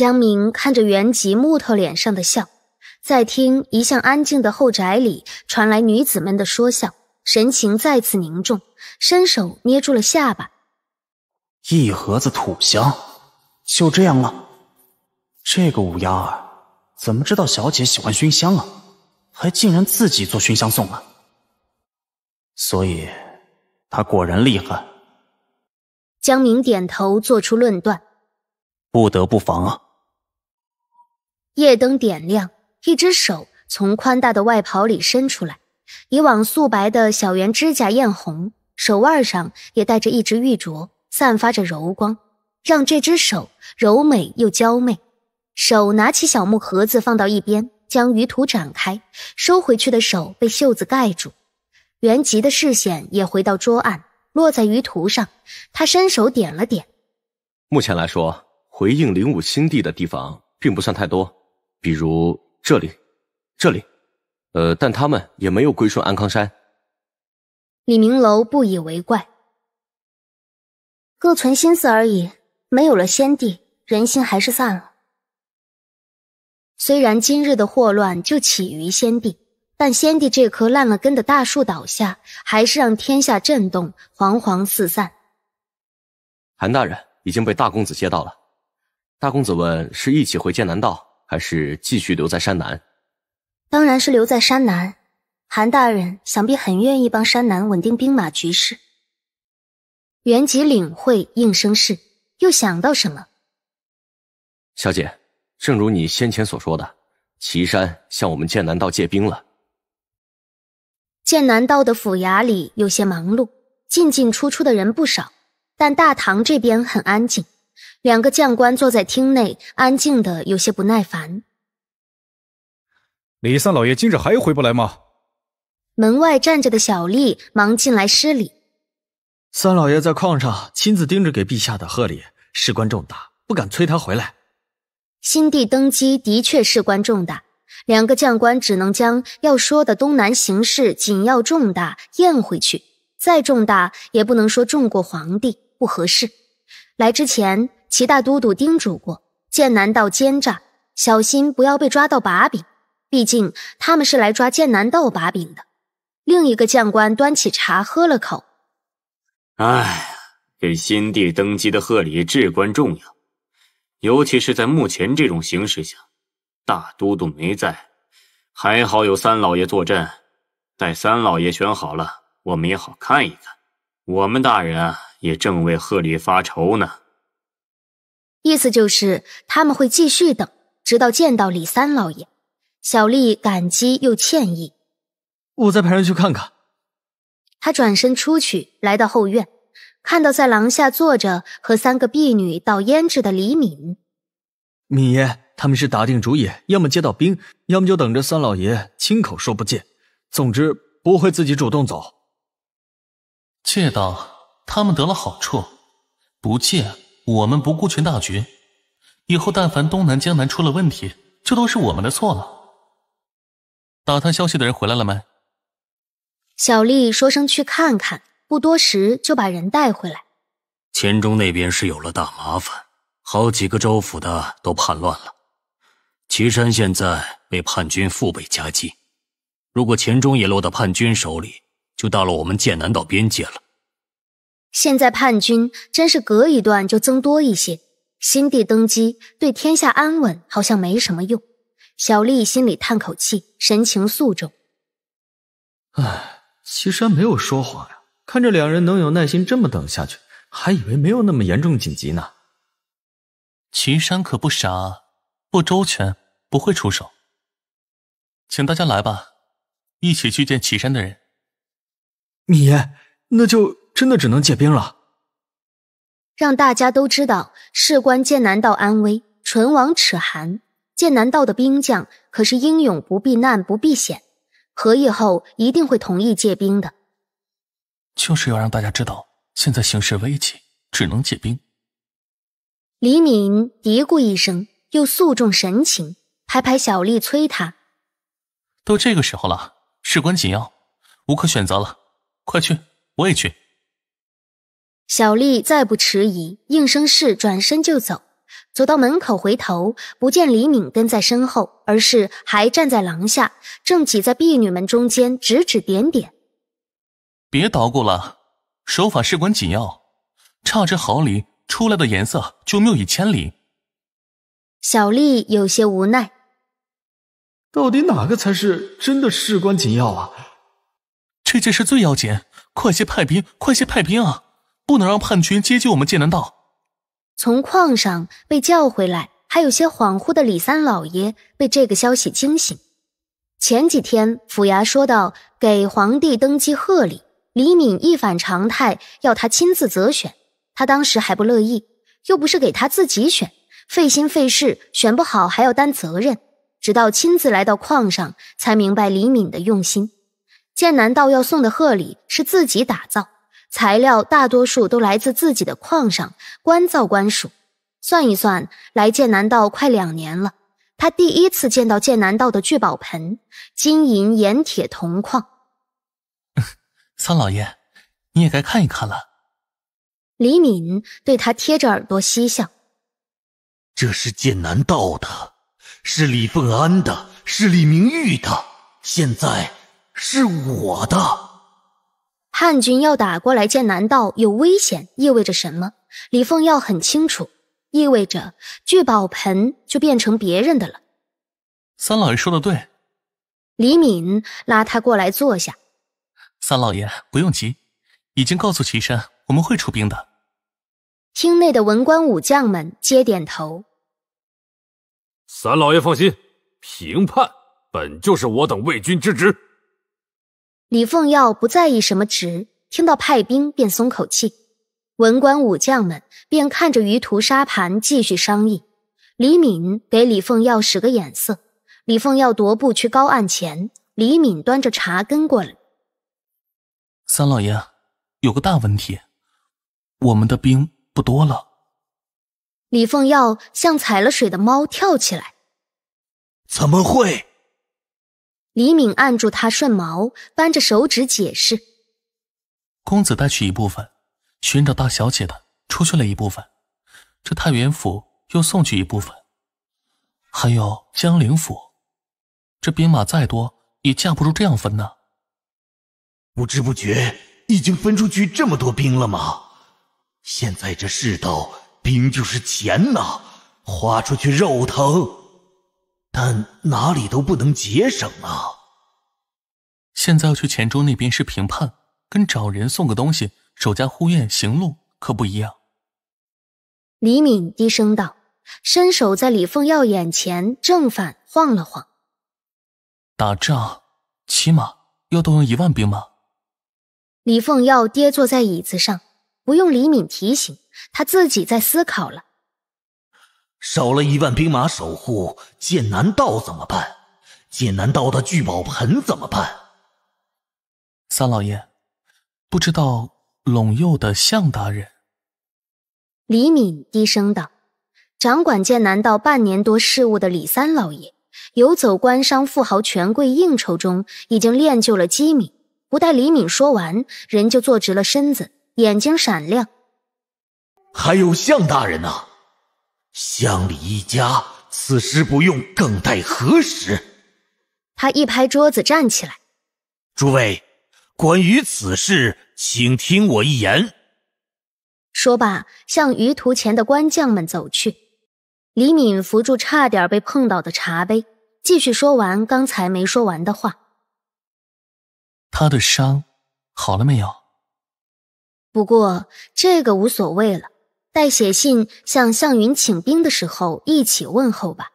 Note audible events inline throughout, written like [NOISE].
江明看着原籍木头脸上的笑，在听一向安静的后宅里传来女子们的说笑，神情再次凝重，伸手捏住了下巴。一盒子土香，就这样了。这个五丫儿怎么知道小姐喜欢熏香啊？还竟然自己做熏香送了。所以，他果然厉害。江明点头做出论断，不得不防啊。夜灯点亮，一只手从宽大的外袍里伸出来，以往素白的小圆指甲艳红，手腕上也戴着一只玉镯，散发着柔光，让这只手柔美又娇媚。手拿起小木盒子放到一边，将鱼图展开，收回去的手被袖子盖住。袁吉的视线也回到桌案，落在鱼图上，他伸手点了点。目前来说，回应灵武星帝的地方并不算太多。比如这里，这里，呃，但他们也没有归顺安康山。李明楼不以为怪，各存心思而已。没有了先帝，人心还是散了。虽然今日的祸乱就起于先帝，但先帝这棵烂了根的大树倒下，还是让天下震动，惶惶四散。韩大人已经被大公子接到了，大公子问是一起回剑南道。还是继续留在山南，当然是留在山南。韩大人想必很愿意帮山南稳定兵马局势。袁吉领会应声是，又想到什么？小姐，正如你先前所说的，岐山向我们剑南道借兵了。剑南道的府衙里有些忙碌，进进出出的人不少，但大堂这边很安静。两个将官坐在厅内，安静的有些不耐烦。李三老爷今日还回不来吗？门外站着的小丽忙进来施礼。三老爷在矿上亲自盯着给陛下的贺礼，事关重大，不敢催他回来。新帝登基的确事关重大，两个将官只能将要说的东南形势紧要重大咽回去。再重大也不能说重过皇帝，不合适。来之前。齐大都督叮嘱过，剑南道奸诈，小心不要被抓到把柄。毕竟他们是来抓剑南道把柄的。另一个将官端起茶喝了口。哎，给新帝登基的贺礼至关重要，尤其是在目前这种形势下，大都督没在，还好有三老爷坐镇。待三老爷选好了，我们也好看一看。我们大人啊，也正为贺礼发愁呢。意思就是他们会继续等，直到见到李三老爷。小丽感激又歉意。我再派人去看看。他转身出去，来到后院，看到在廊下坐着和三个婢女倒胭脂的李敏。敏爷，他们是打定主意，要么接到兵，要么就等着三老爷亲口说不借。总之不会自己主动走。借到，他们得了好处；不借。我们不顾全大局，以后但凡东南江南出了问题，就都是我们的错了。打探消息的人回来了没？小丽说声去看看，不多时就把人带回来。钱中那边是有了大麻烦，好几个州府的都叛乱了。岐山现在被叛军腹背夹击，如果钱中也落到叛军手里，就到了我们剑南道边界了。现在叛军真是隔一段就增多一些。新帝登基对天下安稳好像没什么用。小丽心里叹口气，神情肃重。唉，岐山没有说谎呀。看着两人能有耐心这么等下去，还以为没有那么严重紧急呢。岐山可不傻，不周全不会出手。请大家来吧，一起去见岐山的人。米爷，那就。真的只能借兵了，让大家都知道事关剑南道安危，唇亡齿寒。剑南道的兵将可是英勇，不避难不避险，何议后一定会同意借兵的。就是要让大家知道，现在形势危急，只能借兵。李敏嘀咕一声，又肃重神情，拍拍小丽催他：“都这个时候了，事关紧要，无可选择了，快去，我也去。”小丽再不迟疑，应声是转身就走。走到门口回头，不见李敏跟在身后，而是还站在廊下，正挤在婢女们中间指指点点。别捣鼓了，手法事关紧要，差之毫厘，出来的颜色就谬以千里。小丽有些无奈。到底哪个才是真的事关紧要啊？这件事最要紧，快些派兵，快些派兵啊！不能让叛军接近我们剑南道。从矿上被叫回来，还有些恍惚的李三老爷被这个消息惊醒。前几天府衙说到给皇帝登基贺礼，李敏一反常态要他亲自择选，他当时还不乐意，又不是给他自己选，费心费事，选不好还要担责任。直到亲自来到矿上，才明白李敏的用心。剑南道要送的贺礼是自己打造。材料大多数都来自自己的矿上，官造官署。算一算，来剑南道快两年了。他第一次见到剑南道的聚宝盆——金银、盐、铁、铜矿。[LAUGHS] 三老爷，你也该看一看了。李敏对他贴着耳朵嬉笑：“这是剑南道的，是李凤安的，是李明玉的，现在是我的。”汉军要打过来，见南道有危险，意味着什么？李凤耀很清楚，意味着聚宝盆就变成别人的了。三老爷说的对。李敏拉他过来坐下。三老爷不用急，已经告诉岐山，我们会出兵的。厅内的文官武将们皆点头。三老爷放心，平叛本就是我等魏军之职。李凤耀不在意什么职，听到派兵便松口气。文官武将们便看着舆图沙盘继续商议。李敏给李凤耀使个眼色，李凤耀踱步去高案前。李敏端着茶跟过来。三老爷，有个大问题，我们的兵不多了。李凤耀像踩了水的猫跳起来。怎么会？李敏按住他顺毛，扳着手指解释：“公子带去一部分，寻找大小姐的出去了一部分，这太原府又送去一部分，还有江陵府，这兵马再多也架不住这样分呢。不知不觉已经分出去这么多兵了吗？现在这世道，兵就是钱呐，花出去肉疼。”但哪里都不能节省啊！现在要去钱州那边是评判，跟找人送个东西、守家护院、行路可不一样。李敏低声道，伸手在李凤耀眼前正反晃了晃。打仗起码要动用一万兵马？李凤耀跌坐在椅子上，不用李敏提醒，他自己在思考了。少了一万兵马守护剑南道怎么办？剑南道的聚宝盆怎么办？三老爷，不知道陇右的向大人。李敏低声道：“掌管剑南道半年多事务的李三老爷，游走官商富豪权贵应酬中，已经练就了机敏。”不待李敏说完，人就坐直了身子，眼睛闪亮。还有向大人呢。乡里一家，此时不用，更待何时？他一拍桌子，站起来：“诸位，关于此事，请听我一言。”说罢，向余图前的官将们走去。李敏扶住差点被碰倒的茶杯，继续说完刚才没说完的话：“他的伤好了没有？不过这个无所谓了。”待写信向项云请兵的时候，一起问候吧。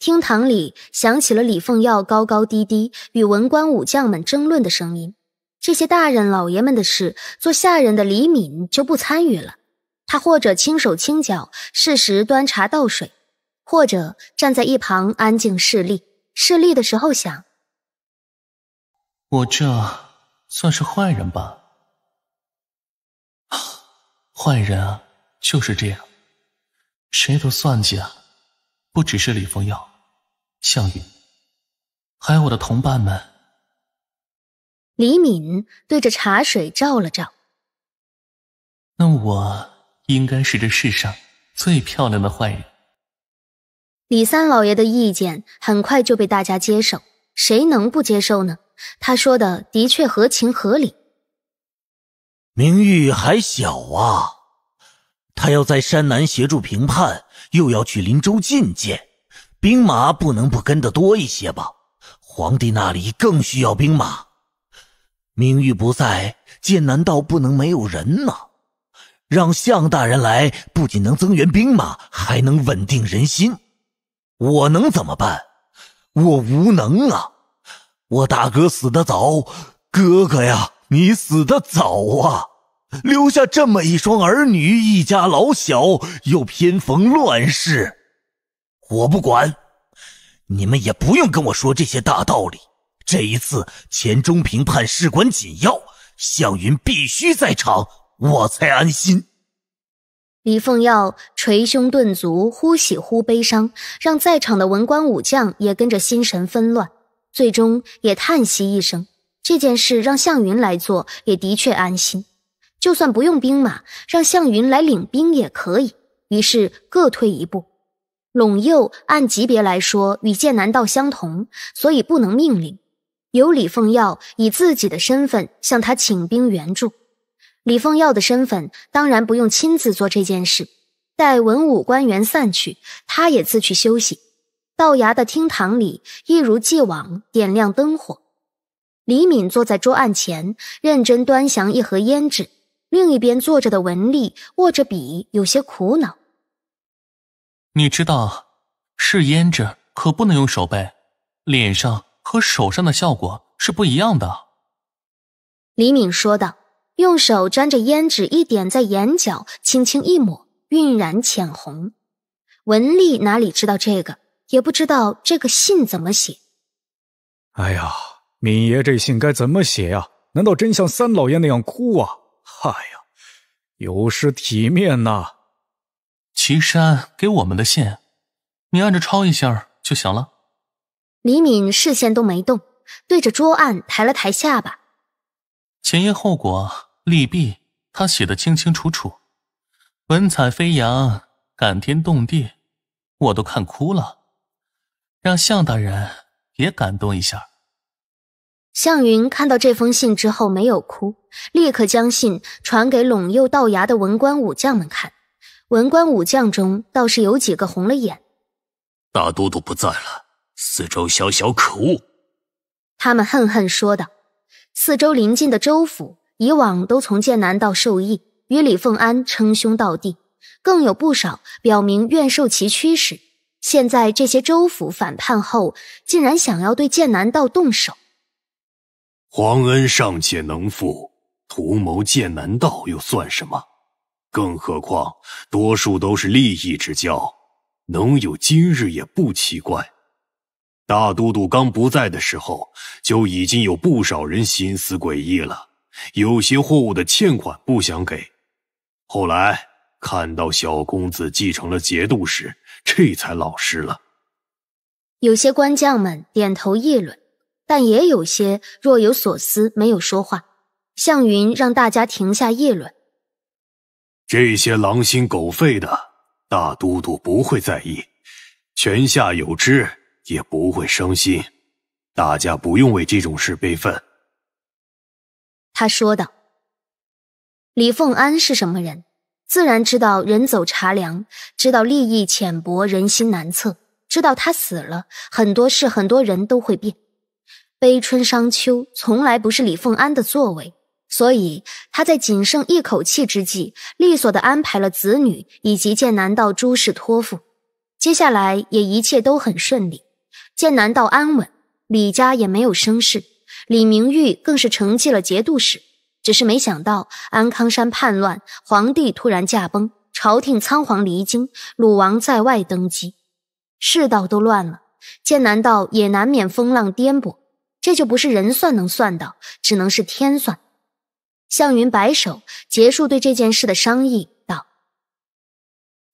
厅堂里响起了李凤耀高高低低与文官武将们争论的声音。这些大人老爷们的事，做下人的李敏就不参与了。他或者轻手轻脚，适时端茶倒水；或者站在一旁安静侍立。侍立的时候想：我这算是坏人吧？啊，[GASPS] 坏人啊！就是这样，谁都算计啊！不只是李风耀、项羽，还有我的同伴们。李敏对着茶水照了照。那我应该是这世上最漂亮的坏人。李三老爷的意见很快就被大家接受，谁能不接受呢？他说的的确合情合理。明玉还小啊。他要在山南协助平叛，又要去林州觐见，兵马不能不跟得多一些吧？皇帝那里更需要兵马，明玉不在，剑难道不能没有人吗？让向大人来，不仅能增援兵马，还能稳定人心。我能怎么办？我无能啊！我大哥死得早，哥哥呀，你死得早啊！留下这么一双儿女，一家老小，又偏逢乱世，我不管，你们也不用跟我说这些大道理。这一次钱忠平判事关紧要，项云必须在场，我才安心。李凤耀捶胸顿足，忽喜忽悲伤，让在场的文官武将也跟着心神纷乱，最终也叹息一声：这件事让项云来做，也的确安心。就算不用兵马，让项云来领兵也可以。于是各退一步。陇右按级别来说与剑南道相同，所以不能命令，由李凤耀以自己的身份向他请兵援助。李凤耀的身份当然不用亲自做这件事。待文武官员散去，他也自去休息。道衙的厅堂里一如既往点亮灯火。李敏坐在桌案前，认真端详一盒胭脂。另一边坐着的文丽握着笔，有些苦恼。你知道，是胭脂可不能用手背，脸上和手上的效果是不一样的。李敏说道，用手沾着胭脂，一点在眼角，轻轻一抹，晕染浅红。文丽哪里知道这个，也不知道这个信怎么写。哎呀，敏爷这信该怎么写呀？难道真像三老爷那样哭啊？哎呀，有失体面呐！岐山给我们的信，你按着抄一下就行了。李敏视线都没动，对着桌案抬了抬下巴。前因后果、利弊，他写的清清楚楚，文采飞扬，感天动地，我都看哭了，让向大人也感动一下。项云看到这封信之后没有哭，立刻将信传给陇右道衙的文官武将们看。文官武将中倒是有几个红了眼，大都督不在了，四周小小可恶。他们恨恨说道：“四周临近的州府以往都从剑南道受益，与李凤安称兄道弟，更有不少表明愿受其驱使。现在这些州府反叛后，竟然想要对剑南道动手。”皇恩尚且能负，图谋剑南道又算什么？更何况多数都是利益之交，能有今日也不奇怪。大都督刚不在的时候，就已经有不少人心思诡异了，有些货物的欠款不想给。后来看到小公子继承了节度使，这才老实了。有些官将们点头议论。但也有些若有所思，没有说话。项云让大家停下议论。这些狼心狗肺的大都督不会在意，泉下有知也不会伤心，大家不用为这种事悲愤。他说道：“李凤安是什么人？自然知道人走茶凉，知道利益浅薄，人心难测，知道他死了，很多事、很多人都会变。”悲春伤秋，从来不是李凤安的作为，所以他在仅剩一口气之际，利索地安排了子女以及剑南道诸事托付。接下来也一切都很顺利，剑南道安稳，李家也没有生事，李明玉更是承继了节度使。只是没想到安康山叛乱，皇帝突然驾崩，朝廷仓皇离京，鲁王在外登基，世道都乱了，剑南道也难免风浪颠簸。这就不是人算能算到，只能是天算。向云摆手，结束对这件事的商议，道：“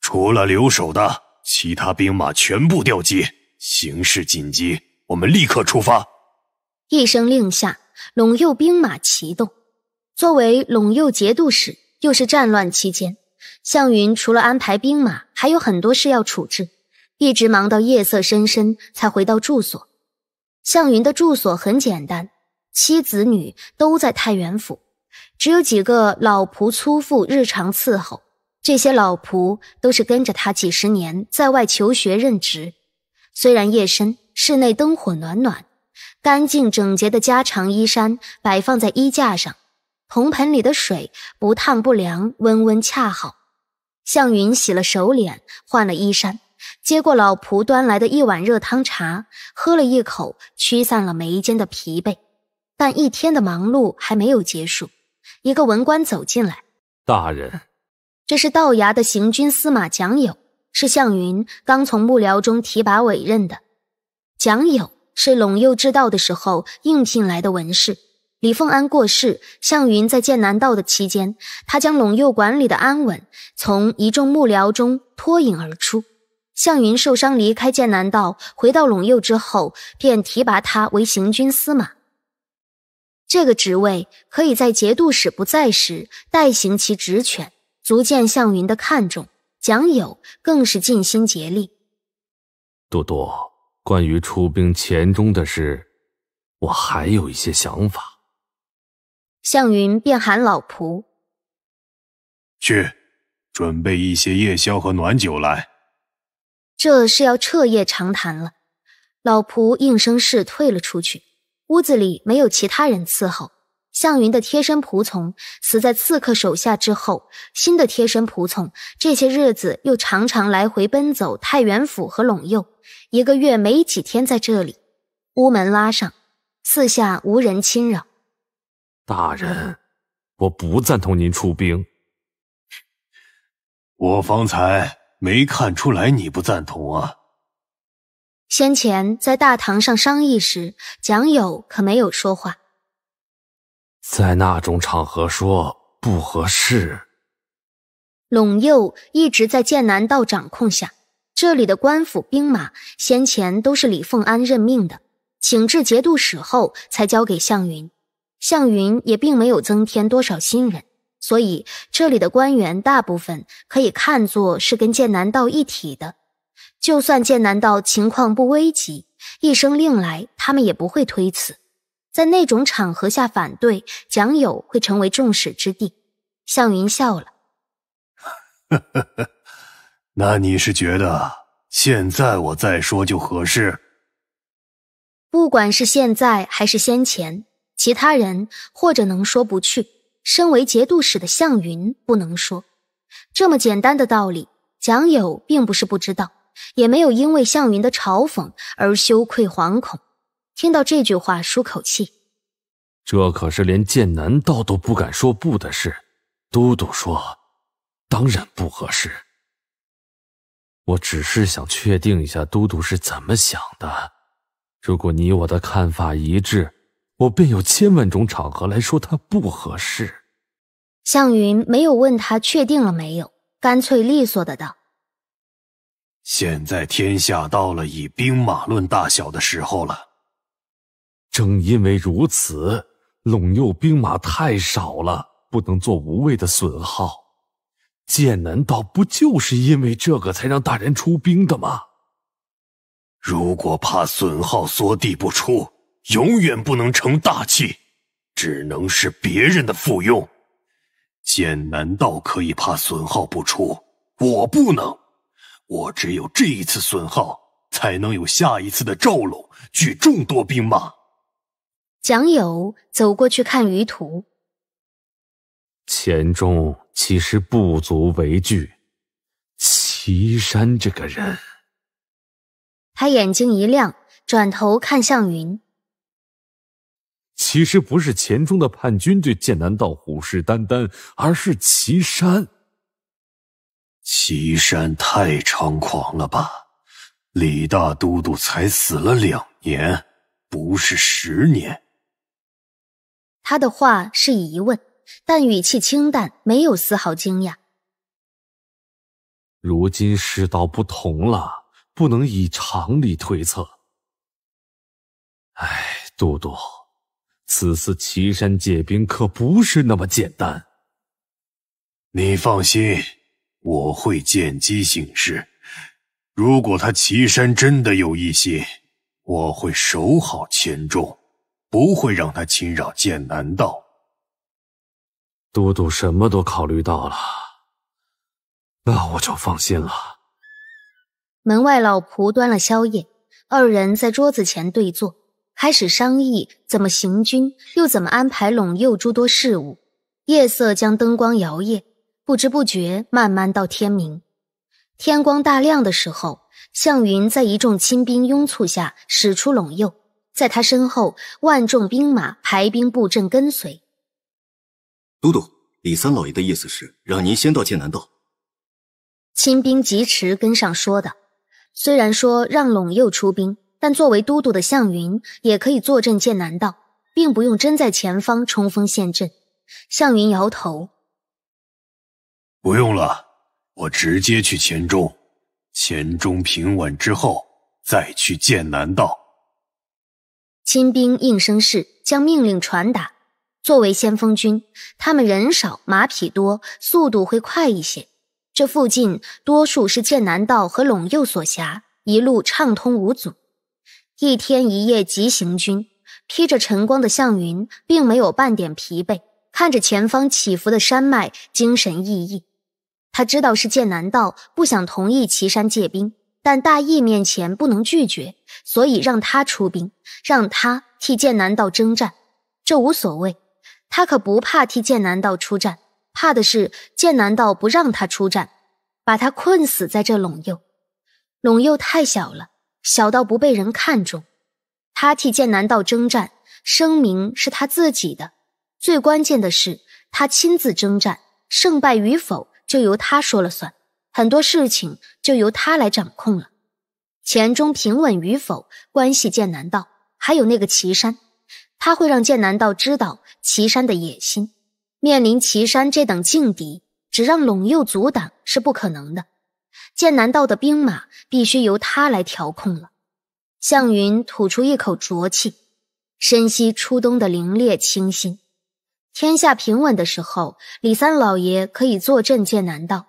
除了留守的，其他兵马全部调集。形势紧急，我们立刻出发。”一声令下，陇右兵马齐动。作为陇右节度使，又是战乱期间，向云除了安排兵马，还有很多事要处置，一直忙到夜色深深，才回到住所。向云的住所很简单，妻子女都在太原府，只有几个老仆粗妇日常伺候。这些老仆都是跟着他几十年，在外求学任职。虽然夜深，室内灯火暖暖，干净整洁的家常衣衫摆放在衣架上，铜盆里的水不烫不凉，温温恰好。向云洗了手脸，换了衣衫。接过老仆端来的一碗热汤茶，喝了一口，驱散了眉间的疲惫。但一天的忙碌还没有结束。一个文官走进来：“大人，这是道衙的行军司马蒋友，是向云刚从幕僚中提拔委任的。蒋友是陇右知道的时候应聘来的文士。李凤安过世，向云在剑南道的期间，他将陇右管理的安稳，从一众幕僚中脱颖而出。”向云受伤离开剑南道，回到陇右之后，便提拔他为行军司马。这个职位可以在节度使不在时代行其职权，足见向云的看重。蒋友更是尽心竭力。多多，关于出兵黔中的事，我还有一些想法。向云便喊老仆：“去，准备一些夜宵和暖酒来。”这是要彻夜长谈了。老仆应声势退了出去。屋子里没有其他人伺候。向云的贴身仆从死在刺客手下之后，新的贴身仆从这些日子又常常来回奔走太原府和陇右，一个月没几天在这里。屋门拉上，四下无人侵扰。大人，我不赞同您出兵。我方才。没看出来你不赞同啊！先前在大堂上商议时，蒋友可没有说话。在那种场合说不合适。陇右一直在剑南道掌控下，这里的官府兵马先前都是李凤安任命的，请至节度使后才交给向云，向云也并没有增添多少新人。所以，这里的官员大部分可以看作是跟剑南道一体的。就算剑南道情况不危急，一声令来，他们也不会推辞。在那种场合下反对，蒋友会成为众矢之的。向云笑了，呵呵呵，那你是觉得现在我再说就合适？不管是现在还是先前，其他人或者能说不去。身为节度使的项云不能说这么简单的道理，蒋友并不是不知道，也没有因为项云的嘲讽而羞愧惶恐。听到这句话，舒口气。这可是连剑南道都不敢说不的事，都督说，当然不合适。我只是想确定一下都督是怎么想的。如果你我的看法一致。我便有千万种场合来说他不合适。项云没有问他确定了没有，干脆利索的道：“现在天下到了以兵马论大小的时候了。正因为如此，陇右兵马太少了，不能做无谓的损耗。剑难道不就是因为这个才让大人出兵的吗？如果怕损耗缩地不出。”永远不能成大器，只能是别人的附庸。剑难道可以怕损耗不出？我不能，我只有这一次损耗，才能有下一次的赵拢，聚众多兵马。蒋友走过去看于途，钱众其实不足为惧。岐山这个人，他眼睛一亮，转头看向云。其实不是钱中的叛军对剑南道虎视眈眈，而是岐山。岐山太猖狂了吧？李大都督才死了两年，不是十年。他的话是以问，但语气清淡，没有丝毫惊讶。如今世道不同了，不能以常理推测。哎，都督。此次岐山借兵可不是那么简单。你放心，我会见机行事。如果他岐山真的有异心，我会守好千州，不会让他侵扰剑南道。都督什么都考虑到了，那我就放心了。门外老仆端了宵夜，二人在桌子前对坐。开始商议怎么行军，又怎么安排陇右诸多事务。夜色将灯光摇曳，不知不觉慢慢到天明。天光大亮的时候，向云在一众亲兵拥簇下驶出陇右，在他身后，万众兵马排兵布阵跟随。都督李三老爷的意思是让您先到剑南道。亲兵疾驰跟上说的，虽然说让陇右出兵。但作为都督的向云也可以坐镇剑南道，并不用真在前方冲锋陷阵。向云摇头：“不用了，我直接去黔中。黔中平稳之后，再去剑南道。”亲兵应声势将命令传达。作为先锋军，他们人少马匹多，速度会快一些。这附近多数是剑南道和陇右所辖，一路畅通无阻。一天一夜急行军，披着晨光的向云并没有半点疲惫，看着前方起伏的山脉，精神奕奕。他知道是剑南道不想同意岐山借兵，但大义面前不能拒绝，所以让他出兵，让他替剑南道征战。这无所谓，他可不怕替剑南道出战，怕的是剑南道不让他出战，把他困死在这陇右。陇右太小了。小道不被人看重，他替剑南道征战，声名是他自己的。最关键的是，他亲自征战，胜败与否就由他说了算，很多事情就由他来掌控了。钱中平稳与否，关系剑南道，还有那个岐山，他会让剑南道知道岐山的野心。面临岐山这等劲敌，只让陇右阻挡是不可能的。剑南道的兵马必须由他来调控了。向云吐出一口浊气，深吸初冬的凛冽清新。天下平稳的时候，李三老爷可以坐镇剑南道，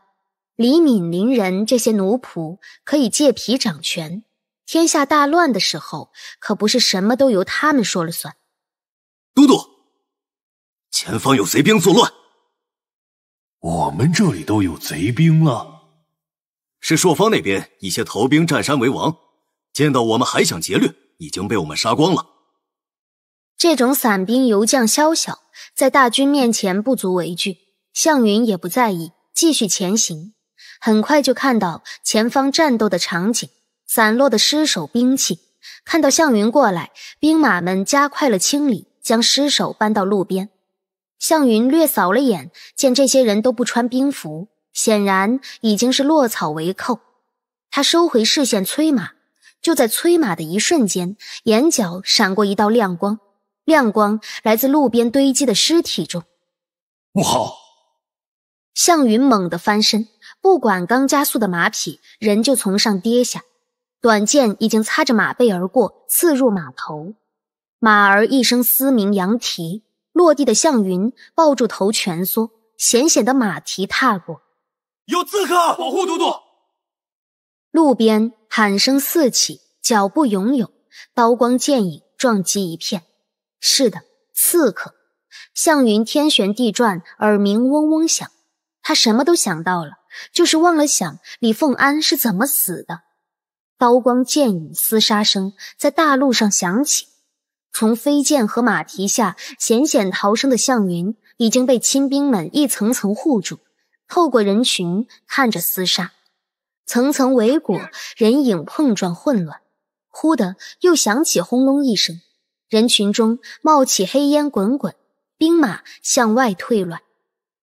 李敏、林仁这些奴仆可以借皮掌权。天下大乱的时候，可不是什么都由他们说了算。都督，前方有贼兵作乱。我们这里都有贼兵了。是朔方那边一些逃兵占山为王，见到我们还想劫掠，已经被我们杀光了。这种散兵游将，萧小在大军面前不足为惧。项云也不在意，继续前行。很快就看到前方战斗的场景，散落的尸首、兵器。看到项云过来，兵马们加快了清理，将尸首搬到路边。项云略扫了眼，见这些人都不穿兵服。显然已经是落草为寇。他收回视线，催马。就在催马的一瞬间，眼角闪过一道亮光。亮光来自路边堆积的尸体中。不好！向云猛地翻身，不管刚加速的马匹，人就从上跌下。短剑已经擦着马背而过，刺入马头。马儿一声嘶鸣，扬蹄。落地的向云抱住头蜷缩，险险的马蹄踏过。有刺客，保护都督！路边喊声四起，脚步涌涌，刀光剑影撞击一片。是的，刺客！项云天旋地转，耳鸣嗡嗡响。他什么都想到了，就是忘了想李凤安是怎么死的。刀光剑影、厮杀声在大路上响起。从飞剑和马蹄下险险逃生的向云，已经被亲兵们一层层护住。透过人群看着厮杀，层层围裹，人影碰撞混乱。忽的又响起轰隆一声，人群中冒起黑烟滚滚，兵马向外退乱。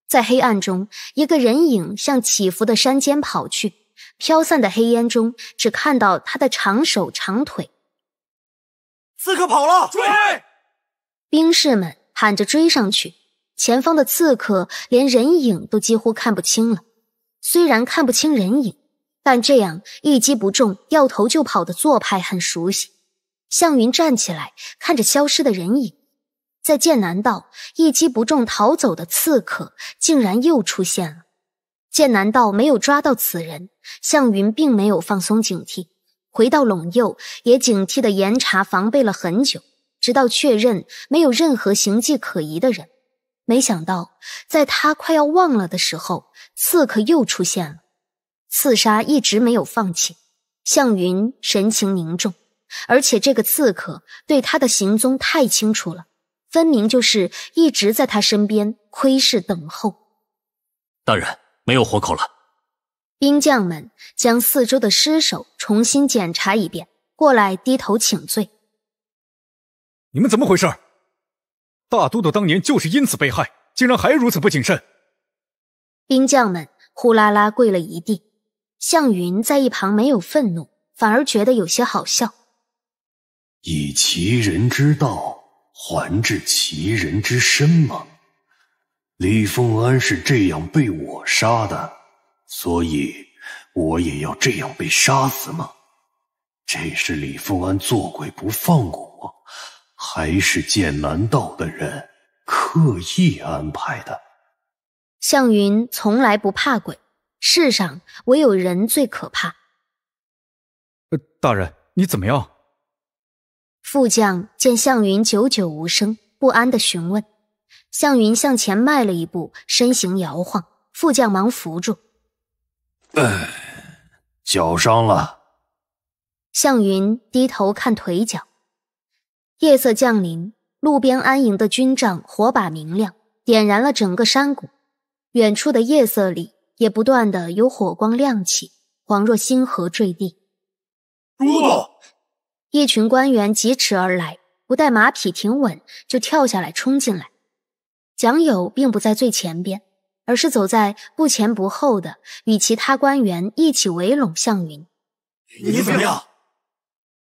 在黑暗中，一个人影向起伏的山间跑去，飘散的黑烟中只看到他的长手长腿。刺客跑了，追！兵士们喊着追上去。前方的刺客连人影都几乎看不清了。虽然看不清人影，但这样一击不中掉头就跑的做派很熟悉。向云站起来看着消失的人影，在剑南道一击不中逃走的刺客竟然又出现了。剑南道没有抓到此人，向云并没有放松警惕。回到陇右，也警惕的严查防备了很久，直到确认没有任何形迹可疑的人。没想到，在他快要忘了的时候，刺客又出现了。刺杀一直没有放弃。向云神情凝重，而且这个刺客对他的行踪太清楚了，分明就是一直在他身边窥视等候。大人没有活口了。兵将们将四周的尸首重新检查一遍，过来低头请罪。你们怎么回事？大都督当年就是因此被害，竟然还如此不谨慎！兵将们呼啦啦跪了一地，项云在一旁没有愤怒，反而觉得有些好笑。以其人之道还治其人之身吗？李凤安是这样被我杀的，所以我也要这样被杀死吗？这是李凤安做鬼不放过我。还是剑南道的人刻意安排的。向云从来不怕鬼，世上唯有人最可怕。呃，大人，你怎么样？副将见向云久久无声，不安的询问。向云向前迈了一步，身形摇晃，副将忙扶住。哎，脚伤了。向云低头看腿脚。夜色降临，路边安营的军帐火把明亮，点燃了整个山谷。远处的夜色里也不断的有火光亮起，恍若星河坠地。主子，一群官员疾驰而来，不待马匹停稳，就跳下来冲进来。蒋友并不在最前边，而是走在不前不后的，与其他官员一起围拢项云。你怎么样？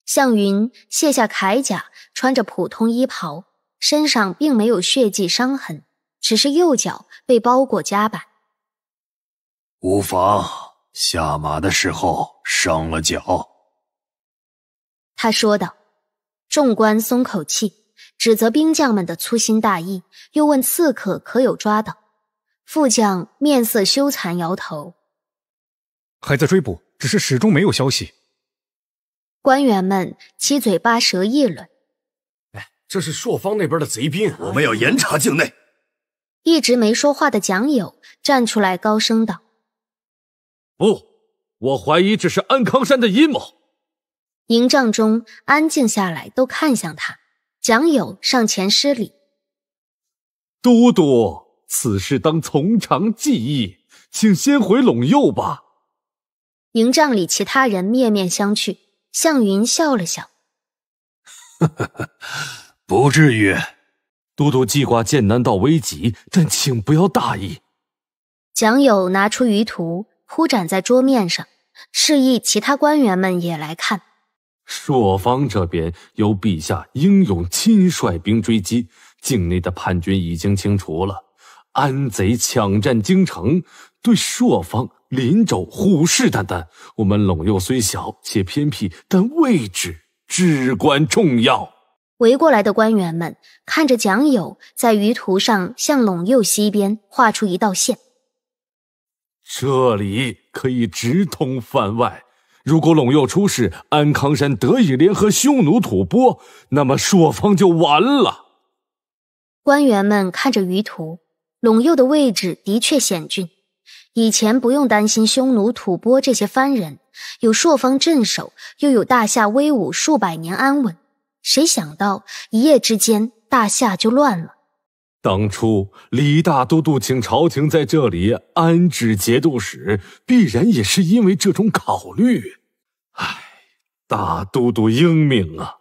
向云卸下铠甲，穿着普通衣袍，身上并没有血迹伤痕，只是右脚被包裹夹板。无妨，下马的时候伤了脚。他说道。众官松口气，指责兵将们的粗心大意，又问刺客可有抓到。副将面色羞惭，摇头。还在追捕，只是始终没有消息。官员们七嘴八舌议论：“哎，这是朔方那边的贼兵，我们要严查境内。”一直没说话的蒋友站出来高声道：“不，我怀疑这是安康山的阴谋。”营帐中安静下来，都看向他。蒋友上前施礼：“都督，此事当从长计议，请先回陇右吧。”营帐里其他人面面相觑。向云笑了笑，[LAUGHS] 不至于。都督记挂剑难到危急，但请不要大意。蒋友拿出舆图，铺展在桌面上，示意其他官员们也来看。朔方这边由陛下英勇亲率兵追击，境内的叛军已经清除了。安贼抢占京城，对朔方。临州虎视眈眈，我们陇右虽小且偏僻，但位置至关重要。围过来的官员们看着蒋友在舆图上向陇右西边画出一道线，这里可以直通番外。如果陇右出事，安康山得以联合匈奴、吐蕃，那么朔方就完了。官员们看着舆图，陇右的位置的确险峻。以前不用担心匈奴、吐蕃这些藩人，有朔方镇守，又有大夏威武，数百年安稳。谁想到一夜之间，大夏就乱了。当初李大都督请朝廷在这里安置节度使，必然也是因为这种考虑。唉，大都督英明啊！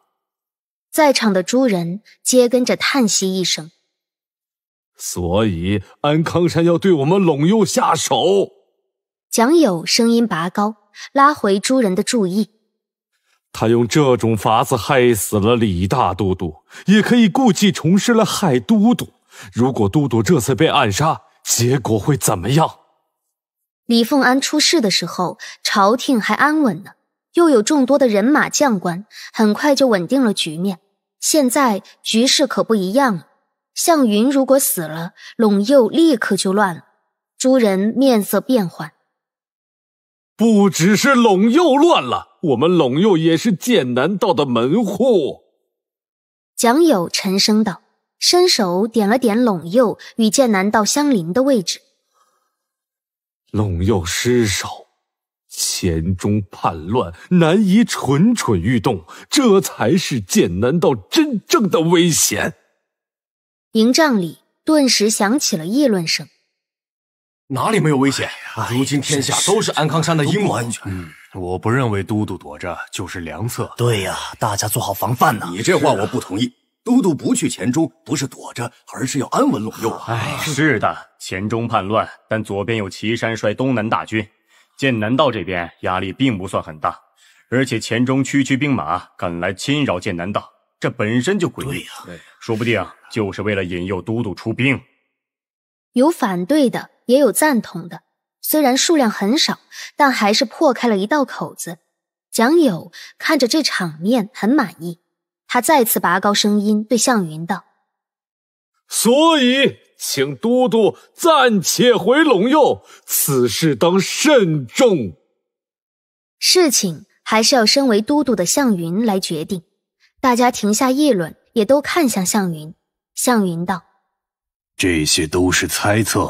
在场的诸人皆跟着叹息一声。所以，安康山要对我们陇右下手。蒋友声音拔高，拉回诸人的注意。他用这种法子害死了李大都督，也可以故技重施来害都督。如果都督这次被暗杀，结果会怎么样？李凤安出事的时候，朝廷还安稳呢，又有众多的人马将官，很快就稳定了局面。现在局势可不一样了。向云如果死了，陇右立刻就乱了。诸人面色变幻。不只是陇右乱了，我们陇右也是剑南道的门户。蒋友沉声道，伸手点了点陇右与剑南道相邻的位置。陇右失守，黔中叛乱，南夷蠢蠢欲动，这才是剑南道真正的危险。营帐里顿时响起了议论声。哪里没有危险？如今天下都是安康山的阴谋安全。嗯，我不认为都督躲着就是良策。对呀，大家做好防范呢。你这话我不同意。都督不去黔中，不是躲着，而是要安稳右啊！哎，是的，黔中叛乱，但左边有岐山率东南大军，剑南道这边压力并不算很大，而且黔中区区兵马敢来侵扰剑南道。这本身就诡异，说不定就是为了引诱都督出兵。有反对的，也有赞同的，虽然数量很少，但还是破开了一道口子。蒋友看着这场面很满意，他再次拔高声音对向云道：“所以，请都督暂且回陇右，此事当慎重。”事情还是要身为都督的向云来决定。大家停下议论，也都看向向云。向云道：“这些都是猜测，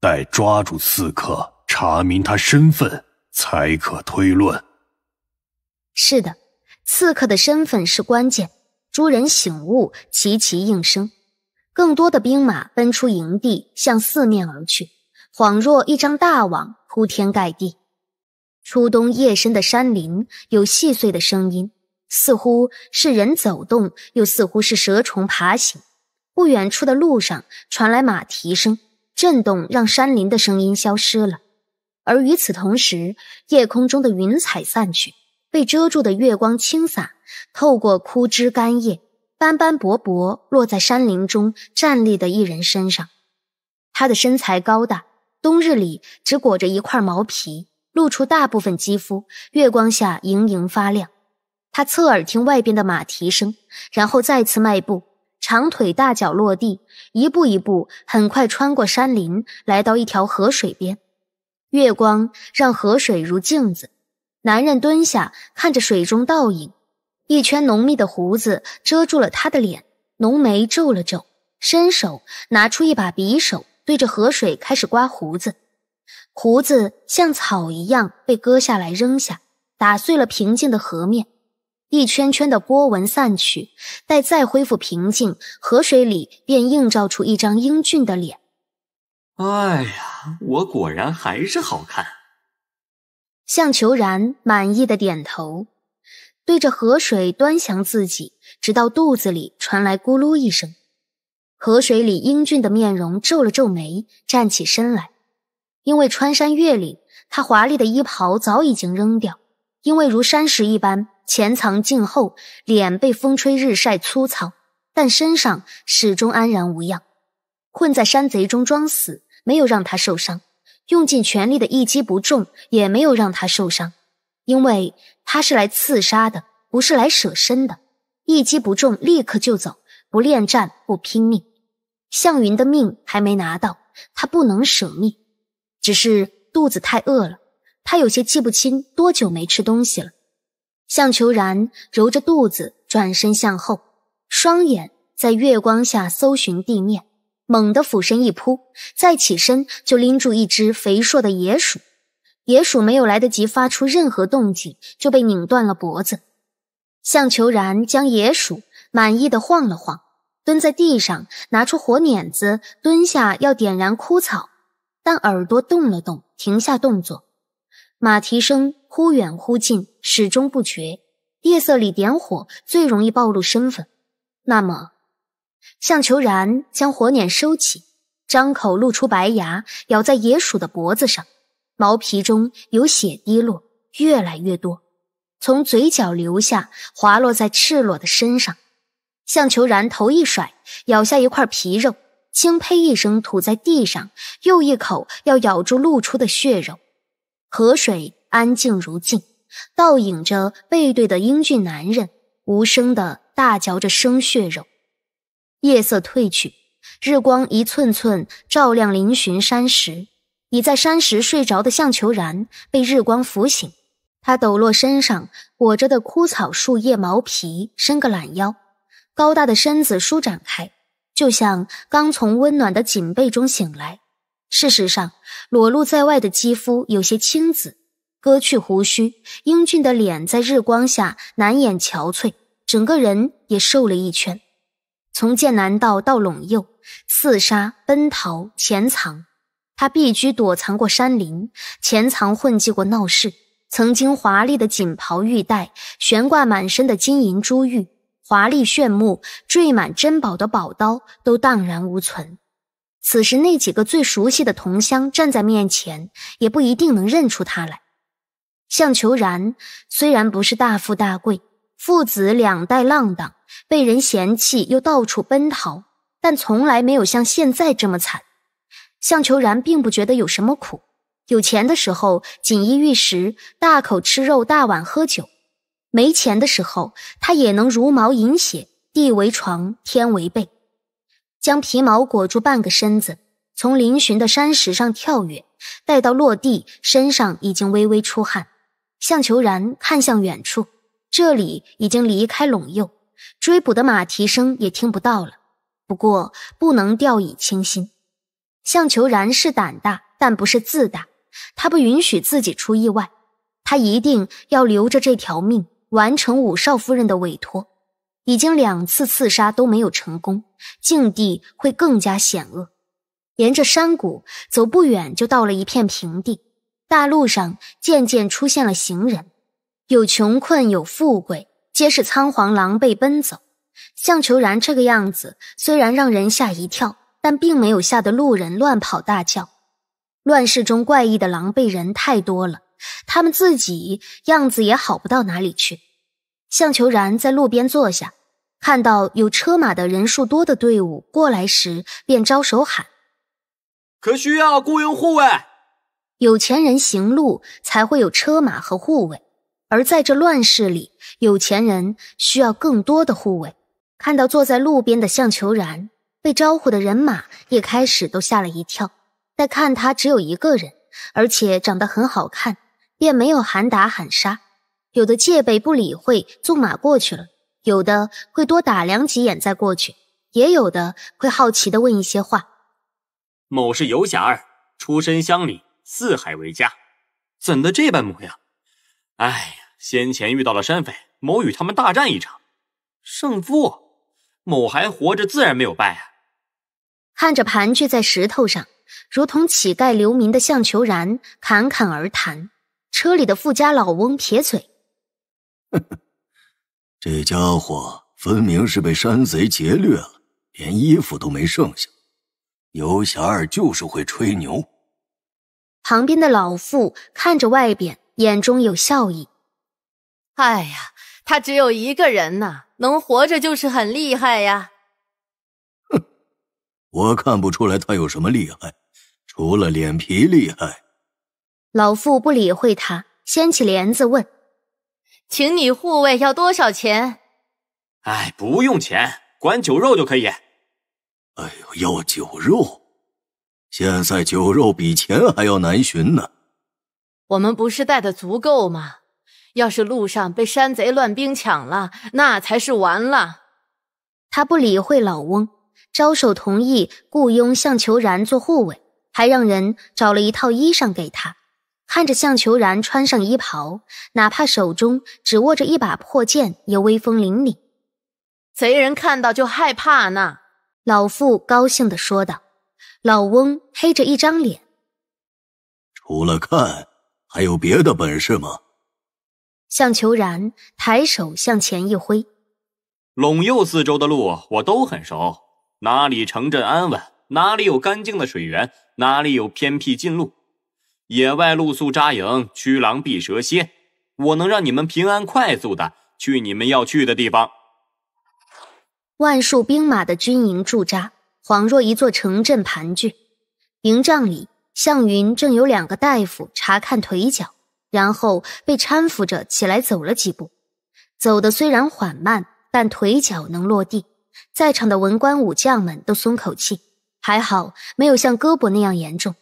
待抓住刺客，查明他身份，才可推论。”是的，刺客的身份是关键。诸人醒悟，齐齐应声。更多的兵马奔出营地，向四面而去，恍若一张大网，铺天盖地。初冬夜深的山林，有细碎的声音。似乎是人走动，又似乎是蛇虫爬行。不远处的路上传来马蹄声，震动让山林的声音消失了。而与此同时，夜空中的云彩散去，被遮住的月光倾洒，透过枯枝干叶，斑斑驳驳落在山林中站立的一人身上。他的身材高大，冬日里只裹着一块毛皮，露出大部分肌肤，月光下莹莹发亮。他侧耳听外边的马蹄声，然后再次迈步，长腿大脚落地，一步一步，很快穿过山林，来到一条河水边。月光让河水如镜子。男人蹲下，看着水中倒影，一圈浓密的胡子遮住了他的脸，浓眉皱了皱，伸手拿出一把匕首，对着河水开始刮胡子。胡子像草一样被割下来，扔下，打碎了平静的河面。一圈圈的波纹散去，待再恢复平静，河水里便映照出一张英俊的脸。哎呀，我果然还是好看。向求然满意的点头，对着河水端详自己，直到肚子里传来咕噜一声。河水里英俊的面容皱了皱眉，站起身来。因为穿山越岭，他华丽的衣袍早已经扔掉，因为如山石一般。前藏静后，脸被风吹日晒粗糙，但身上始终安然无恙。混在山贼中装死，没有让他受伤；用尽全力的一击不中，也没有让他受伤，因为他是来刺杀的，不是来舍身的。一击不中，立刻就走，不恋战，不拼命。向云的命还没拿到，他不能舍命。只是肚子太饿了，他有些记不清多久没吃东西了。向求然揉着肚子，转身向后，双眼在月光下搜寻地面，猛地俯身一扑，再起身就拎住一只肥硕的野鼠。野鼠没有来得及发出任何动静，就被拧断了脖子。向求然将野鼠满意的晃了晃，蹲在地上拿出火碾子，蹲下要点燃枯草，但耳朵动了动，停下动作。马蹄声忽远忽近。始终不绝。夜色里点火最容易暴露身份。那么，向求然将火捻收起，张口露出白牙，咬在野鼠的脖子上，毛皮中有血滴落，越来越多，从嘴角流下，滑落在赤裸的身上。向求然头一甩，咬下一块皮肉，轻呸一声吐在地上，又一口要咬住露出的血肉。河水安静如镜。倒影着背对的英俊男人，无声的大嚼着生血肉。夜色褪去，日光一寸寸照亮嶙峋山石。已在山石睡着的向求然被日光拂醒，他抖落身上裹着的枯草、树叶、毛皮，伸个懒腰，高大的身子舒展开，就像刚从温暖的锦被中醒来。事实上，裸露在外的肌肤有些青紫。割去胡须，英俊的脸在日光下难掩憔悴，整个人也瘦了一圈。从剑南道到陇右，刺杀、奔逃、潜藏，他必须躲藏过山林，潜藏混迹过闹市。曾经华丽的锦袍玉带，悬挂满身的金银珠玉，华丽炫目，缀满珍宝的宝刀都荡然无存。此时，那几个最熟悉的同乡站在面前，也不一定能认出他来。向求然虽然不是大富大贵，父子两代浪荡，被人嫌弃又到处奔逃，但从来没有像现在这么惨。向求然并不觉得有什么苦，有钱的时候锦衣玉食，大口吃肉，大碗喝酒；没钱的时候，他也能茹毛饮血，地为床，天为被，将皮毛裹住半个身子，从嶙峋的山石上跳跃，待到落地，身上已经微微出汗。向求然看向远处，这里已经离开陇右，追捕的马蹄声也听不到了。不过不能掉以轻心。向求然是胆大，但不是自大。他不允许自己出意外，他一定要留着这条命，完成武少夫人的委托。已经两次刺杀都没有成功，境地会更加险恶。沿着山谷走不远，就到了一片平地。大路上渐渐出现了行人，有穷困，有富贵，皆是仓皇狼狈奔走。向求然这个样子虽然让人吓一跳，但并没有吓得路人乱跑大叫。乱世中怪异的狼狈人太多了，他们自己样子也好不到哪里去。向求然在路边坐下，看到有车马的人数多的队伍过来时，便招手喊：“可需要雇佣护卫？”有钱人行路才会有车马和护卫，而在这乱世里，有钱人需要更多的护卫。看到坐在路边的向求然，被招呼的人马也开始都吓了一跳，但看他只有一个人，而且长得很好看，便没有喊打喊杀。有的戒备不理会，纵马过去了；有的会多打量几眼再过去，也有的会好奇地问一些话。某是游侠儿，出身乡里。四海为家，怎的这般模样？哎呀，先前遇到了山匪，某与他们大战一场，胜负，某还活着，自然没有败啊！看着盘踞在石头上，如同乞丐流民的向求然，侃侃而谈。车里的富家老翁撇嘴：“这家伙分明是被山贼劫掠了，连衣服都没剩下。游侠儿就是会吹牛。”旁边的老妇看着外边，眼中有笑意。哎呀，他只有一个人呐，能活着就是很厉害呀。哼，我看不出来他有什么厉害，除了脸皮厉害。老妇不理会他，掀起帘子问：“请你护卫要多少钱？”哎，不用钱，管酒肉就可以。哎呦，要酒肉。现在酒肉比钱还要难寻呢。我们不是带的足够吗？要是路上被山贼乱兵抢了，那才是完了。他不理会老翁，招手同意雇佣向求然做护卫，还让人找了一套衣裳给他。看着向求然穿上衣袍，哪怕手中只握着一把破剑，也威风凛凛。贼人看到就害怕呢。老妇高兴地说道。老翁黑着一张脸。除了看，还有别的本事吗？向求然抬手向前一挥，陇右四周的路我都很熟，哪里城镇安稳，哪里有干净的水源，哪里有偏僻近路，野外露宿扎营驱狼避蛇蝎，我能让你们平安快速的去你们要去的地方。万数兵马的军营驻扎。恍若一座城镇盘踞，营帐里，向云正有两个大夫查看腿脚，然后被搀扶着起来走了几步。走的虽然缓慢，但腿脚能落地。在场的文官武将们都松口气，还好没有像胳膊那样严重。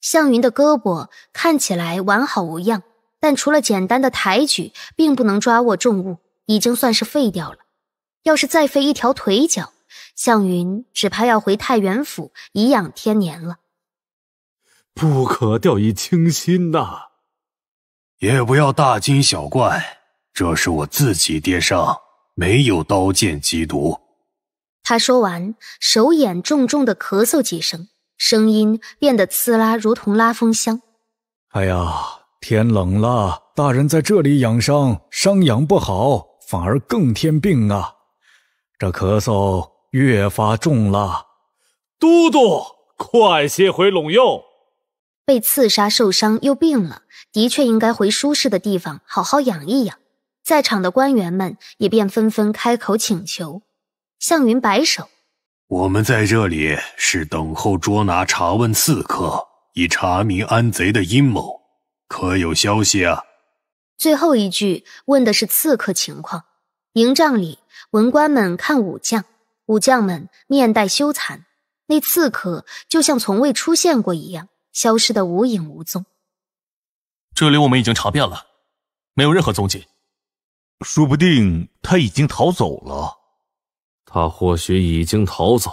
向云的胳膊看起来完好无恙，但除了简单的抬举，并不能抓握重物，已经算是废掉了。要是再废一条腿脚，向云只怕要回太原府颐养天年了，不可掉以轻心呐！也不要大惊小怪，这是我自己跌伤，没有刀剑疾毒。他说完，手眼重重的咳嗽几声，声音变得刺啦，如同拉风箱。哎呀，天冷了，大人在这里养伤，伤养不好，反而更添病啊！这咳嗽。越发重了，都督，快些回陇右。被刺杀、受伤又病了，的确应该回舒适的地方好好养一养。在场的官员们也便纷纷开口请求。向云摆手，我们在这里是等候捉拿、查问刺客，以查明安贼的阴谋。可有消息啊？最后一句问的是刺客情况。营帐里，文官们看武将。武将们面带羞惭，那刺客就像从未出现过一样，消失的无影无踪。这里我们已经查遍了，没有任何踪迹。说不定他已经逃走了。他或许已经逃走，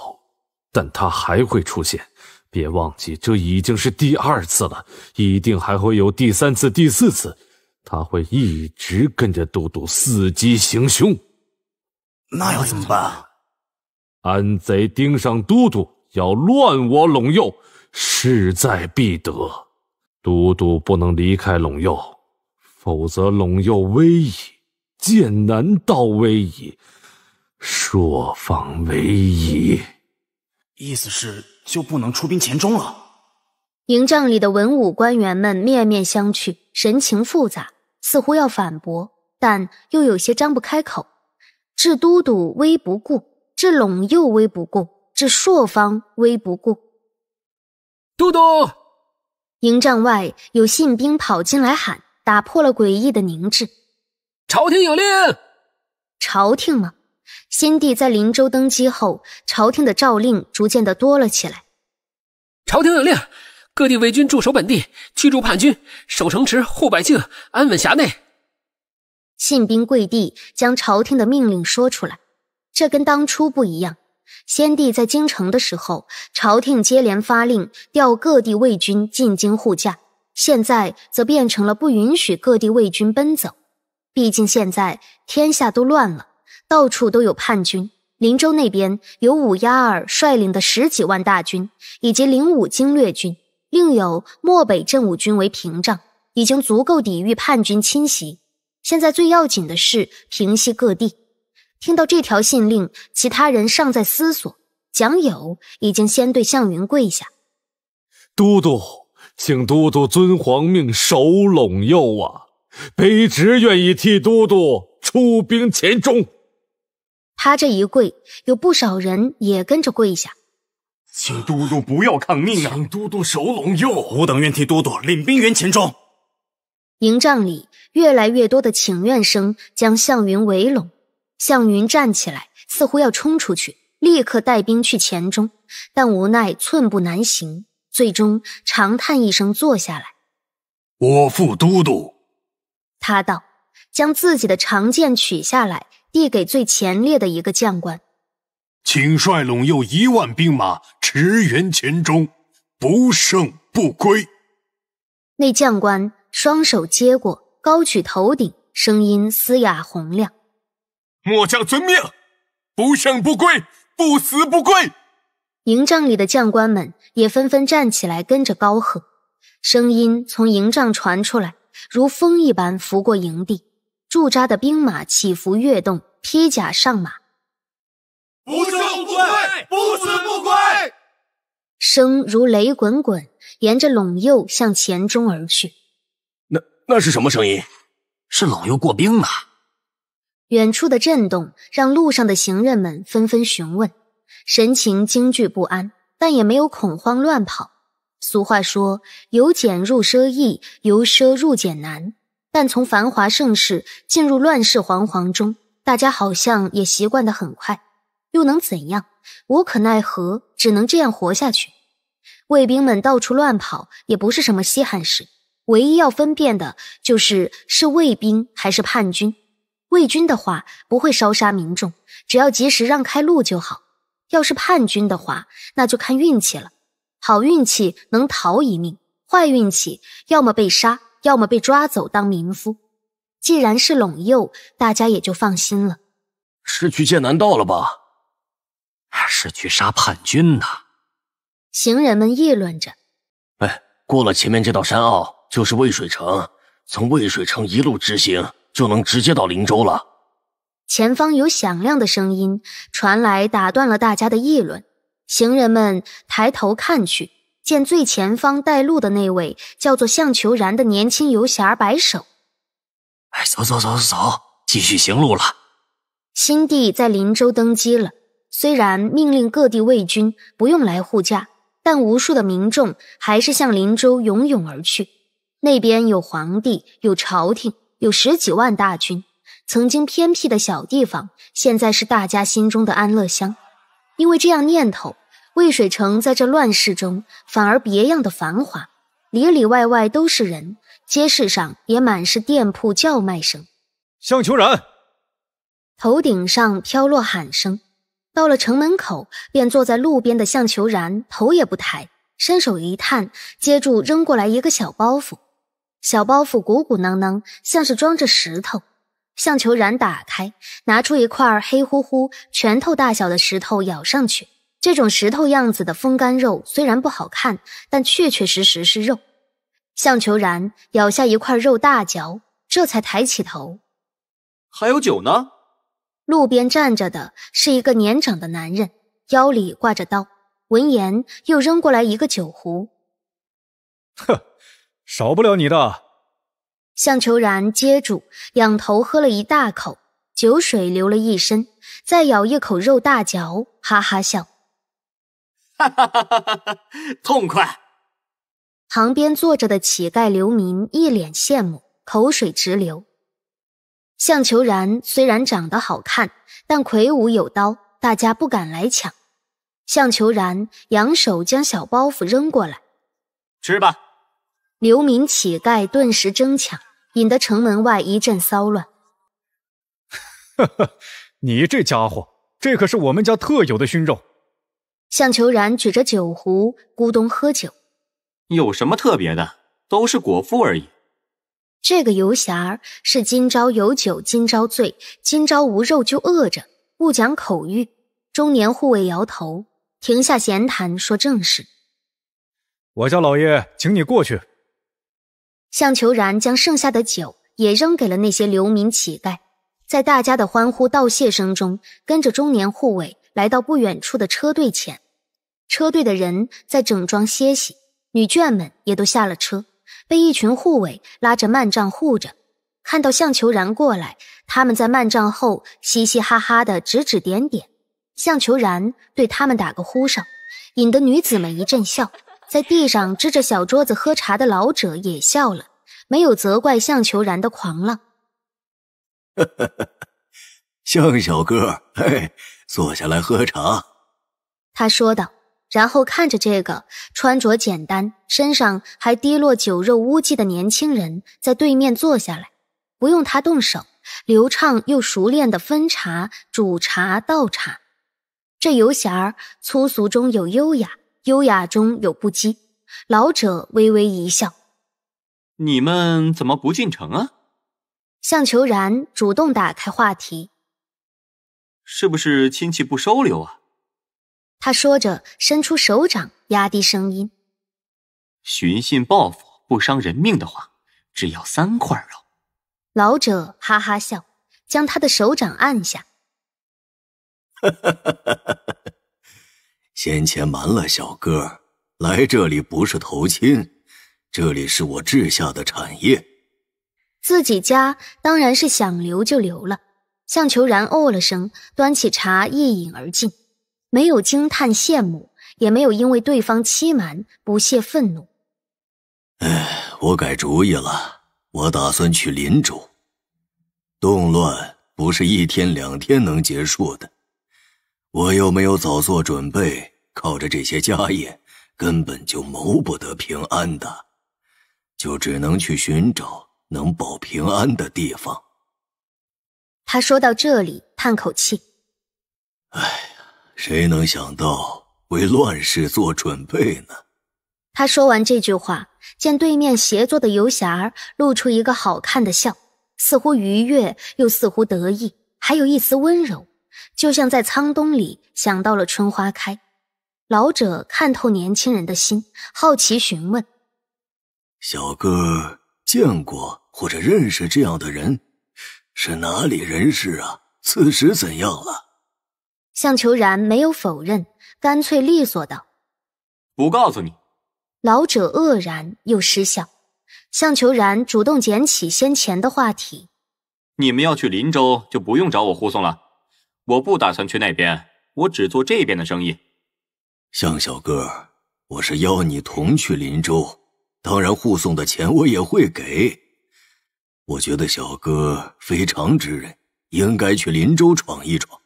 但他还会出现。别忘记，这已经是第二次了，一定还会有第三次、第四次。他会一直跟着都督，伺机行凶。那要怎么办？安贼盯上都督，要乱我陇右，势在必得。都督不能离开陇右，否则陇右危矣，剑南道危矣，朔方危矣。意思是就不能出兵前中了。营帐里的文武官员们面面相觑，神情复杂，似乎要反驳，但又有些张不开口。置都督危不顾。至陇右危不顾，至朔方危不顾。都督，营帐外有信兵跑进来喊，打破了诡异的凝滞。朝廷有令。朝廷吗？先帝在林州登基后，朝廷的诏令逐渐的多了起来。朝廷有令，各地为军驻守本地，驱逐叛军，守城池，护百姓，安稳辖内。信兵跪地，将朝廷的命令说出来。这跟当初不一样。先帝在京城的时候，朝廷接连发令调各地卫军进京护驾，现在则变成了不允许各地卫军奔走。毕竟现在天下都乱了，到处都有叛军。林州那边有武压二率领的十几万大军，以及灵武经略军，另有漠北镇武军为屏障，已经足够抵御叛军侵袭。现在最要紧的是平息各地。听到这条信令，其他人尚在思索，蒋友已经先对项云跪下：“都督，请都督遵皇命守陇右啊！卑职愿意替都督出兵前中。”他这一跪，有不少人也跟着跪下：“请都督不要抗命啊！请都督守陇右，我等愿替都督领兵援前中。”营帐里越来越多的请愿声将项云围拢。向云站起来，似乎要冲出去，立刻带兵去黔中，但无奈寸步难行，最终长叹一声，坐下来。我副都督，他道，将自己的长剑取下来，递给最前列的一个将官，请率陇右一万兵马驰援黔中，不胜不归。那将官双手接过，高举头顶，声音嘶哑洪亮。末将遵命，不胜不归，不死不归。营帐里的将官们也纷纷站起来，跟着高喝，声音从营帐传出来，如风一般拂过营地。驻扎的兵马起伏跃动，披甲上马，不胜不归，不死不归。声如雷滚滚，沿着陇右向前中而去。那那是什么声音？是陇右过兵吗？远处的震动让路上的行人们纷纷询问，神情惊惧不安，但也没有恐慌乱跑。俗话说：“由俭入奢易，由奢入俭难。”但从繁华盛世进入乱世惶惶中，大家好像也习惯的很快。又能怎样？无可奈何，只能这样活下去。卫兵们到处乱跑也不是什么稀罕事，唯一要分辨的就是是卫兵还是叛军。魏军的话不会烧杀民众，只要及时让开路就好。要是叛军的话，那就看运气了。好运气能逃一命，坏运气要么被杀，要么被抓走当民夫。既然是陇右，大家也就放心了。是去剑南道了吧？是去杀叛军呢？行人们议论着。哎，过了前面这道山坳，就是渭水城。从渭水城一路直行。就能直接到林州了。前方有响亮的声音传来，打断了大家的议论。行人们抬头看去，见最前方带路的那位叫做向求然的年轻游侠摆手：“哎，走走走走，继续行路了。”新帝在林州登基了，虽然命令各地卫军不用来护驾，但无数的民众还是向林州涌涌而去。那边有皇帝，有朝廷。有十几万大军，曾经偏僻的小地方，现在是大家心中的安乐乡。因为这样念头，渭水城在这乱世中反而别样的繁华，里里外外都是人，街市上也满是店铺叫卖声。向秋然，头顶上飘落喊声，到了城门口，便坐在路边的向求然头也不抬，伸手一探，接住扔过来一个小包袱。小包袱鼓鼓囊囊，像是装着石头。向求然打开，拿出一块黑乎乎、拳头大小的石头，咬上去。这种石头样子的风干肉虽然不好看，但确确实实是肉。向求然咬下一块肉，大嚼，这才抬起头。还有酒呢。路边站着的是一个年长的男人，腰里挂着刀。闻言，又扔过来一个酒壶。哼。少不了你的，向求然接住，仰头喝了一大口酒水，流了一身，再咬一口肉大嚼，哈哈笑，哈哈哈哈哈，痛快！旁边坐着的乞丐刘民一脸羡慕，口水直流。向求然虽然长得好看，但魁梧有刀，大家不敢来抢。向求然扬手将小包袱扔过来，吃吧。流民乞丐顿时争抢，引得城门外一阵骚乱。哈哈，你这家伙，这可是我们家特有的熏肉。向求然举着酒壶咕咚喝酒，有什么特别的？都是果腹而已。这个游侠是今朝有酒今朝醉，今朝无肉就饿着，不讲口谕。中年护卫摇头，停下闲谈，说正事。我家老爷，请你过去。向求然将剩下的酒也扔给了那些流民乞丐，在大家的欢呼道谢声中，跟着中年护卫来到不远处的车队前。车队的人在整装歇息，女眷们也都下了车，被一群护卫拉着幔帐护着。看到向求然过来，他们在幔帐后嘻嘻哈哈的指指点点。向求然对他们打个呼哨，引得女子们一阵笑。在地上支着小桌子喝茶的老者也笑了，没有责怪向求然的狂浪。[LAUGHS] 向小哥，坐下来喝茶。他说道，然后看着这个穿着简单、身上还滴落酒肉污迹的年轻人在对面坐下来，不用他动手，流畅又熟练的分茶、煮茶、倒茶。这游侠儿粗俗中有优雅。优雅中有不羁，老者微微一笑：“你们怎么不进城啊？”向求然主动打开话题：“是不是亲戚不收留啊？”他说着伸出手掌，压低声音：“寻衅报复不伤人命的话，只要三块肉。”老者哈哈笑，将他的手掌按下。哈哈哈哈哈！先前瞒了小哥，来这里不是投亲，这里是我治下的产业。自己家当然是想留就留了。向求然哦了声，端起茶一饮而尽，没有惊叹羡慕，也没有因为对方欺瞒不屑愤怒。哎，我改主意了，我打算去林州。动乱不是一天两天能结束的。我又没有早做准备，靠着这些家业，根本就谋不得平安的，就只能去寻找能保平安的地方。他说到这里，叹口气：“哎呀，谁能想到为乱世做准备呢？”他说完这句话，见对面斜坐的游侠露出一个好看的笑，似乎愉悦，又似乎得意，还有一丝温柔。就像在苍冬里想到了春花开，老者看透年轻人的心，好奇询问：“小哥见过或者认识这样的人，是哪里人士啊？此时怎样了？”向求然没有否认，干脆利索道：“不告诉你。”老者愕然又失笑，向求然主动捡起先前的话题：“你们要去林州，就不用找我护送了。”我不打算去那边，我只做这边的生意。向小哥，我是邀你同去林州，当然护送的钱我也会给。我觉得小哥非常之人，应该去林州闯一闯。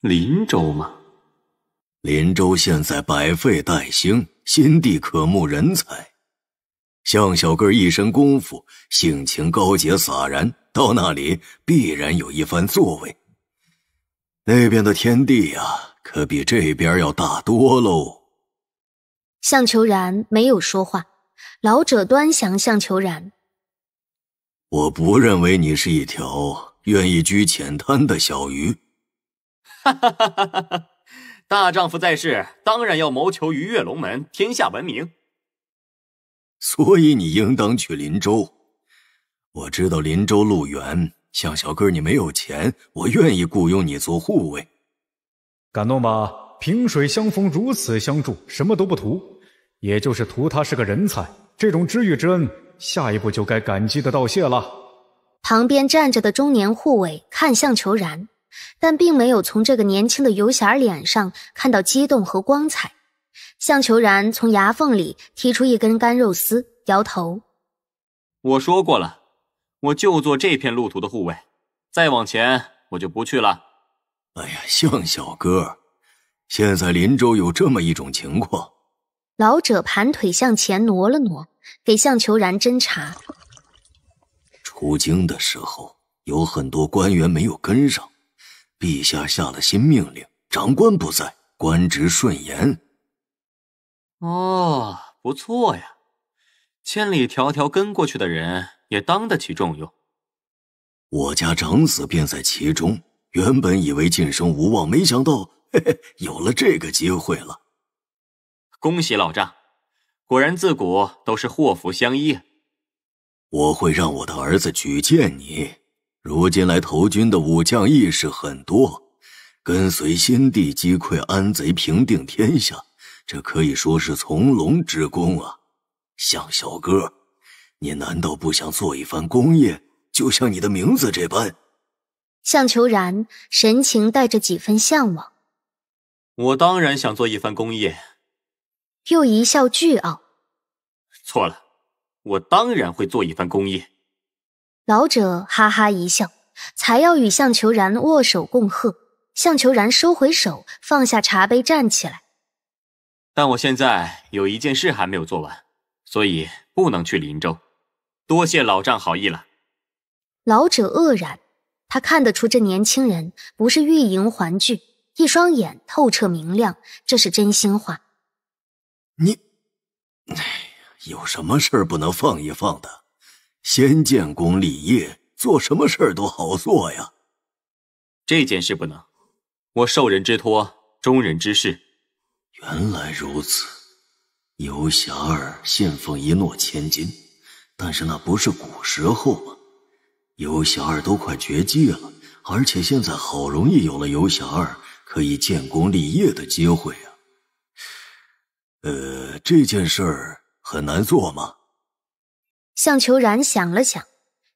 林州吗？林州现在百废待兴，心地可慕人才。向小哥一身功夫，性情高洁洒然，到那里必然有一番作为。那边的天地呀，可比这边要大多喽。向求然没有说话，老者端详向求然。我不认为你是一条愿意居浅滩的小鱼。哈哈哈哈哈哈！大丈夫在世，当然要谋求鱼跃龙门，天下闻名。所以你应当去林州。我知道林州路远。向小哥，你没有钱，我愿意雇佣你做护卫。感动吧？萍水相逢，如此相助，什么都不图，也就是图他是个人才。这种知遇之恩，下一步就该感激的道谢了。旁边站着的中年护卫看向裘然，但并没有从这个年轻的游侠脸上看到激动和光彩。向裘然从牙缝里提出一根干肉丝，摇头。我说过了。我就做这片路途的护卫，再往前我就不去了。哎呀，向小哥，现在林州有这么一种情况。老者盘腿向前挪了挪，给向求然斟茶。出京的时候，有很多官员没有跟上，陛下下了新命令，长官不在，官职顺延。哦，不错呀，千里迢迢跟过去的人。也当得起重用，我家长子便在其中。原本以为晋升无望，没想到嘿嘿，有了这个机会了。恭喜老丈，果然自古都是祸福相依。我会让我的儿子举荐你。如今来投军的武将义士很多，跟随先帝击溃安贼，平定天下，这可以说是从龙之功啊，向小哥。你难道不想做一番功业，就像你的名字这般？向求然神情带着几分向往。我当然想做一番功业。又一笑，巨傲。错了，我当然会做一番功业。老者哈哈一笑，才要与向求然握手共贺，向求然收回手，放下茶杯，站起来。但我现在有一件事还没有做完，所以不能去林州。多谢老丈好意了。老者愕然，他看得出这年轻人不是欲迎还拒，一双眼透彻明亮，这是真心话。你，哎呀，有什么事不能放一放的？先建功立业，做什么事都好做呀。这件事不能，我受人之托，忠人之事。原来如此，游侠儿信奉一诺千金。但是那不是古时候吗？游小二都快绝迹了，而且现在好容易有了游小二可以建功立业的机会啊！呃，这件事儿很难做吗？项求然想了想，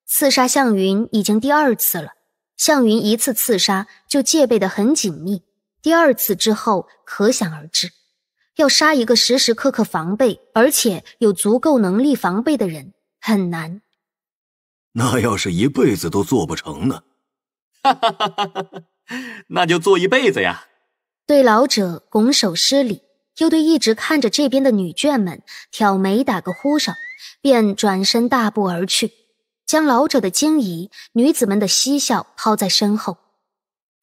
刺杀项云已经第二次了。项云一次刺杀就戒备的很紧密，第二次之后可想而知，要杀一个时时刻刻防备，而且有足够能力防备的人。很难。那要是一辈子都做不成呢？[LAUGHS] 那就做一辈子呀！对老者拱手施礼，又对一直看着这边的女眷们挑眉打个呼哨，便转身大步而去，将老者的惊疑、女子们的嬉笑抛在身后。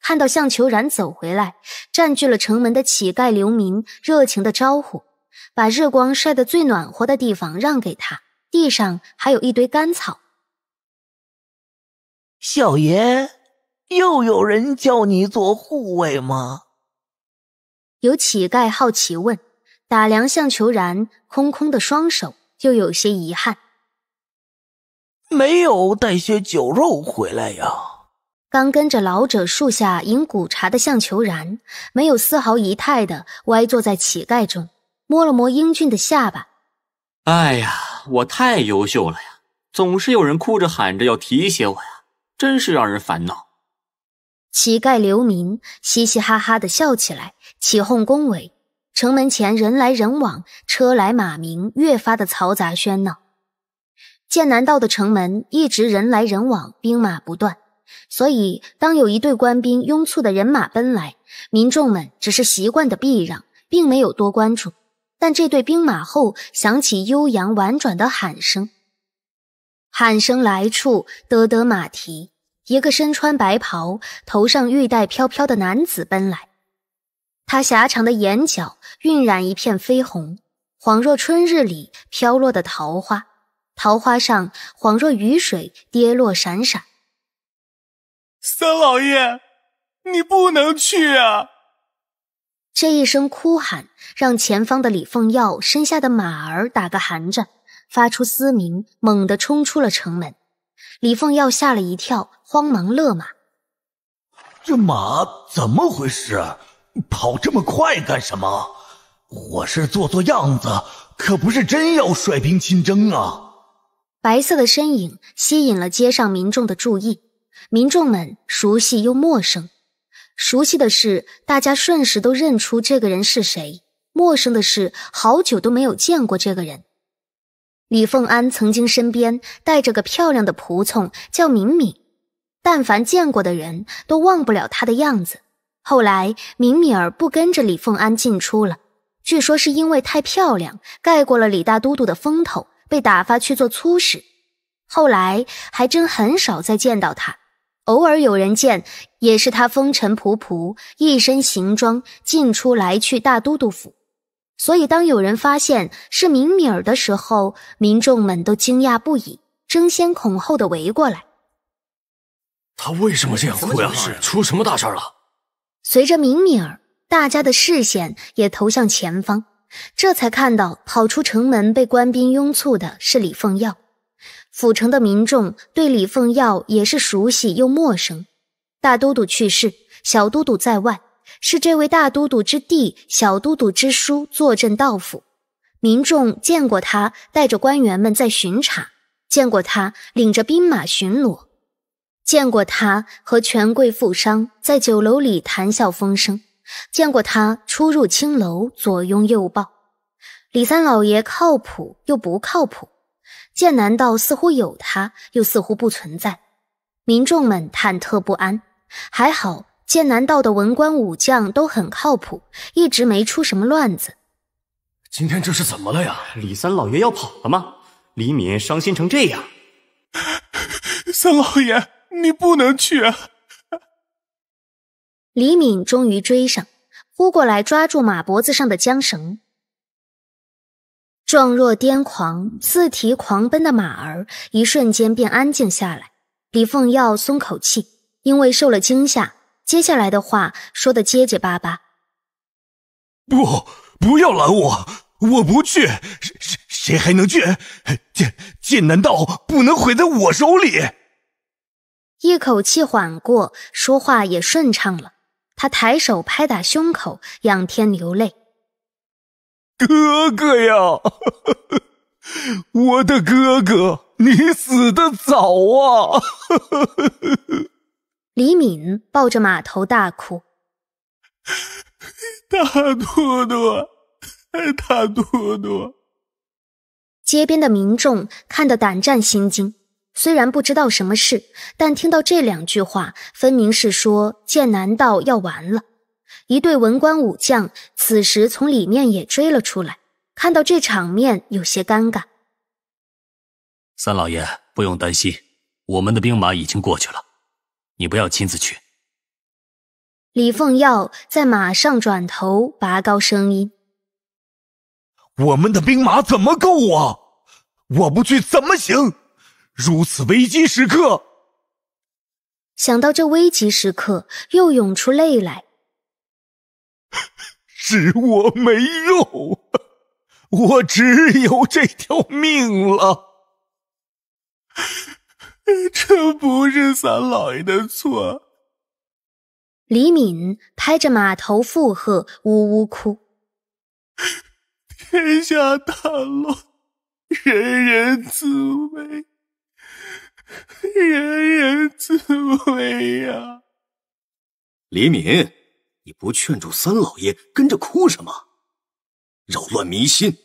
看到向求然走回来，占据了城门的乞丐流民热情的招呼，把日光晒得最暖和的地方让给他。地上还有一堆干草。小爷又有人叫你做护卫吗？有乞丐好奇问，打量向求然空空的双手，又有些遗憾。没有带些酒肉回来呀？刚跟着老者树下饮古茶的向求然，没有丝毫仪态的歪坐在乞丐中，摸了摸英俊的下巴。哎呀！我太优秀了呀，总是有人哭着喊着要提携我呀，真是让人烦恼。乞丐刘民嘻嘻哈哈的笑起来，起哄恭维。城门前人来人往，车来马鸣，越发的嘈杂喧闹。剑南道的城门一直人来人往，兵马不断，所以当有一队官兵拥簇的人马奔来，民众们只是习惯的避让，并没有多关注。但这队兵马后响起悠扬婉转的喊声，喊声来处得得马蹄，一个身穿白袍、头上玉带飘飘的男子奔来。他狭长的眼角晕染一片绯红，恍若春日里飘落的桃花，桃花上恍若雨水跌落，闪闪。三老爷，你不能去啊！这一声哭喊。让前方的李凤耀身下的马儿打个寒颤，发出嘶鸣，猛地冲出了城门。李凤耀吓了一跳，慌忙勒马。这马怎么回事？跑这么快干什么？我是做做样子，可不是真要率兵亲征啊！白色的身影吸引了街上民众的注意，民众们熟悉又陌生。熟悉的是，大家瞬时都认出这个人是谁。陌生的是，好久都没有见过这个人。李凤安曾经身边带着个漂亮的仆从，叫敏敏。但凡见过的人都忘不了她的样子。后来，敏敏儿不跟着李凤安进出了，据说是因为太漂亮，盖过了李大都督的风头，被打发去做粗使。后来还真很少再见到他，偶尔有人见，也是他风尘仆仆，一身行装进出来去大都督府。所以，当有人发现是明敏儿的时候，民众们都惊讶不已，争先恐后的围过来。他为什么这样？哭呀？出什么大事了？随着明敏儿，大家的视线也投向前方，这才看到跑出城门、被官兵拥簇的是李凤耀。府城的民众对李凤耀也是熟悉又陌生。大都督去世，小都督在外。是这位大都督之弟、小都督之叔坐镇道府，民众见过他带着官员们在巡查，见过他领着兵马巡逻，见过他和权贵富商在酒楼里谈笑风生，见过他出入青楼左拥右抱。李三老爷靠谱又不靠谱，剑南道似乎有他，又似乎不存在。民众们忐忑不安，还好。剑南道的文官武将都很靠谱，一直没出什么乱子。今天这是怎么了呀？李三老爷要跑了吗？李敏伤心成这样。[LAUGHS] 三老爷，你不能去！啊！李敏终于追上，扑过来抓住马脖子上的缰绳，状若癫狂、四蹄狂奔的马儿，一瞬间便安静下来。李凤耀松口气，因为受了惊吓。接下来的话说的结结巴巴。不，不要拦我，我不去，谁谁还能去？剑剑难道不能毁在我手里？一口气缓过，说话也顺畅了。他抬手拍打胸口，仰天流泪。哥哥呀，[LAUGHS] 我的哥哥，你死的早啊！哈哈哈哈。李敏抱着马头大哭：[LAUGHS] “大都督，大都督！”街边的民众看得胆战心惊，虽然不知道什么事，但听到这两句话，分明是说剑南道要完了。一队文官武将此时从里面也追了出来，看到这场面有些尴尬。三老爷不用担心，我们的兵马已经过去了。你不要亲自去。李凤耀在马上转头，拔高声音：“我们的兵马怎么够啊？我不去怎么行？如此危机时刻，想到这危急时刻，又涌出泪来。[LAUGHS] 是我没用，我只有这条命了。” [LAUGHS] 这不是三老爷的错。李敏拍着马头附和，呜呜哭。[LAUGHS] 天下大乱，人人自危，人人自危呀！李敏，你不劝住三老爷，跟着哭什么？扰乱民心！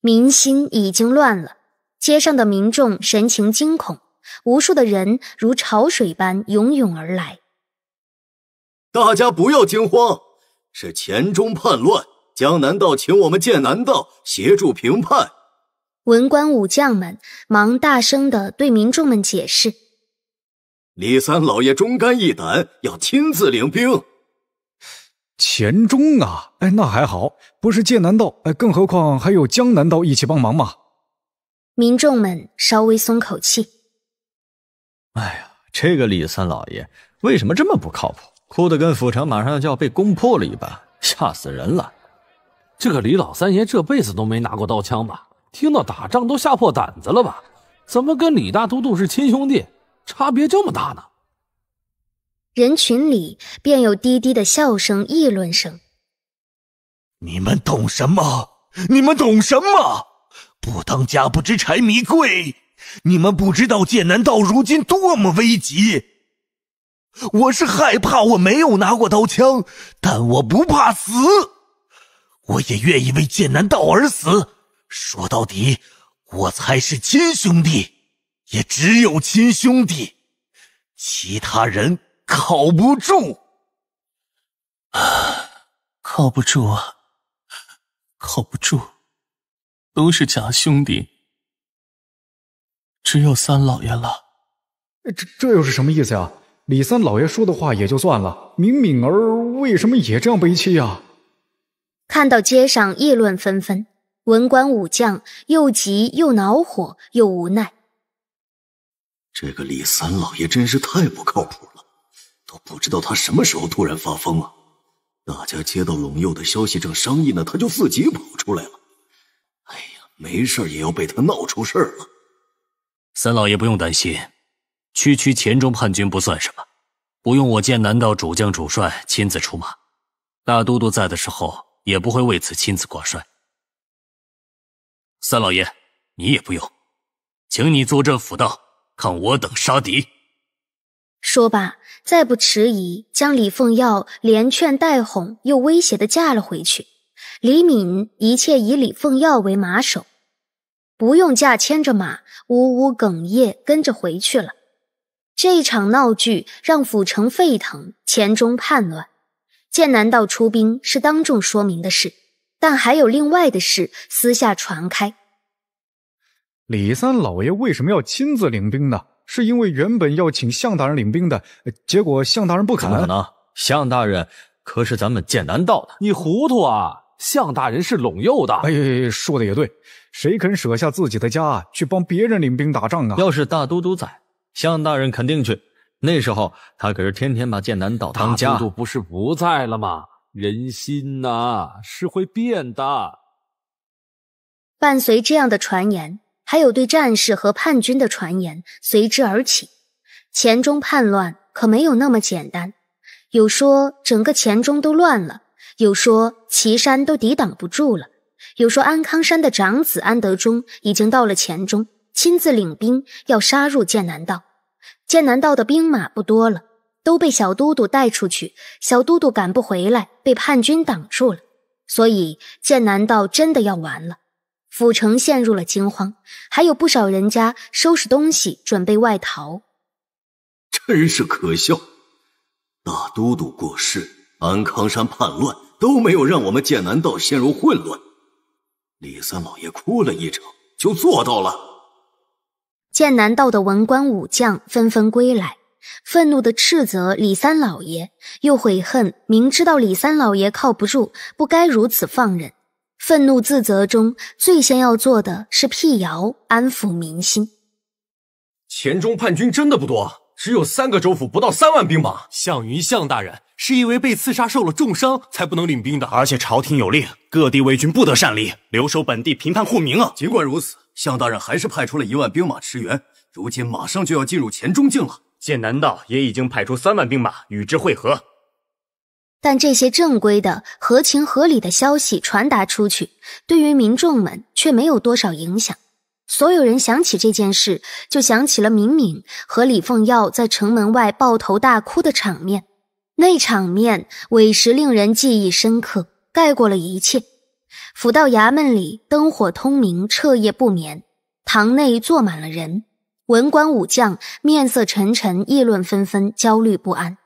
民心已经乱了。街上的民众神情惊恐，无数的人如潮水般涌涌而来。大家不要惊慌，是钱中叛乱，江南道请我们剑南道协助平叛。文官武将们忙大声的对民众们解释：“李三老爷忠肝义胆，要亲自领兵。”钱忠啊，哎，那还好，不是剑南道，哎，更何况还有江南道一起帮忙嘛。民众们稍微松口气。哎呀，这个李三老爷为什么这么不靠谱？哭的跟府城马上就要被攻破了一般，吓死人了！这个李老三爷这辈子都没拿过刀枪吧？听到打仗都吓破胆子了吧？怎么跟李大都督是亲兄弟，差别这么大呢？人群里便有低低的笑声、议论声。你们懂什么？你们懂什么？不当家不知柴米贵，你们不知道剑南道如今多么危急。我是害怕，我没有拿过刀枪，但我不怕死，我也愿意为剑南道而死。说到底，我才是亲兄弟，也只有亲兄弟，其他人靠不住。啊，靠不住啊，靠不住。都是假兄弟，只有三老爷了。这这又是什么意思呀？李三老爷说的话也就算了，明敏儿为什么也这样悲戚呀？看到街上议论纷纷，文官武将又急又恼火又无奈。这个李三老爷真是太不靠谱了，都不知道他什么时候突然发疯了。大家接到陇右的消息正商议呢，他就自己跑出来了。没事也要被他闹出事了，三老爷不用担心，区区黔中叛军不算什么，不用我见南道主将主帅亲自出马，大都督在的时候也不会为此亲自挂帅。三老爷，你也不用，请你坐镇府道，看我等杀敌。说罢，再不迟疑，将李凤耀连劝带哄又威胁的架了回去。李敏一切以李凤耀为马首，不用驾牵着马，呜呜哽咽跟着回去了。这一场闹剧让府城沸腾，钱中叛乱，剑南道出兵是当众说明的事，但还有另外的事私下传开。李三老爷为什么要亲自领兵呢？是因为原本要请向大人领兵的，结果向大人不肯。不可能，向大人可是咱们剑南道的。你糊涂啊！向大人是陇右的，哎，说的也对。谁肯舍下自己的家去帮别人领兵打仗啊？要是大都督在，向大人肯定去。那时候他可是天天把剑南岛当家。大都督不是不在了吗？人心呐，是会变的。伴随这样的传言，还有对战士和叛军的传言随之而起。黔中叛乱可没有那么简单，有说整个黔中都乱了。有说岐山都抵挡不住了，有说安康山的长子安德忠已经到了黔中，亲自领兵要杀入剑南道。剑南道的兵马不多了，都被小都督带出去，小都督赶不回来，被叛军挡住了，所以剑南道真的要完了。府城陷入了惊慌，还有不少人家收拾东西准备外逃，真是可笑。大都督过世，安康山叛乱。都没有让我们剑南道陷入混乱。李三老爷哭了一场就做到了。剑南道的文官武将纷纷归来，愤怒地斥责李三老爷，又悔恨明知道李三老爷靠不住，不该如此放任。愤怒自责中，最先要做的是辟谣、安抚民心。黔中叛军真的不多。只有三个州府，不到三万兵马。项云项大人是因为被刺杀，受了重伤，才不能领兵的。而且朝廷有令，各地卫军不得擅离，留守本地平叛护民啊。尽管如此，项大人还是派出了一万兵马驰援，如今马上就要进入黔中境了。剑南道也已经派出三万兵马与之会合。但这些正规的、合情合理的消息传达出去，对于民众们却没有多少影响。所有人想起这件事，就想起了敏敏和李凤耀在城门外抱头大哭的场面，那场面委实令人记忆深刻，盖过了一切。府道衙门里灯火通明，彻夜不眠，堂内坐满了人，文官武将面色沉沉，议论纷纷，焦虑不安。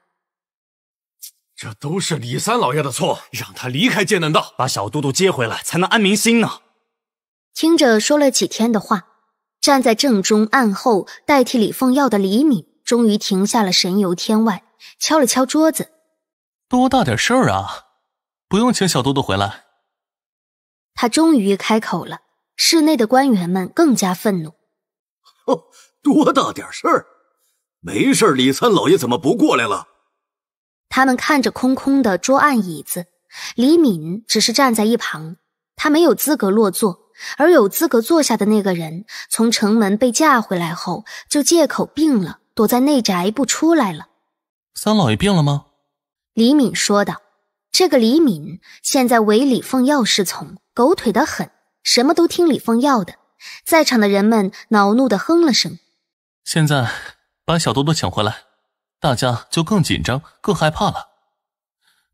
这都是李三老爷的错，让他离开剑南道，把小都督接回来，才能安民心呢。听着说了几天的话，站在正中暗后代替李凤耀的李敏，终于停下了神游天外，敲了敲桌子。多大点事儿啊，不用请小都督回来。他终于开口了。室内的官员们更加愤怒。哦，多大点事儿？没事李三老爷怎么不过来了？他们看着空空的桌案椅子，李敏只是站在一旁，他没有资格落座。而有资格坐下的那个人，从城门被架回来后，就借口病了，躲在内宅不出来了。三老爷病了吗？李敏说道。这个李敏现在唯李凤耀侍从，狗腿得很，什么都听李凤耀的。在场的人们恼怒地哼了声。现在把小多多请回来，大家就更紧张、更害怕了。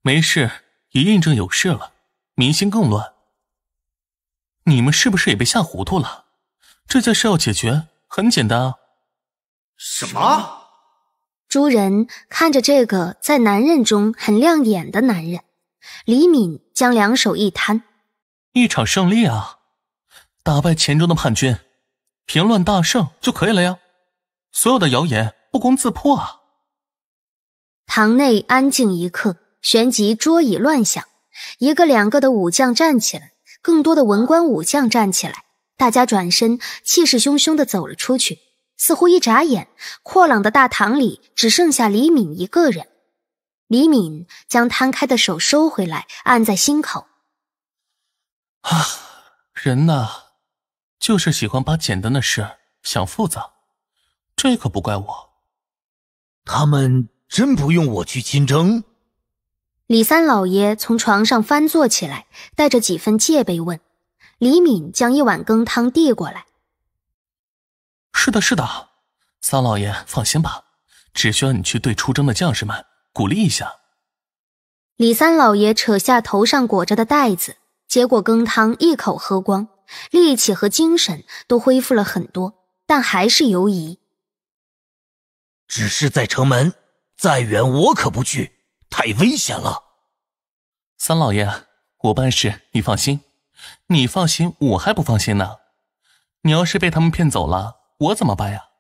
没事，也印证有事了，民心更乱。你们是不是也被吓糊涂了？这件事要解决很简单啊。什么？朱仁看着这个在男人中很亮眼的男人，李敏将两手一摊：“一场胜利啊，打败黔中的叛军，平乱大胜就可以了呀。所有的谣言不攻自破啊。”堂内安静一刻，旋即桌椅乱响，一个两个的武将站起来。更多的文官武将站起来，大家转身，气势汹汹地走了出去。似乎一眨眼，阔朗的大堂里只剩下李敏一个人。李敏将摊开的手收回来，按在心口。啊，人呐，就是喜欢把简单的事想复杂，这可不怪我。他们真不用我去亲征？李三老爷从床上翻坐起来，带着几分戒备问：“李敏，将一碗羹汤递过来。”“是的，是的，三老爷放心吧，只需要你去对出征的将士们鼓励一下。”李三老爷扯下头上裹着的袋子，结果羹汤一口喝光，力气和精神都恢复了很多，但还是犹疑。只是在城门再远，我可不去，太危险了。三老爷，我办事你放心，你放心我还不放心呢。你要是被他们骗走了，我怎么办呀？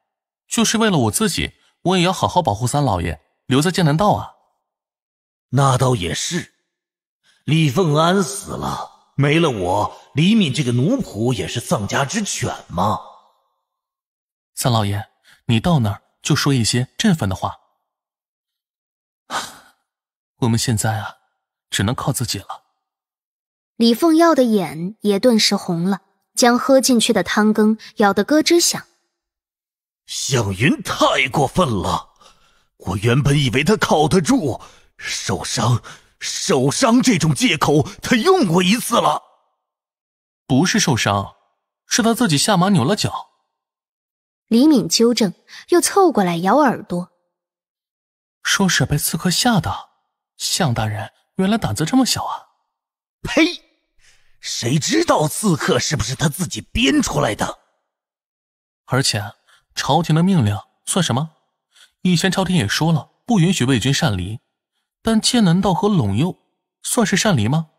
就是为了我自己，我也要好好保护三老爷，留在剑南道啊。那倒也是，李凤安死了，没了我李敏这个奴仆也是丧家之犬嘛。三老爷，你到那儿就说一些振奋的话。[SIGHS] 我们现在啊。只能靠自己了。李凤耀的眼也顿时红了，将喝进去的汤羹咬得咯吱响。向云太过分了！我原本以为他靠得住，受伤、受伤这种借口他用过一次了。不是受伤，是他自己下马扭了脚。李敏纠正，又凑过来咬耳朵，说是被刺客吓的。向大人。原来胆子这么小啊！呸！谁知道刺客是不是他自己编出来的？而且朝廷的命令算什么？以前朝廷也说了不允许魏军擅离，但剑南道和陇右算是擅离吗？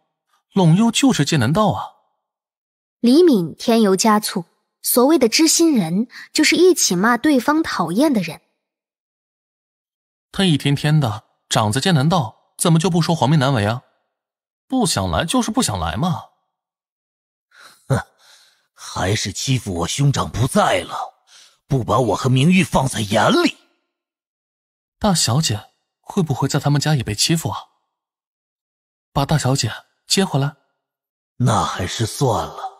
陇右就是剑南道啊！李敏添油加醋，所谓的知心人就是一起骂对方讨厌的人。他一天天的长在剑南道。怎么就不说皇命难违啊？不想来就是不想来嘛。哼，还是欺负我兄长不在了，不把我和明玉放在眼里。大小姐会不会在他们家也被欺负啊？把大小姐接回来？那还是算了。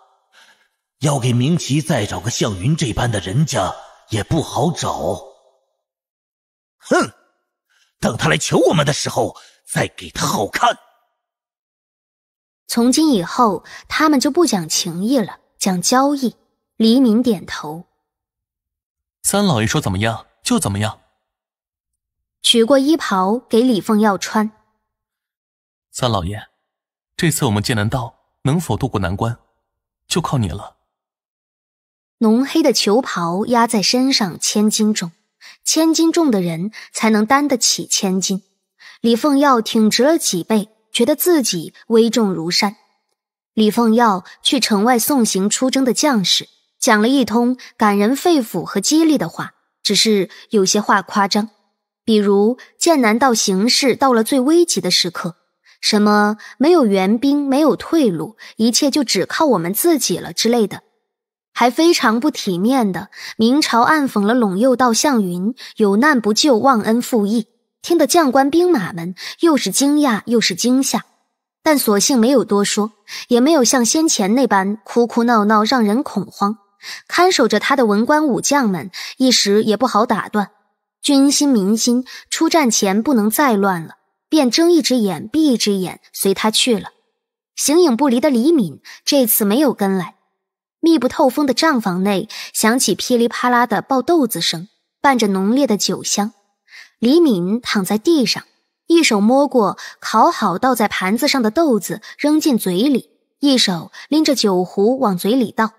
要给明奇再找个像云这般的人家也不好找。哼，等他来求我们的时候。再给他好看。从今以后，他们就不讲情义了，讲交易。黎民点头。三老爷说怎么样就怎么样。取过衣袍给李凤要穿。三老爷，这次我们剑南道能否渡过难关，就靠你了。浓黑的裘袍压在身上，千斤重，千斤重的人才能担得起千斤。李凤耀挺直了脊背，觉得自己危重如山。李凤耀去城外送行出征的将士，讲了一通感人肺腑和激励的话，只是有些话夸张，比如剑南道形势到了最危急的时刻，什么没有援兵、没有退路，一切就只靠我们自己了之类的，还非常不体面的，明朝暗讽了陇右道项云有难不救、忘恩负义。听得将官兵马们又是惊讶又是惊吓，但索性没有多说，也没有像先前那般哭哭闹闹，让人恐慌。看守着他的文官武将们一时也不好打断，军心民心出战前不能再乱了，便睁一只眼闭一只眼，随他去了。形影不离的李敏这次没有跟来，密不透风的帐房内响起噼里啪啦的爆豆子声，伴着浓烈的酒香。李敏躺在地上，一手摸过烤好倒在盘子上的豆子，扔进嘴里，一手拎着酒壶往嘴里倒，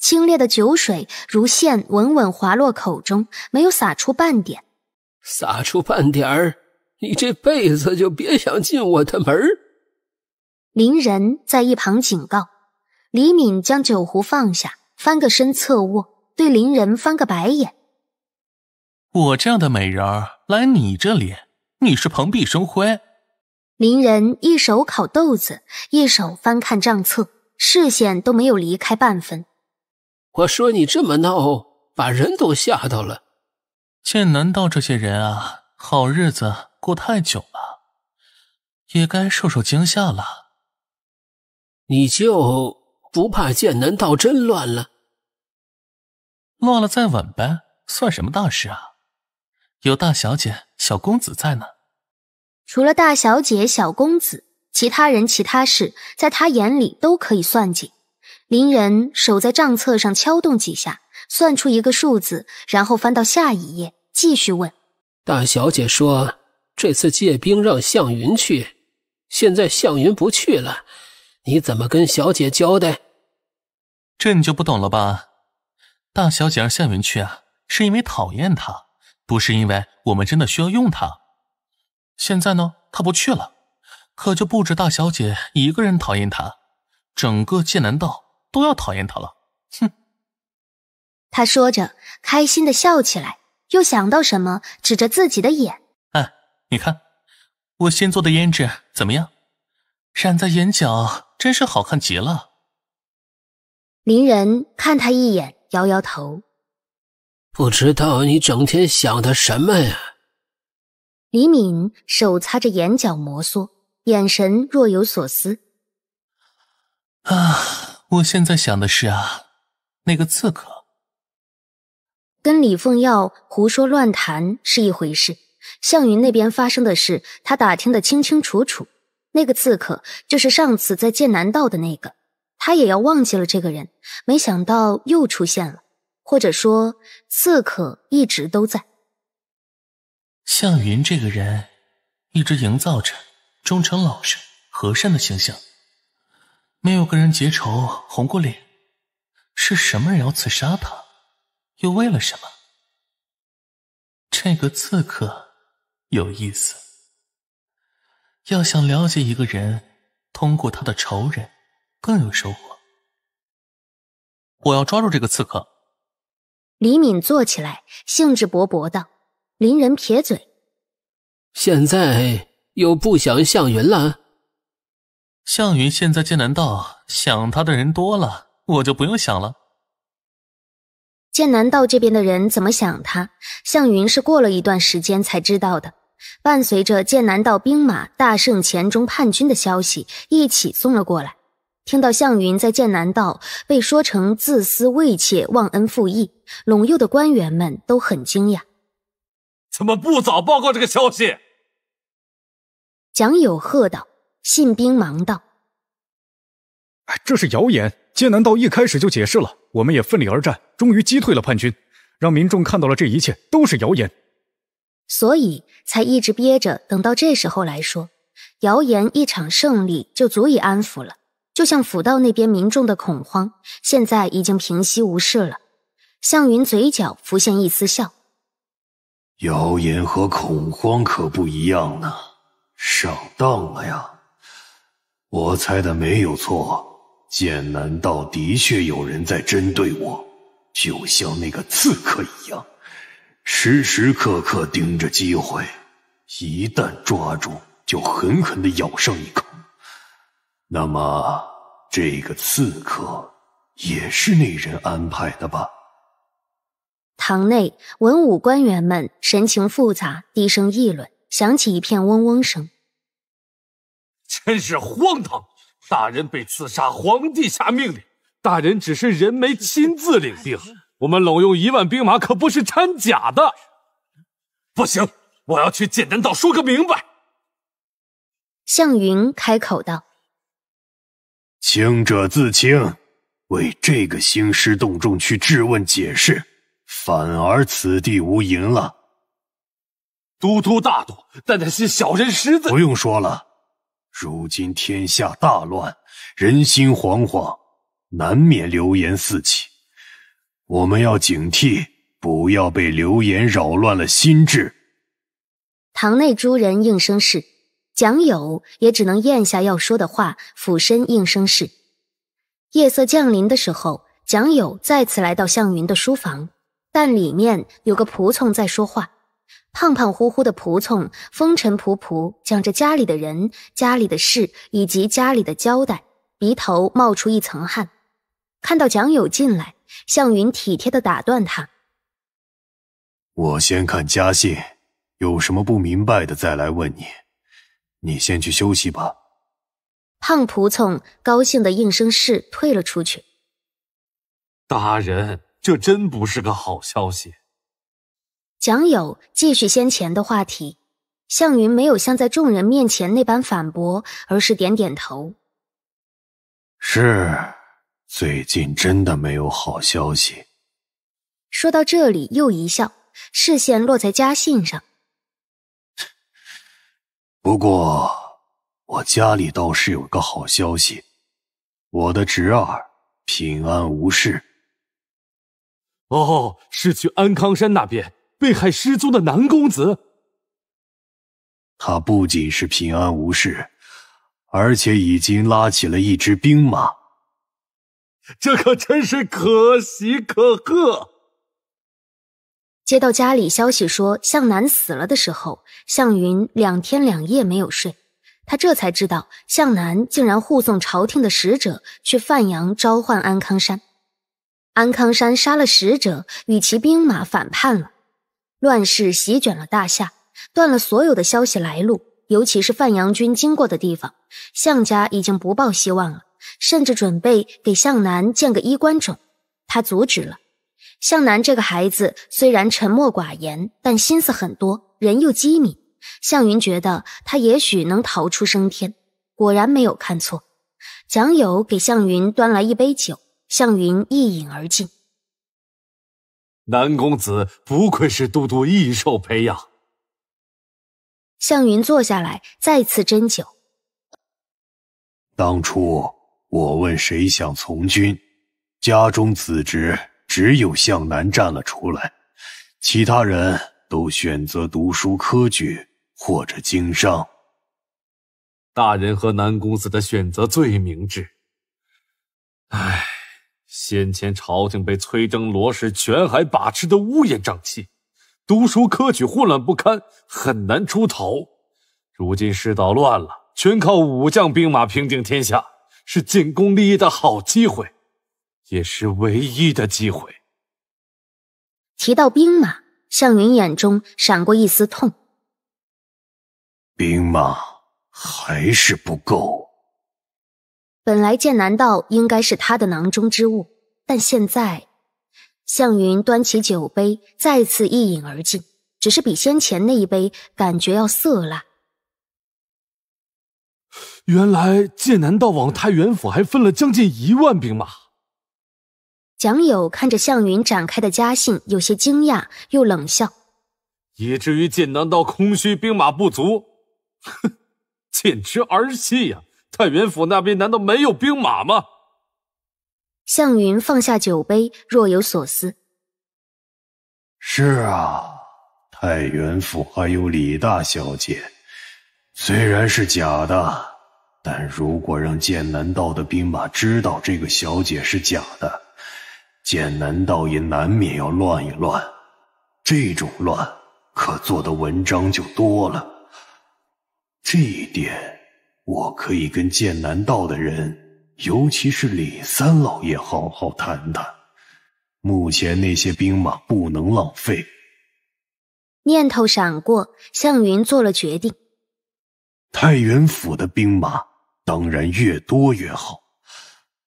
清冽的酒水如线稳稳滑落口中，没有洒出半点。洒出半点儿，你这辈子就别想进我的门儿。林仁在一旁警告。李敏将酒壶放下，翻个身侧卧，对林仁翻个白眼。我这样的美人儿。来你这里，你是蓬荜生辉。林人一手烤豆子，一手翻看账册，视线都没有离开半分。我说你这么闹，把人都吓到了。剑南道这些人啊，好日子过太久了，也该受受惊吓了。你就不怕剑南道真乱了？乱了再稳呗，算什么大事啊？有大小姐、小公子在呢。除了大小姐、小公子，其他人、其他事，在他眼里都可以算计。林仁手在账册上敲动几下，算出一个数字，然后翻到下一页，继续问：“大小姐说这次借兵让项云去，现在项云不去了，你怎么跟小姐交代？”这你就不懂了吧？大小姐让项云去啊，是因为讨厌他。不是因为我们真的需要用它，现在呢，他不去了，可就不止大小姐一个人讨厌他，整个剑南道都要讨厌他了。哼！他说着，开心的笑起来，又想到什么，指着自己的眼：“哎，你看，我新做的胭脂怎么样？染在眼角，真是好看极了。”林人看他一眼，摇摇头。不知道你整天想的什么呀？李敏手擦着眼角，摩挲，眼神若有所思。啊，我现在想的是啊，那个刺客，跟李凤耀胡说乱谈是一回事。项云那边发生的事，他打听的清清楚楚。那个刺客就是上次在剑南道的那个，他也要忘记了这个人，没想到又出现了。或者说，刺客一直都在。向云这个人，一直营造着忠诚老实、和善的形象，没有跟人结仇红过脸。是什么人要刺杀他？又为了什么？这个刺客有意思。要想了解一个人，通过他的仇人更有收获。我要抓住这个刺客。李敏坐起来，兴致勃勃道：“林人撇嘴，现在又不想向云了。向云现在剑南道想他的人多了，我就不用想了。剑南道这边的人怎么想他，向云是过了一段时间才知道的。伴随着剑南道兵马大胜黔中叛军的消息一起送了过来。”听到项云在剑南道被说成自私、畏怯、忘恩负义，陇右的官员们都很惊讶。怎么不早报告这个消息？蒋友喝道。信兵忙道：“这是谣言。剑南道一开始就解释了，我们也奋力而战，终于击退了叛军，让民众看到了这一切都是谣言，所以才一直憋着，等到这时候来说。谣言一场胜利就足以安抚了。”就像府道那边民众的恐慌，现在已经平息无事了。向云嘴角浮现一丝笑。谣言和恐慌可不一样呢，上当了呀！我猜的没有错，剑南道的确有人在针对我，就像那个刺客一样，时时刻刻盯着机会，一旦抓住就狠狠的咬上一口。那么，这个刺客也是那人安排的吧？堂内文武官员们神情复杂，低声议论，响起一片嗡嗡声。真是荒唐！大人被刺杀，皇帝下命令，大人只是人没亲自领兵，我们拢用一万兵马可不是掺假的。不行，我要去剑南道说个明白。向云开口道。清者自清，为这个兴师动众去质问解释，反而此地无银了。都督大度，但那些小人实在不用说了。如今天下大乱，人心惶惶，难免流言四起，我们要警惕，不要被流言扰乱了心智。堂内诸人应声是。蒋友也只能咽下要说的话，俯身应声是。夜色降临的时候，蒋友再次来到向云的书房，但里面有个仆从在说话。胖胖乎乎的仆从风尘仆仆，讲着家里的人、家里的事以及家里的交代，鼻头冒出一层汗。看到蒋友进来，向云体贴的打断他：“我先看家信，有什么不明白的再来问你。”你先去休息吧。胖仆从高兴的应声是，退了出去。大人，这真不是个好消息。蒋友继续先前的话题，向云没有像在众人面前那般反驳，而是点点头。是，最近真的没有好消息。说到这里，又一笑，视线落在家信上。不过，我家里倒是有个好消息，我的侄儿平安无事。哦，是去安康山那边被害失踪的南公子。他不仅是平安无事，而且已经拉起了一支兵马。这可真是可喜可贺。接到家里消息说向南死了的时候，向云两天两夜没有睡，他这才知道向南竟然护送朝廷的使者去范阳召唤安康山，安康山杀了使者，与其兵马反叛了，乱世席卷了大夏，断了所有的消息来路，尤其是范阳军经过的地方，向家已经不抱希望了，甚至准备给向南建个衣冠冢，他阻止了。向南这个孩子虽然沉默寡言，但心思很多，人又机敏。向云觉得他也许能逃出升天，果然没有看错。蒋友给向云端来一杯酒，向云一饮而尽。南公子不愧是都督一手培养。向云坐下来，再次斟酒。当初我问谁想从军，家中子侄。只有向南站了出来，其他人都选择读书科举或者经商。大人和南公子的选择最明智。唉，先前朝廷被崔征罗氏权海把持的乌烟瘴气，读书科举混乱不堪，很难出头。如今世道乱了，全靠武将兵马平定天下，是进功立业的好机会。也是唯一的机会。提到兵马，向云眼中闪过一丝痛。兵马还是不够。本来剑南道应该是他的囊中之物，但现在，向云端起酒杯，再次一饮而尽，只是比先前那一杯感觉要涩辣。原来剑南道往太原府还分了将近一万兵马。蒋友看着向云展开的家信，有些惊讶，又冷笑：“以至于剑南道空虚，兵马不足，哼，简直儿戏呀！太原府那边难道没有兵马吗？”向云放下酒杯，若有所思：“是啊，太原府还有李大小姐，虽然是假的，但如果让剑南道的兵马知道这个小姐是假的，”剑南道也难免要乱一乱，这种乱可做的文章就多了。这一点我可以跟剑南道的人，尤其是李三老爷好好谈谈。目前那些兵马不能浪费。念头闪过，向云做了决定。太原府的兵马当然越多越好。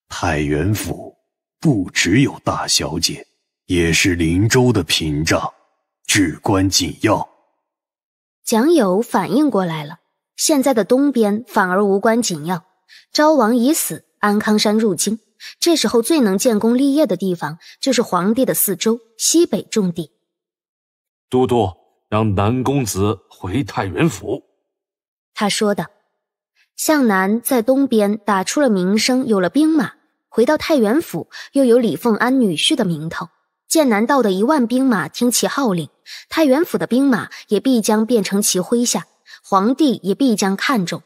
太原府。不只有大小姐，也是林州的屏障，至关紧要。蒋友反应过来了，现在的东边反而无关紧要。昭王已死，安康山入京，这时候最能建功立业的地方就是皇帝的四周西北重地。都督让南公子回太原府。他说的，向南在东边打出了名声，有了兵马。回到太原府，又有李凤安女婿的名头。剑南道的一万兵马听其号令，太原府的兵马也必将变成其麾下，皇帝也必将看重。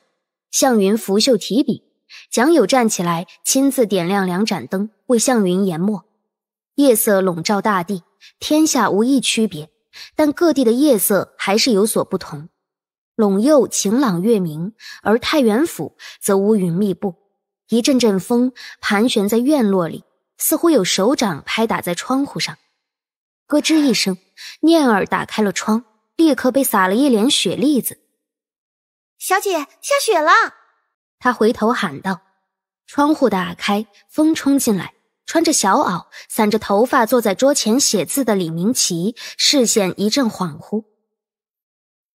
向云拂袖提笔，蒋友站起来亲自点亮两盏灯为向云研墨。夜色笼罩大地，天下无一区别，但各地的夜色还是有所不同。陇右晴朗月明，而太原府则乌云密布。一阵阵风盘旋在院落里，似乎有手掌拍打在窗户上，咯吱一声，念儿打开了窗，立刻被撒了一脸雪粒子。小姐，下雪了！她回头喊道。窗户打开，风冲进来，穿着小袄、散着头发坐在桌前写字的李明奇，视线一阵恍惚。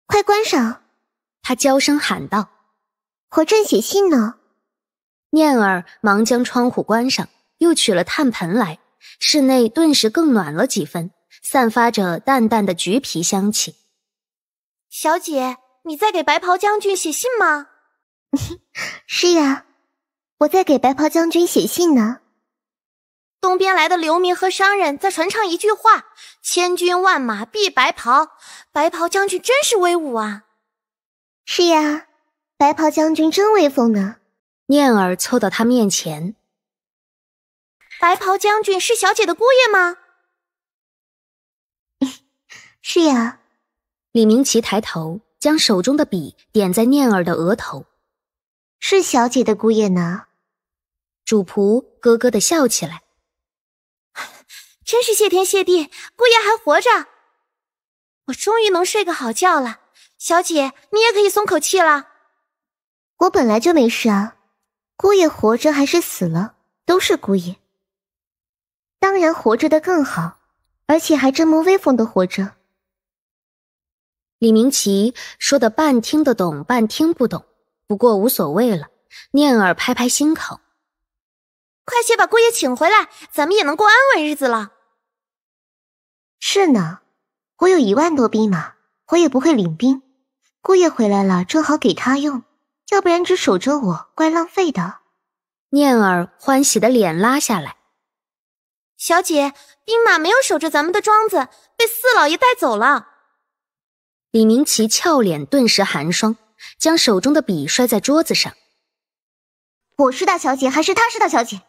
快关上！她娇声喊道。我正写信呢。念儿忙将窗户关上，又取了炭盆来，室内顿时更暖了几分，散发着淡淡的橘皮香气。小姐，你在给白袍将军写信吗？[LAUGHS] 是呀，我在给白袍将军写信呢。东边来的流民和商人在传唱一句话：“千军万马避白袍，白袍将军真是威武啊！”是呀，白袍将军真威风呢。念儿凑到他面前：“白袍将军是小姐的姑爷吗？”“ [LAUGHS] 是呀。”李明奇抬头，将手中的笔点在念儿的额头，“是小姐的姑爷呢。”主仆咯咯的笑起来，“ [LAUGHS] 真是谢天谢地，姑爷还活着，我终于能睡个好觉了。小姐，你也可以松口气了。我本来就没事啊。”姑爷活着还是死了，都是姑爷。当然活着的更好，而且还这么威风的活着。李明奇说的半听得懂，半听不懂，不过无所谓了。念儿拍拍心口，快些把姑爷请回来，咱们也能过安稳日子了。是呢，我有一万多兵马，我也不会领兵，姑爷回来了，正好给他用。要不然只守着我，怪浪费的。念儿欢喜的脸拉下来。小姐，兵马没有守着咱们的庄子，被四老爷带走了。李明奇俏脸顿时寒霜，将手中的笔摔在桌子上。我是大小姐，还是她是大小姐？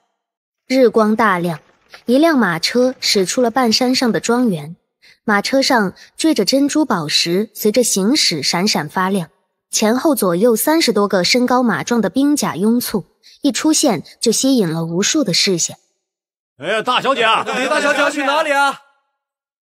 日光大亮，一辆马车驶出了半山上的庄园，马车上缀着珍珠宝石，随着行驶闪闪发亮。前后左右三十多个身高马壮的兵甲拥簇，一出现就吸引了无数的视线。哎呀，大小姐！大小姐去哪里啊？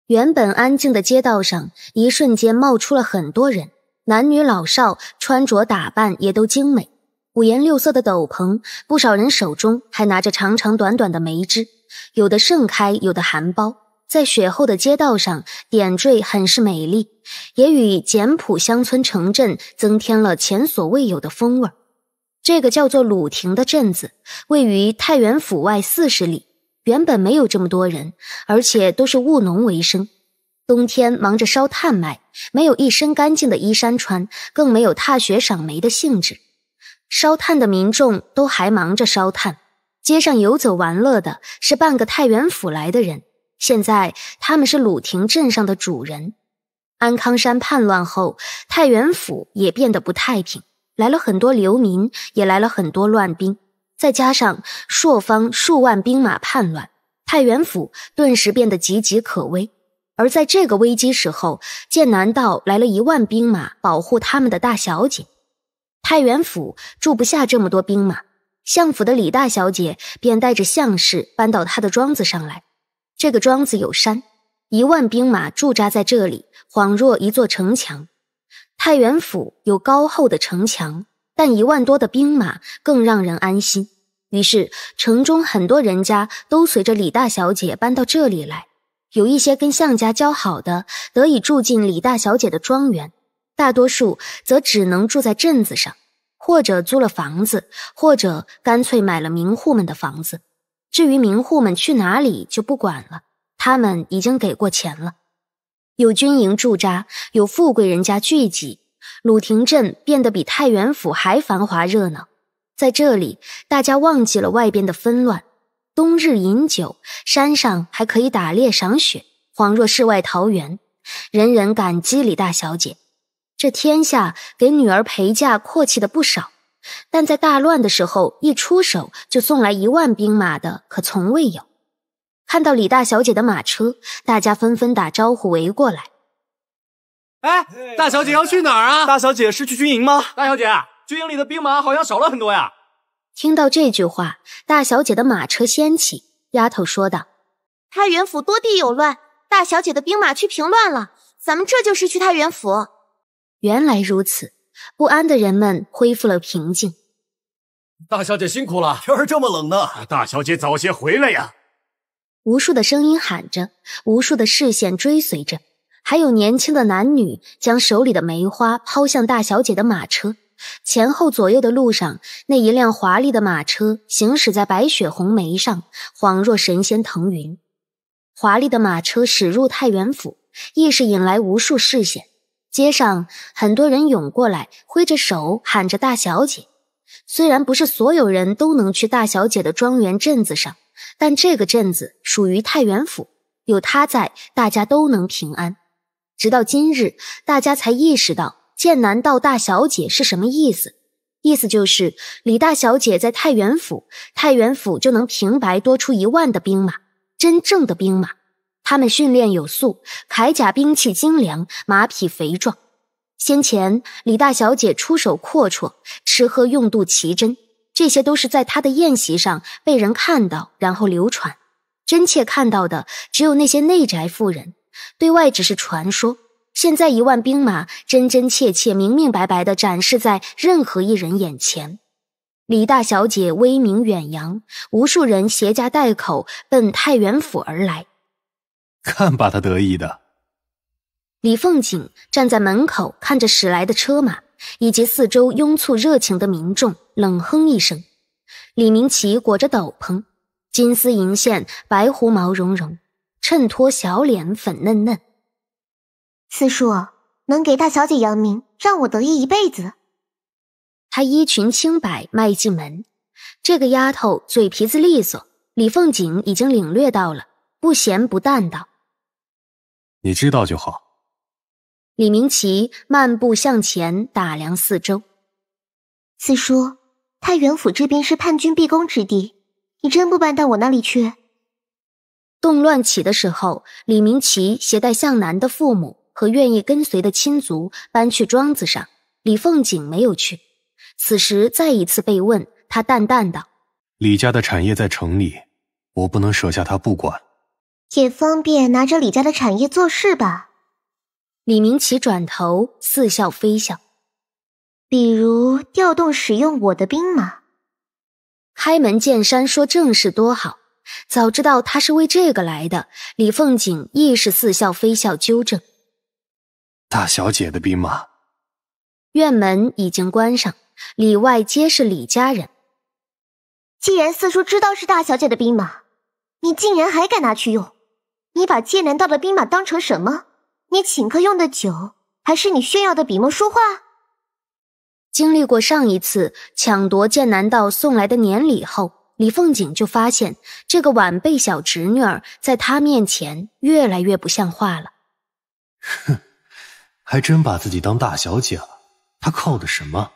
原本安静的街道上，一瞬间冒出了很多人，男女老少，穿着打扮也都精美，五颜六色的斗篷，不少人手中还拿着长长短短的梅枝，有的盛开，有的含苞。在雪后的街道上点缀，很是美丽，也与简朴乡村城镇增添了前所未有的风味儿。这个叫做鲁亭的镇子，位于太原府外四十里，原本没有这么多人，而且都是务农为生。冬天忙着烧炭卖，没有一身干净的衣衫穿，更没有踏雪赏梅的兴致。烧炭的民众都还忙着烧炭，街上游走玩乐的是半个太原府来的人。现在他们是鲁亭镇上的主人。安康山叛乱后，太原府也变得不太平，来了很多流民，也来了很多乱兵。再加上朔方数万兵马叛乱，太原府顿时变得岌岌可危。而在这个危机时候，剑南道来了一万兵马保护他们的大小姐。太原府住不下这么多兵马，相府的李大小姐便带着相氏搬到她的庄子上来。这个庄子有山，一万兵马驻扎在这里，恍若一座城墙。太原府有高厚的城墙，但一万多的兵马更让人安心。于是，城中很多人家都随着李大小姐搬到这里来。有一些跟向家交好的，得以住进李大小姐的庄园；大多数则只能住在镇子上，或者租了房子，或者干脆买了民户们的房子。至于民户们去哪里，就不管了。他们已经给过钱了。有军营驻扎，有富贵人家聚集，鲁亭镇变得比太原府还繁华热闹。在这里，大家忘记了外边的纷乱。冬日饮酒，山上还可以打猎赏雪，恍若世外桃源。人人感激李大小姐。这天下给女儿陪嫁阔气的不少。但在大乱的时候，一出手就送来一万兵马的可从未有。看到李大小姐的马车，大家纷纷打招呼围过来。哎，大小姐要去哪儿啊？大小姐是去军营吗？大小姐，军营里的兵马好像少了很多呀。听到这句话，大小姐的马车掀起，丫头说道：“太原府多地有乱，大小姐的兵马去平乱了，咱们这就是去太原府。”原来如此。不安的人们恢复了平静。大小姐辛苦了，天儿这么冷呢，大小姐早些回来呀！无数的声音喊着，无数的视线追随着，还有年轻的男女将手里的梅花抛向大小姐的马车。前后左右的路上，那一辆华丽的马车行驶在白雪红梅上，恍若神仙腾云。华丽的马车驶入太原府，亦是引来无数视线。街上很多人涌过来，挥着手喊着“大小姐”。虽然不是所有人都能去大小姐的庄园镇子上，但这个镇子属于太原府，有她在，大家都能平安。直到今日，大家才意识到“剑南道大小姐”是什么意思，意思就是李大小姐在太原府，太原府就能平白多出一万的兵马，真正的兵马。他们训练有素，铠甲兵器精良，马匹肥壮。先前李大小姐出手阔绰，吃喝用度奇珍，这些都是在她的宴席上被人看到，然后流传。真切看到的只有那些内宅妇人，对外只是传说。现在一万兵马真真切切、明明白白地展示在任何一人眼前。李大小姐威名远扬，无数人携家带口奔太原府而来。看，把他得意的！李凤锦站在门口，看着驶来的车马以及四周拥簇热情的民众，冷哼一声。李明启裹着斗篷，金丝银线，白狐毛茸茸，衬托小脸粉嫩嫩。四叔能给大小姐扬名，让我得意一辈子。他衣裙清白，迈进门，这个丫头嘴皮子利索，李凤锦已经领略到了，不咸不淡道。你知道就好。李明奇漫步向前，打量四周。四叔，太原府这边是叛军必攻之地，你真不搬到我那里去？动乱起的时候，李明奇携带向南的父母和愿意跟随的亲族搬去庄子上。李凤锦没有去。此时再一次被问，他淡淡道：“李家的产业在城里，我不能舍下他不管。”也方便拿着李家的产业做事吧。李明启转头似笑非笑，比如调动使用我的兵马。开门见山说正事多好。早知道他是为这个来的，李凤锦亦是似笑非笑纠正：“大小姐的兵马。”院门已经关上，里外皆是李家人。既然四叔知道是大小姐的兵马，你竟然还敢拿去用？你把剑南道的兵马当成什么？你请客用的酒，还是你炫耀的笔墨书画？经历过上一次抢夺剑南道送来的年礼后，李凤瑾就发现这个晚辈小侄女儿在他面前越来越不像话了。哼，还真把自己当大小姐了。她靠的什么？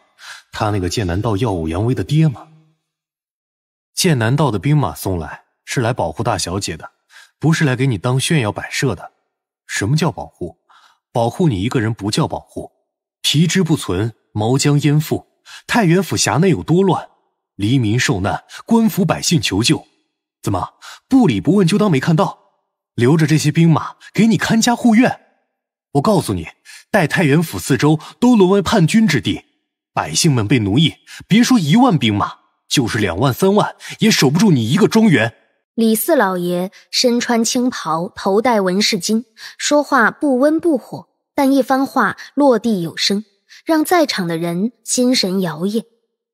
她那个剑南道耀武扬威的爹吗？剑南道的兵马送来是来保护大小姐的。不是来给你当炫耀摆设的。什么叫保护？保护你一个人不叫保护。皮之不存，毛将焉附？太原府辖内有多乱，黎民受难，官府百姓求救，怎么不理不问就当没看到？留着这些兵马给你看家护院。我告诉你，待太原府四周都沦为叛军之地，百姓们被奴役，别说一万兵马，就是两万三万，也守不住你一个庄园。李四老爷身穿青袍，头戴纹饰巾，说话不温不火，但一番话落地有声，让在场的人心神摇曳。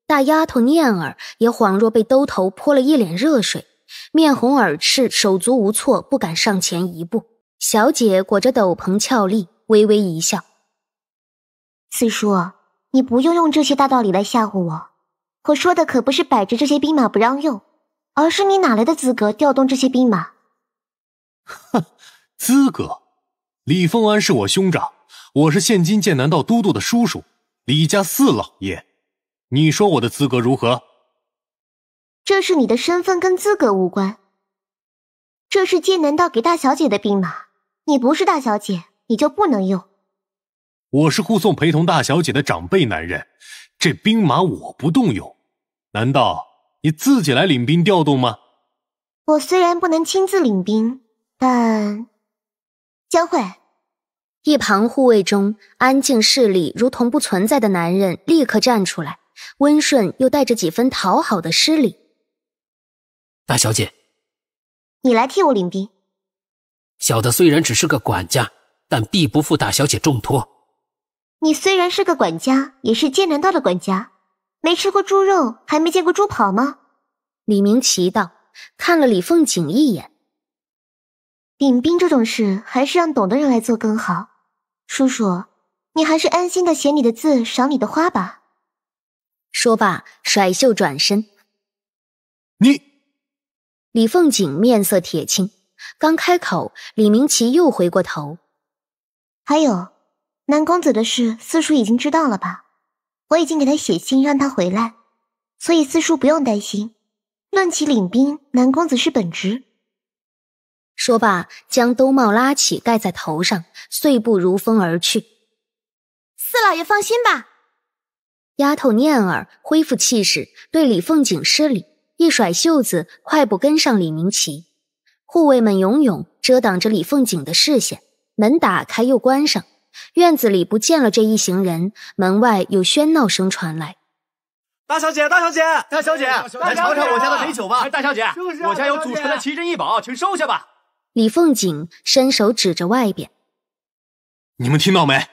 大丫头念儿也恍若被兜头泼了一脸热水，面红耳赤，手足无措，不敢上前一步。小姐裹着斗篷，俏丽微微一笑：“四叔，你不用用这些大道理来吓唬我，我说的可不是摆着这些兵马不让用。”而是你哪来的资格调动这些兵马？哼，资格？李凤安是我兄长，我是现今剑南道都督的叔叔，李家四老爷。你说我的资格如何？这是你的身份跟资格无关。这是剑南道给大小姐的兵马，你不是大小姐，你就不能用。我是护送陪同大小姐的长辈男人，这兵马我不动用，难道？你自己来领兵调动吗？我虽然不能亲自领兵，但江慧一旁护卫中安静势力如同不存在的男人立刻站出来，温顺又带着几分讨好的施礼。大小姐，你来替我领兵。小的虽然只是个管家，但必不负大小姐重托。你虽然是个管家，也是艰难道的管家。没吃过猪肉，还没见过猪跑吗？李明奇道，看了李凤锦一眼。领兵这种事，还是让懂的人来做更好。叔叔，你还是安心的写你的字，赏你的花吧。说罢，甩袖转身。你，李凤锦面色铁青，刚开口，李明奇又回过头。还有，南公子的事，四叔已经知道了吧？我已经给他写信，让他回来，所以四叔不用担心。论起领兵，南公子是本职。说罢，将兜帽拉起盖在头上，碎步如风而去。四老爷放心吧。丫头念儿恢复气势，对李凤景施礼，一甩袖子，快步跟上李明奇。护卫们涌涌遮挡着李凤景的视线，门打开又关上。院子里不见了这一行人，门外有喧闹声传来。大小姐，大小姐，大小姐，来尝尝我家的美酒吧！大小姐，我家有祖传的奇珍异宝，请收下吧。李凤瑾伸手指着外边，你们听到没？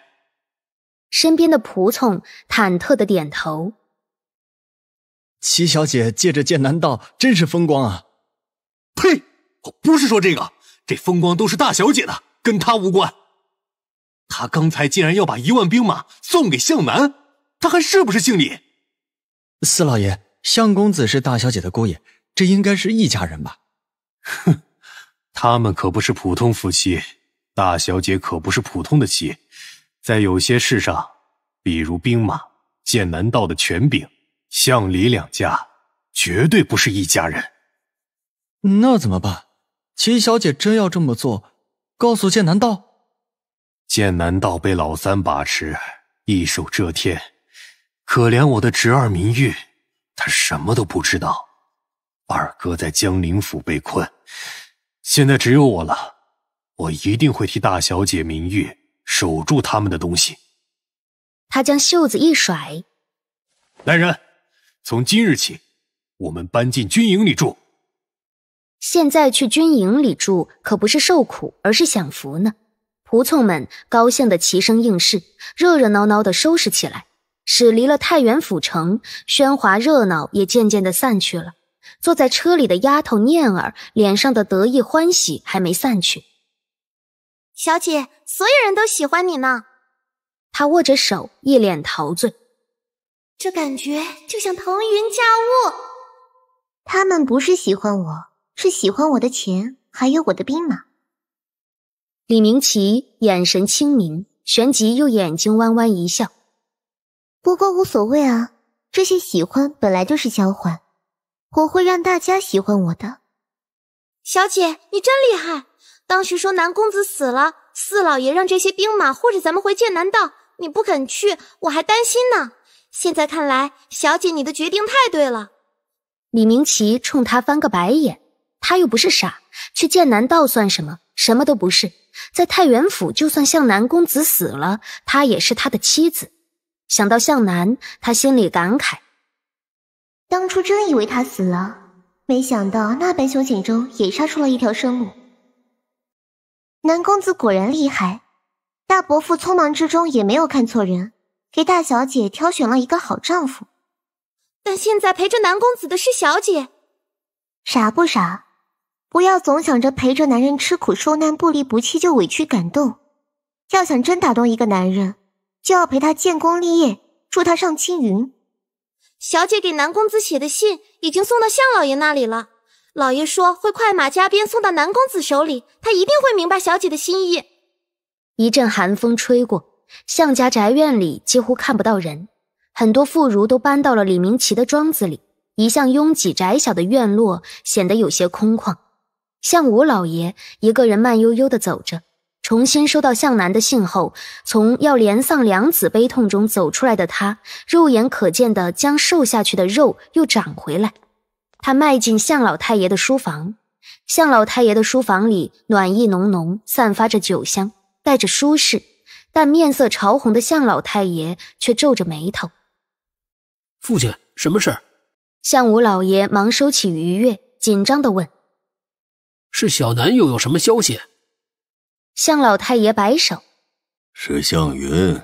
身边的仆从忐忑的点头。齐小姐借着剑南道真是风光啊！呸，我不是说这个，这风光都是大小姐的，跟她无关。他刚才竟然要把一万兵马送给向南，他还是不是姓李？四老爷，向公子是大小姐的姑爷，这应该是一家人吧？哼，[LAUGHS] 他们可不是普通夫妻，大小姐可不是普通的妻，在有些事上，比如兵马、剑南道的权柄，向李两家绝对不是一家人。那怎么办？齐小姐真要这么做，告诉剑南道。剑南道被老三把持，一手遮天。可怜我的侄儿明玉，他什么都不知道。二哥在江宁府被困，现在只有我了。我一定会替大小姐明玉守住他们的东西。他将袖子一甩，来人，从今日起，我们搬进军营里住。现在去军营里住可不是受苦，而是享福呢。仆从们高兴的齐声应是，热热闹闹的收拾起来，驶离了太原府城，喧哗热闹也渐渐的散去了。坐在车里的丫头念儿脸上的得意欢喜还没散去。小姐，所有人都喜欢你呢。她握着手，一脸陶醉，这感觉就像腾云驾雾。他们不是喜欢我，是喜欢我的钱，还有我的兵马。李明奇眼神清明，旋即又眼睛弯弯一笑。不过无所谓啊，这些喜欢本来就是交换，我会让大家喜欢我的。小姐，你真厉害！当时说南公子死了，四老爷让这些兵马护着咱们回剑南道，你不肯去，我还担心呢。现在看来，小姐你的决定太对了。李明奇冲他翻个白眼，他又不是傻，去剑南道算什么？什么都不是。在太原府，就算向南公子死了，她也是他的妻子。想到向南，他心里感慨：当初真以为他死了，没想到那般凶险中也杀出了一条生路。南公子果然厉害，大伯父匆忙之中也没有看错人，给大小姐挑选了一个好丈夫。但现在陪着南公子的是小姐，傻不傻？不要总想着陪着男人吃苦受难不离不弃就委屈感动，要想真打动一个男人，就要陪他建功立业，助他上青云。小姐给南公子写的信已经送到向老爷那里了，老爷说会快马加鞭送到南公子手里，他一定会明白小姐的心意。一阵寒风吹过，向家宅院里几乎看不到人，很多妇孺都搬到了李明齐的庄子里，一向拥挤窄小的院落显得有些空旷。向武老爷一个人慢悠悠地走着。重新收到向南的信后，从要连丧两子悲痛中走出来的他，肉眼可见地将瘦下去的肉又长回来。他迈进向老太爷的书房。向老太爷的书房里暖意浓浓，散发着酒香，带着舒适。但面色潮红的向老太爷却皱着眉头：“父亲，什么事儿？”向武老爷忙收起愉悦，紧张地问。是小南又有什么消息？向老太爷摆手，是向云。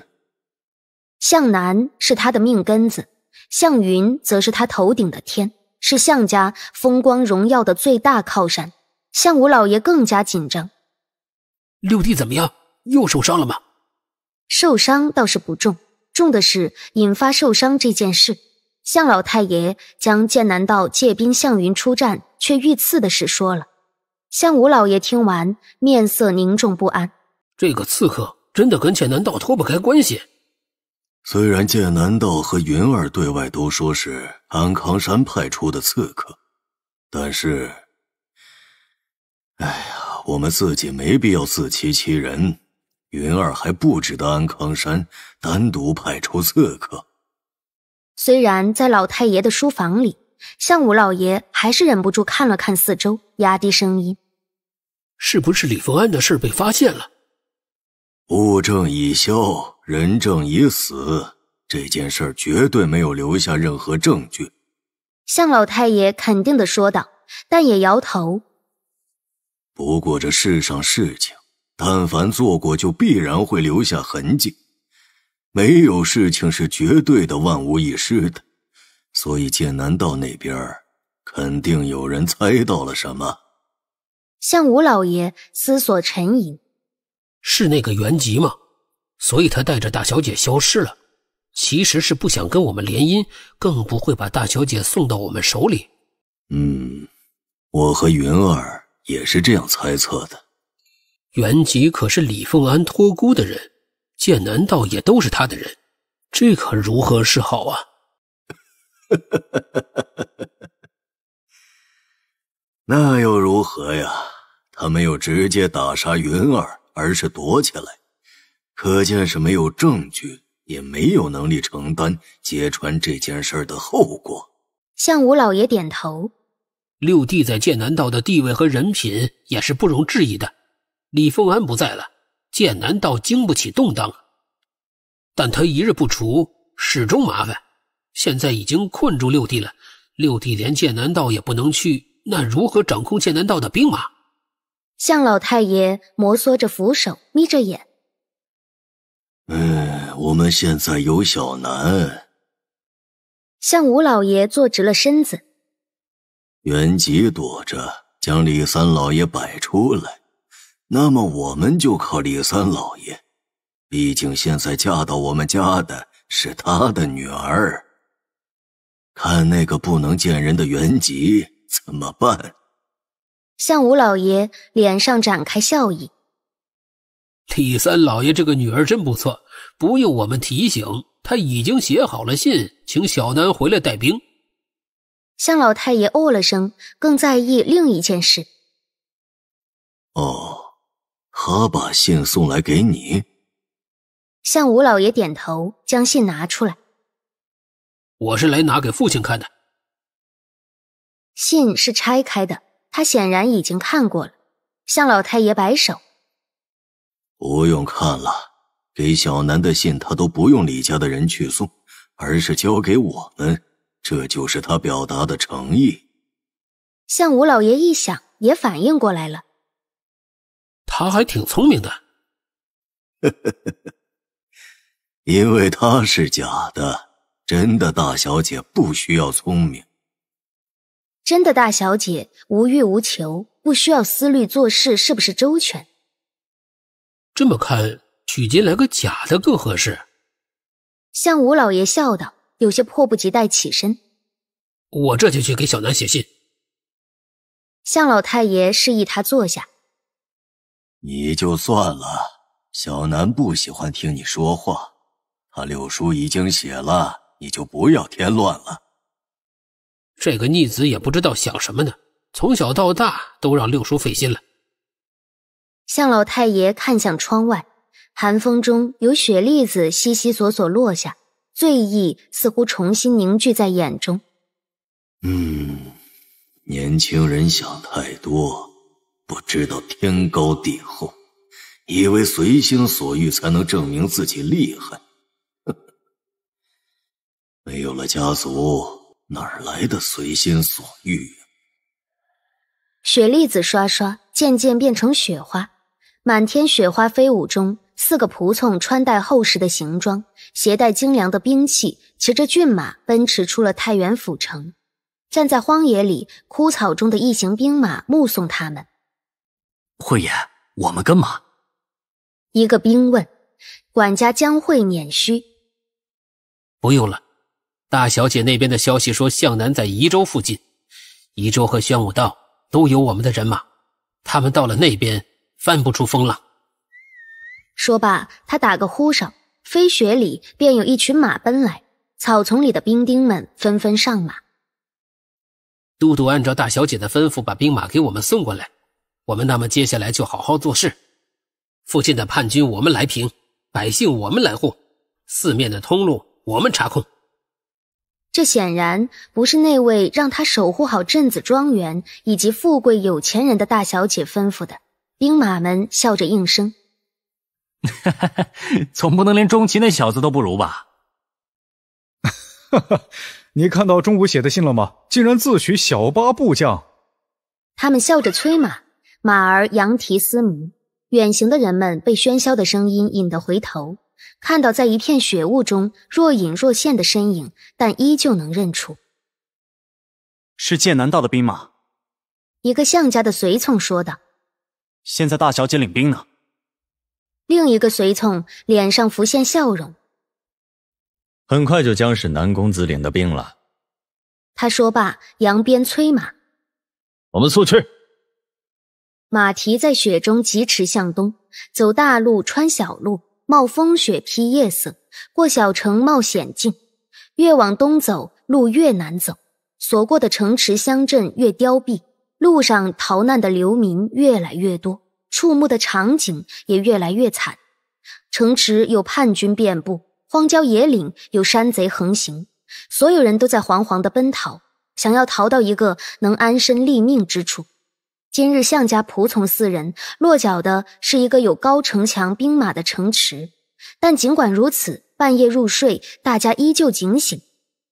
向南是他的命根子，向云则是他头顶的天，是向家风光荣耀的最大靠山。向五老爷更加紧张。六弟怎么样？又受伤了吗？受伤倒是不重，重的是引发受伤这件事。向老太爷将剑南道借兵向云出战却遇刺的事说了。向吴老爷听完，面色凝重不安。这个刺客真的跟剑南道脱不开关系。虽然剑南道和云儿对外都说是安康山派出的刺客，但是，哎呀，我们自己没必要自欺欺人。云儿还不值得安康山单独派出刺客。虽然在老太爷的书房里。向武老爷还是忍不住看了看四周，压低声音：“是不是李凤安的事被发现了？物证已消，人证已死，这件事绝对没有留下任何证据。”向老太爷肯定的说道，但也摇头：“不过这世上事情，但凡做过，就必然会留下痕迹，没有事情是绝对的万无一失的。”所以，剑南道那边肯定有人猜到了什么。向吴老爷思索沉吟：“是那个袁吉吗？所以他带着大小姐消失了，其实是不想跟我们联姻，更不会把大小姐送到我们手里。”嗯，我和云儿也是这样猜测的。袁吉可是李凤安托孤的人，剑南道也都是他的人，这可如何是好啊？[LAUGHS] 那又如何呀？他没有直接打杀云儿，而是躲起来，可见是没有证据，也没有能力承担揭穿这件事的后果。向吴老爷点头。六弟在剑南道的地位和人品也是不容置疑的。李凤安不在了，剑南道经不起动荡，但他一日不除，始终麻烦。现在已经困住六弟了，六弟连剑南道也不能去，那如何掌控剑南道的兵马？向老太爷摩挲着扶手，眯着眼。嗯，我们现在有小南。向吴老爷坐直了身子。袁吉躲着，将李三老爷摆出来，那么我们就靠李三老爷。毕竟现在嫁到我们家的是他的女儿。看那个不能见人的原籍怎么办？向武老爷脸上展开笑意。李三老爷这个女儿真不错，不用我们提醒，他已经写好了信，请小南回来带兵。向老太爷哦了声，更在意另一件事。哦，他把信送来给你。向吴老爷点头，将信拿出来。我是来拿给父亲看的，信是拆开的，他显然已经看过了。向老太爷摆手，不用看了。给小南的信，他都不用李家的人去送，而是交给我们，这就是他表达的诚意。向吴老爷一想，也反应过来了，他还挺聪明的，呵呵呵呵，因为他是假的。真的，大小姐不需要聪明。真的，大小姐无欲无求，不需要思虑做事是不是周全。这么看，取金来个假的更合适。向吴老爷笑道，有些迫不及待起身：“我这就去给小南写信。”向老太爷示意他坐下：“你就算了，小南不喜欢听你说话。他六叔已经写了。”你就不要添乱了。这个逆子也不知道想什么呢，从小到大都让六叔费心了。向老太爷看向窗外，寒风中有雪粒子悉悉索索落下，醉意似乎重新凝聚在眼中。嗯，年轻人想太多，不知道天高地厚，以为随心所欲才能证明自己厉害。没有了家族，哪来的随心所欲？雪粒子刷刷，渐渐变成雪花。满天雪花飞舞中，四个仆从穿戴厚实的行装，携带精良的兵器，骑着骏马奔驰出了太原府城。站在荒野里枯草中的一行兵马目送他们。慧爷，我们跟马。一个兵问。管家江慧捻须。不用了。大小姐那边的消息说，向南在宜州附近，宜州和宣武道都有我们的人马。他们到了那边，翻不出风浪。说罢，他打个呼哨，飞雪里便有一群马奔来，草丛里的兵丁们纷纷上马。都督按照大小姐的吩咐，把兵马给我们送过来，我们那么接下来就好好做事。附近的叛军我们来平，百姓我们来护，四面的通路我们查控。这显然不是那位让他守护好镇子庄园以及富贵有钱人的大小姐吩咐的。兵马们笑着应声：“ [LAUGHS] 总不能连钟琦那小子都不如吧？”哈哈！你看到钟午写的信了吗？竟然自诩小八部将！他们笑着催马，马儿扬蹄嘶鸣。远行的人们被喧嚣的声音引得回头。看到在一片雪雾中若隐若现的身影，但依旧能认出，是剑南道的兵马。一个向家的随从说道：“现在大小姐领兵呢。”另一个随从脸上浮现笑容：“很快就将是南公子领的兵了。”他说罢，扬鞭催马：“我们速去。”马蹄在雪中疾驰向东，走大路，穿小路。冒风雪，披夜色，过小城，冒险境。越往东走，路越难走，所过的城池、乡镇越凋敝，路上逃难的流民越来越多，触目的场景也越来越惨。城池有叛军遍布，荒郊野岭有山贼横行，所有人都在惶惶的奔逃，想要逃到一个能安身立命之处。今日项家仆从四人落脚的是一个有高城墙、兵马的城池，但尽管如此，半夜入睡，大家依旧警醒。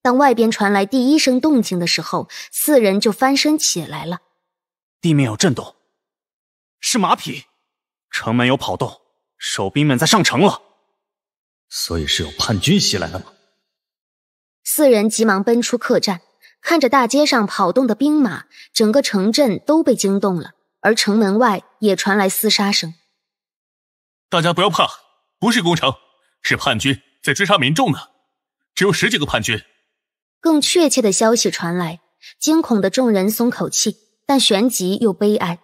当外边传来第一声动静的时候，四人就翻身起来了。地面有震动，是马匹，城门有跑动，守兵们在上城了。所以是有叛军袭来了吗？四人急忙奔出客栈。看着大街上跑动的兵马，整个城镇都被惊动了，而城门外也传来厮杀声。大家不要怕，不是攻城，是叛军在追杀民众呢。只有十几个叛军。更确切的消息传来，惊恐的众人松口气，但旋即又悲哀。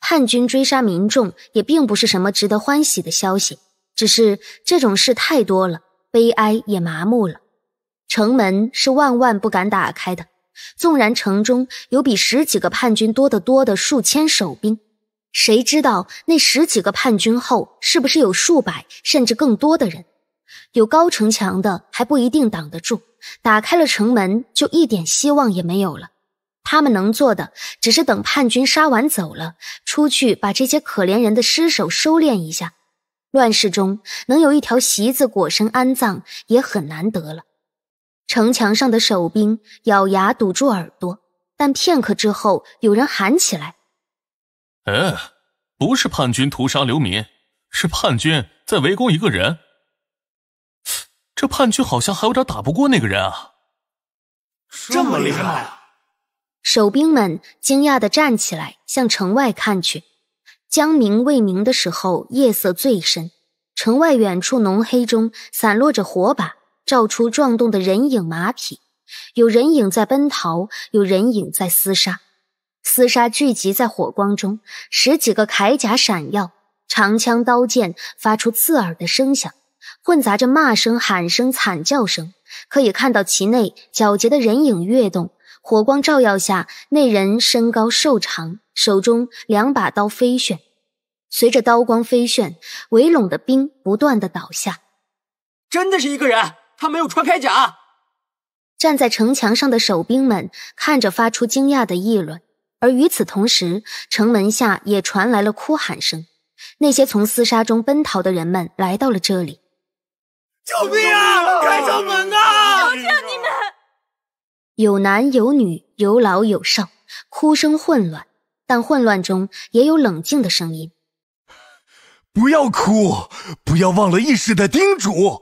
叛军追杀民众也并不是什么值得欢喜的消息，只是这种事太多了，悲哀也麻木了。城门是万万不敢打开的。纵然城中有比十几个叛军多得多的数千守兵，谁知道那十几个叛军后是不是有数百甚至更多的人？有高城墙的还不一定挡得住，打开了城门就一点希望也没有了。他们能做的只是等叛军杀完走了，出去把这些可怜人的尸首收敛一下。乱世中能有一条席子裹身安葬也很难得了。城墙上的守兵咬牙堵住耳朵，但片刻之后，有人喊起来：“嗯，不是叛军屠杀流民，是叛军在围攻一个人。这叛军好像还有点打不过那个人啊，这么厉害！”啊！”守兵们惊讶地站起来，向城外看去。将明未明的时候，夜色最深，城外远处浓黑中散落着火把。照出撞动的人影、马匹，有人影在奔逃，有人影在厮杀。厮杀聚集在火光中，十几个铠甲闪耀，长枪、刀剑发出刺耳的声响，混杂着骂声、喊声、惨叫声。可以看到其内皎洁的人影跃动，火光照耀下，那人身高瘦长，手中两把刀飞旋。随着刀光飞旋，围拢的兵不断的倒下。真的是一个人。他没有穿铠甲。站在城墙上的守兵们看着，发出惊讶的议论。而与此同时，城门下也传来了哭喊声。那些从厮杀中奔逃的人们来到了这里。救命啊！开城门啊！求求你们！有男有女，有老有少，哭声混乱，但混乱中也有冷静的声音。不要哭，不要忘了义士的叮嘱。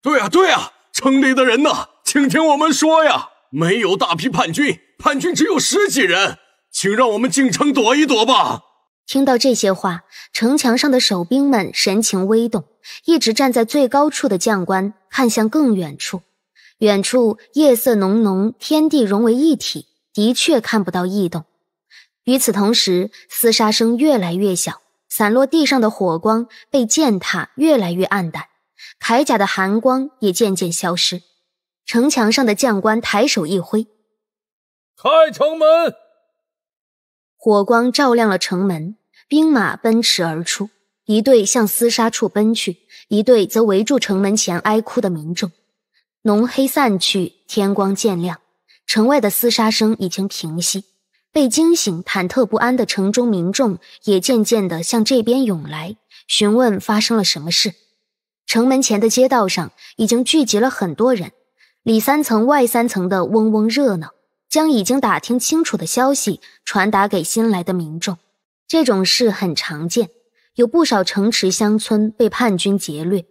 对啊，对啊。城里的人呐，请听我们说呀！没有大批叛军，叛军只有十几人，请让我们进城躲一躲吧。听到这些话，城墙上的守兵们神情微动，一直站在最高处的将官看向更远处。远处夜色浓浓，天地融为一体，的确看不到异动。与此同时，厮杀声越来越小，散落地上的火光被践踏，越来越暗淡。铠甲的寒光也渐渐消失，城墙上的将官抬手一挥，开城门。火光照亮了城门，兵马奔驰而出，一队向厮杀处奔去，一队则围住城门前哀哭的民众。浓黑散去，天光渐亮，城外的厮杀声已经平息，被惊醒、忐忑不安的城中民众也渐渐的向这边涌来，询问发生了什么事。城门前的街道上已经聚集了很多人，里三层外三层的嗡嗡热闹，将已经打听清楚的消息传达给新来的民众。这种事很常见，有不少城池乡村被叛军劫掠，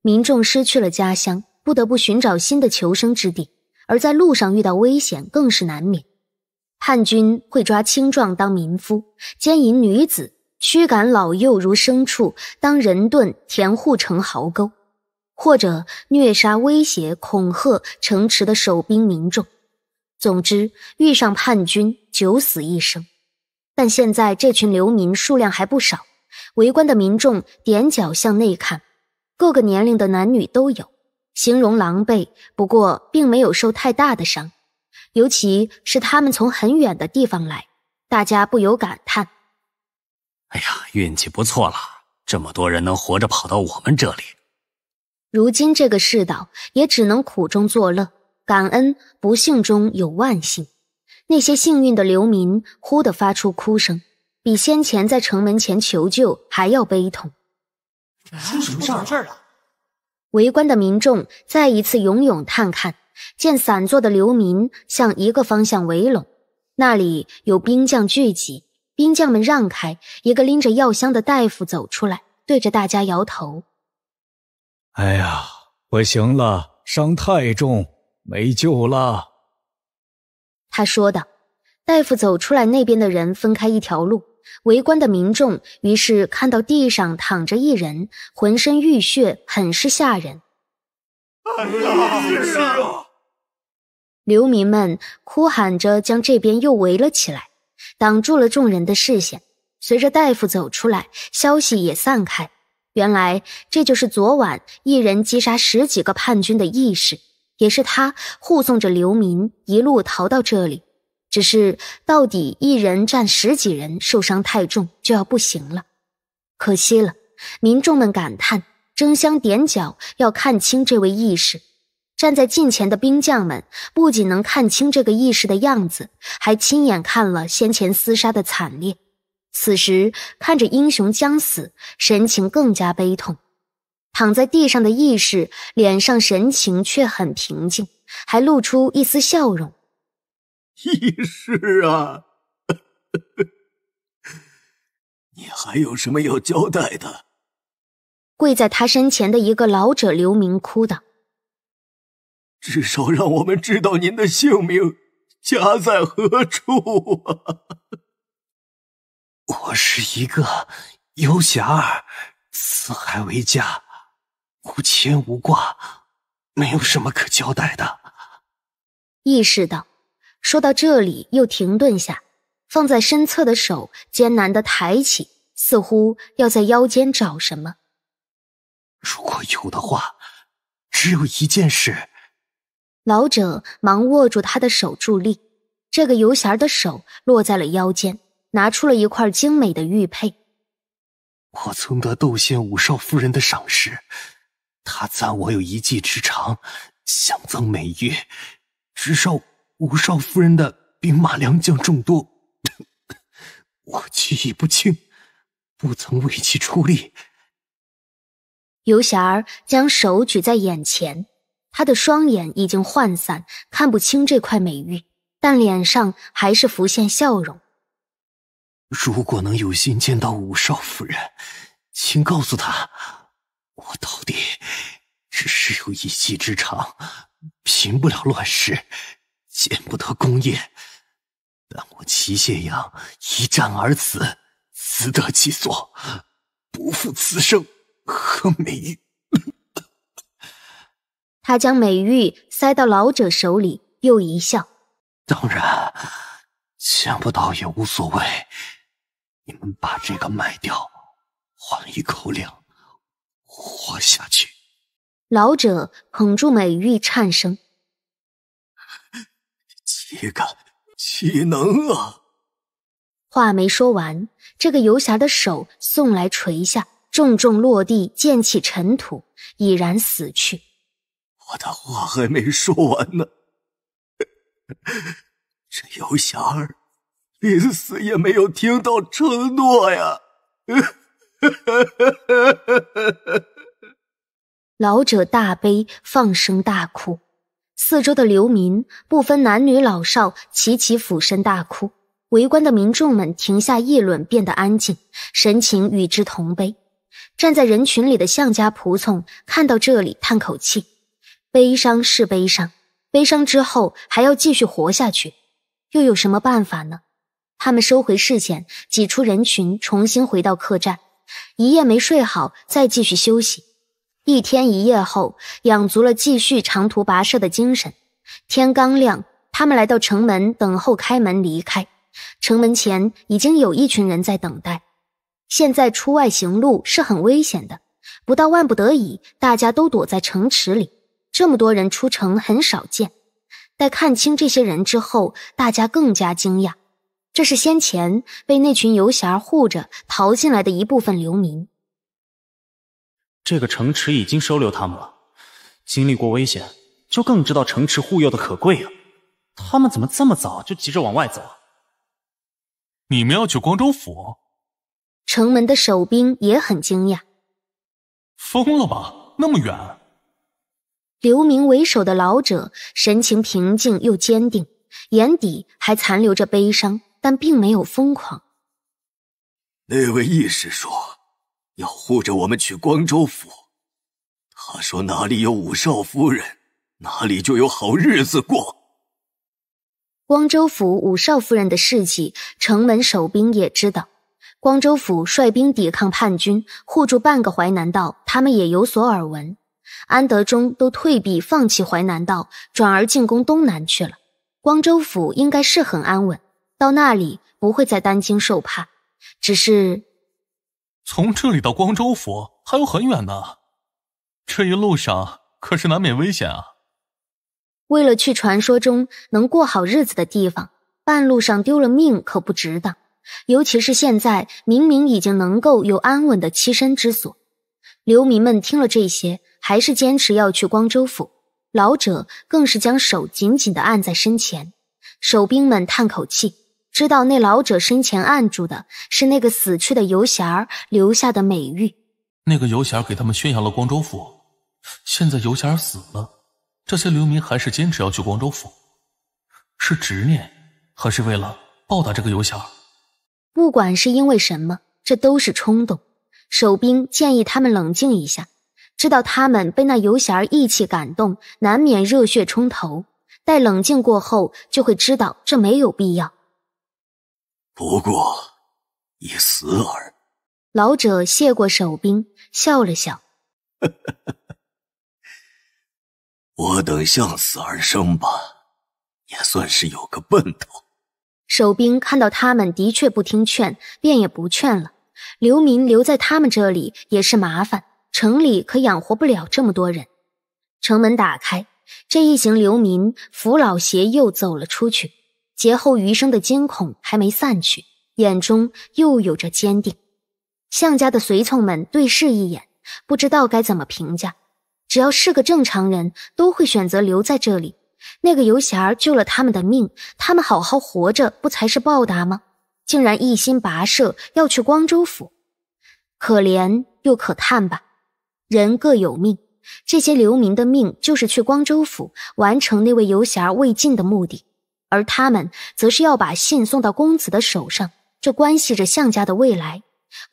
民众失去了家乡，不得不寻找新的求生之地，而在路上遇到危险更是难免。叛军会抓青壮当民夫，奸淫女子。驱赶老幼如牲畜，当人盾填护城壕沟，或者虐杀、威胁、恐吓城池的守兵民众。总之，遇上叛军九死一生。但现在这群流民数量还不少，围观的民众踮脚向内看，各个年龄的男女都有，形容狼狈，不过并没有受太大的伤，尤其是他们从很远的地方来，大家不由感叹。哎呀，运气不错了，这么多人能活着跑到我们这里。如今这个世道，也只能苦中作乐，感恩不幸中有万幸。那些幸运的流民忽地发出哭声，比先前在城门前求救还要悲痛。出什么事了？围观的民众再一次涌涌探看，见散坐的流民向一个方向围拢，那里有兵将聚集。兵将们让开，一个拎着药箱的大夫走出来，对着大家摇头：“哎呀，不行了，伤太重，没救了。”他说道。大夫走出来，那边的人分开一条路，围观的民众于是看到地上躺着一人，浑身浴血，很是吓人。“哎呀！”流民们哭喊着将这边又围了起来。挡住了众人的视线。随着大夫走出来，消息也散开。原来这就是昨晚一人击杀十几个叛军的义士，也是他护送着流民一路逃到这里。只是到底一人战十几人，受伤太重，就要不行了。可惜了，民众们感叹，争相踮脚要看清这位义士。站在近前的兵将们不仅能看清这个义士的样子，还亲眼看了先前厮杀的惨烈。此时看着英雄将死，神情更加悲痛。躺在地上的义士脸上神情却很平静，还露出一丝笑容。义士啊，[LAUGHS] 你还有什么要交代的？跪在他身前的一个老者刘明哭道。至少让我们知道您的姓名，家在何处。[LAUGHS] 我是一个游侠儿，四海为家，无牵无挂，没有什么可交代的。意识到，说到这里又停顿下，放在身侧的手艰难的抬起，似乎要在腰间找什么。如果有的话，只有一件事。老者忙握住他的手助力，这个游侠的手落在了腰间，拿出了一块精美的玉佩。我曾得窦县五少夫人的赏识，他赞我有一技之长，想赠美玉。只少五少夫人的兵马良将众多，[LAUGHS] 我记忆不清，不曾为其出力。游侠儿将手举在眼前。他的双眼已经涣散，看不清这块美玉，但脸上还是浮现笑容。如果能有幸见到五少夫人，请告诉她，我到底只是有一技之长，平不了乱世，建不得功业。但我齐县阳一战而死，死得其所，不负此生和美玉。他将美玉塞到老者手里，又一笑：“当然，见不到也无所谓。你们把这个卖掉，换一口粮，活下去。”老者捧住美玉，颤声：“岂敢？岂能啊！”话没说完，这个游侠的手送来垂下，重重落地，溅起尘土，已然死去。我的话还没说完呢，[LAUGHS] 这游侠儿临死也没有听到承诺呀！[LAUGHS] 老者大悲，放声大哭。四周的流民不分男女老少，齐齐俯身大哭。围观的民众们停下议论，变得安静，神情与之同悲。站在人群里的向家仆从看到这里，叹口气。悲伤是悲伤，悲伤之后还要继续活下去，又有什么办法呢？他们收回视线，挤出人群，重新回到客栈。一夜没睡好，再继续休息。一天一夜后，养足了继续长途跋涉的精神。天刚亮，他们来到城门，等候开门离开。城门前已经有一群人在等待。现在出外行路是很危险的，不到万不得已，大家都躲在城池里。这么多人出城很少见，待看清这些人之后，大家更加惊讶。这是先前被那群游侠护着逃进来的一部分流民。这个城池已经收留他们了，经历过危险，就更知道城池护佑的可贵啊！他们怎么这么早就急着往外走？你们要去光州府？城门的守兵也很惊讶，疯了吧？那么远！刘明为首的老者神情平静又坚定，眼底还残留着悲伤，但并没有疯狂。那位义士说要护着我们去光州府，他说哪里有五少夫人，哪里就有好日子过。光州府五少夫人的事迹，城门守兵也知道。光州府率兵抵抗叛军，护住半个淮南道，他们也有所耳闻。安德忠都退避放弃淮南道，转而进攻东南去了。光州府应该是很安稳，到那里不会再担惊受怕。只是从这里到光州府还有很远呢，这一路上可是难免危险啊。为了去传说中能过好日子的地方，半路上丢了命可不值当。尤其是现在明明已经能够有安稳的栖身之所，流民们听了这些。还是坚持要去光州府，老者更是将手紧紧的按在身前。守兵们叹口气，知道那老者身前按住的是那个死去的游侠儿留下的美玉。那个游侠给他们宣扬了光州府，现在游侠儿死了，这些流民还是坚持要去光州府，是执念，还是为了报答这个游侠儿？不管是因为什么，这都是冲动。守兵建议他们冷静一下。知道他们被那游侠义气感动，难免热血冲头。待冷静过后，就会知道这没有必要。不过，一死耳。老者谢过守兵，笑了笑：“我等向死而生吧，也算是有个奔头。”守兵看到他们的确不听劝，便也不劝了。流民留在他们这里也是麻烦。城里可养活不了这么多人。城门打开，这一行流民扶老携幼走了出去。劫后余生的惊恐还没散去，眼中又有着坚定。向家的随从们对视一眼，不知道该怎么评价。只要是个正常人，都会选择留在这里。那个游侠儿救了他们的命，他们好好活着不才是报答吗？竟然一心跋涉要去光州府，可怜又可叹吧。人各有命，这些流民的命就是去光州府完成那位游侠未尽的目的，而他们则是要把信送到公子的手上，这关系着项家的未来。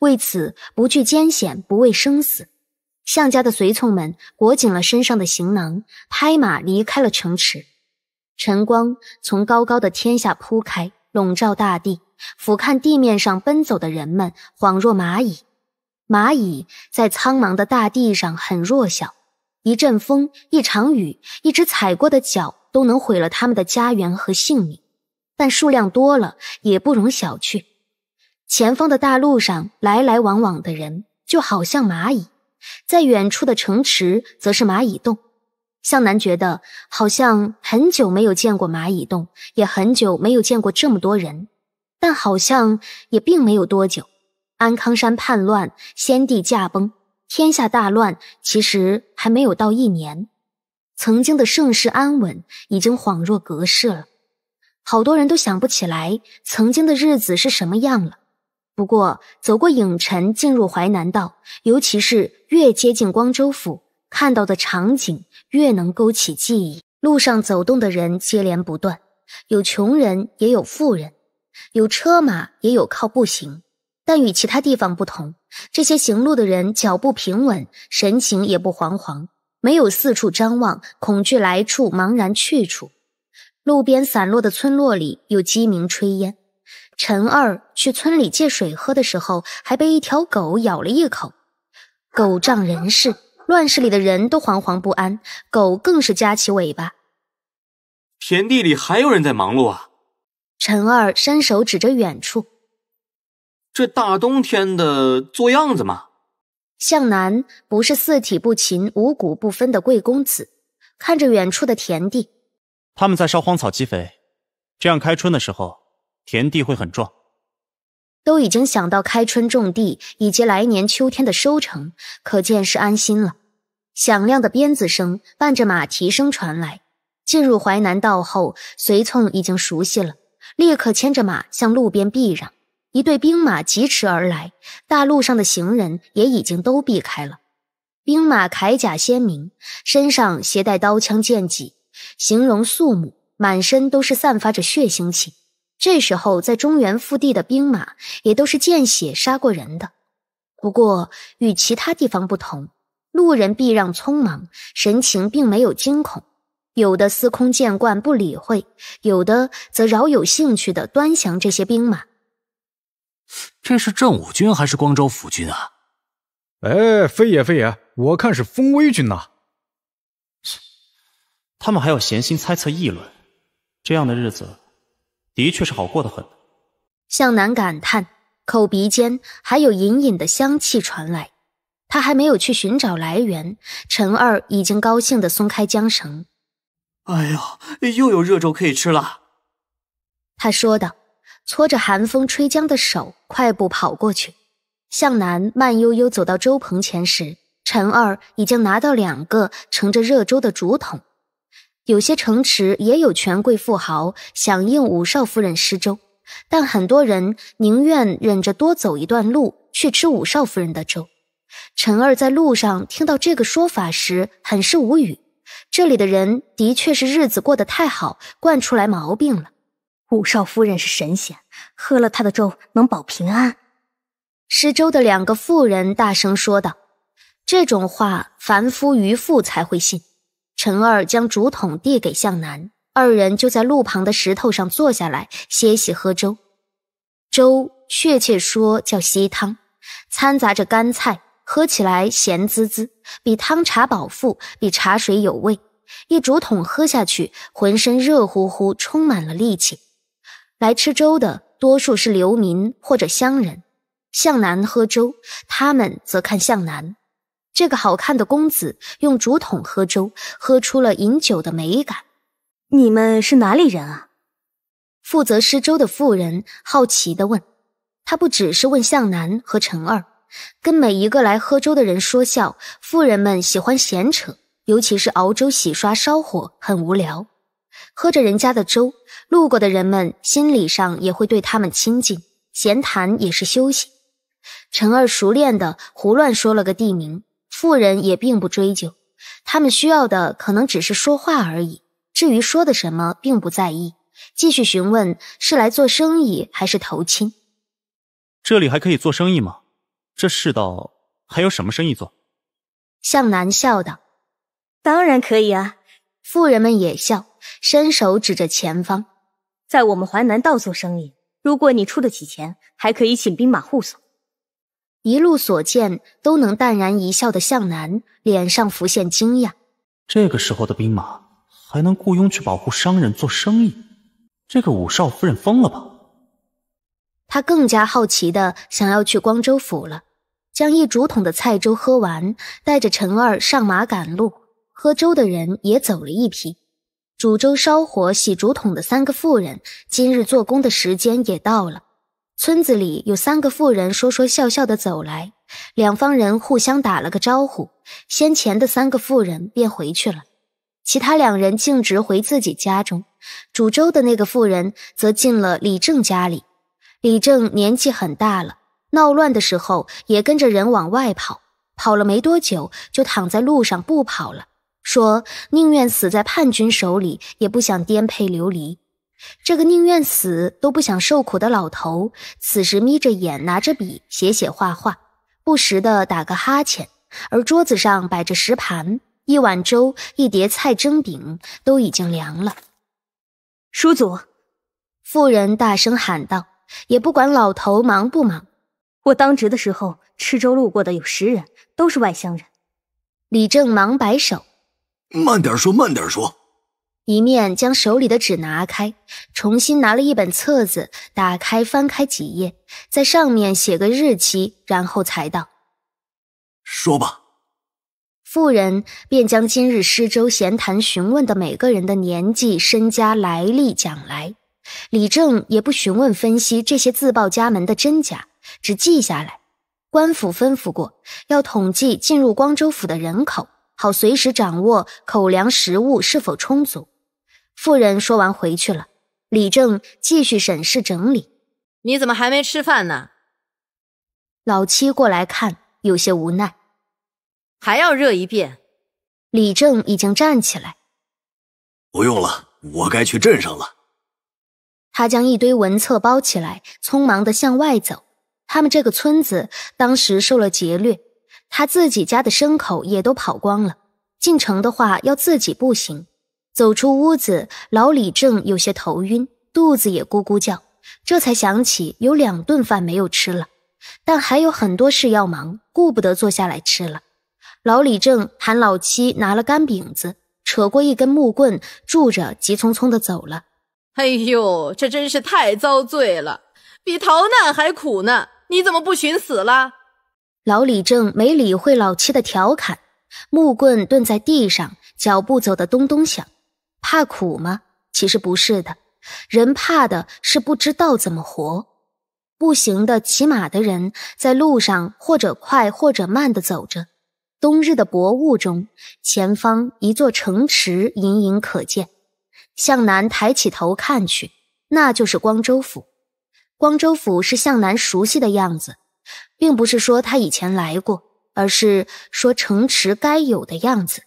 为此，不惧艰险，不畏生死。项家的随从们裹紧了身上的行囊，拍马离开了城池。晨光从高高的天下铺开，笼罩大地，俯瞰地面上奔走的人们，恍若蚂蚁。蚂蚁在苍茫的大地上很弱小，一阵风、一场雨、一只踩过的脚都能毁了它们的家园和性命。但数量多了也不容小觑。前方的大路上来来往往的人，就好像蚂蚁；在远处的城池，则是蚂蚁洞。向南觉得好像很久没有见过蚂蚁洞，也很久没有见过这么多人，但好像也并没有多久。安康山叛乱，先帝驾崩，天下大乱。其实还没有到一年，曾经的盛世安稳已经恍若隔世了。好多人都想不起来曾经的日子是什么样了。不过走过影城，进入淮南道，尤其是越接近光州府，看到的场景越能勾起记忆。路上走动的人接连不断，有穷人也有富人，有车马也有靠步行。但与其他地方不同，这些行路的人脚步平稳，神情也不惶惶，没有四处张望，恐惧来处，茫然去处。路边散落的村落里有鸡鸣炊烟。陈二去村里借水喝的时候，还被一条狗咬了一口。狗仗人势，乱世里的人都惶惶不安，狗更是夹起尾巴。田地里还有人在忙碌啊！陈二伸手指着远处。这大冬天的，做样子吗？向南不是四体不勤、五谷不分的贵公子，看着远处的田地，他们在烧荒草积肥，这样开春的时候田地会很壮。都已经想到开春种地以及来年秋天的收成，可见是安心了。响亮的鞭子声伴着马蹄声传来，进入淮南道后，随从已经熟悉了，立刻牵着马向路边避让。一队兵马疾驰而来，大路上的行人也已经都避开了。兵马铠甲鲜明，身上携带刀枪剑戟，形容肃穆，满身都是散发着血腥气。这时候，在中原腹地的兵马也都是见血杀过人的。不过与其他地方不同，路人避让匆忙，神情并没有惊恐，有的司空见惯不理会，有的则饶有兴趣地端详这些兵马。这是正武军还是光州府军啊？哎，非也非也，我看是风威军呐。他们还有闲心猜测议论，这样的日子的确是好过得很。向南感叹，口鼻间还有隐隐的香气传来，他还没有去寻找来源，陈二已经高兴的松开缰绳。哎呦，又有热粥可以吃了，他说道。搓着寒风吹僵的手，快步跑过去。向南慢悠悠走到粥棚前时，陈二已经拿到两个盛着热粥的竹筒。有些城池也有权贵富豪响应五少夫人施粥，但很多人宁愿忍着多走一段路去吃五少夫人的粥。陈二在路上听到这个说法时，很是无语。这里的人的确是日子过得太好，惯出来毛病了。五少夫人是神仙。喝了他的粥能保平安。施粥的两个妇人大声说道：“这种话，凡夫愚妇才会信。”陈二将竹筒递给向南，二人就在路旁的石头上坐下来歇息喝粥。粥，确切说叫稀汤，掺杂着干菜，喝起来咸滋滋，比汤茶饱腹，比茶水有味。一竹筒喝下去，浑身热乎乎，充满了力气。来吃粥的。多数是流民或者乡人，向南喝粥，他们则看向南。这个好看的公子用竹筒喝粥，喝出了饮酒的美感。你们是哪里人啊？负责施粥的妇人好奇地问。他不只是问向南和陈二，跟每一个来喝粥的人说笑。妇人们喜欢闲扯，尤其是熬粥、洗刷、烧火很无聊，喝着人家的粥。路过的人们心理上也会对他们亲近，闲谈也是休息。陈二熟练的胡乱说了个地名，富人也并不追究。他们需要的可能只是说话而已，至于说的什么，并不在意。继续询问是来做生意还是投亲。这里还可以做生意吗？这世道还有什么生意做？向南笑道：“当然可以啊。”富人们也笑，伸手指着前方。在我们淮南道做生意，如果你出得起钱，还可以请兵马护送。一路所见都能淡然一笑的向南，脸上浮现惊讶。这个时候的兵马还能雇佣去保护商人做生意？这个武少夫人疯了吧？他更加好奇的想要去光州府了。将一竹筒的菜粥喝完，带着陈二上马赶路。喝粥的人也走了一批。煮粥、烧火、洗竹筒的三个妇人，今日做工的时间也到了。村子里有三个妇人说说笑笑的走来，两方人互相打了个招呼。先前的三个妇人便回去了，其他两人径直回自己家中。煮粥的那个妇人则进了李正家里。李正年纪很大了，闹乱的时候也跟着人往外跑，跑了没多久就躺在路上不跑了。说宁愿死在叛军手里，也不想颠沛流离。这个宁愿死都不想受苦的老头，此时眯着眼，拿着笔写写画画，不时的打个哈欠。而桌子上摆着食盘、一碗粥、一碟菜蒸饼，都已经凉了。叔祖，妇人大声喊道，也不管老头忙不忙。我当值的时候，吃粥路过的有十人，都是外乡人。李正忙摆手。慢点说，慢点说。一面将手里的纸拿开，重新拿了一本册子，打开翻开几页，在上面写个日期，然后才道：“说吧。”妇人便将今日施粥闲谈询问的每个人的年纪、身家、来历讲来。李正也不询问分析这些自报家门的真假，只记下来。官府吩咐过，要统计进入光州府的人口。好，随时掌握口粮食物是否充足。妇人说完回去了，李正继续审视整理。你怎么还没吃饭呢？老七过来看，有些无奈。还要热一遍。李正已经站起来。不用了，我该去镇上了。他将一堆文册包起来，匆忙地向外走。他们这个村子当时受了劫掠。他自己家的牲口也都跑光了，进城的话要自己步行。走出屋子，老李正有些头晕，肚子也咕咕叫，这才想起有两顿饭没有吃了，但还有很多事要忙，顾不得坐下来吃了。老李正喊老七拿了干饼子，扯过一根木棍，住着急匆匆的走了。哎呦，这真是太遭罪了，比逃难还苦呢！你怎么不寻死了？老李正没理会老七的调侃，木棍顿在地上，脚步走得咚咚响。怕苦吗？其实不是的，人怕的是不知道怎么活。步行的、骑马的人在路上，或者快或者慢的走着。冬日的薄雾中，前方一座城池隐隐可见。向南抬起头看去，那就是光州府。光州府是向南熟悉的样子。并不是说他以前来过，而是说城池该有的样子。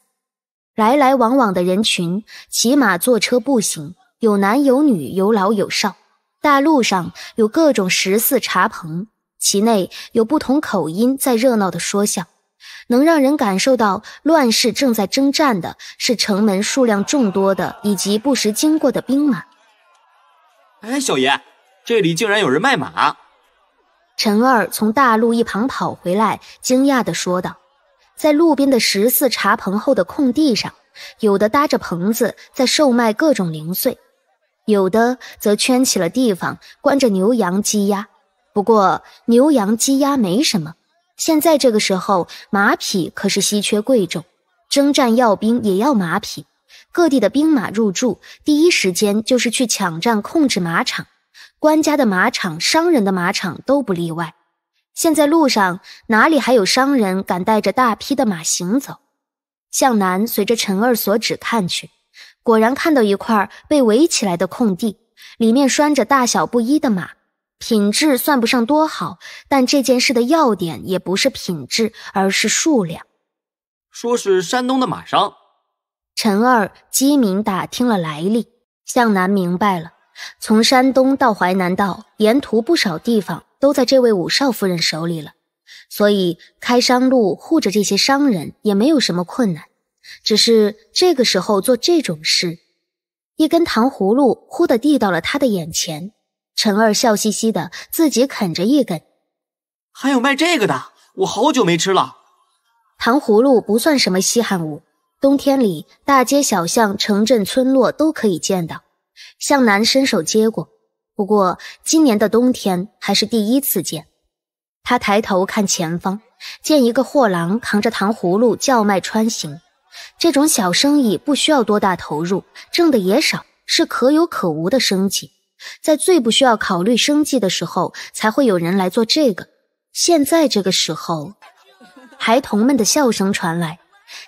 来来往往的人群，骑马、坐车、步行，有男有女，有老有少。大路上有各种十四茶棚，其内有不同口音在热闹的说笑，能让人感受到乱世正在征战的是城门数量众多的，以及不时经过的兵马。哎，小爷，这里竟然有人卖马！陈二从大路一旁跑回来，惊讶地说道：“在路边的十四茶棚后的空地上，有的搭着棚子在售卖各种零碎，有的则圈起了地方关着牛羊鸡鸭。不过牛羊鸡鸭没什么，现在这个时候，马匹可是稀缺贵重，征战要兵也要马匹，各地的兵马入驻，第一时间就是去抢占控制马场。”官家的马场、商人的马场都不例外。现在路上哪里还有商人敢带着大批的马行走？向南随着陈二所指看去，果然看到一块被围起来的空地，里面拴着大小不一的马，品质算不上多好，但这件事的要点也不是品质，而是数量。说是山东的马商，陈二机敏打听了来历，向南明白了。从山东到淮南道，沿途不少地方都在这位武少夫人手里了，所以开商路护着这些商人也没有什么困难。只是这个时候做这种事，一根糖葫芦忽地递到了他的眼前。陈二笑嘻嘻的，自己啃着一根，还有卖这个的，我好久没吃了。糖葫芦不算什么稀罕物，冬天里大街小巷、城镇村落都可以见到。向南伸手接过，不过今年的冬天还是第一次见。他抬头看前方，见一个货郎扛着糖葫芦叫卖穿行。这种小生意不需要多大投入，挣的也少，是可有可无的生计。在最不需要考虑生计的时候，才会有人来做这个。现在这个时候，孩童们的笑声传来，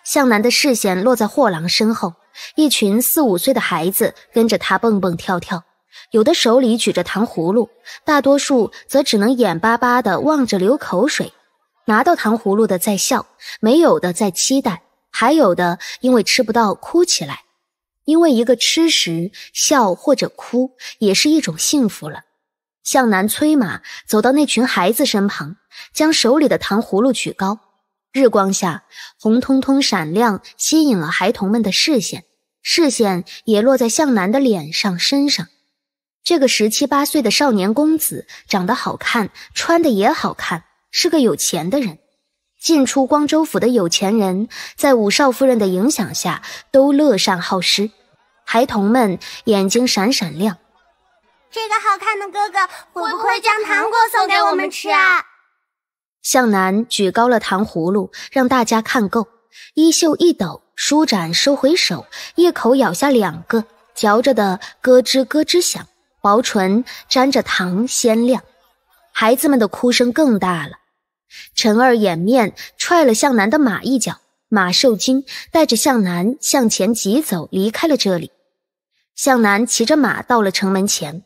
向南的视线落在货郎身后。一群四五岁的孩子跟着他蹦蹦跳跳，有的手里举着糖葫芦，大多数则只能眼巴巴地望着流口水。拿到糖葫芦的在笑，没有的在期待，还有的因为吃不到哭起来。因为一个吃食笑或者哭也是一种幸福了。向南催马走到那群孩子身旁，将手里的糖葫芦举高。日光下，红彤彤、闪亮，吸引了孩童们的视线。视线也落在向南的脸上、身上。这个十七八岁的少年公子，长得好看，穿的也好看，是个有钱的人。进出光州府的有钱人，在武少夫人的影响下，都乐善好施。孩童们眼睛闪闪亮。这个好看的哥哥，会不会将糖果送给我们吃啊？向南举高了糖葫芦，让大家看够。衣袖一抖，舒展，收回手，一口咬下两个，嚼着的咯吱咯吱响，薄唇沾着糖鲜亮。孩子们的哭声更大了。陈二掩面踹了向南的马一脚，马受惊，带着向南向前疾走，离开了这里。向南骑着马到了城门前，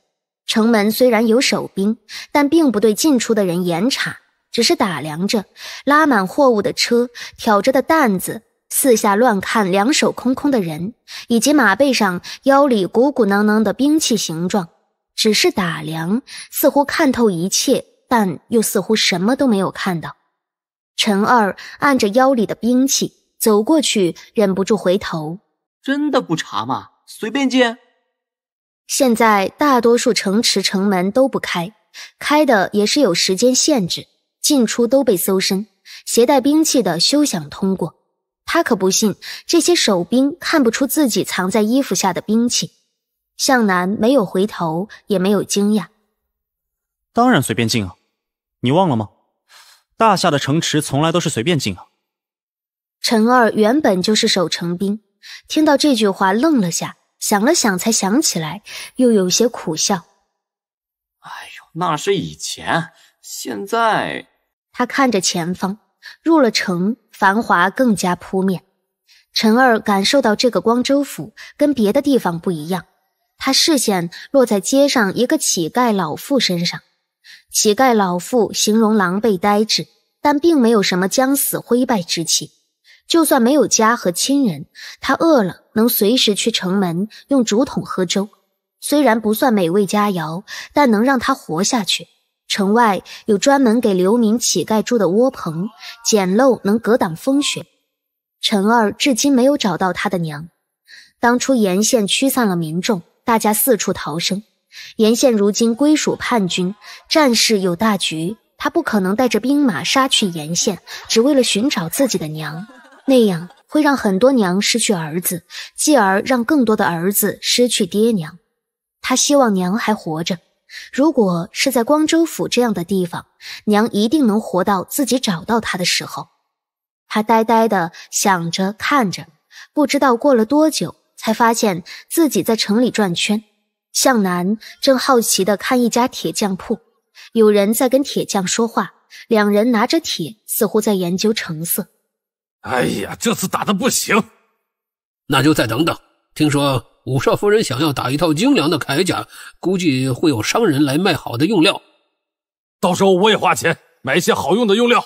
城门虽然有守兵，但并不对进出的人严查。只是打量着拉满货物的车、挑着的担子、四下乱看、两手空空的人，以及马背上腰里鼓鼓囊囊的兵器形状。只是打量，似乎看透一切，但又似乎什么都没有看到。陈二按着腰里的兵器走过去，忍不住回头：“真的不查吗？随便进？现在大多数城池城门都不开，开的也是有时间限制。”进出都被搜身，携带兵器的休想通过。他可不信这些守兵看不出自己藏在衣服下的兵器。向南没有回头，也没有惊讶。当然随便进啊，你忘了吗？大夏的城池从来都是随便进啊。陈二原本就是守城兵，听到这句话愣了下，想了想才想起来，又有些苦笑。哎呦，那是以前。现在，他看着前方，入了城，繁华更加扑面。陈二感受到这个光州府跟别的地方不一样。他视线落在街上一个乞丐老妇身上，乞丐老妇形容狼狈呆滞，但并没有什么将死灰败之气。就算没有家和亲人，他饿了能随时去城门用竹筒喝粥，虽然不算美味佳肴，但能让他活下去。城外有专门给流民乞丐住的窝棚，简陋能隔挡风雪。陈二至今没有找到他的娘。当初沿线驱散了民众，大家四处逃生。沿线如今归属叛军，战事有大局，他不可能带着兵马杀去沿线，只为了寻找自己的娘。那样会让很多娘失去儿子，继而让更多的儿子失去爹娘。他希望娘还活着。如果是在光州府这样的地方，娘一定能活到自己找到他的时候。他呆呆的想着，看着，不知道过了多久，才发现自己在城里转圈。向南正好奇的看一家铁匠铺，有人在跟铁匠说话，两人拿着铁，似乎在研究成色。哎呀，这次打的不行，那就再等等。听说。五少夫人想要打一套精良的铠甲，估计会有商人来卖好的用料。到时候我也花钱买一些好用的用料。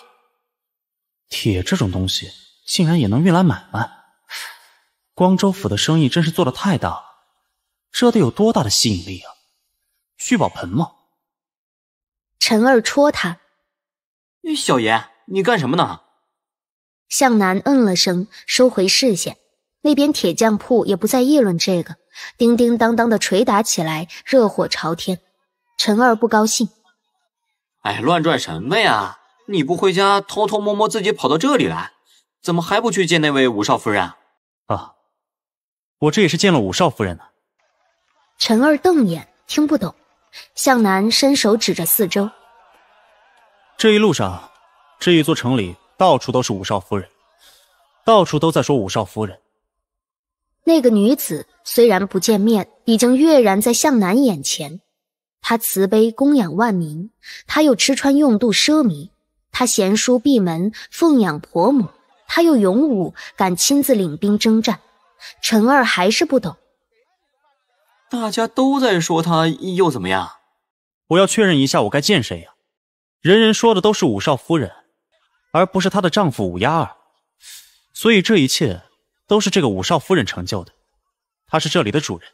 铁这种东西竟然也能运来买卖？光州府的生意真是做得太大了，这得有多大的吸引力啊！聚宝盆吗？陈二戳他，小爷，你干什么呢？向南嗯了声，收回视线。那边铁匠铺也不再议论这个，叮叮当当的捶打起来，热火朝天。陈二不高兴，哎，乱转什么呀？你不回家，偷偷摸摸自己跑到这里来，怎么还不去见那位武少夫人？啊，啊，我这也是见了武少夫人呢。陈二瞪眼，听不懂。向南伸手指着四周，这一路上，这一座城里到处都是武少夫人，到处都在说武少夫人。那个女子虽然不见面，已经跃然在向南眼前。她慈悲供养万民，她又吃穿用度奢靡；她贤淑闭门奉养婆母，她又勇武敢亲自领兵征战。陈二还是不懂，大家都在说她又怎么样？我要确认一下，我该见谁呀？人人说的都是武少夫人，而不是她的丈夫武丫儿，所以这一切。都是这个武少夫人成就的，她是这里的主人。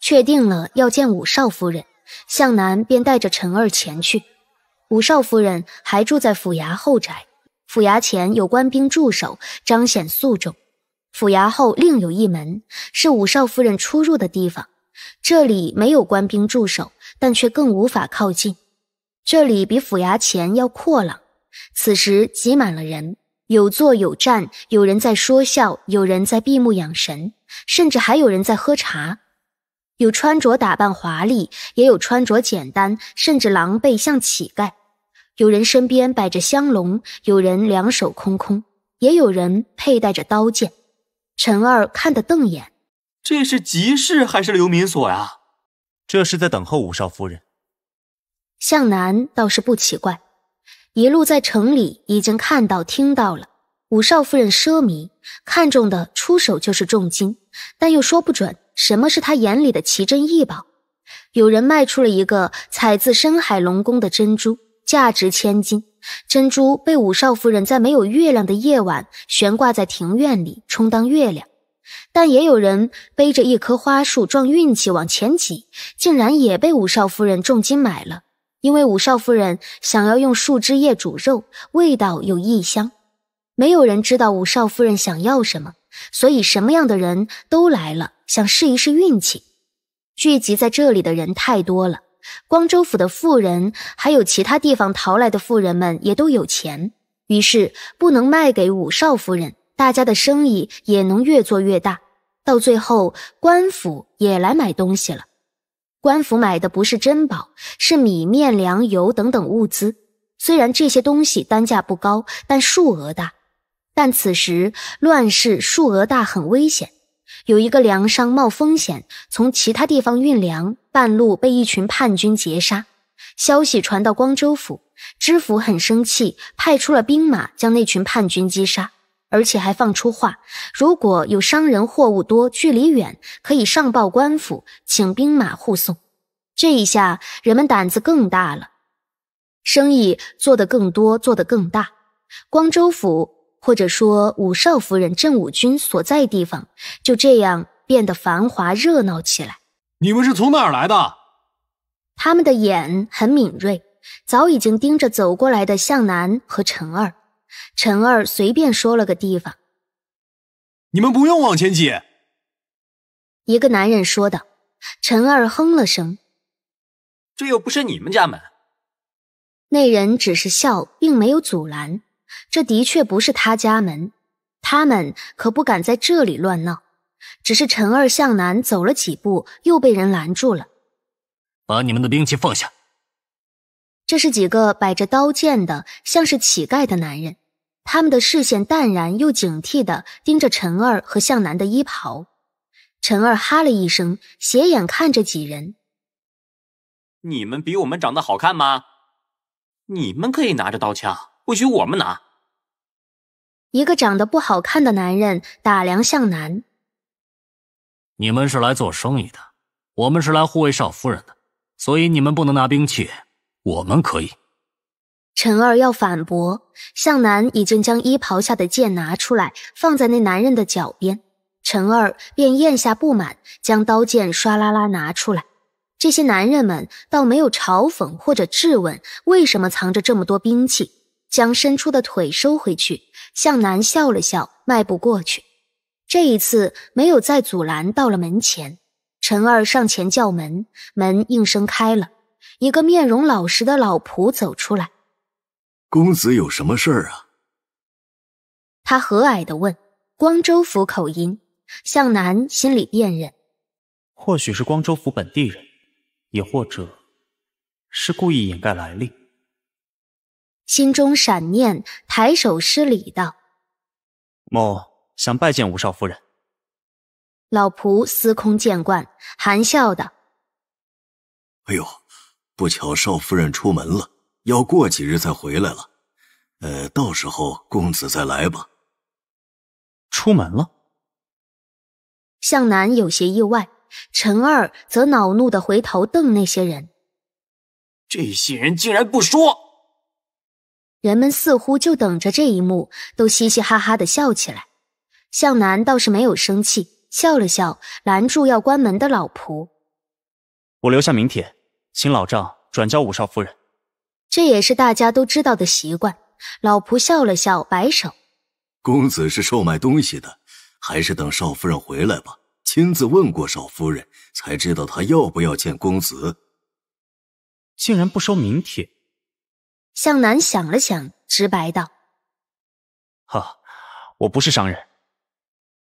确定了要见武少夫人，向南便带着陈二前去。武少夫人还住在府衙后宅，府衙前有官兵驻守，彰显肃重。府衙后另有一门，是武少夫人出入的地方。这里没有官兵驻守，但却更无法靠近。这里比府衙前要阔朗，此时挤满了人。有坐有站，有人在说笑，有人在闭目养神，甚至还有人在喝茶。有穿着打扮华丽，也有穿着简单，甚至狼狈像乞丐。有人身边摆着香笼，有人两手空空，也有人佩戴着刀剑。陈二看得瞪眼，这是集市还是流民所呀？这是在等候五少夫人。向南倒是不奇怪。一路在城里已经看到、听到了五少夫人奢靡，看中的出手就是重金，但又说不准什么是她眼里的奇珍异宝。有人卖出了一个采自深海龙宫的珍珠，价值千金。珍珠被五少夫人在没有月亮的夜晚悬挂在庭院里充当月亮，但也有人背着一棵花树撞运气往前挤，竟然也被五少夫人重金买了。因为五少夫人想要用树枝叶煮肉，味道有异香。没有人知道五少夫人想要什么，所以什么样的人都来了，想试一试运气。聚集在这里的人太多了，光州府的富人，还有其他地方逃来的富人们也都有钱，于是不能卖给五少夫人，大家的生意也能越做越大。到最后，官府也来买东西了。官府买的不是珍宝，是米面粮油等等物资。虽然这些东西单价不高，但数额大。但此时乱世，数额大很危险。有一个粮商冒风险从其他地方运粮，半路被一群叛军劫杀。消息传到光州府，知府很生气，派出了兵马将那群叛军击杀。而且还放出话，如果有商人货物多、距离远，可以上报官府，请兵马护送。这一下，人们胆子更大了，生意做得更多，做得更大。光州府，或者说武少夫人镇武军所在地方，就这样变得繁华热闹起来。你们是从哪儿来的？他们的眼很敏锐，早已经盯着走过来的向南和陈二。陈二随便说了个地方，你们不用往前挤。一个男人说道。陈二哼了声，这又不是你们家门。那人只是笑，并没有阻拦。这的确不是他家门，他们可不敢在这里乱闹。只是陈二向南走了几步，又被人拦住了。把你们的兵器放下。这是几个摆着刀剑的，像是乞丐的男人，他们的视线淡然又警惕的盯着陈二和向南的衣袍。陈二哈了一声，斜眼看着几人：“你们比我们长得好看吗？你们可以拿着刀枪，不许我们拿。”一个长得不好看的男人打量向南：“你们是来做生意的，我们是来护卫少夫人的，所以你们不能拿兵器。”我们可以。陈二要反驳，向南已经将衣袍下的剑拿出来，放在那男人的脚边。陈二便咽下不满，将刀剑唰啦啦拿出来。这些男人们倒没有嘲讽或者质问，为什么藏着这么多兵器。将伸出的腿收回去，向南笑了笑，迈步过去。这一次没有再阻拦，到了门前，陈二上前叫门，门应声开了。一个面容老实的老仆走出来，公子有什么事儿啊？他和蔼的问，光州府口音，向南心里辨认，或许是光州府本地人，也或者，是故意掩盖来历。心中闪念，抬手施礼道：“某想拜见吴少夫人。”老仆司空见惯，含笑道：“哎呦。”不巧，少夫人出门了，要过几日再回来了。呃，到时候公子再来吧。出门了？向南有些意外，陈二则恼怒的回头瞪那些人，这些人竟然不说！人们似乎就等着这一幕，都嘻嘻哈哈的笑起来。向南倒是没有生气，笑了笑，拦住要关门的老仆：“我留下明天。”请老丈转交五少夫人，这也是大家都知道的习惯。老仆笑了笑，摆手：“公子是售卖东西的，还是等少夫人回来吧。亲自问过少夫人才知道她要不要见公子。竟然不收名帖。”向南想了想，直白道：“哈，我不是商人。”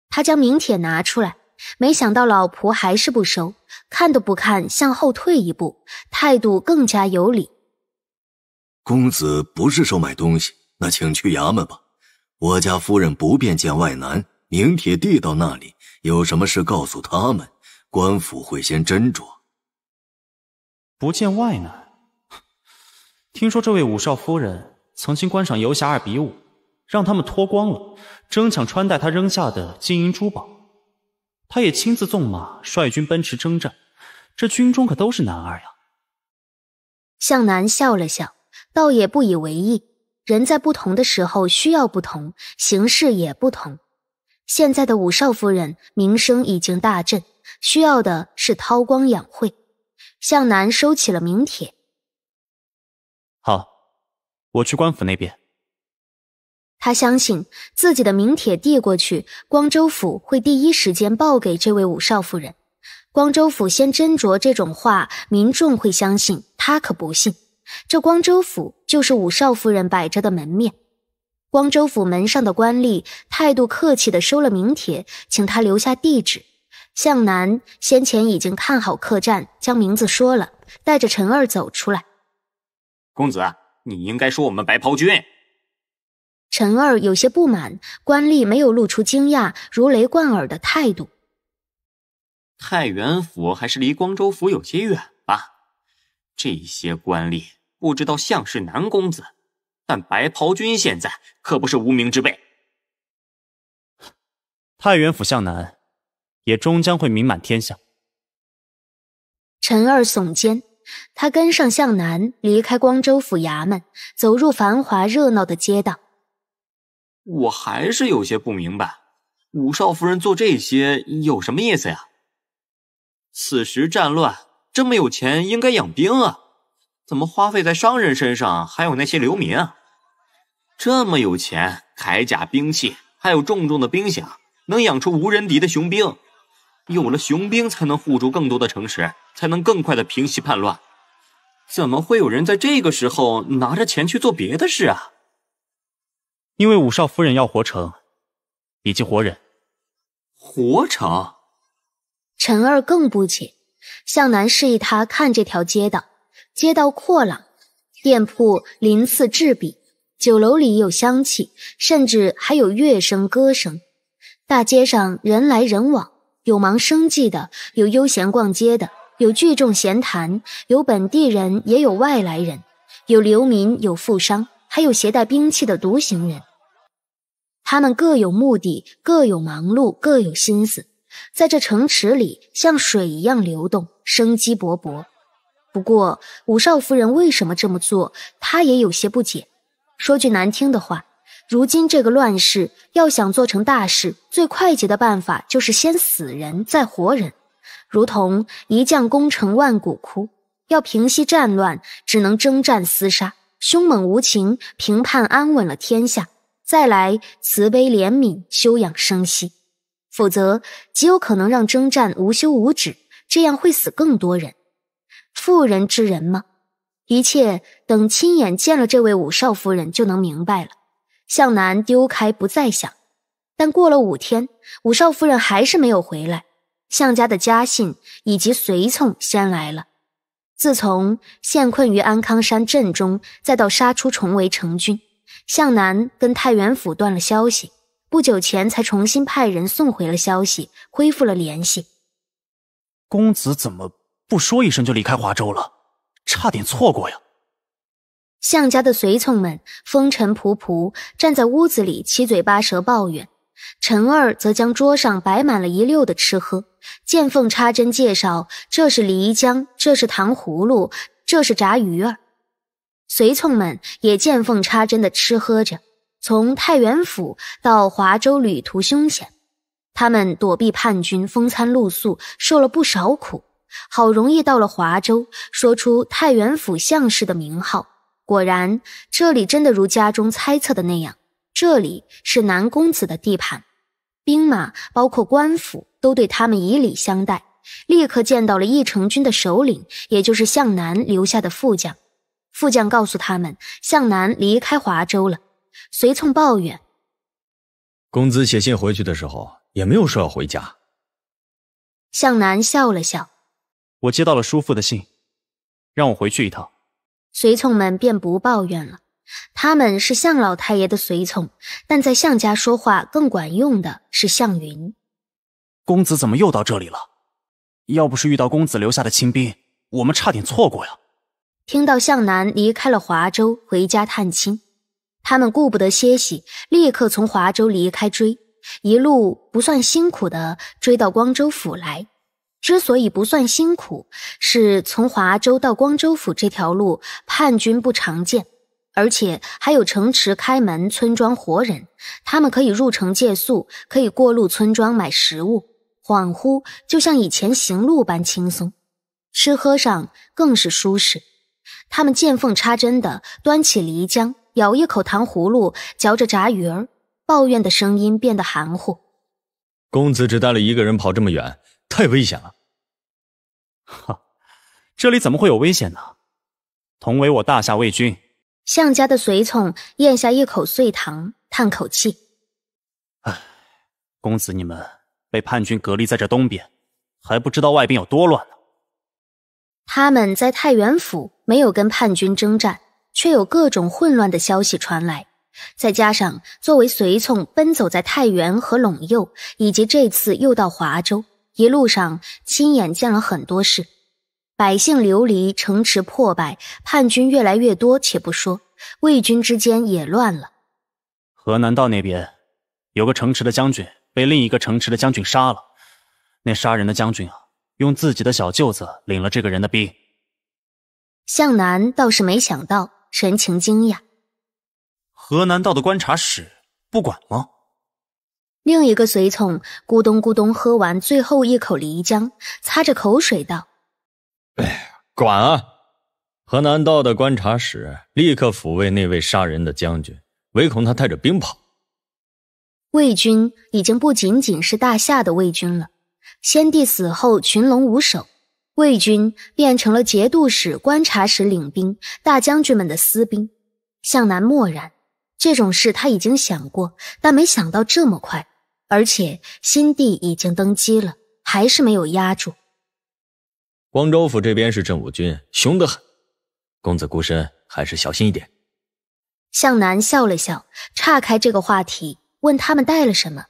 他将名帖拿出来。没想到老仆还是不收，看都不看，向后退一步，态度更加有礼。公子不是收买东西，那请去衙门吧。我家夫人不便见外男，明铁递到那里，有什么事告诉他们，官府会先斟酌。不见外男，听说这位武少夫人曾经观赏游侠二比武，让他们脱光了，争抢穿戴他扔下的金银珠宝。他也亲自纵马，率军奔驰征战。这军中可都是男儿呀。向南笑了笑，倒也不以为意。人在不同的时候需要不同，形势也不同。现在的五少夫人名声已经大振，需要的是韬光养晦。向南收起了名帖。好，我去官府那边。他相信自己的名帖递过去，光州府会第一时间报给这位武少夫人。光州府先斟酌这种话，民众会相信，他可不信。这光州府就是武少夫人摆着的门面。光州府门上的官吏态度客气的收了名帖，请他留下地址。向南先前已经看好客栈，将名字说了，带着陈二走出来。公子，你应该说我们白袍军。陈二有些不满，官吏没有露出惊讶如雷贯耳的态度。太原府还是离光州府有些远吧？这些官吏不知道向是南公子，但白袍军现在可不是无名之辈。太原府向南，也终将会名满天下。陈二耸肩，他跟上向南，离开光州府衙门，走入繁华热闹的街道。我还是有些不明白，五少夫人做这些有什么意思呀？此时战乱，这么有钱应该养兵啊，怎么花费在商人身上，还有那些流民？啊？这么有钱，铠甲、兵器，还有重重的兵饷，能养出无人敌的雄兵。有了雄兵，才能护住更多的城池，才能更快的平息叛乱。怎么会有人在这个时候拿着钱去做别的事啊？因为五少夫人要活成，以及活人，活成。陈二更不解，向南示意他看这条街道。街道阔朗，店铺鳞次栉比，酒楼里有香气，甚至还有乐声歌声。大街上人来人往，有忙生计的，有悠闲逛街的，有聚众闲谈，有本地人，也有外来人，有流民，有富商。还有携带兵器的独行人，他们各有目的，各有忙碌，各有心思，在这城池里像水一样流动，生机勃勃。不过，五少夫人为什么这么做，她也有些不解。说句难听的话，如今这个乱世，要想做成大事，最快捷的办法就是先死人，再活人，如同一将功成万骨枯。要平息战乱，只能征战厮杀。凶猛无情，平叛安稳了天下，再来慈悲怜悯，休养生息，否则极有可能让征战无休无止，这样会死更多人。妇人之仁吗？一切等亲眼见了这位武少夫人就能明白了。向南丢开不再想，但过了五天，武少夫人还是没有回来，向家的家信以及随从先来了。自从陷困于安康山镇中，再到杀出重围成军，向南跟太原府断了消息，不久前才重新派人送回了消息，恢复了联系。公子怎么不说一声就离开华州了？差点错过呀！向家的随从们风尘仆仆，站在屋子里七嘴八舌抱怨，陈二则将桌上摆满了一溜的吃喝。见缝插针介绍，这是漓江，这是糖葫芦，这是炸鱼儿。随从们也见缝插针的吃喝着。从太原府到华州旅途凶险，他们躲避叛军，风餐露宿，受了不少苦。好容易到了华州，说出太原府相氏的名号，果然这里真的如家中猜测的那样，这里是南公子的地盘。兵马包括官府都对他们以礼相待，立刻见到了义成军的首领，也就是向南留下的副将。副将告诉他们，向南离开华州了。随从抱怨：“公子写信回去的时候，也没有说要回家。”向南笑了笑：“我接到了叔父的信，让我回去一趟。”随从们便不抱怨了。他们是向老太爷的随从，但在向家说话更管用的是向云。公子怎么又到这里了？要不是遇到公子留下的亲兵，我们差点错过呀！听到向南离开了华州回家探亲，他们顾不得歇息，立刻从华州离开追，一路不算辛苦的追到光州府来。之所以不算辛苦，是从华州到光州府这条路叛军不常见。而且还有城池开门，村庄活人，他们可以入城借宿，可以过路村庄买食物，恍惚就像以前行路般轻松，吃喝上更是舒适。他们见缝插针的端起漓江，咬一口糖葫芦，嚼着炸鱼儿，抱怨的声音变得含糊。公子只带了一个人跑这么远，太危险了。哈，这里怎么会有危险呢？同为我大夏魏军。向家的随从咽下一口碎糖，叹口气：“哎，公子，你们被叛军隔离在这东边，还不知道外边有多乱呢。”他们在太原府没有跟叛军征战，却有各种混乱的消息传来。再加上作为随从，奔走在太原和陇右，以及这次又到华州，一路上亲眼见了很多事。百姓流离，城池破败，叛军越来越多。且不说魏军之间也乱了。河南道那边，有个城池的将军被另一个城池的将军杀了。那杀人的将军啊，用自己的小舅子领了这个人的兵。向南倒是没想到，神情惊讶。河南道的观察使不管吗？另一个随从咕咚咕咚喝完最后一口漓江，擦着口水道。哎，管啊！河南道的观察使立刻抚慰那位杀人的将军，唯恐他带着兵跑。魏军已经不仅仅是大夏的魏军了。先帝死后群龙无首，魏军变成了节度使、观察使领兵大将军们的私兵。向南漠然，这种事他已经想过，但没想到这么快，而且新帝已经登基了，还是没有压住。光州府这边是镇武军，凶得很。公子孤身，还是小心一点。向南笑了笑，岔开这个话题，问他们带了什么。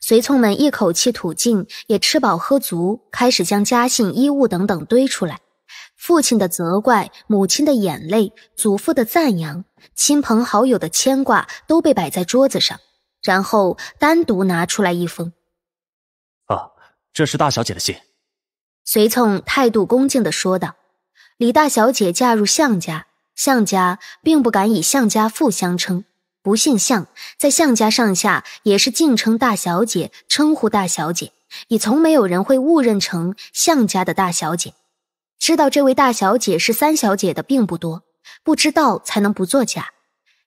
随从们一口气吐尽，也吃饱喝足，开始将家信、衣物等等堆出来。父亲的责怪，母亲的眼泪，祖父的赞扬，亲朋好友的牵挂，都被摆在桌子上，然后单独拿出来一封。啊，这是大小姐的信。随从态度恭敬地说道：“李大小姐嫁入项家，项家并不敢以项家父相称，不姓项，在项家上下也是敬称大小姐，称呼大小姐，也从没有人会误认成项家的大小姐。知道这位大小姐是三小姐的并不多，不知道才能不作假。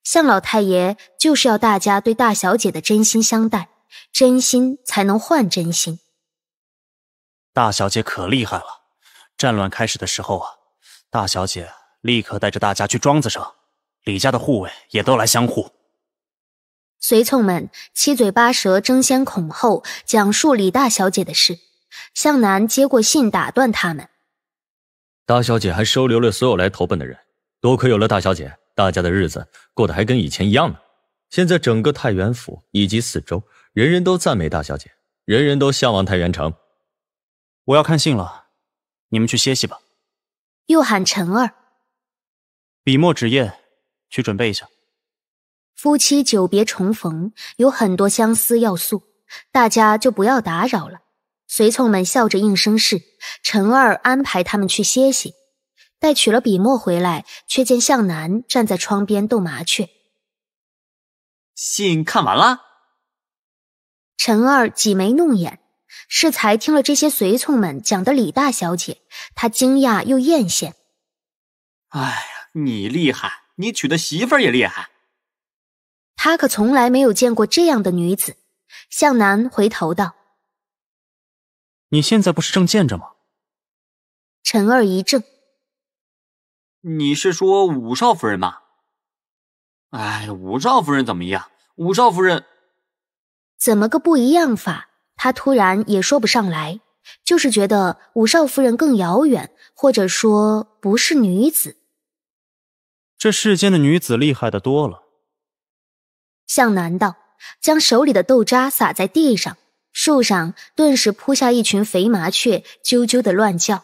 项老太爷就是要大家对大小姐的真心相待，真心才能换真心。”大小姐可厉害了！战乱开始的时候啊，大小姐立刻带着大家去庄子上，李家的护卫也都来相护。随从们七嘴八舌，争先恐后讲述李大小姐的事。向南接过信，打断他们：“大小姐还收留了所有来投奔的人。多亏有了大小姐，大家的日子过得还跟以前一样呢。现在整个太原府以及四周，人人都赞美大小姐，人人都向往太原城。”我要看信了，你们去歇息吧。又喊陈儿，笔墨纸砚，去准备一下。夫妻久别重逢，有很多相思要素，大家就不要打扰了。随从们笑着应声是，陈儿安排他们去歇息。待取了笔墨回来，却见向南站在窗边逗麻雀。信看完了，陈儿挤眉弄眼。适才听了这些随从们讲的李大小姐，他惊讶又艳羡。哎呀，你厉害，你娶的媳妇儿也厉害。他可从来没有见过这样的女子。向南回头道：“你现在不是正见着吗？”陈二一怔：“你是说武少夫人吗？”哎，武少夫人怎么样？武少夫人怎么个不一样法？他突然也说不上来，就是觉得五少夫人更遥远，或者说不是女子。这世间的女子厉害的多了。向南道，将手里的豆渣撒在地上，树上顿时扑下一群肥麻雀，啾啾的乱叫。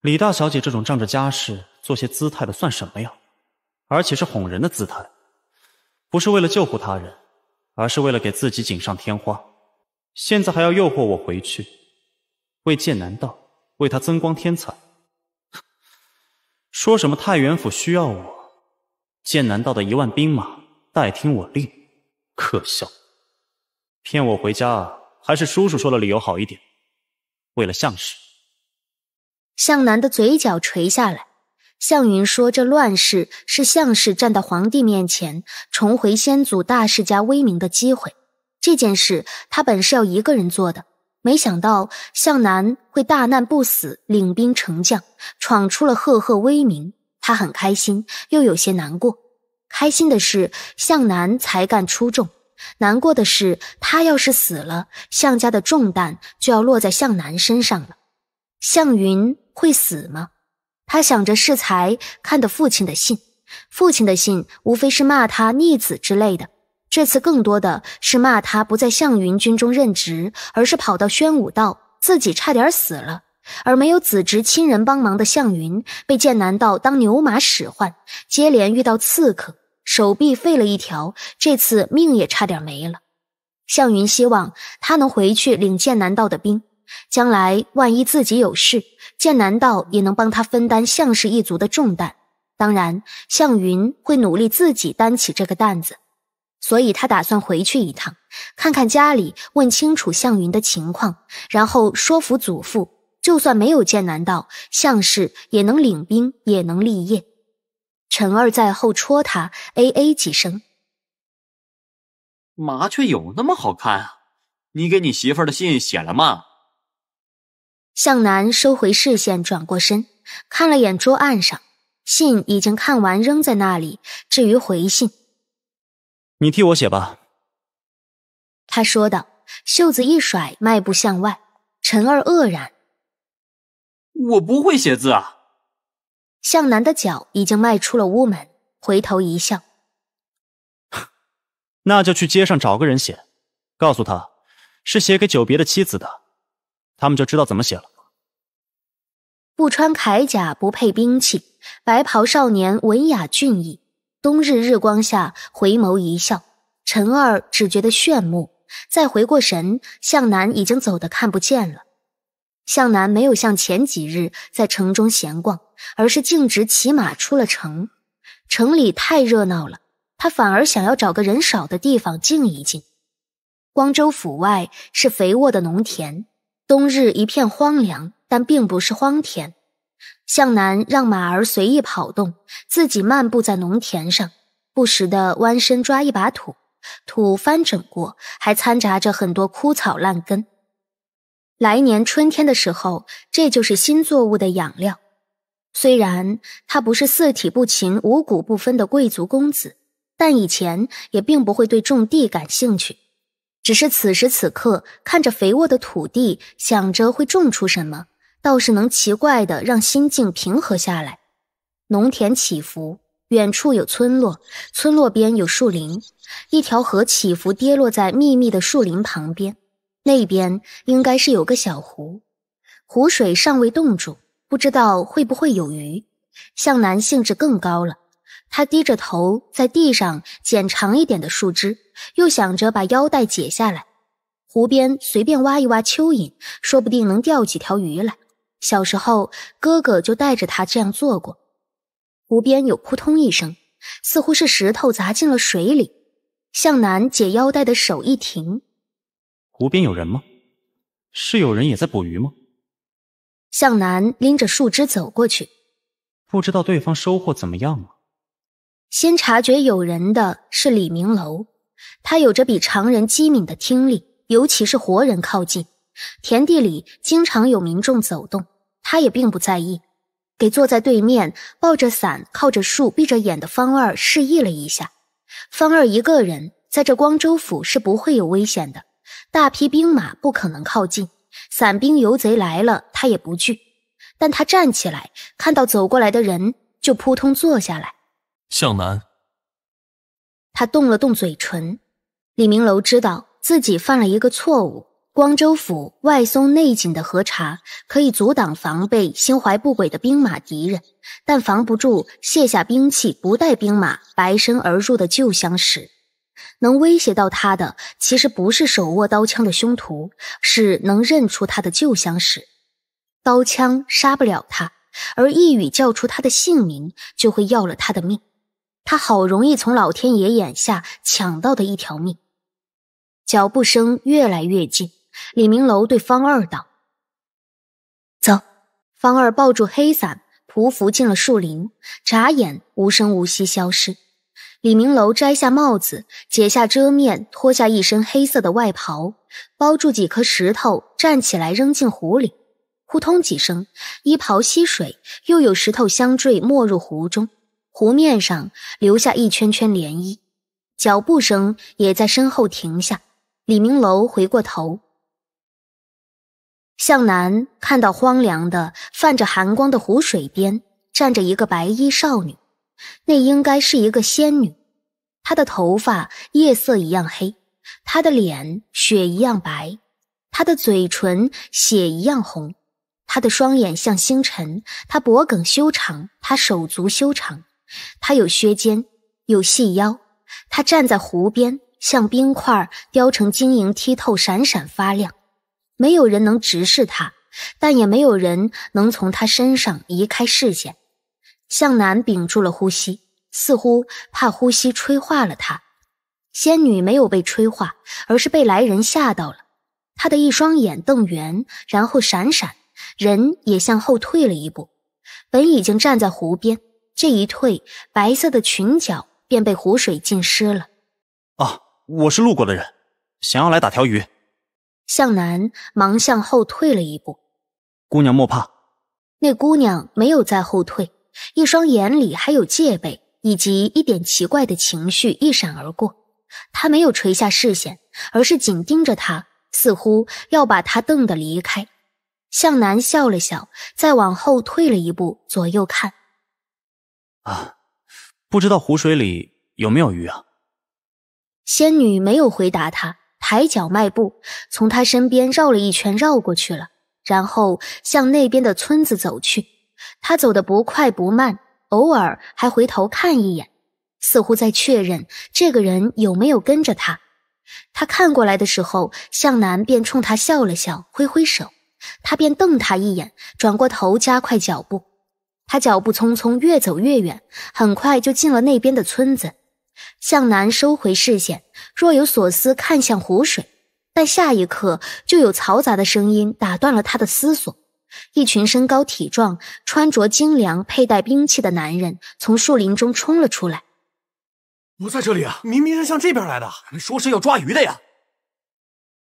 李大小姐这种仗着家世做些姿态的算什么呀？而且是哄人的姿态，不是为了救护他人。而是为了给自己锦上添花，现在还要诱惑我回去，为剑南道为他增光添彩，[LAUGHS] 说什么太原府需要我，剑南道的一万兵马代听我令，可笑，骗我回家还是叔叔说的理由好一点，为了相氏。向南的嘴角垂下来。向云说：“这乱世是向氏站到皇帝面前，重回先祖大世家威名的机会。这件事他本是要一个人做的，没想到向南会大难不死，领兵成将，闯出了赫赫威名。他很开心，又有些难过。开心的是向南才干出众，难过的是他要是死了，向家的重担就要落在向南身上了。向云会死吗？”他想着适才看的父亲的信，父亲的信无非是骂他逆子之类的。这次更多的是骂他不在向云军中任职，而是跑到宣武道，自己差点死了，而没有子侄亲人帮忙的项云，被剑南道当牛马使唤，接连遇到刺客，手臂废了一条，这次命也差点没了。项云希望他能回去领剑南道的兵，将来万一自己有事。剑南道也能帮他分担项氏一族的重担，当然，项云会努力自己担起这个担子，所以他打算回去一趟，看看家里，问清楚项云的情况，然后说服祖父。就算没有剑南道，项氏也能领兵，也能立业。陈二在后戳他，A A 几声。麻雀有那么好看啊？你给你媳妇儿的信写了吗？向南收回视线，转过身，看了眼桌案上信，已经看完，扔在那里。至于回信，你替我写吧。”他说道，袖子一甩，迈步向外。陈二愕然：“我不会写字啊！”向南的脚已经迈出了屋门，回头一笑：[LAUGHS] “那就去街上找个人写，告诉他，是写给久别的妻子的。”他们就知道怎么写了。不穿铠甲，不配兵器，白袍少年文雅俊逸。冬日日光下，回眸一笑，陈二只觉得炫目。再回过神，向南已经走得看不见了。向南没有像前几日在城中闲逛，而是径直骑马出了城。城里太热闹了，他反而想要找个人少的地方静一静。光州府外是肥沃的农田。冬日一片荒凉，但并不是荒田。向南让马儿随意跑动，自己漫步在农田上，不时的弯身抓一把土，土翻整过，还掺杂着很多枯草烂根。来年春天的时候，这就是新作物的养料。虽然他不是四体不勤、五谷不分的贵族公子，但以前也并不会对种地感兴趣。只是此时此刻，看着肥沃的土地，想着会种出什么，倒是能奇怪的让心境平和下来。农田起伏，远处有村落，村落边有树林，一条河起伏跌落在密密的树林旁边。那边应该是有个小湖，湖水尚未冻住，不知道会不会有鱼。向南兴致更高了。他低着头在地上捡长一点的树枝，又想着把腰带解下来。湖边随便挖一挖，蚯蚓说不定能钓几条鱼来。小时候哥哥就带着他这样做过。湖边有扑通一声，似乎是石头砸进了水里。向南解腰带的手一停。湖边有人吗？是有人也在捕鱼吗？向南拎着树枝走过去，不知道对方收获怎么样了。先察觉有人的是李明楼，他有着比常人机敏的听力，尤其是活人靠近田地里，经常有民众走动，他也并不在意，给坐在对面抱着伞靠着树闭着眼的方二示意了一下。方二一个人在这光州府是不会有危险的，大批兵马不可能靠近，散兵游贼来了他也不惧，但他站起来看到走过来的人就扑通坐下来。向南，他动了动嘴唇。李明楼知道自己犯了一个错误。光州府外松内紧的核查，可以阻挡防备心怀不轨的兵马敌人，但防不住卸下兵器、不带兵马、白身而入的旧相识。能威胁到他的，其实不是手握刀枪的凶徒，是能认出他的旧相识。刀枪杀不了他，而一语叫出他的姓名，就会要了他的命。他好容易从老天爷眼下抢到的一条命，脚步声越来越近。李明楼对方二道：“走。”方二抱住黑伞，匍匐进了树林，眨眼无声无息消失。李明楼摘下帽子，解下遮面，脱下一身黑色的外袍，包住几颗石头，站起来扔进湖里，扑通几声，衣袍吸水，又有石头相坠，没入湖中。湖面上留下一圈圈涟漪，脚步声也在身后停下。李明楼回过头，向南看到荒凉的、泛着寒光的湖水边站着一个白衣少女，那应该是一个仙女。她的头发夜色一样黑，她的脸雪一样白，她的嘴唇血一样红，她的双眼像星辰。她脖颈修长，她手足修长。他有削肩，有细腰。他站在湖边，像冰块雕成，晶莹剔透，闪闪发亮。没有人能直视他，但也没有人能从他身上移开视线。向南屏住了呼吸，似乎怕呼吸吹化了他。仙女没有被吹化，而是被来人吓到了。她的一双眼瞪圆，然后闪闪，人也向后退了一步。本已经站在湖边。这一退，白色的裙角便被湖水浸湿了。啊，我是路过的人，想要来打条鱼。向南忙向后退了一步，姑娘莫怕。那姑娘没有再后退，一双眼里还有戒备，以及一点奇怪的情绪一闪而过。她没有垂下视线，而是紧盯着他，似乎要把他瞪得离开。向南笑了笑，再往后退了一步，左右看。啊，不知道湖水里有没有鱼啊？仙女没有回答他，抬脚迈步，从他身边绕了一圈，绕过去了，然后向那边的村子走去。他走得不快不慢，偶尔还回头看一眼，似乎在确认这个人有没有跟着他。他看过来的时候，向南便冲他笑了笑，挥挥手，他便瞪他一眼，转过头加快脚步。他脚步匆匆，越走越远，很快就进了那边的村子。向南收回视线，若有所思看向湖水，但下一刻就有嘈杂的声音打断了他的思索。一群身高体壮、穿着精良、佩戴兵器的男人从树林中冲了出来。不在这里啊！明明是向这边来的，说是要抓鱼的呀！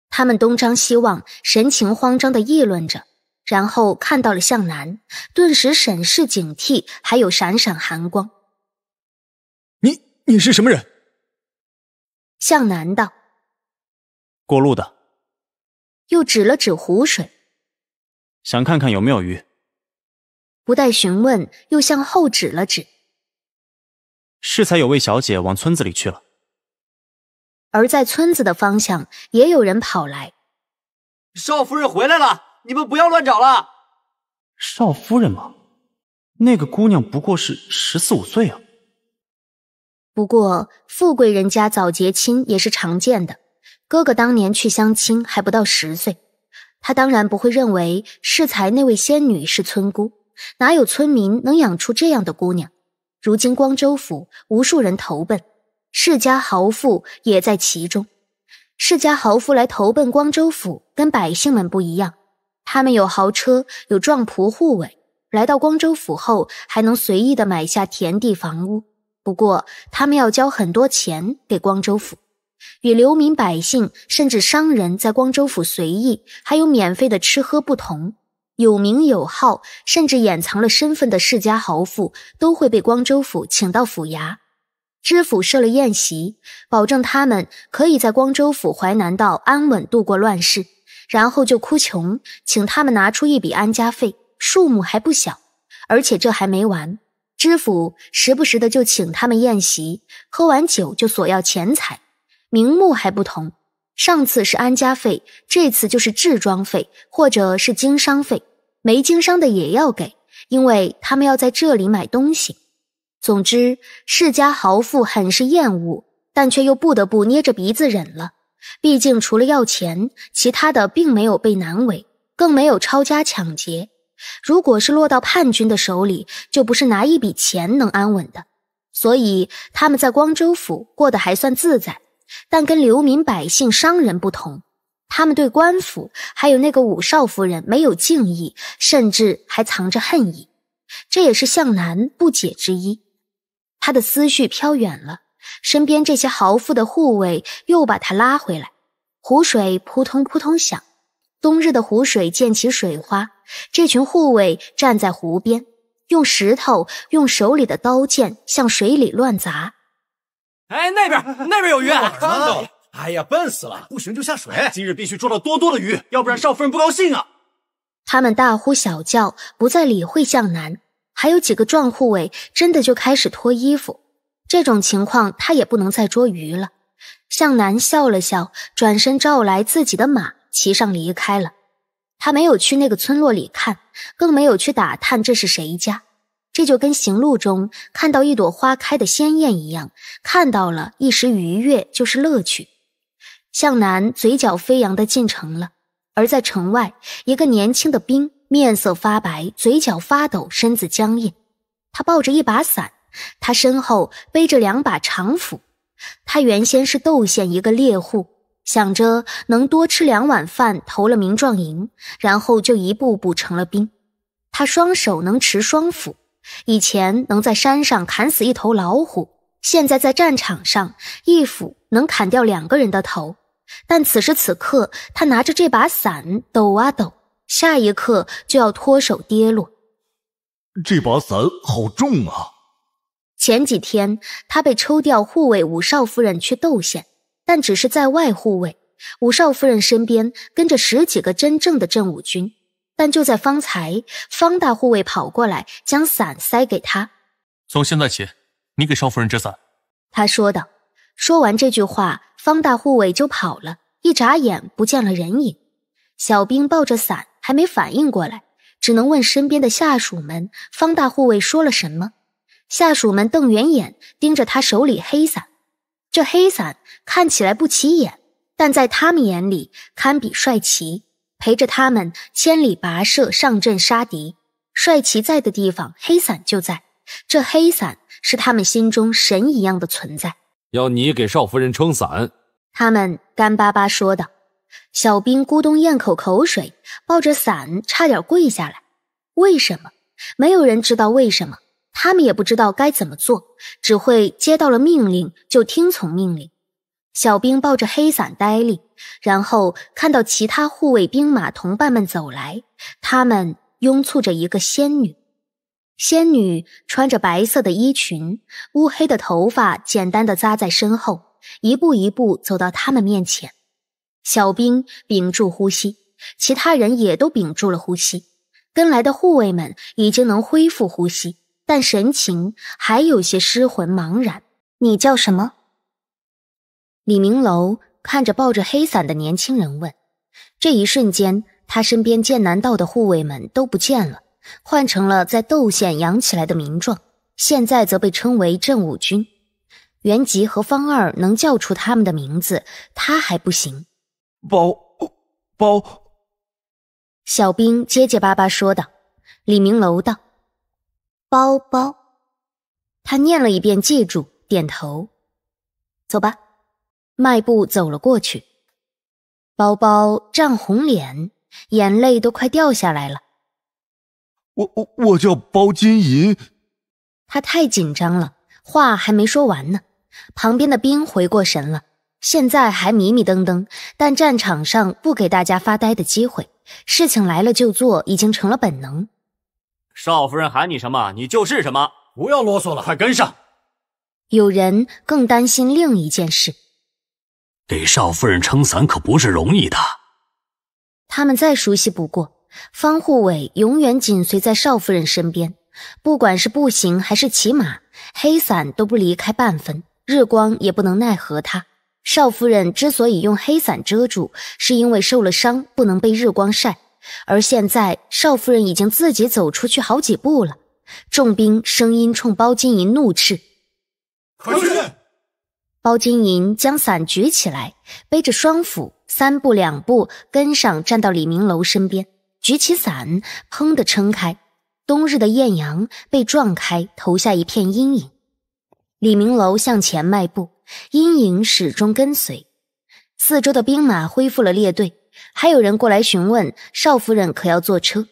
他们东张西望，神情慌张地议论着。然后看到了向南，顿时审视、警惕，还有闪闪寒光。你你是什么人？向南道：“过路的。”又指了指湖水，想看看有没有鱼。不待询问，又向后指了指：“适才有位小姐往村子里去了。”而在村子的方向，也有人跑来：“少夫人回来了。”你们不要乱找了，少夫人吗？那个姑娘不过是十四五岁啊。不过富贵人家早结亲也是常见的。哥哥当年去相亲还不到十岁，他当然不会认为适才那位仙女是村姑，哪有村民能养出这样的姑娘？如今光州府无数人投奔，世家豪富也在其中。世家豪富来投奔光州府，跟百姓们不一样。他们有豪车，有壮仆护卫，来到光州府后，还能随意的买下田地、房屋。不过，他们要交很多钱给光州府，与流民百姓甚至商人，在光州府随意还有免费的吃喝不同。有名有号，甚至掩藏了身份的世家豪富，都会被光州府请到府衙，知府设了宴席，保证他们可以在光州府淮南道安稳度过乱世。然后就哭穷，请他们拿出一笔安家费，数目还不小。而且这还没完，知府时不时的就请他们宴席，喝完酒就索要钱财，名目还不同。上次是安家费，这次就是置装费，或者是经商费。没经商的也要给，因为他们要在这里买东西。总之，世家豪富很是厌恶，但却又不得不捏着鼻子忍了。毕竟，除了要钱，其他的并没有被难为，更没有抄家抢劫。如果是落到叛军的手里，就不是拿一笔钱能安稳的。所以，他们在光州府过得还算自在。但跟流民、百姓、商人不同，他们对官府还有那个武少夫人没有敬意，甚至还藏着恨意。这也是向南不解之一。他的思绪飘远了。身边这些豪富的护卫又把他拉回来。湖水扑通扑通响，冬日的湖水溅起水花。这群护卫站在湖边，用石头、用手里的刀剑向水里乱砸。哎，那边，那边有鱼！哎呀，笨死了！不行就下水！今日必须捉到多多的鱼，要不然少夫人不高兴啊！他们大呼小叫，不再理会向南。还有几个壮护卫真的就开始脱衣服。这种情况，他也不能再捉鱼了。向南笑了笑，转身召来自己的马，骑上离开了。他没有去那个村落里看，更没有去打探这是谁家。这就跟行路中看到一朵花开的鲜艳一样，看到了一时愉悦就是乐趣。向南嘴角飞扬地进城了。而在城外，一个年轻的兵面色发白，嘴角发抖，身子僵硬，他抱着一把伞。他身后背着两把长斧，他原先是窦县一个猎户，想着能多吃两碗饭，投了名状营，然后就一步步成了兵。他双手能持双斧，以前能在山上砍死一头老虎，现在在战场上一斧能砍掉两个人的头。但此时此刻，他拿着这把伞抖啊抖，下一刻就要脱手跌落。这把伞好重啊！前几天，他被抽调护卫武少夫人去窦县，但只是在外护卫。武少夫人身边跟着十几个真正的镇武军，但就在方才，方大护卫跑过来，将伞塞给他。从现在起，你给少夫人支伞。”他说道。说完这句话，方大护卫就跑了，一眨眼不见了人影。小兵抱着伞，还没反应过来，只能问身边的下属们：“方大护卫说了什么？”下属们瞪圆眼盯着他手里黑伞，这黑伞看起来不起眼，但在他们眼里堪比帅旗，陪着他们千里跋涉上阵杀敌。帅旗在的地方，黑伞就在。这黑伞是他们心中神一样的存在。要你给少夫人撑伞？他们干巴巴说道。小兵咕咚咽口口水，抱着伞差点跪下来。为什么？没有人知道为什么。他们也不知道该怎么做，只会接到了命令就听从命令。小兵抱着黑伞呆立，然后看到其他护卫兵马同伴们走来，他们拥簇着一个仙女。仙女穿着白色的衣裙，乌黑的头发简单的扎在身后，一步一步走到他们面前。小兵屏住呼吸，其他人也都屏住了呼吸。跟来的护卫们已经能恢复呼吸。但神情还有些失魂茫然。你叫什么？李明楼看着抱着黑伞的年轻人问。这一瞬间，他身边剑南道的护卫们都不见了，换成了在窦县养起来的民壮，现在则被称为镇武军。原吉和方二能叫出他们的名字，他还不行。包包，小兵结结巴巴说道。李明楼道。包包，他念了一遍，记住，点头，走吧，迈步走了过去。包包涨红脸，眼泪都快掉下来了。我我我叫包金银，他太紧张了，话还没说完呢。旁边的兵回过神了，现在还迷迷瞪瞪，但战场上不给大家发呆的机会，事情来了就做，已经成了本能。少夫人喊你什么，你就是什么。不要啰嗦了，快跟上。有人更担心另一件事，给少夫人撑伞可不是容易的。他们再熟悉不过，方护卫永远紧随在少夫人身边，不管是步行还是骑马，黑伞都不离开半分，日光也不能奈何他。少夫人之所以用黑伞遮住，是因为受了伤，不能被日光晒。而现在，少夫人已经自己走出去好几步了。众兵声音冲包金银怒斥：“快去！”包金银将伞举起来，背着双斧，三步两步跟上，站到李明楼身边，举起伞，砰的撑开，冬日的艳阳被撞开，投下一片阴影。李明楼向前迈步，阴影始终跟随。四周的兵马恢复了列队。还有人过来询问少夫人可要坐车？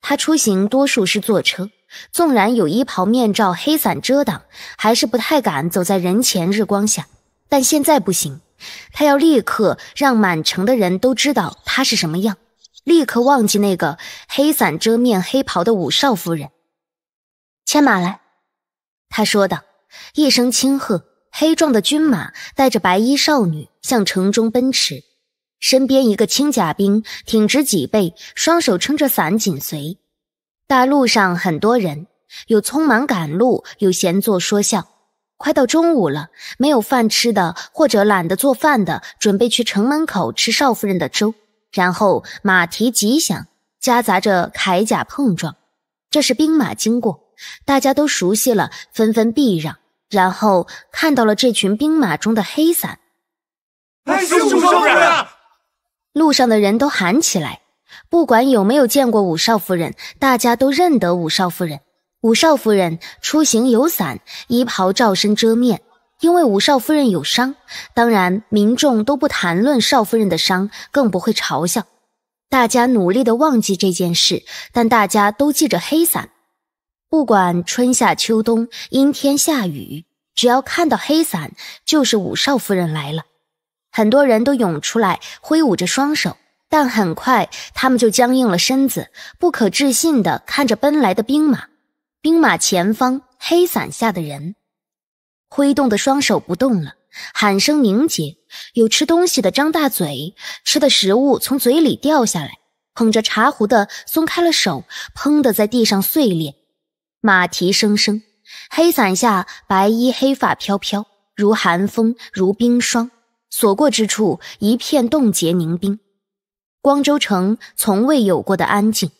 她出行多数是坐车，纵然有衣袍、面罩、黑伞遮挡，还是不太敢走在人前日光下。但现在不行，她要立刻让满城的人都知道她是什么样，立刻忘记那个黑伞遮面、黑袍的武少夫人。牵马来，她说道，一声轻喝，黑壮的军马带着白衣少女向城中奔驰。身边一个轻甲兵挺直脊背，双手撑着伞紧随。大路上很多人，有匆忙赶路，有闲坐说笑。快到中午了，没有饭吃的或者懒得做饭的，准备去城门口吃少夫人的粥。然后马蹄疾响，夹杂着铠甲碰撞，这是兵马经过，大家都熟悉了，纷纷避让。然后看到了这群兵马中的黑伞，是少夫人。路上的人都喊起来，不管有没有见过五少夫人，大家都认得五少夫人。五少夫人出行有伞，衣袍罩身遮面，因为五少夫人有伤。当然，民众都不谈论少夫人的伤，更不会嘲笑。大家努力地忘记这件事，但大家都记着黑伞。不管春夏秋冬、阴天下雨，只要看到黑伞，就是五少夫人来了。很多人都涌出来，挥舞着双手，但很快他们就僵硬了身子，不可置信地看着奔来的兵马。兵马前方黑伞下的人，挥动的双手不动了，喊声凝结。有吃东西的张大嘴，吃的食物从嘴里掉下来；捧着茶壶的松开了手，砰的在地上碎裂。马蹄声声，黑伞下白衣黑发飘飘，如寒风，如冰霜。所过之处，一片冻结凝冰，光州城从未有过的安静。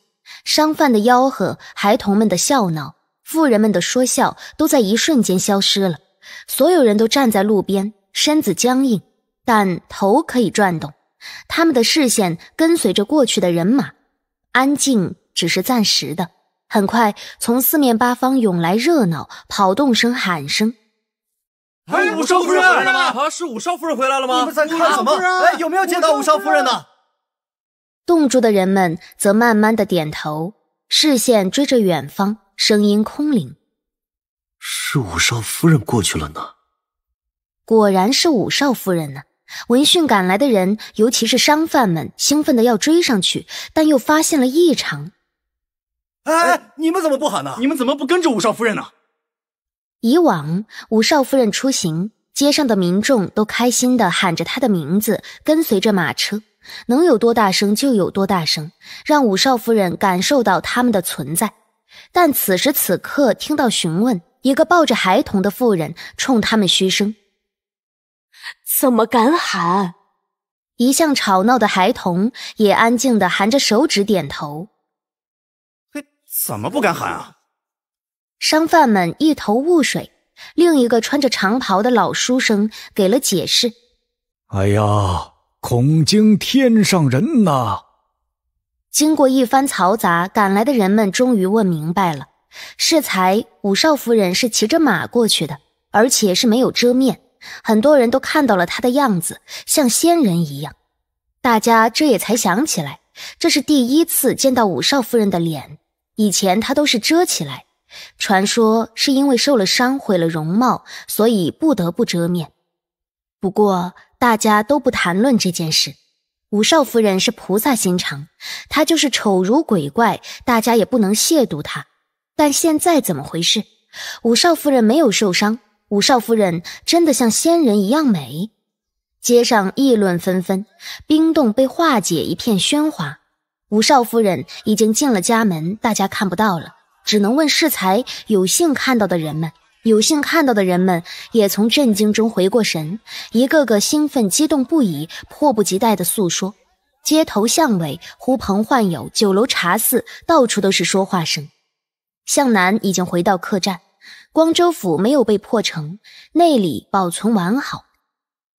商贩的吆喝、孩童们的笑闹、富人们的说笑，都在一瞬间消失了。所有人都站在路边，身子僵硬，但头可以转动。他们的视线跟随着过去的人马。安静只是暂时的，很快从四面八方涌来热闹、跑动声、喊声。五少夫人回来了吗？啊，是五少夫人回来了吗？你们在看什么？哎，有没有见到五少夫人呢？冻住的人们则慢慢的点头，视线追着远方，声音空灵。是五少夫人过去了呢？果然是五少夫人呢。闻讯赶来的人，尤其是商贩们，兴奋的要追上去，但又发现了异常。哎你们怎么不喊呢？你们怎么不跟着五少夫人呢？以往五少夫人出行，街上的民众都开心的喊着她的名字，跟随着马车，能有多大声就有多大声，让五少夫人感受到他们的存在。但此时此刻，听到询问，一个抱着孩童的妇人冲他们嘘声：“怎么敢喊？”一向吵闹的孩童也安静的含着手指点头：“嘿，怎么不敢喊啊？”商贩们一头雾水，另一个穿着长袍的老书生给了解释：“哎呀，恐惊天上人呐！”经过一番嘈杂，赶来的人们终于问明白了：适才五少夫人是骑着马过去的，而且是没有遮面，很多人都看到了她的样子，像仙人一样。大家这也才想起来，这是第一次见到五少夫人的脸，以前她都是遮起来。传说是因为受了伤毁了容貌，所以不得不遮面。不过大家都不谈论这件事。五少夫人是菩萨心肠，她就是丑如鬼怪，大家也不能亵渎她。但现在怎么回事？五少夫人没有受伤，五少夫人真的像仙人一样美。街上议论纷纷，冰冻被化解，一片喧哗。五少夫人已经进了家门，大家看不到了。只能问：适才有幸看到的人们，有幸看到的人们也从震惊中回过神，一个个兴奋、激动不已，迫不及待地诉说。街头巷尾，呼朋唤友，酒楼茶肆，到处都是说话声。向南已经回到客栈，光州府没有被破城，内里保存完好。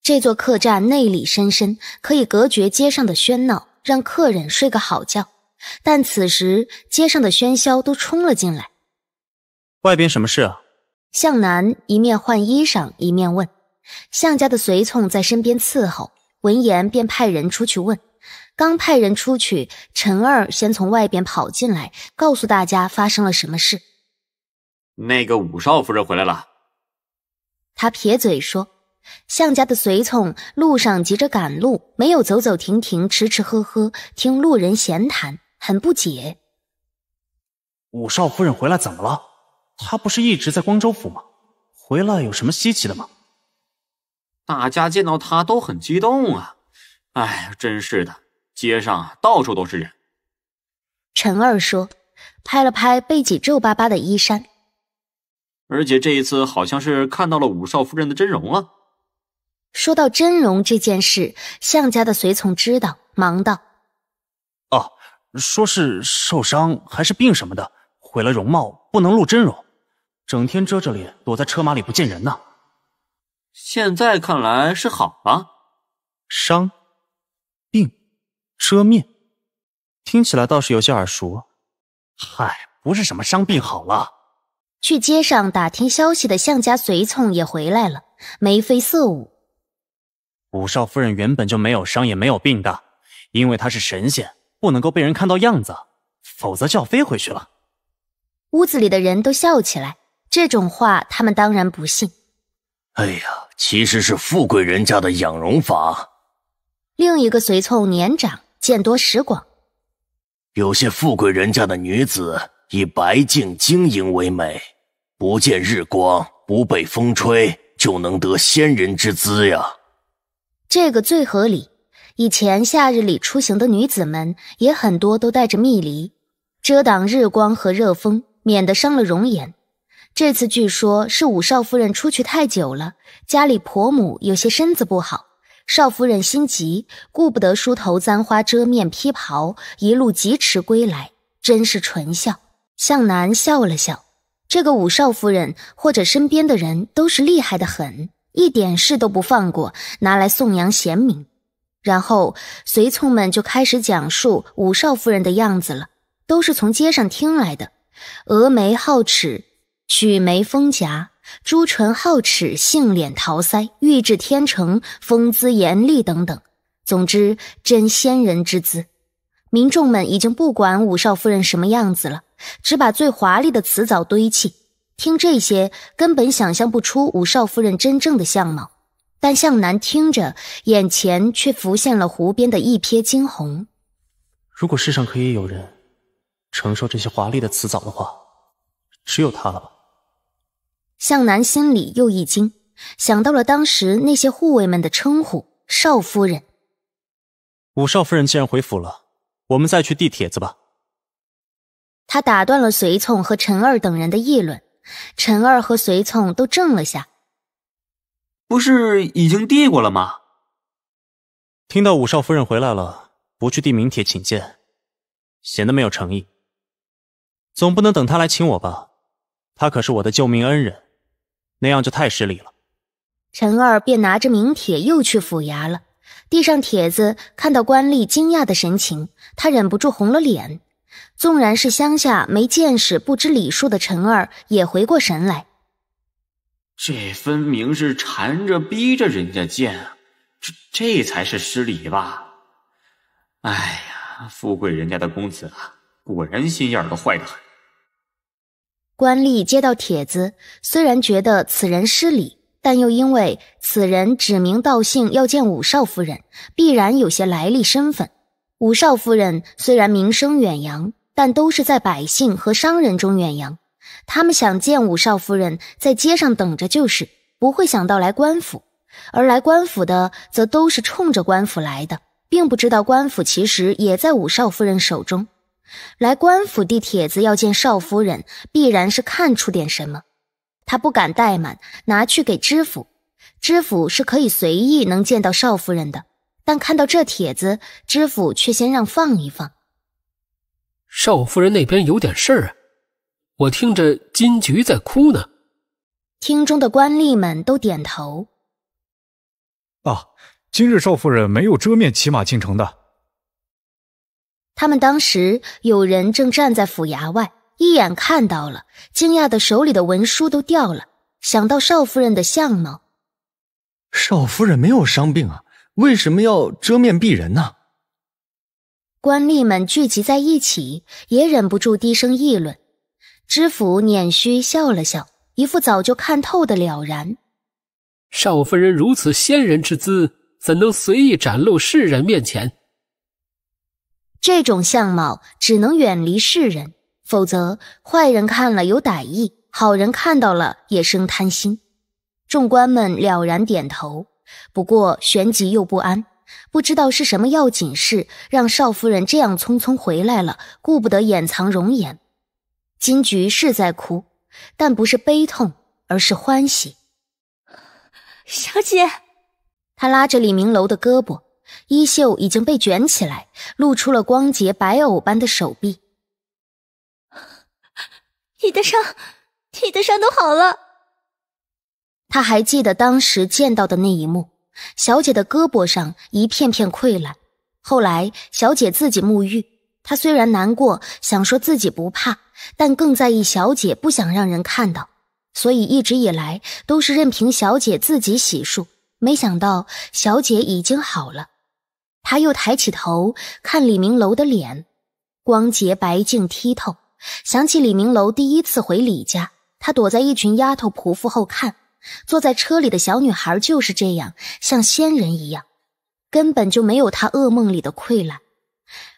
这座客栈内里深深，可以隔绝街上的喧闹，让客人睡个好觉。但此时街上的喧嚣都冲了进来。外边什么事啊？向南一面换衣裳，一面问。向家的随从在身边伺候，闻言便派人出去问。刚派人出去，陈二先从外边跑进来，告诉大家发生了什么事。那个五少夫人回来了。他撇嘴说：“向家的随从路上急着赶路，没有走走停停，吃吃喝喝，听路人闲谈。”很不解，五少夫人回来怎么了？她不是一直在光州府吗？回来有什么稀奇的吗？大家见到她都很激动啊！哎，真是的，街上到处都是人。陈二说，拍了拍背脊皱巴巴的衣衫。而且这一次好像是看到了五少夫人的真容了。说到真容这件事，向家的随从知道，忙道。说是受伤还是病什么的，毁了容貌，不能露真容，整天遮着脸，躲在车马里不见人呢。现在看来是好了，伤、病、遮面，听起来倒是有些耳熟。嗨，不是什么伤病好了。去街上打听消息的向家随从也回来了，眉飞色舞。五少夫人原本就没有伤，也没有病的，因为她是神仙。不能够被人看到样子，否则就要飞回去了。屋子里的人都笑起来，这种话他们当然不信。哎呀，其实是富贵人家的养容法。另一个随从年长，见多识广。有些富贵人家的女子以白净晶莹为美，不见日光，不被风吹，就能得仙人之姿呀。这个最合理。以前夏日里出行的女子们，也很多都带着蜜梨，遮挡日光和热风，免得伤了容颜。这次据说是武少夫人出去太久了，家里婆母有些身子不好，少夫人心急，顾不得梳头簪花遮面披袍，一路疾驰归来，真是纯孝。向南笑了笑，这个武少夫人或者身边的人都是厉害的很，一点事都不放过，拿来颂扬贤名。然后随从们就开始讲述武少夫人的样子了，都是从街上听来的。峨眉皓齿，曲眉丰颊，朱唇皓齿，杏脸桃腮，玉质天成，风姿严厉等等。总之，真仙人之姿。民众们已经不管武少夫人什么样子了，只把最华丽的词藻堆砌。听这些，根本想象不出武少夫人真正的相貌。但向南听着，眼前却浮现了湖边的一瞥惊鸿。如果世上可以有人承受这些华丽的辞藻的话，只有他了吧？向南心里又一惊，想到了当时那些护卫们的称呼“少夫人”。五少夫人既然回府了，我们再去递帖子吧。他打断了随从和陈二等人的议论，陈二和随从都怔了下。不是已经递过了吗？听到五少夫人回来了，不去递名帖请见，显得没有诚意。总不能等他来请我吧？他可是我的救命恩人，那样就太失礼了。陈二便拿着名帖又去府衙了，递上帖子，看到官吏惊讶的神情，他忍不住红了脸。纵然是乡下没见识、不知礼数的陈二，也回过神来。这分明是缠着逼着人家见，这这才是失礼吧！哎呀，富贵人家的公子啊，果然心眼儿都坏得很。官吏接到帖子，虽然觉得此人失礼，但又因为此人指名道姓要见武少夫人，必然有些来历身份。武少夫人虽然名声远扬，但都是在百姓和商人中远扬。他们想见武少夫人，在街上等着就是，不会想到来官府。而来官府的则都是冲着官府来的，并不知道官府其实也在武少夫人手中。来官府递帖子要见少夫人，必然是看出点什么。他不敢怠慢，拿去给知府。知府是可以随意能见到少夫人的，但看到这帖子，知府却先让放一放。少夫人那边有点事儿。我听着金菊在哭呢，厅中的官吏们都点头。啊，今日少夫人没有遮面骑马进城的，他们当时有人正站在府衙外，一眼看到了，惊讶的手里的文书都掉了。想到少夫人的相貌，少夫人没有伤病啊，为什么要遮面避人呢？官吏们聚集在一起，也忍不住低声议论。知府捻须笑了笑，一副早就看透的了然。少夫人如此仙人之姿，怎能随意展露世人面前？这种相貌只能远离世人，否则坏人看了有歹意，好人看到了也生贪心。众官们了然点头，不过旋即又不安，不知道是什么要紧事让少夫人这样匆匆回来了，顾不得掩藏容颜。金菊是在哭，但不是悲痛，而是欢喜。小姐，她拉着李明楼的胳膊，衣袖已经被卷起来，露出了光洁白藕般的手臂。你的伤，你的伤都好了。他还记得当时见到的那一幕：小姐的胳膊上一片片溃烂，后来小姐自己沐浴。他虽然难过，想说自己不怕，但更在意小姐不想让人看到，所以一直以来都是任凭小姐自己洗漱。没想到小姐已经好了，他又抬起头看李明楼的脸，光洁白净剔透。想起李明楼第一次回李家，他躲在一群丫头仆妇后看，坐在车里的小女孩就是这样，像仙人一样，根本就没有他噩梦里的溃烂。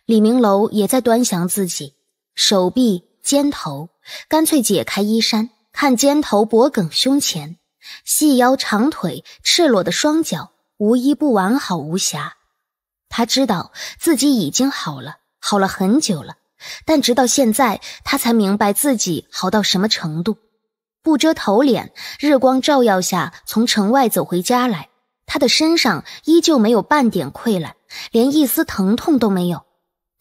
李明楼也在端详自己手臂、肩头，干脆解开衣衫，看肩头、脖颈、胸前、细腰、长腿、赤裸的双脚，无一不完好无瑕。他知道自己已经好了，好了很久了，但直到现在，他才明白自己好到什么程度。不遮头脸，日光照耀下，从城外走回家来，他的身上依旧没有半点溃烂，连一丝疼痛都没有。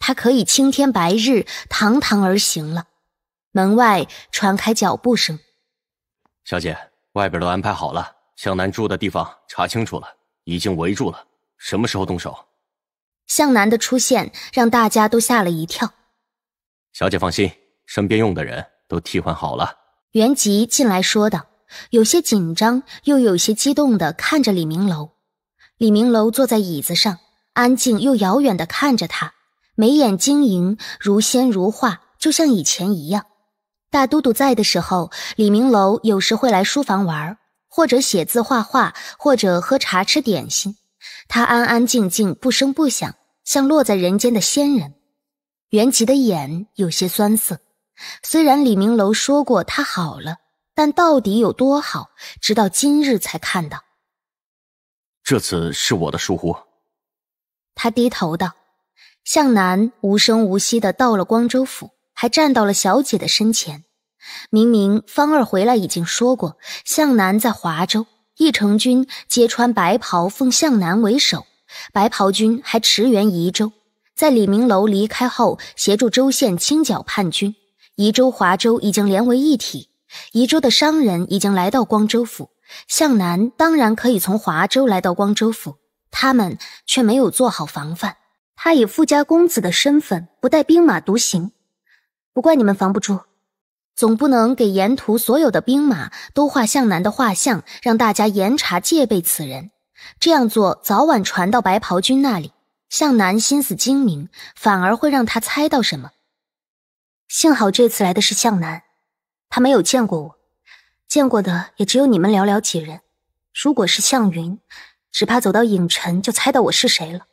他可以青天白日堂堂而行了。门外传开脚步声。小姐，外边都安排好了，向南住的地方查清楚了，已经围住了。什么时候动手？向南的出现让大家都吓了一跳。小姐放心，身边用的人都替换好了。袁吉进来说道，有些紧张又有些激动的看着李明楼。李明楼坐在椅子上，安静又遥远的看着他。眉眼晶莹，如仙如画，就像以前一样。大都督在的时候，李明楼有时会来书房玩，或者写字画画，或者喝茶吃点心。他安安静静，不声不响，像落在人间的仙人。元吉的眼有些酸涩。虽然李明楼说过他好了，但到底有多好，直到今日才看到。这次是我的疏忽。他低头道。向南无声无息地到了光州府，还站到了小姐的身前。明明方二回来已经说过，向南在华州，义成军皆穿白袍，奉向南为首。白袍军还驰援宜州，在李明楼离开后，协助州县清剿叛军。宜州、华州已经连为一体，宜州的商人已经来到光州府，向南当然可以从华州来到光州府，他们却没有做好防范。他以富家公子的身份不带兵马独行，不怪你们防不住。总不能给沿途所有的兵马都画向南的画像，让大家严查戒备此人。这样做早晚传到白袍军那里，向南心思精明，反而会让他猜到什么。幸好这次来的是向南，他没有见过我，见过的也只有你们寥寥几人。如果是向云，只怕走到影城就猜到我是谁了。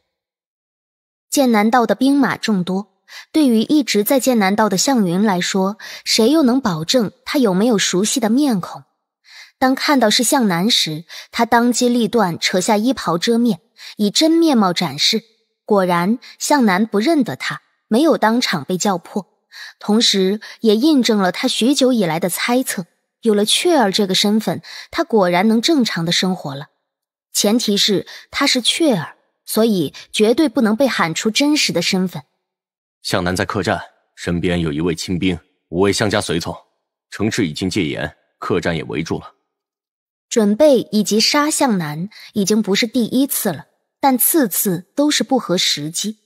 剑南道的兵马众多，对于一直在剑南道的向云来说，谁又能保证他有没有熟悉的面孔？当看到是向南时，他当机立断，扯下衣袍遮面，以真面貌展示。果然，向南不认得他，没有当场被叫破，同时也印证了他许久以来的猜测。有了雀儿这个身份，他果然能正常的生活了，前提是他是雀儿。所以绝对不能被喊出真实的身份。向南在客栈，身边有一位亲兵，五位向家随从。城池已经戒严，客栈也围住了。准备以及杀向南，已经不是第一次了，但次次都是不合时机。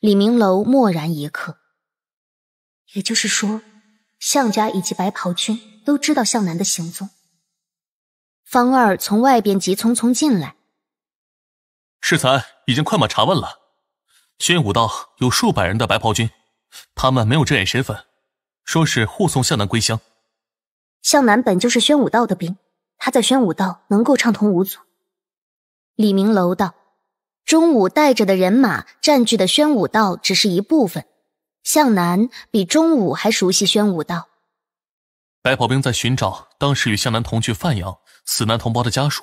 李明楼默然一刻。也就是说，向家以及白袍军都知道向南的行踪。方二从外边急匆匆进来。世才。已经快马查问了，宣武道有数百人的白袍军，他们没有遮掩身份，说是护送向南归乡。向南本就是宣武道的兵，他在宣武道能够畅通无阻。李明楼道，中武带着的人马占据的宣武道只是一部分，向南比中武还熟悉宣武道。白袍兵在寻找当时与向南同去范阳死难同胞的家属。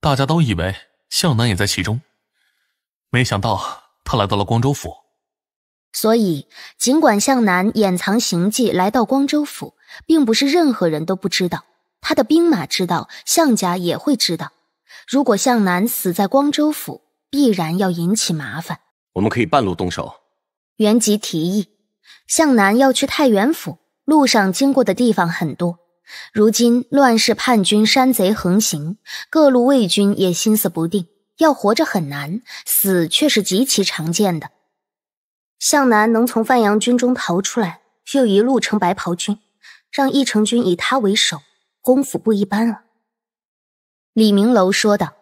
大家都以为。向南也在其中，没想到他来到了光州府。所以，尽管向南掩藏行迹来到光州府，并不是任何人都不知道。他的兵马知道，向家也会知道。如果向南死在光州府，必然要引起麻烦。我们可以半路动手。原籍提议，向南要去太原府，路上经过的地方很多。如今乱世，叛军、山贼横行，各路魏军也心思不定，要活着很难，死却是极其常见的。向南能从范阳军中逃出来，又一路成白袍军，让义成军以他为首，功夫不一般啊。李明楼说道：“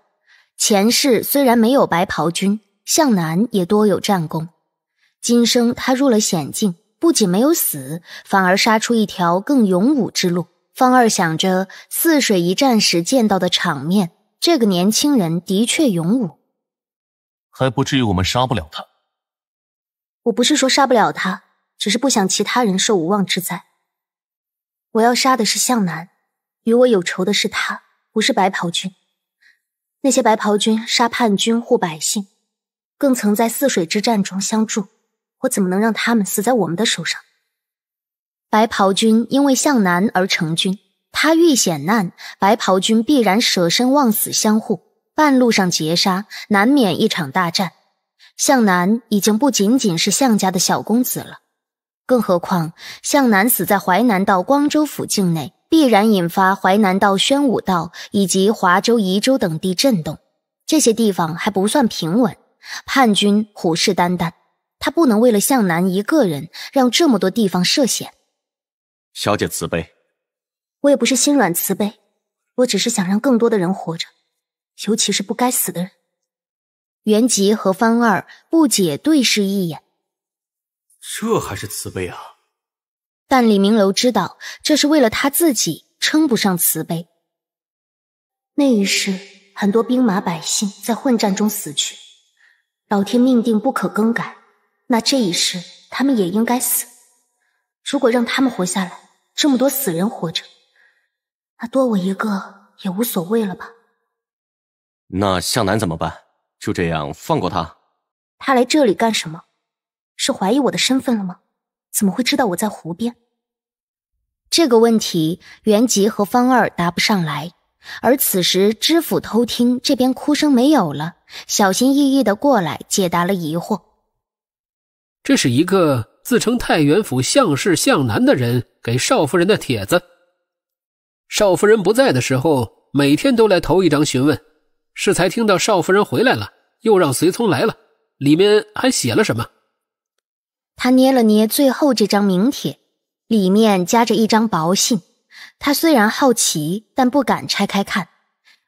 前世虽然没有白袍军，向南也多有战功。今生他入了险境，不仅没有死，反而杀出一条更勇武之路。”方二想着泗水一战时见到的场面，这个年轻人的确勇武，还不至于我们杀不了他。我不是说杀不了他，只是不想其他人受无妄之灾。我要杀的是向南，与我有仇的是他，不是白袍军。那些白袍军杀叛军护百姓，更曾在泗水之战中相助，我怎么能让他们死在我们的手上？白袍军因为向南而成军，他遇险难，白袍军必然舍身忘死相护。半路上劫杀，难免一场大战。向南已经不仅仅是向家的小公子了，更何况向南死在淮南道光州府境内，必然引发淮南道、宣武道以及华州、宜州等地震动。这些地方还不算平稳，叛军虎视眈眈，他不能为了向南一个人让这么多地方涉险。小姐慈悲，我也不是心软慈悲，我只是想让更多的人活着，尤其是不该死的人。袁吉和方二不解对视一眼，这还是慈悲啊！但李明楼知道，这是为了他自己，称不上慈悲。那一世，很多兵马百姓在混战中死去，老天命定不可更改，那这一世他们也应该死。如果让他们活下来，这么多死人活着，那多我一个也无所谓了吧？那向南怎么办？就这样放过他？他来这里干什么？是怀疑我的身份了吗？怎么会知道我在湖边？这个问题，袁吉和方二答不上来。而此时知府偷听这边哭声没有了，小心翼翼的过来解答了疑惑。这是一个。自称太原府向氏向南的人给少夫人的帖子。少夫人不在的时候，每天都来投一张询问。适才听到少夫人回来了，又让随从来了。里面还写了什么？他捏了捏最后这张名帖，里面夹着一张薄信。他虽然好奇，但不敢拆开看。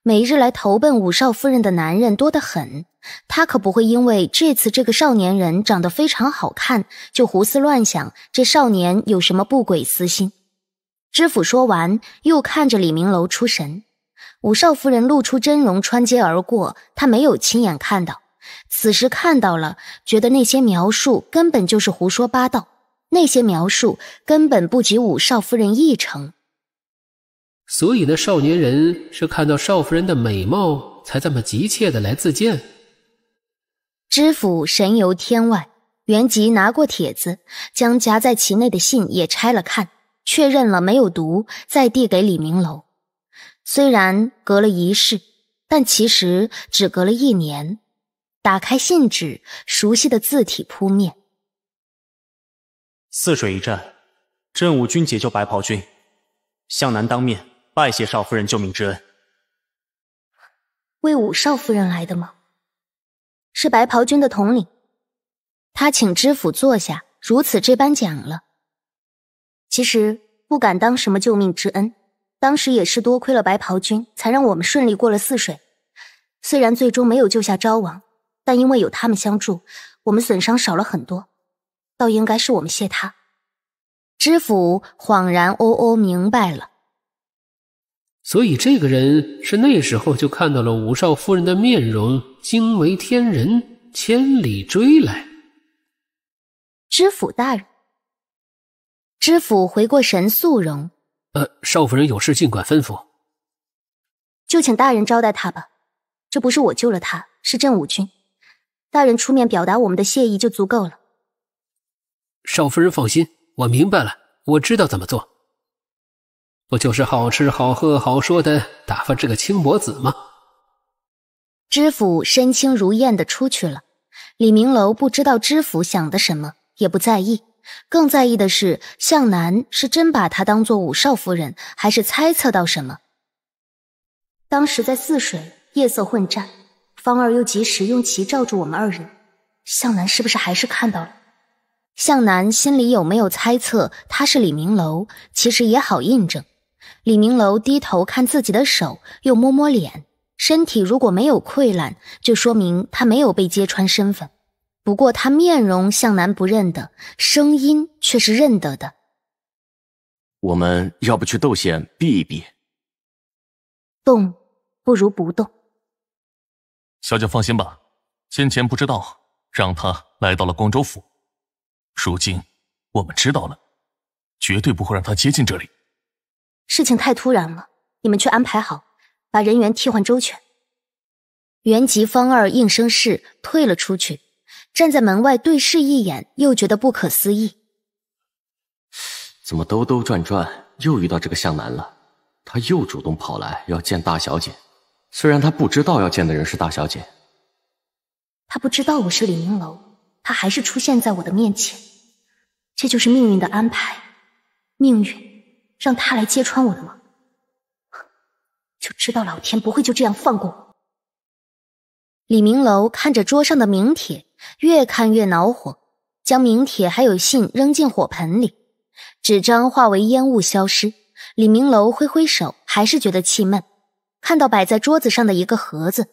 每日来投奔五少夫人的男人多得很，他可不会因为这次这个少年人长得非常好看就胡思乱想，这少年有什么不轨私心？知府说完，又看着李明楼出神。五少夫人露出真容穿街而过，他没有亲眼看到，此时看到了，觉得那些描述根本就是胡说八道，那些描述根本不及五少夫人一成。所以那少年人是看到少夫人的美貌，才这么急切的来自荐。知府神游天外，原籍拿过帖子，将夹在其内的信也拆了看，确认了没有毒，再递给李明楼。虽然隔了一世，但其实只隔了一年。打开信纸，熟悉的字体扑面。泗水一战，镇武军解救白袍军，向南当面。拜谢少夫人救命之恩。魏武少夫人来的吗？是白袍军的统领，他请知府坐下，如此这般讲了。其实不敢当什么救命之恩，当时也是多亏了白袍军，才让我们顺利过了泗水。虽然最终没有救下昭王，但因为有他们相助，我们损伤少了很多，倒应该是我们谢他。知府恍然哦哦明白了。所以，这个人是那时候就看到了武少夫人的面容，惊为天人，千里追来。知府大人，知府回过神，肃容。呃，少夫人有事尽管吩咐，就请大人招待他吧。这不是我救了他，是镇武军大人出面表达我们的谢意就足够了。少夫人放心，我明白了，我知道怎么做。不就是好吃好喝好说的打发这个青薄子吗？知府身轻如燕的出去了。李明楼不知道知府想的什么，也不在意，更在意的是向南是真把他当做五少夫人，还是猜测到什么？当时在泗水夜色混战，方儿又及时用旗罩住我们二人，向南是不是还是看到了？向南心里有没有猜测他是李明楼？其实也好印证。李明楼低头看自己的手，又摸摸脸。身体如果没有溃烂，就说明他没有被揭穿身份。不过他面容向南不认得，声音却是认得的。我们要不去窦县避一避？动不如不动。小姐放心吧，先前不知道，让他来到了光州府。如今我们知道了，绝对不会让他接近这里。事情太突然了，你们去安排好，把人员替换周全。原籍方二应声是退了出去，站在门外对视一眼，又觉得不可思议。怎么兜兜转转又遇到这个向南了？他又主动跑来要见大小姐，虽然他不知道要见的人是大小姐，他不知道我是李明楼，他还是出现在我的面前，这就是命运的安排，命运。让他来揭穿我的吗？就知道老天不会就这样放过我。李明楼看着桌上的名帖，越看越恼火，将名帖还有信扔进火盆里，纸张化为烟雾消失。李明楼挥挥手，还是觉得气闷。看到摆在桌子上的一个盒子，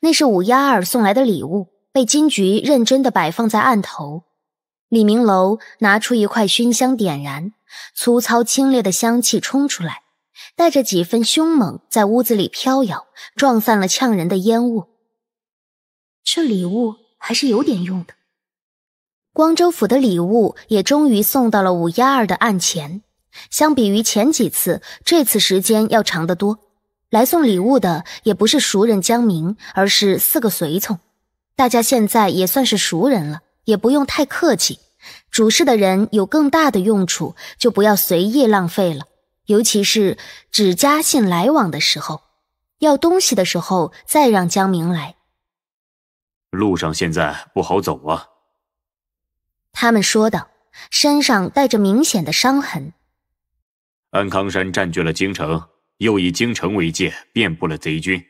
那是五丫儿送来的礼物，被金菊认真的摆放在案头。李明楼拿出一块熏香，点燃。粗糙清冽的香气冲出来，带着几分凶猛，在屋子里飘摇，撞散了呛人的烟雾。这礼物还是有点用的。光州府的礼物也终于送到了五丫二的案前。相比于前几次，这次时间要长得多。来送礼物的也不是熟人江明，而是四个随从。大家现在也算是熟人了，也不用太客气。主事的人有更大的用处，就不要随意浪费了。尤其是只加信来往的时候，要东西的时候再让江明来。路上现在不好走啊。他们说道，身上带着明显的伤痕。安康山占据了京城，又以京城为界，遍布了贼军，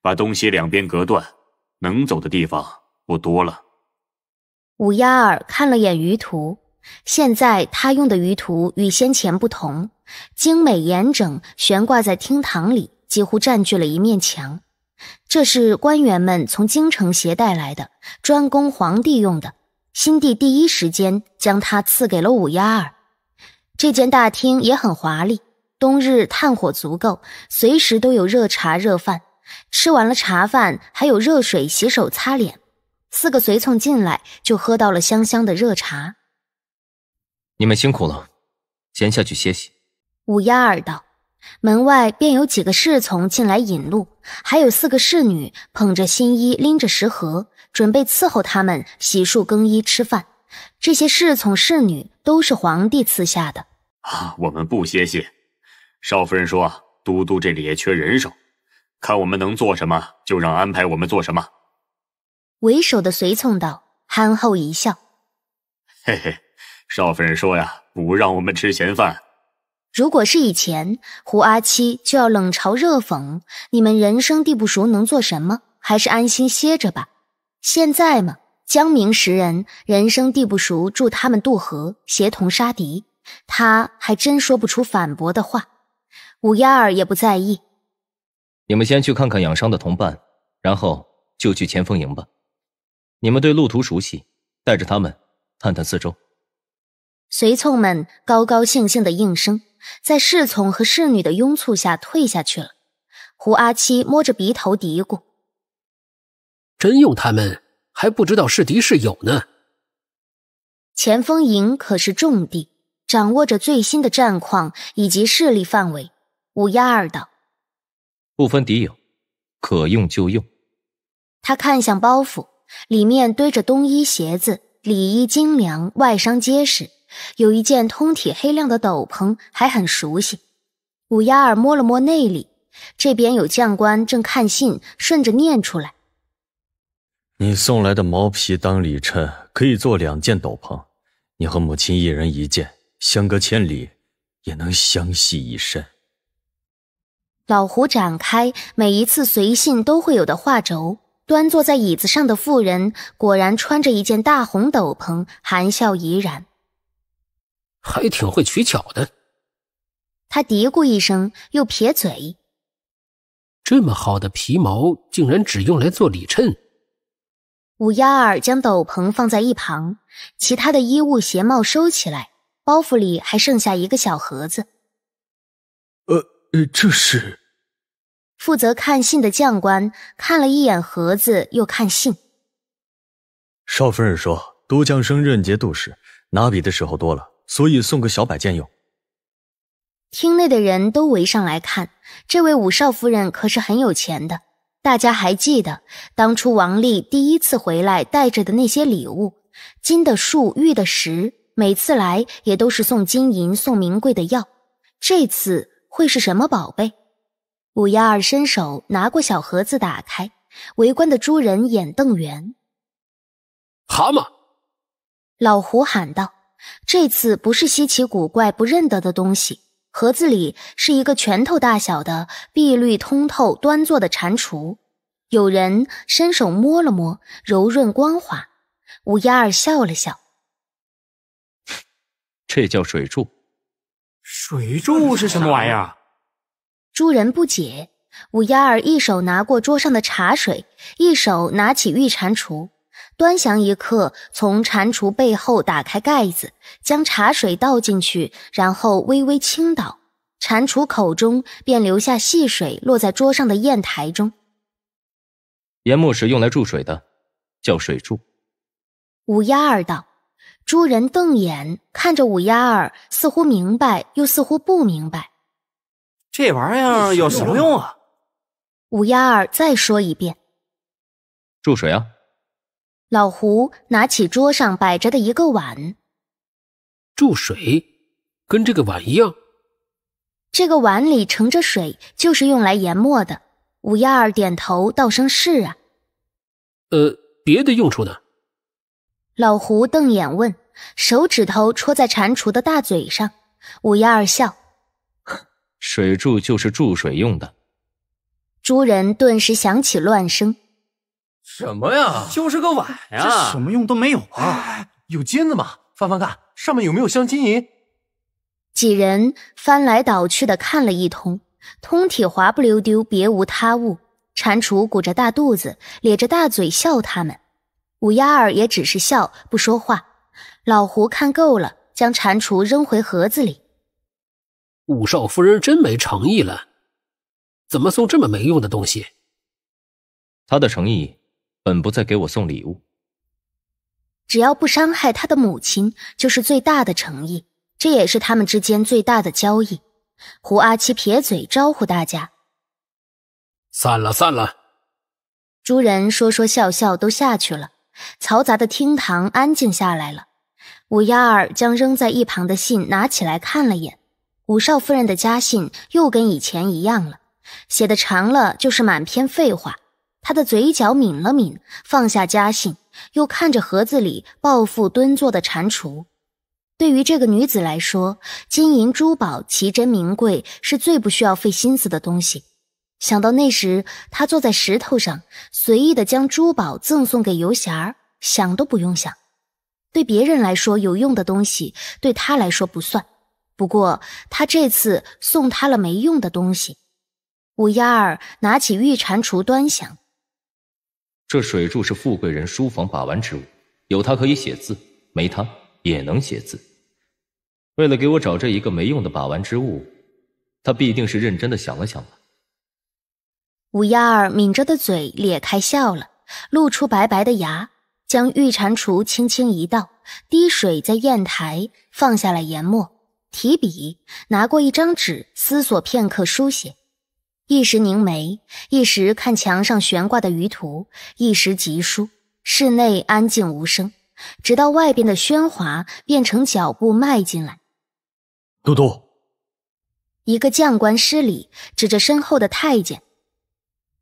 把东西两边隔断，能走的地方不多了。五丫儿看了眼鱼图，现在他用的鱼图与先前不同，精美严整，悬挂在厅堂里，几乎占据了一面墙。这是官员们从京城携带来的，专供皇帝用的。新帝第一时间将它赐给了五丫儿。这间大厅也很华丽，冬日炭火足够，随时都有热茶热饭。吃完了茶饭，还有热水洗手擦脸。四个随从进来，就喝到了香香的热茶。你们辛苦了，先下去歇息。五丫儿道，门外便有几个侍从进来引路，还有四个侍女捧着新衣，拎着食盒，准备伺候他们洗漱更衣、吃饭。这些侍从、侍女都是皇帝赐下的啊。我们不歇息，少夫人说，都督这里也缺人手，看我们能做什么，就让安排我们做什么。为首的随从道，憨厚一笑：“嘿嘿，少夫人说呀，不让我们吃闲饭。如果是以前，胡阿七就要冷嘲热讽：你们人生地不熟，能做什么？还是安心歇着吧。现在嘛，江明识人人生地不熟，助他们渡河，协同杀敌，他还真说不出反驳的话。五丫儿也不在意，你们先去看看养伤的同伴，然后就去前锋营吧。”你们对路途熟悉，带着他们探探四周。随从们高高兴兴的应声，在侍从和侍女的拥簇下退下去了。胡阿七摸着鼻头嘀咕：“真用他们还不知道是敌是友呢。”前锋营可是重地，掌握着最新的战况以及势力范围。五丫二道，不分敌友，可用就用。他看向包袱。里面堆着冬衣、鞋子，里衣精良，外伤结实。有一件通体黑亮的斗篷，还很熟悉。五丫儿摸了摸内里，这边有将官正看信，顺着念出来。你送来的毛皮当里衬，可以做两件斗篷。你和母亲一人一件，相隔千里，也能相系一身。老胡展开每一次随信都会有的画轴。端坐在椅子上的妇人果然穿着一件大红斗篷，含笑怡然，还挺会取巧的。他嘀咕一声，又撇嘴：“这么好的皮毛，竟然只用来做里衬。”五丫儿将斗篷放在一旁，其他的衣物鞋帽收起来，包袱里还剩下一个小盒子。呃呃，这是。负责看信的将官看了一眼盒子，又看信。少夫人说：“都将升任节度使，拿笔的时候多了，所以送个小摆件用。”厅内的人都围上来看。这位武少夫人可是很有钱的。大家还记得当初王丽第一次回来带着的那些礼物，金的树，玉的石，每次来也都是送金银，送名贵的药。这次会是什么宝贝？五丫儿伸手拿过小盒子，打开，围观的诸人眼瞪圆。蛤蟆，老胡喊道：“这次不是稀奇古怪不认得的东西，盒子里是一个拳头大小的碧绿通透端坐的蟾蜍。有人伸手摸了摸，柔润光滑。”五丫儿笑了笑：“这叫水柱，水柱是什么玩意儿？”诸人不解，五丫儿一手拿过桌上的茶水，一手拿起玉蟾蜍，端详一刻，从蟾蜍背后打开盖子，将茶水倒进去，然后微微倾倒，蟾蜍口中便留下细水，落在桌上的砚台中。研墨时用来注水的，叫水注。五丫儿道：“诸人瞪眼看着五丫儿，似乎明白，又似乎不明白。”这玩意儿有什么用啊？五丫儿再说一遍。注水啊！老胡拿起桌上摆着的一个碗。注水，跟这个碗一样。这个碗里盛着水，就是用来研磨的。五丫儿点头道声是啊。呃，别的用处呢？老胡瞪眼问，手指头戳在蟾蜍的大嘴上。五丫儿笑。水柱就是注水用的。诸人顿时响起乱声：“什么呀？就是个碗呀，这什么用都没有啊！有金子吗？翻翻看，上面有没有镶金银？”几人翻来倒去的看了一通，通体滑不溜丢，别无他物。蟾蜍鼓着大肚子，咧着大嘴笑他们。五丫儿也只是笑，不说话。老胡看够了，将蟾蜍扔回盒子里。五少夫人真没诚意了，怎么送这么没用的东西？他的诚意本不在给我送礼物，只要不伤害他的母亲，就是最大的诚意。这也是他们之间最大的交易。胡阿七撇嘴招呼大家：“散了，散了。”诸人说说笑笑都下去了，嘈杂的厅堂安静下来了。五丫儿将扔在一旁的信拿起来看了眼。五少夫人的家信又跟以前一样了，写的长了就是满篇废话。他的嘴角抿了抿，放下家信，又看着盒子里暴富蹲坐的蟾蜍。对于这个女子来说，金银珠宝、奇珍名贵是最不需要费心思的东西。想到那时，她坐在石头上，随意的将珠宝赠送给游侠儿，想都不用想。对别人来说有用的东西，对她来说不算。不过他这次送他了没用的东西，五丫儿拿起玉蟾蜍端详。这水柱是富贵人书房把玩之物，有它可以写字，没它也能写字。为了给我找这一个没用的把玩之物，他必定是认真的想了想五丫儿抿着的嘴咧开笑了，露出白白的牙，将玉蟾蜍轻轻一倒，滴水在砚台，放下了研墨。提笔，拿过一张纸，思索片刻，书写。一时凝眉，一时看墙上悬挂的舆图，一时疾书。室内安静无声，直到外边的喧哗变成脚步迈进来。都督，一个将官施礼，指着身后的太监：“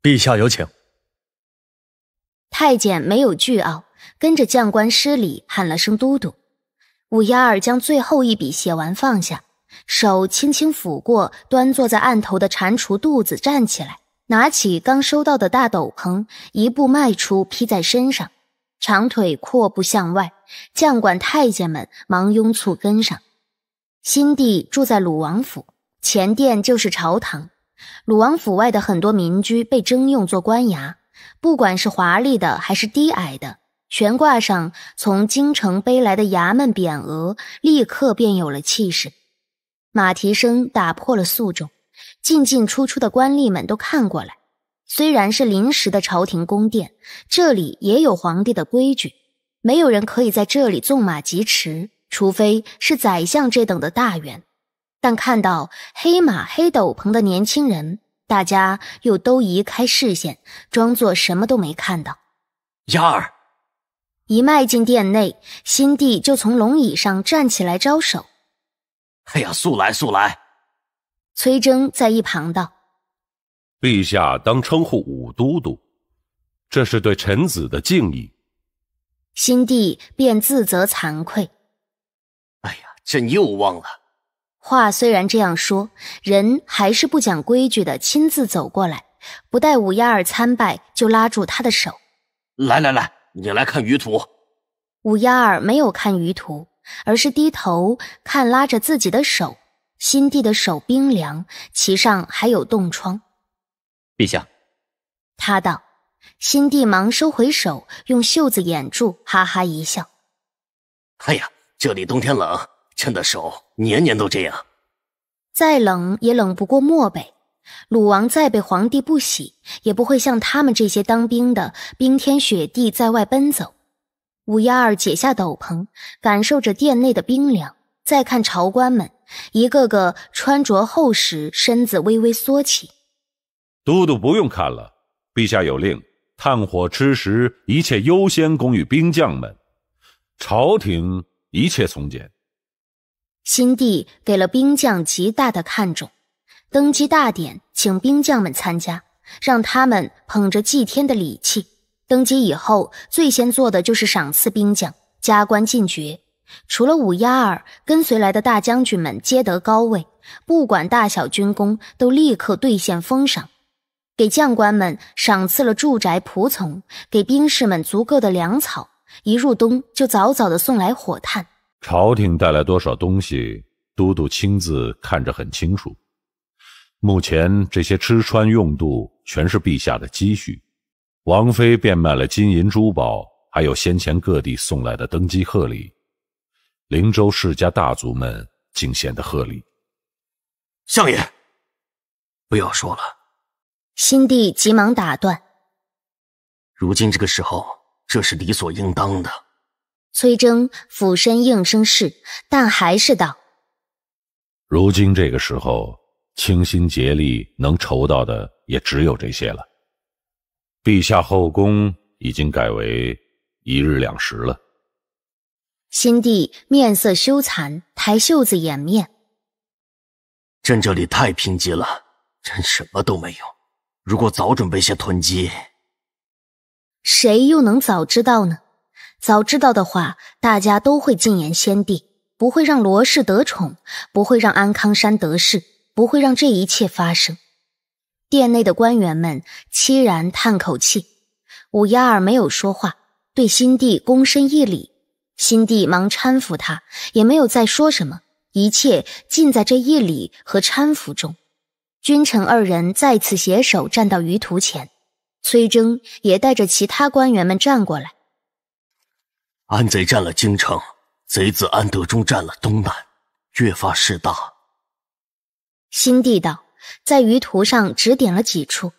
陛下有请。”太监没有倨傲，跟着将官施礼，喊了声“都督”。五丫儿将最后一笔写完，放下手，轻轻抚过端坐在案头的蟾蜍肚子，站起来，拿起刚收到的大斗篷，一步迈出，披在身上，长腿阔步向外。将管太监们忙拥簇跟上。新帝住在鲁王府，前殿就是朝堂。鲁王府外的很多民居被征用做官衙，不管是华丽的还是低矮的。悬挂上从京城背来的衙门匾额，立刻便有了气势。马蹄声打破了肃重，进进出出的官吏们都看过来。虽然是临时的朝廷宫殿，这里也有皇帝的规矩，没有人可以在这里纵马疾驰，除非是宰相这等的大员。但看到黑马黑斗篷的年轻人，大家又都移开视线，装作什么都没看到。丫儿。一迈进殿内，新帝就从龙椅上站起来招手：“哎呀，速来，速来！”崔征在一旁道：“陛下当称呼武都督，这是对臣子的敬意。”新帝便自责惭愧：“哎呀，朕又忘了。”话虽然这样说，人还是不讲规矩的，亲自走过来，不待武丫儿参拜，就拉住他的手：“来来来。”你来看鱼图。五丫儿没有看鱼图，而是低头看拉着自己的手。新帝的手冰凉，其上还有冻疮。陛下，他道。新帝忙收回手，用袖子掩住，哈哈一笑。哎呀，这里冬天冷，朕的手年年都这样。再冷也冷不过漠北。鲁王再被皇帝不喜，也不会像他们这些当兵的冰天雪地在外奔走。五丫儿解下斗篷，感受着殿内的冰凉。再看朝官们，一个个穿着厚实，身子微微缩起。都督不用看了，陛下有令，炭火吃食一切优先供与兵将们，朝廷一切从简。新帝给了兵将极大的看重。登基大典，请兵将们参加，让他们捧着祭天的礼器。登基以后，最先做的就是赏赐兵将，加官进爵。除了五丫儿跟随来的大将军们，皆得高位，不管大小军功，都立刻兑现封赏。给将官们赏赐了住宅、仆从，给兵士们足够的粮草。一入冬，就早早的送来火炭。朝廷带来多少东西，都督亲自看着很清楚。目前这些吃穿用度全是陛下的积蓄，王妃变卖了金银珠宝，还有先前各地送来的登基贺礼，灵州世家大族们敬献的贺礼。相爷，不要说了。新帝急忙打断。如今这个时候，这是理所应当的。崔征俯身应声是，但还是道：如今这个时候。倾心竭力能筹到的也只有这些了。陛下后宫已经改为一日两食了。新帝面色羞惭，抬袖子掩面。朕这里太贫瘠了，朕什么都没有。如果早准备些囤积，谁又能早知道呢？早知道的话，大家都会进言先帝，不会让罗氏得宠，不会让安康山得势。不会让这一切发生。殿内的官员们凄然叹口气。五丫儿没有说话，对新帝躬身一礼。新帝忙搀扶他，也没有再说什么。一切尽在这一礼和搀扶中。君臣二人再次携手站到舆图前。崔征也带着其他官员们站过来。安贼占了京城，贼子安德忠占了东南，越发势大。新地道在舆图上指点了几处。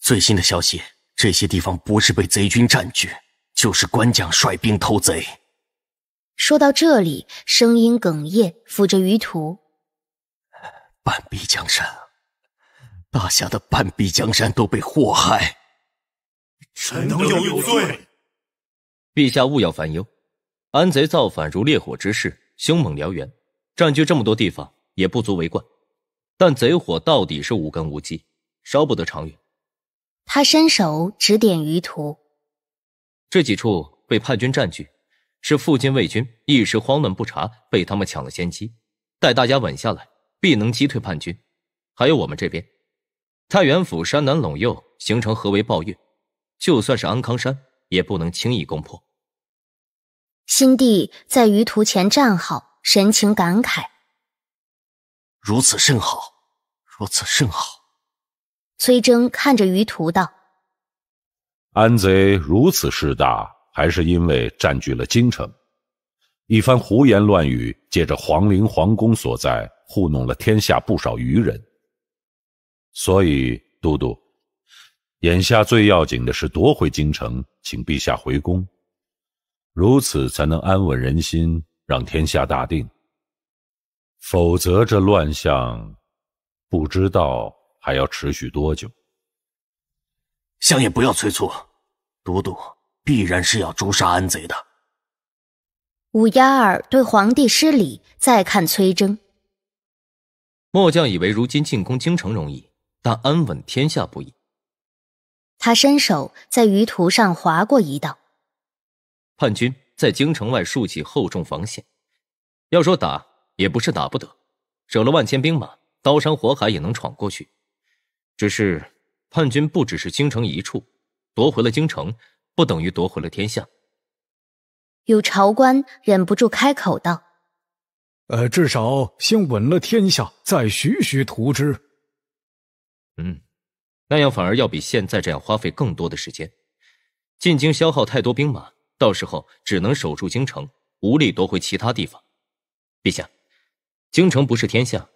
最新的消息，这些地方不是被贼军占据，就是官将率兵偷贼。说到这里，声音哽咽，抚着舆图。半壁江山，大夏的半壁江山都被祸害。臣等有罪。陛下勿要烦忧，安贼造反如烈火之势，凶猛燎原，占据这么多地方。也不足为怪，但贼火到底是无根无基，烧不得长远。他伸手指点于途，这几处被叛军占据，是附近魏军一时慌乱不察，被他们抢了先机。待大家稳下来，必能击退叛军。还有我们这边，太原府山南陇右形成合围抱围，就算是安康山，也不能轻易攻破。新帝在于途前站好，神情感慨。如此甚好，如此甚好。崔征看着于途道：“安贼如此势大，还是因为占据了京城。一番胡言乱语，借着皇陵、皇宫所在，糊弄了天下不少愚人。所以，都督，眼下最要紧的是夺回京城，请陛下回宫，如此才能安稳人心，让天下大定。”否则，这乱象不知道还要持续多久。相爷不要催促，都督必然是要诛杀安贼的。武压儿对皇帝失礼，再看崔征。末将以为，如今进攻京城容易，但安稳天下不易。他伸手在舆图上划过一道。叛军在京城外竖起厚重防线，要说打。也不是打不得，守了万千兵马，刀山火海也能闯过去。只是叛军不只是京城一处，夺回了京城，不等于夺回了天下。有朝官忍不住开口道：“呃，至少先稳了天下，再徐徐图之。”嗯，那样反而要比现在这样花费更多的时间，进京消耗太多兵马，到时候只能守住京城，无力夺回其他地方。陛下。京城不是天下，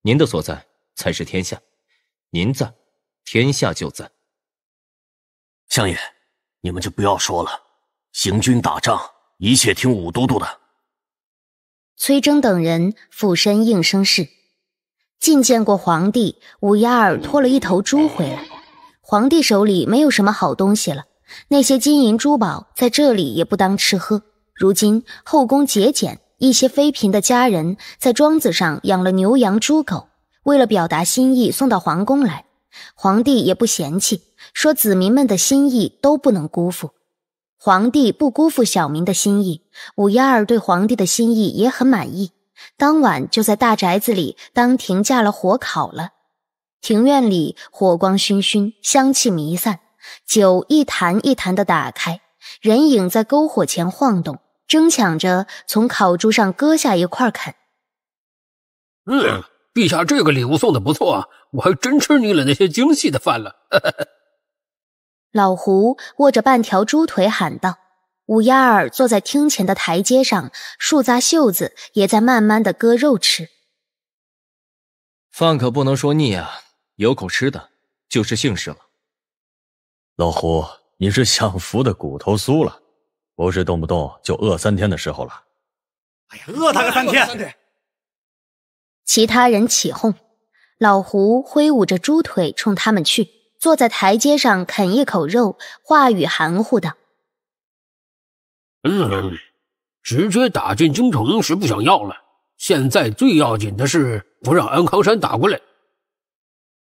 您的所在才是天下。您在，天下就在。相爷，你们就不要说了。行军打仗，一切听武都督的。崔征等人俯身应声是。觐见过皇帝，武丫儿拖了一头猪回来。皇帝手里没有什么好东西了，那些金银珠宝在这里也不当吃喝。如今后宫节俭。一些妃嫔的家人在庄子上养了牛羊猪狗，为了表达心意，送到皇宫来。皇帝也不嫌弃，说子民们的心意都不能辜负。皇帝不辜负小民的心意，五丫儿对皇帝的心意也很满意。当晚就在大宅子里当庭架了火烤了。庭院里火光熏熏，香气弥散，酒一坛一坛的打开，人影在篝火前晃动。争抢着从烤猪上割下一块啃。嗯，陛下，这个礼物送的不错啊，我还真吃腻了那些精细的饭了。[LAUGHS] 老胡握着半条猪腿喊道：“五丫儿坐在厅前的台阶上，竖扎袖子，也在慢慢的割肉吃。饭可不能说腻啊，有口吃的就是幸事了。老胡，你是享福的骨头酥了。”不是动不动就饿三天的时候了。哎呀，饿他个三天！其他人起哄，老胡挥舞着猪腿冲他们去，坐在台阶上啃一口肉，话语含糊道：“直接打进京城是不想要了，现在最要紧的是不让安康山打过来。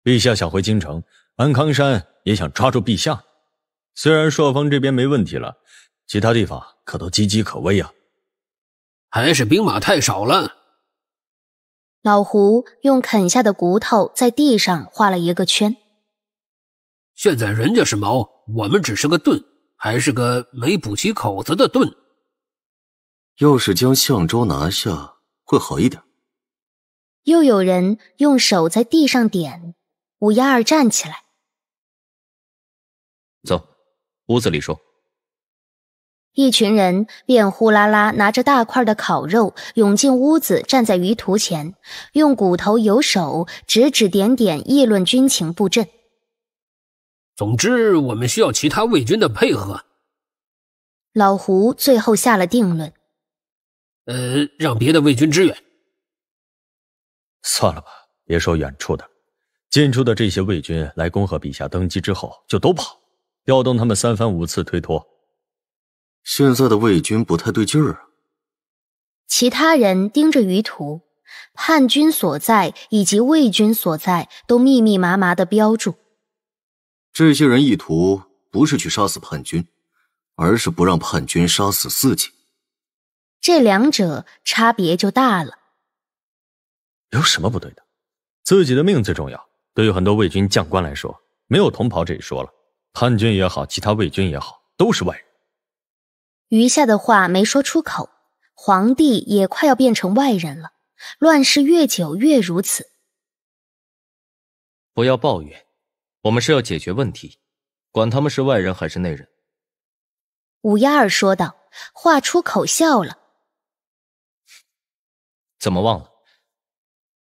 陛下想回京城，安康山也想抓住陛下。虽然朔方这边没问题了。”其他地方可都岌岌可危啊，还是兵马太少了。老胡用啃下的骨头在地上画了一个圈。现在人家是矛，我们只是个盾，还是个没补齐口子的盾。要是将象州拿下，会好一点。又有人用手在地上点，五丫儿站起来，走，屋子里说。一群人便呼啦啦拿着大块的烤肉涌进屋子，站在鱼图前，用骨头、有手指指点点议论军情布阵。总之，我们需要其他魏军的配合。老胡最后下了定论：“呃，让别的魏军支援。”算了吧，别说远处的，近处的这些魏军来恭贺陛下登基之后就都跑，调动他们三番五次推脱。现在的魏军不太对劲儿啊！其他人盯着舆图，叛军所在以及魏军所在都密密麻麻的标注。这些人意图不是去杀死叛军，而是不让叛军杀死自己。这两者差别就大了。有什么不对的？自己的命最重要。对于很多魏军将官来说，没有同袍这一说了，叛军也好，其他魏军也好，都是外人。余下的话没说出口，皇帝也快要变成外人了。乱世越久越如此。不要抱怨，我们是要解决问题，管他们是外人还是内人。五丫儿说道，话出口笑了。怎么忘了？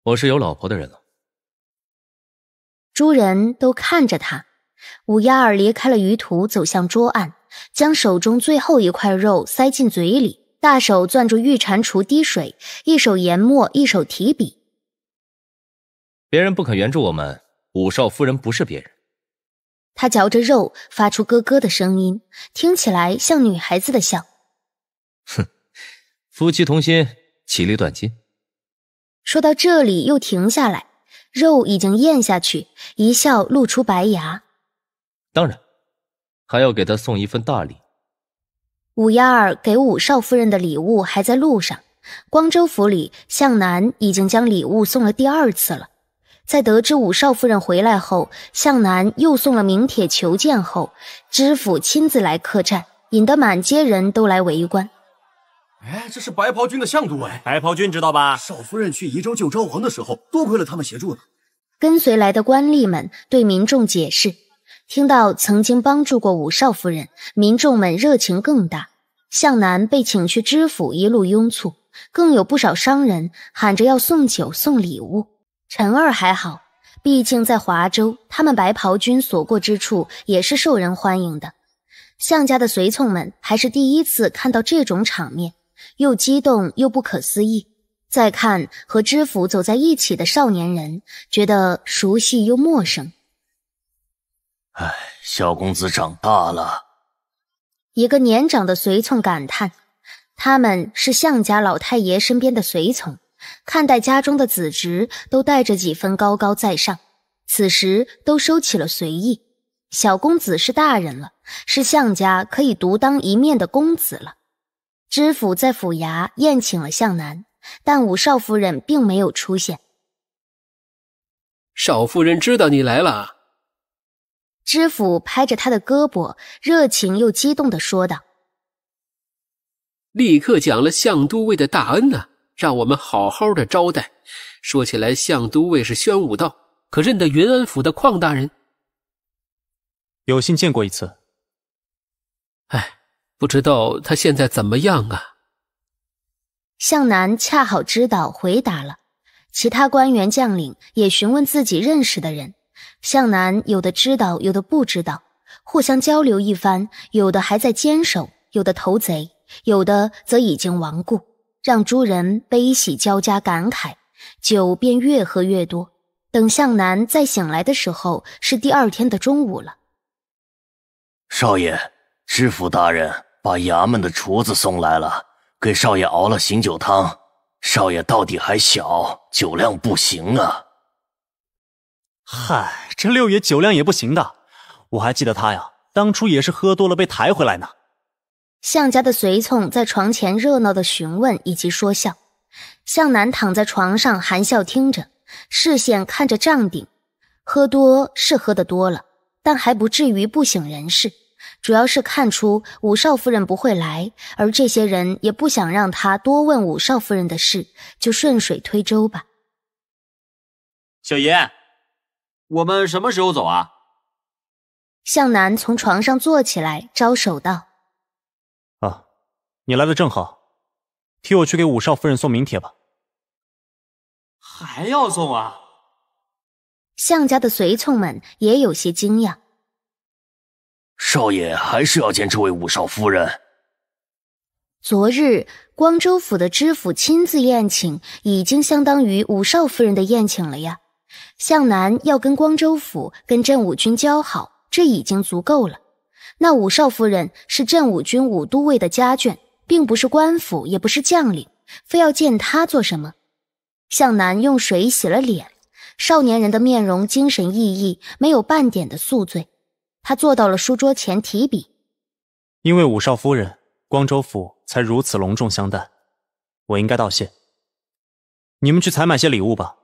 我是有老婆的人了。诸人都看着他，五丫儿离开了余图，走向桌案。将手中最后一块肉塞进嘴里，大手攥住玉蟾蜍滴水，一手研墨，一手提笔。别人不肯援助我们，五少夫人不是别人。他嚼着肉，发出咯咯的声音，听起来像女孩子的笑。哼，夫妻同心，其利断金。说到这里，又停下来，肉已经咽下去，一笑露出白牙。当然。还要给他送一份大礼。五幺二给五少夫人的礼物还在路上。光州府里，向南已经将礼物送了第二次了。在得知五少夫人回来后，向南又送了名帖求见后，知府亲自来客栈，引得满街人都来围观。哎，这是白袍军的向都尉，白袍军知道吧？少夫人去宜州救昭王的时候，多亏了他们协助呢。跟随来的官吏们对民众解释。听到曾经帮助过五少夫人，民众们热情更大。向南被请去知府，一路拥簇，更有不少商人喊着要送酒送礼物。陈二还好，毕竟在华州，他们白袍军所过之处也是受人欢迎的。向家的随从们还是第一次看到这种场面，又激动又不可思议。再看和知府走在一起的少年人，觉得熟悉又陌生。哎，小公子长大了。一个年长的随从感叹：“他们是向家老太爷身边的随从，看待家中的子侄都带着几分高高在上。此时都收起了随意，小公子是大人了，是向家可以独当一面的公子了。”知府在府衙宴请了向南，但五少夫人并没有出现。少夫人知道你来了。知府拍着他的胳膊，热情又激动的说道：“立刻讲了向都尉的大恩呢，让我们好好的招待。说起来，向都尉是宣武道，可认得云安府的况大人，有幸见过一次。哎，不知道他现在怎么样啊？”向南恰好知道，回答了。其他官员将领也询问自己认识的人。向南有的知道，有的不知道，互相交流一番。有的还在坚守，有的投贼，有的则已经亡故，让诸人悲喜交加，感慨。酒便越喝越多。等向南再醒来的时候，是第二天的中午了。少爷，知府大人把衙门的厨子送来了，给少爷熬了醒酒汤。少爷到底还小，酒量不行啊。嗨，这六爷酒量也不行的。我还记得他呀，当初也是喝多了被抬回来呢。向家的随从在床前热闹的询问以及说笑，向南躺在床上含笑听着，视线看着帐顶。喝多是喝得多了，但还不至于不省人事。主要是看出五少夫人不会来，而这些人也不想让他多问五少夫人的事，就顺水推舟吧。小爷。我们什么时候走啊？向南从床上坐起来，招手道：“啊，你来的正好，替我去给武少夫人送名帖吧。”还要送啊？向家的随从们也有些惊讶。少爷还是要见这位武少夫人。昨日光州府的知府亲自宴请，已经相当于武少夫人的宴请了呀。向南要跟光州府、跟镇武军交好，这已经足够了。那武少夫人是镇武军武都尉的家眷，并不是官府，也不是将领，非要见他做什么？向南用水洗了脸，少年人的面容精神奕奕，没有半点的宿醉。他坐到了书桌前，提笔。因为武少夫人，光州府才如此隆重相待，我应该道谢。你们去采买些礼物吧。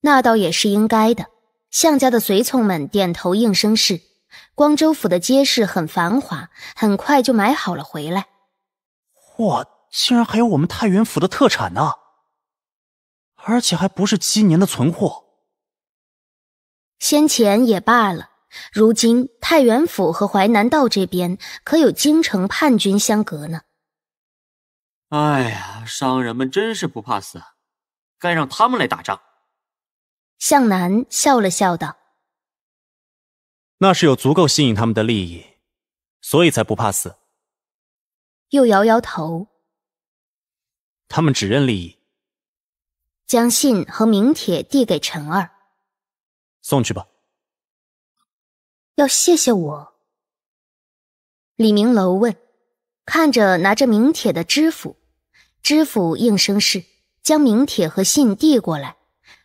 那倒也是应该的。项家的随从们点头应声是。光州府的街市很繁华，很快就买好了回来。哇，竟然还有我们太原府的特产呢！而且还不是今年的存货。先前也罢了，如今太原府和淮南道这边可有京城叛军相隔呢。哎呀，商人们真是不怕死，该让他们来打仗。向南笑了笑道：“那是有足够吸引他们的利益，所以才不怕死。”又摇摇头：“他们只认利益。”将信和名帖递给陈二：“送去吧。”要谢谢我。”李明楼问，看着拿着名帖的知府，知府应声是，将名帖和信递过来。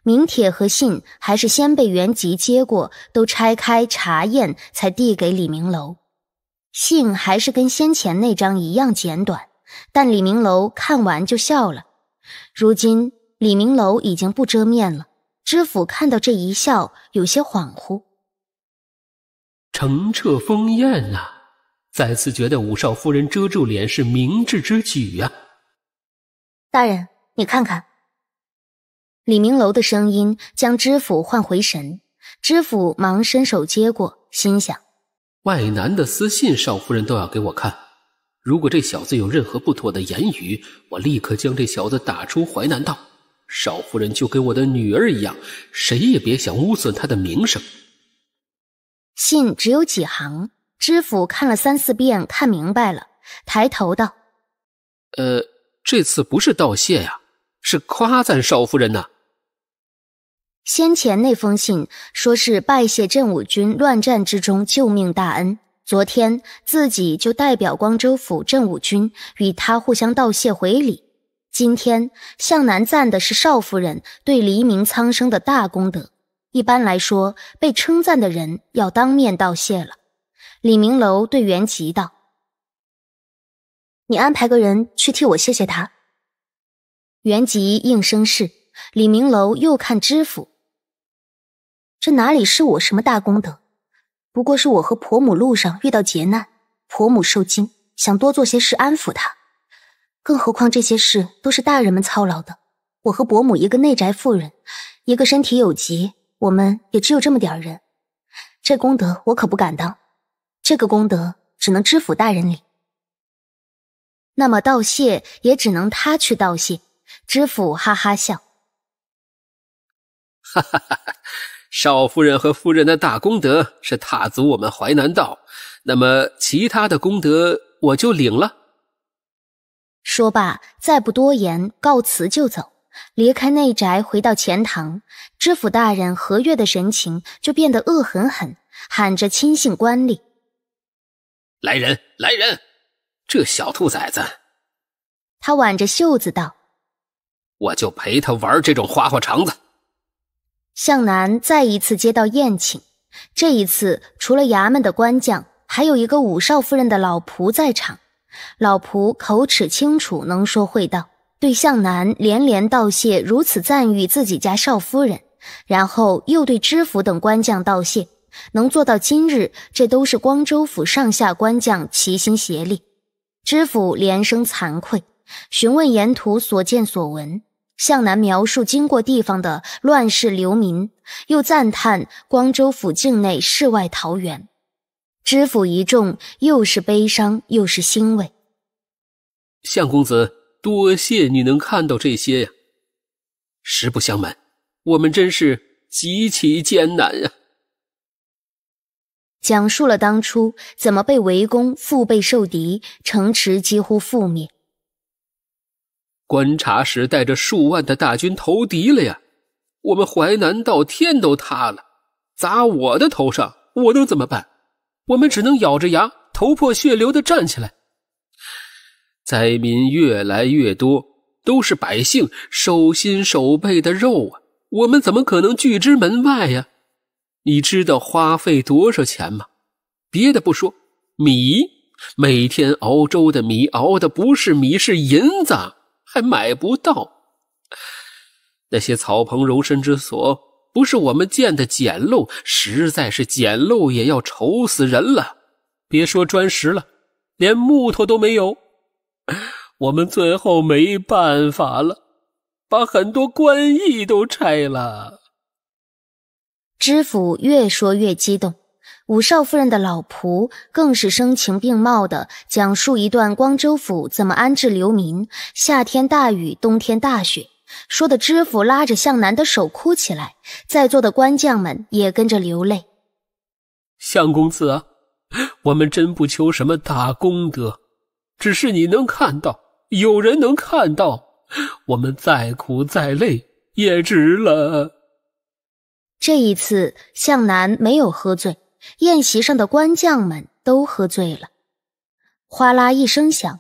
名帖和信还是先被原吉接过，都拆开查验，才递给李明楼。信还是跟先前那张一样简短，但李明楼看完就笑了。如今李明楼已经不遮面了，知府看到这一笑，有些恍惚。澄澈风艳啊，再次觉得武少夫人遮住脸是明智之举呀。大人，你看看。李明楼的声音将知府唤回神，知府忙伸手接过，心想：“外男的私信，少夫人都要给我看。如果这小子有任何不妥的言语，我立刻将这小子打出淮南道。少夫人就跟我的女儿一样，谁也别想污损她的名声。”信只有几行，知府看了三四遍，看明白了，抬头道：“呃，这次不是道谢呀，是夸赞少夫人呢。”先前那封信说是拜谢镇武军乱战之中救命大恩，昨天自己就代表光州府镇武军与他互相道谢回礼。今天向南赞的是少夫人对黎明苍生的大功德，一般来说，被称赞的人要当面道谢了。李明楼对元吉道：“你安排个人去替我谢谢他。”元吉应声是。李明楼又看知府。这哪里是我什么大功德？不过是我和婆母路上遇到劫难，婆母受惊，想多做些事安抚她。更何况这些事都是大人们操劳的，我和伯母一个内宅妇人，一个身体有疾，我们也只有这么点人。这功德我可不敢当，这个功德只能知府大人领。那么道谢也只能他去道谢。知府哈哈笑，哈哈哈哈。少夫人和夫人的大功德是踏足我们淮南道，那么其他的功德我就领了。说罢，再不多言，告辞就走，离开内宅，回到钱塘，知府大人何月的神情就变得恶狠狠，喊着亲信官吏：“来人，来人，这小兔崽子！”他挽着袖子道：“我就陪他玩这种花花肠子。”向南再一次接到宴请，这一次除了衙门的官将，还有一个武少夫人的老仆在场。老仆口齿清楚，能说会道，对向南连连道谢，如此赞誉自己家少夫人，然后又对知府等官将道谢，能做到今日，这都是光州府上下官将齐心协力。知府连声惭愧，询问沿途所见所闻。向南描述经过地方的乱世流民，又赞叹光州府境内世外桃源。知府一众又是悲伤又是欣慰。向公子，多谢你能看到这些呀！实不相瞒，我们真是极其艰难呀。讲述了当初怎么被围攻，腹背受敌，城池几乎覆灭。观察使带着数万的大军投敌了呀！我们淮南道天都塌了，砸我的头上，我能怎么办？我们只能咬着牙，头破血流的站起来。灾民越来越多，都是百姓手心手背的肉啊！我们怎么可能拒之门外呀？你知道花费多少钱吗？别的不说，米每天熬粥的米熬的不是米，是银子。还买不到，那些草棚、柔身之所，不是我们建的简陋，实在是简陋也要愁死人了。别说砖石了，连木头都没有，我们最后没办法了，把很多官驿都拆了。知府越说越激动。五少夫人的老仆更是声情并茂的讲述一段光州府怎么安置流民，夏天大雨，冬天大雪，说的知府拉着向南的手哭起来，在座的官将们也跟着流泪。向公子，我们真不求什么大功德，只是你能看到，有人能看到，我们再苦再累也值了。这一次，向南没有喝醉。宴席上的官将们都喝醉了，哗啦一声响，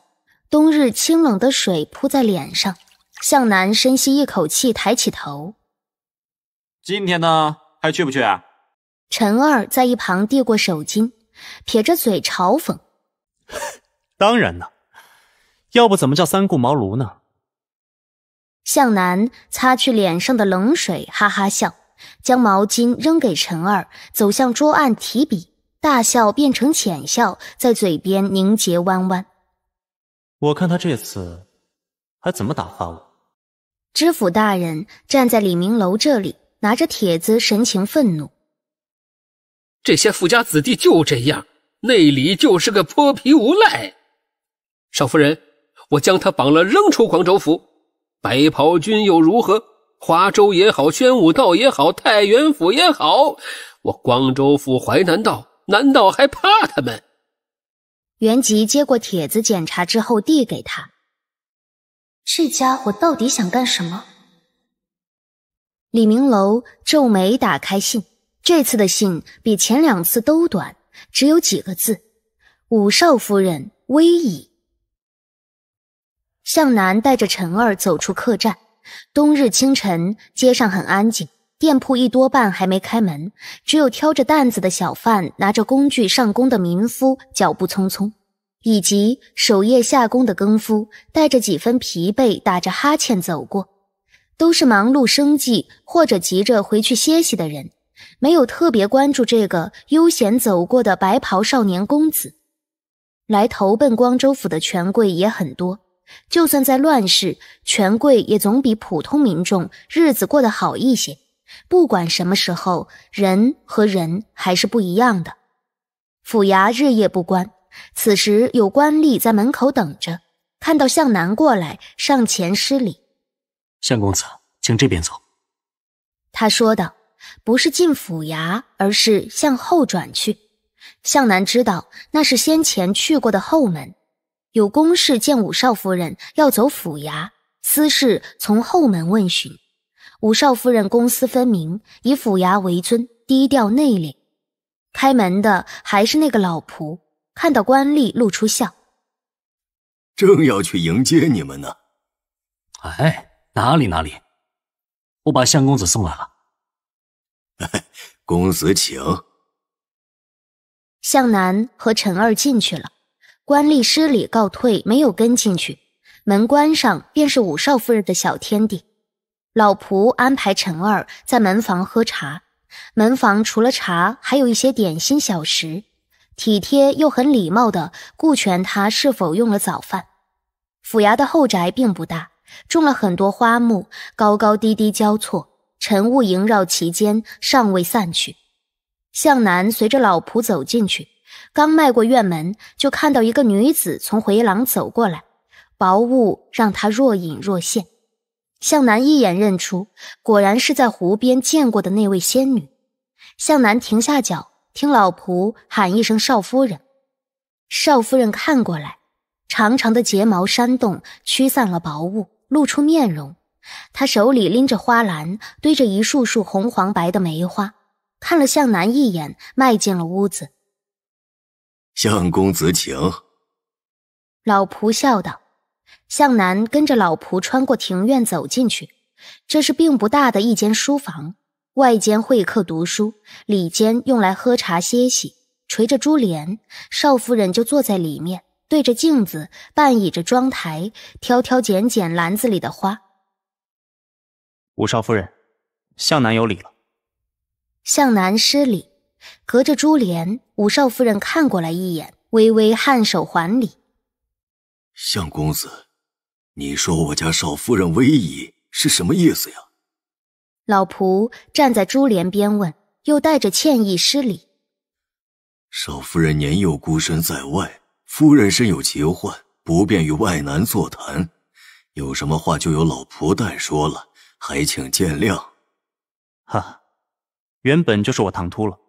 冬日清冷的水扑在脸上。向南深吸一口气，抬起头：“今天呢，还去不去？”啊？陈二在一旁递过手巾，撇着嘴嘲讽：[LAUGHS] “当然呢，要不怎么叫三顾茅庐呢？”向南擦去脸上的冷水，哈哈笑。将毛巾扔给陈二，走向桌案，提笔，大笑变成浅笑，在嘴边凝结弯弯。我看他这次还怎么打发我？知府大人站在李明楼这里，拿着帖子，神情愤怒。这些富家子弟就这样，内里就是个泼皮无赖。少夫人，我将他绑了扔出广州府，白袍军又如何？华州也好，宣武道也好，太原府也好，我光州府淮南道难道还怕他们？袁吉接过帖子，检查之后递给他。这家伙到底想干什么？李明楼皱眉打开信，这次的信比前两次都短，只有几个字：“武少夫人危矣。”向南带着陈二走出客栈。冬日清晨，街上很安静，店铺一多半还没开门，只有挑着担子的小贩，拿着工具上工的民夫，脚步匆匆，以及守夜下工的更夫，带着几分疲惫，打着哈欠走过，都是忙碌生计或者急着回去歇息的人，没有特别关注这个悠闲走过的白袍少年公子。来投奔光州府的权贵也很多。就算在乱世，权贵也总比普通民众日子过得好一些。不管什么时候，人和人还是不一样的。府衙日夜不关，此时有官吏在门口等着。看到向南过来，上前施礼：“向公子，请这边走。”他说的不是进府衙，而是向后转去。向南知道那是先前去过的后门。有公事见武少夫人，要走府衙；私事从后门问询。武少夫人公私分明，以府衙为尊，低调内敛。开门的还是那个老仆，看到官吏露出笑，正要去迎接你们呢。哎，哪里哪里，我把相公子送来了。公子请。向南和陈二进去了。官吏失礼，告退，没有跟进去。门关上，便是武少夫人的小天地。老仆安排陈二在门房喝茶，门房除了茶，还有一些点心小食，体贴又很礼貌的顾全他是否用了早饭。府衙的后宅并不大，种了很多花木，高高低低交错，晨雾萦绕其间，尚未散去。向南随着老仆走进去。刚迈过院门，就看到一个女子从回廊走过来，薄雾让她若隐若现。向南一眼认出，果然是在湖边见过的那位仙女。向南停下脚，听老仆喊一声“少夫人”。少夫人看过来，长长的睫毛扇动，驱散了薄雾，露出面容。她手里拎着花篮，堆着一束束红、黄、白的梅花，看了向南一眼，迈进了屋子。向公子，请。老仆笑道：“向南跟着老仆穿过庭院走进去，这是并不大的一间书房，外间会客读书，里间用来喝茶歇息，垂着珠帘。少夫人就坐在里面，对着镜子，半倚着妆台，挑挑拣拣篮子里的花。”五少夫人，向南有礼了。向南施礼，隔着珠帘。五少夫人看过来一眼，微微颔首还礼。相公子，你说我家少夫人威仪是什么意思呀？老仆站在珠帘边问，又带着歉意施礼。少夫人年幼孤身在外，夫人身有疾患，不便与外男座谈，有什么话就由老仆代说了，还请见谅。哈，原本就是我唐突了。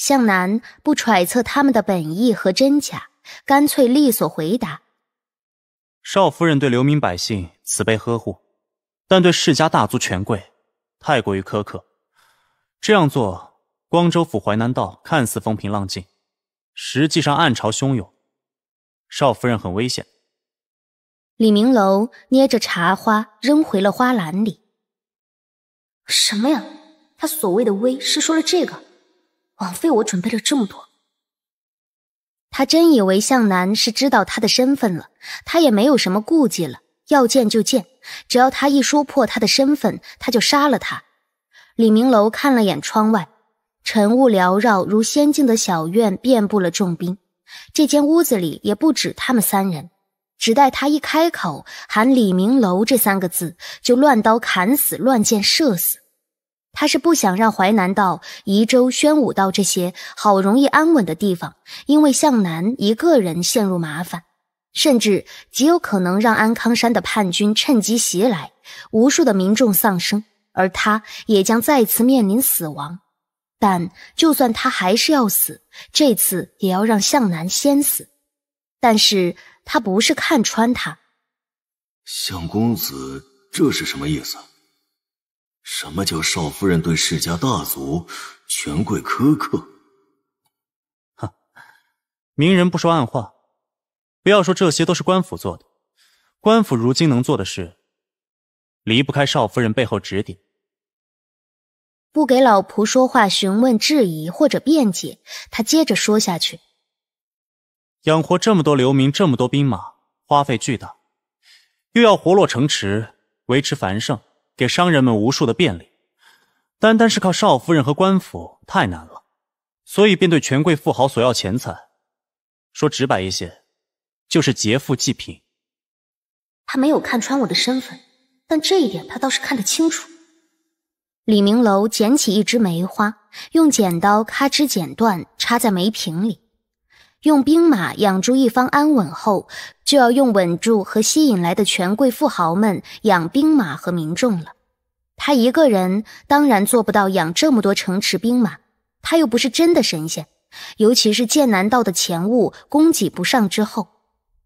向南不揣测他们的本意和真假，干脆利索回答：“少夫人对流民百姓慈悲呵护，但对世家大族权贵太过于苛刻。这样做，光州府淮南道看似风平浪静，实际上暗潮汹涌。少夫人很危险。”李明楼捏着茶花扔回了花篮里。什么呀？他所谓的危是说了这个？枉费我准备了这么多，他真以为向南是知道他的身份了，他也没有什么顾忌了，要见就见，只要他一说破他的身份，他就杀了他。李明楼看了眼窗外，晨雾缭绕，如仙境的小院遍布了重兵，这间屋子里也不止他们三人，只待他一开口喊“李明楼”这三个字，就乱刀砍死，乱箭射死。他是不想让淮南道、宜州、宣武道这些好容易安稳的地方，因为向南一个人陷入麻烦，甚至极有可能让安康山的叛军趁机袭来，无数的民众丧生，而他也将再次面临死亡。但就算他还是要死，这次也要让向南先死。但是他不是看穿他，向公子这是什么意思？什么叫少夫人对世家大族、权贵苛刻？哼，明人不说暗话，不要说这些都是官府做的。官府如今能做的事，离不开少夫人背后指点。不给老仆说话、询问、质疑或者辩解，他接着说下去。养活这么多流民，这么多兵马，花费巨大，又要活络城池，维持繁盛。给商人们无数的便利，单单是靠少夫人和官府太难了，所以便对权贵富豪索要钱财。说直白一些，就是劫富济贫。他没有看穿我的身份，但这一点他倒是看得清楚。李明楼捡起一支梅花，用剪刀咔吱剪断，插在梅瓶里。用兵马养住一方安稳后，就要用稳住和吸引来的权贵富豪们养兵马和民众了。他一个人当然做不到养这么多城池兵马，他又不是真的神仙。尤其是剑南道的钱物供给不上之后，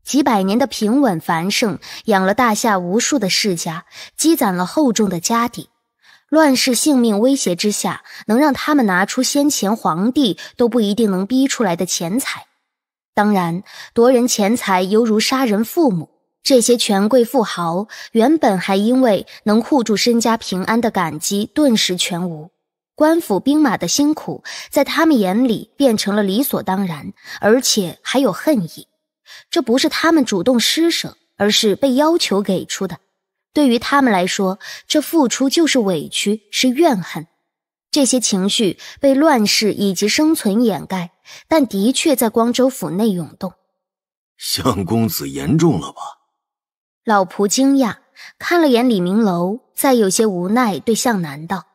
几百年的平稳繁盛养了大夏无数的世家，积攒了厚重的家底。乱世性命威胁之下，能让他们拿出先前皇帝都不一定能逼出来的钱财。当然，夺人钱财犹如杀人父母。这些权贵富豪原本还因为能护住身家平安的感激，顿时全无。官府兵马的辛苦，在他们眼里变成了理所当然，而且还有恨意。这不是他们主动施舍，而是被要求给出的。对于他们来说，这付出就是委屈，是怨恨。这些情绪被乱世以及生存掩盖，但的确在光州府内涌动。向公子严重了吧？老仆惊讶，看了眼李明楼，再有些无奈对向南道：“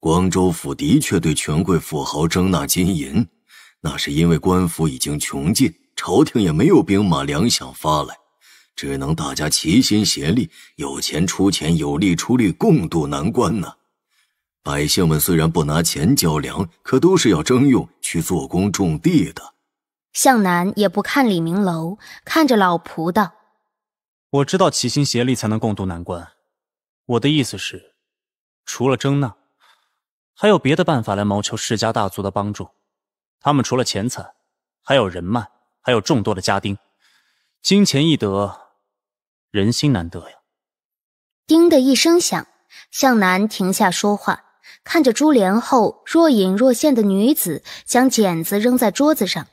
光州府的确对权贵富豪征纳金银，那是因为官府已经穷尽，朝廷也没有兵马粮饷发来，只能大家齐心协力，有钱出钱，有力出力，共度难关呢。”百姓们虽然不拿钱交粮，可都是要征用去做工种地的。向南也不看李明楼，看着老仆道：“我知道齐心协力才能共度难关。我的意思是，除了征纳，还有别的办法来谋求世家大族的帮助。他们除了钱财，还有人脉，还有众多的家丁。金钱易得，人心难得呀！”叮的一声响，向南停下说话。看着珠帘后若隐若现的女子，将剪子扔在桌子上，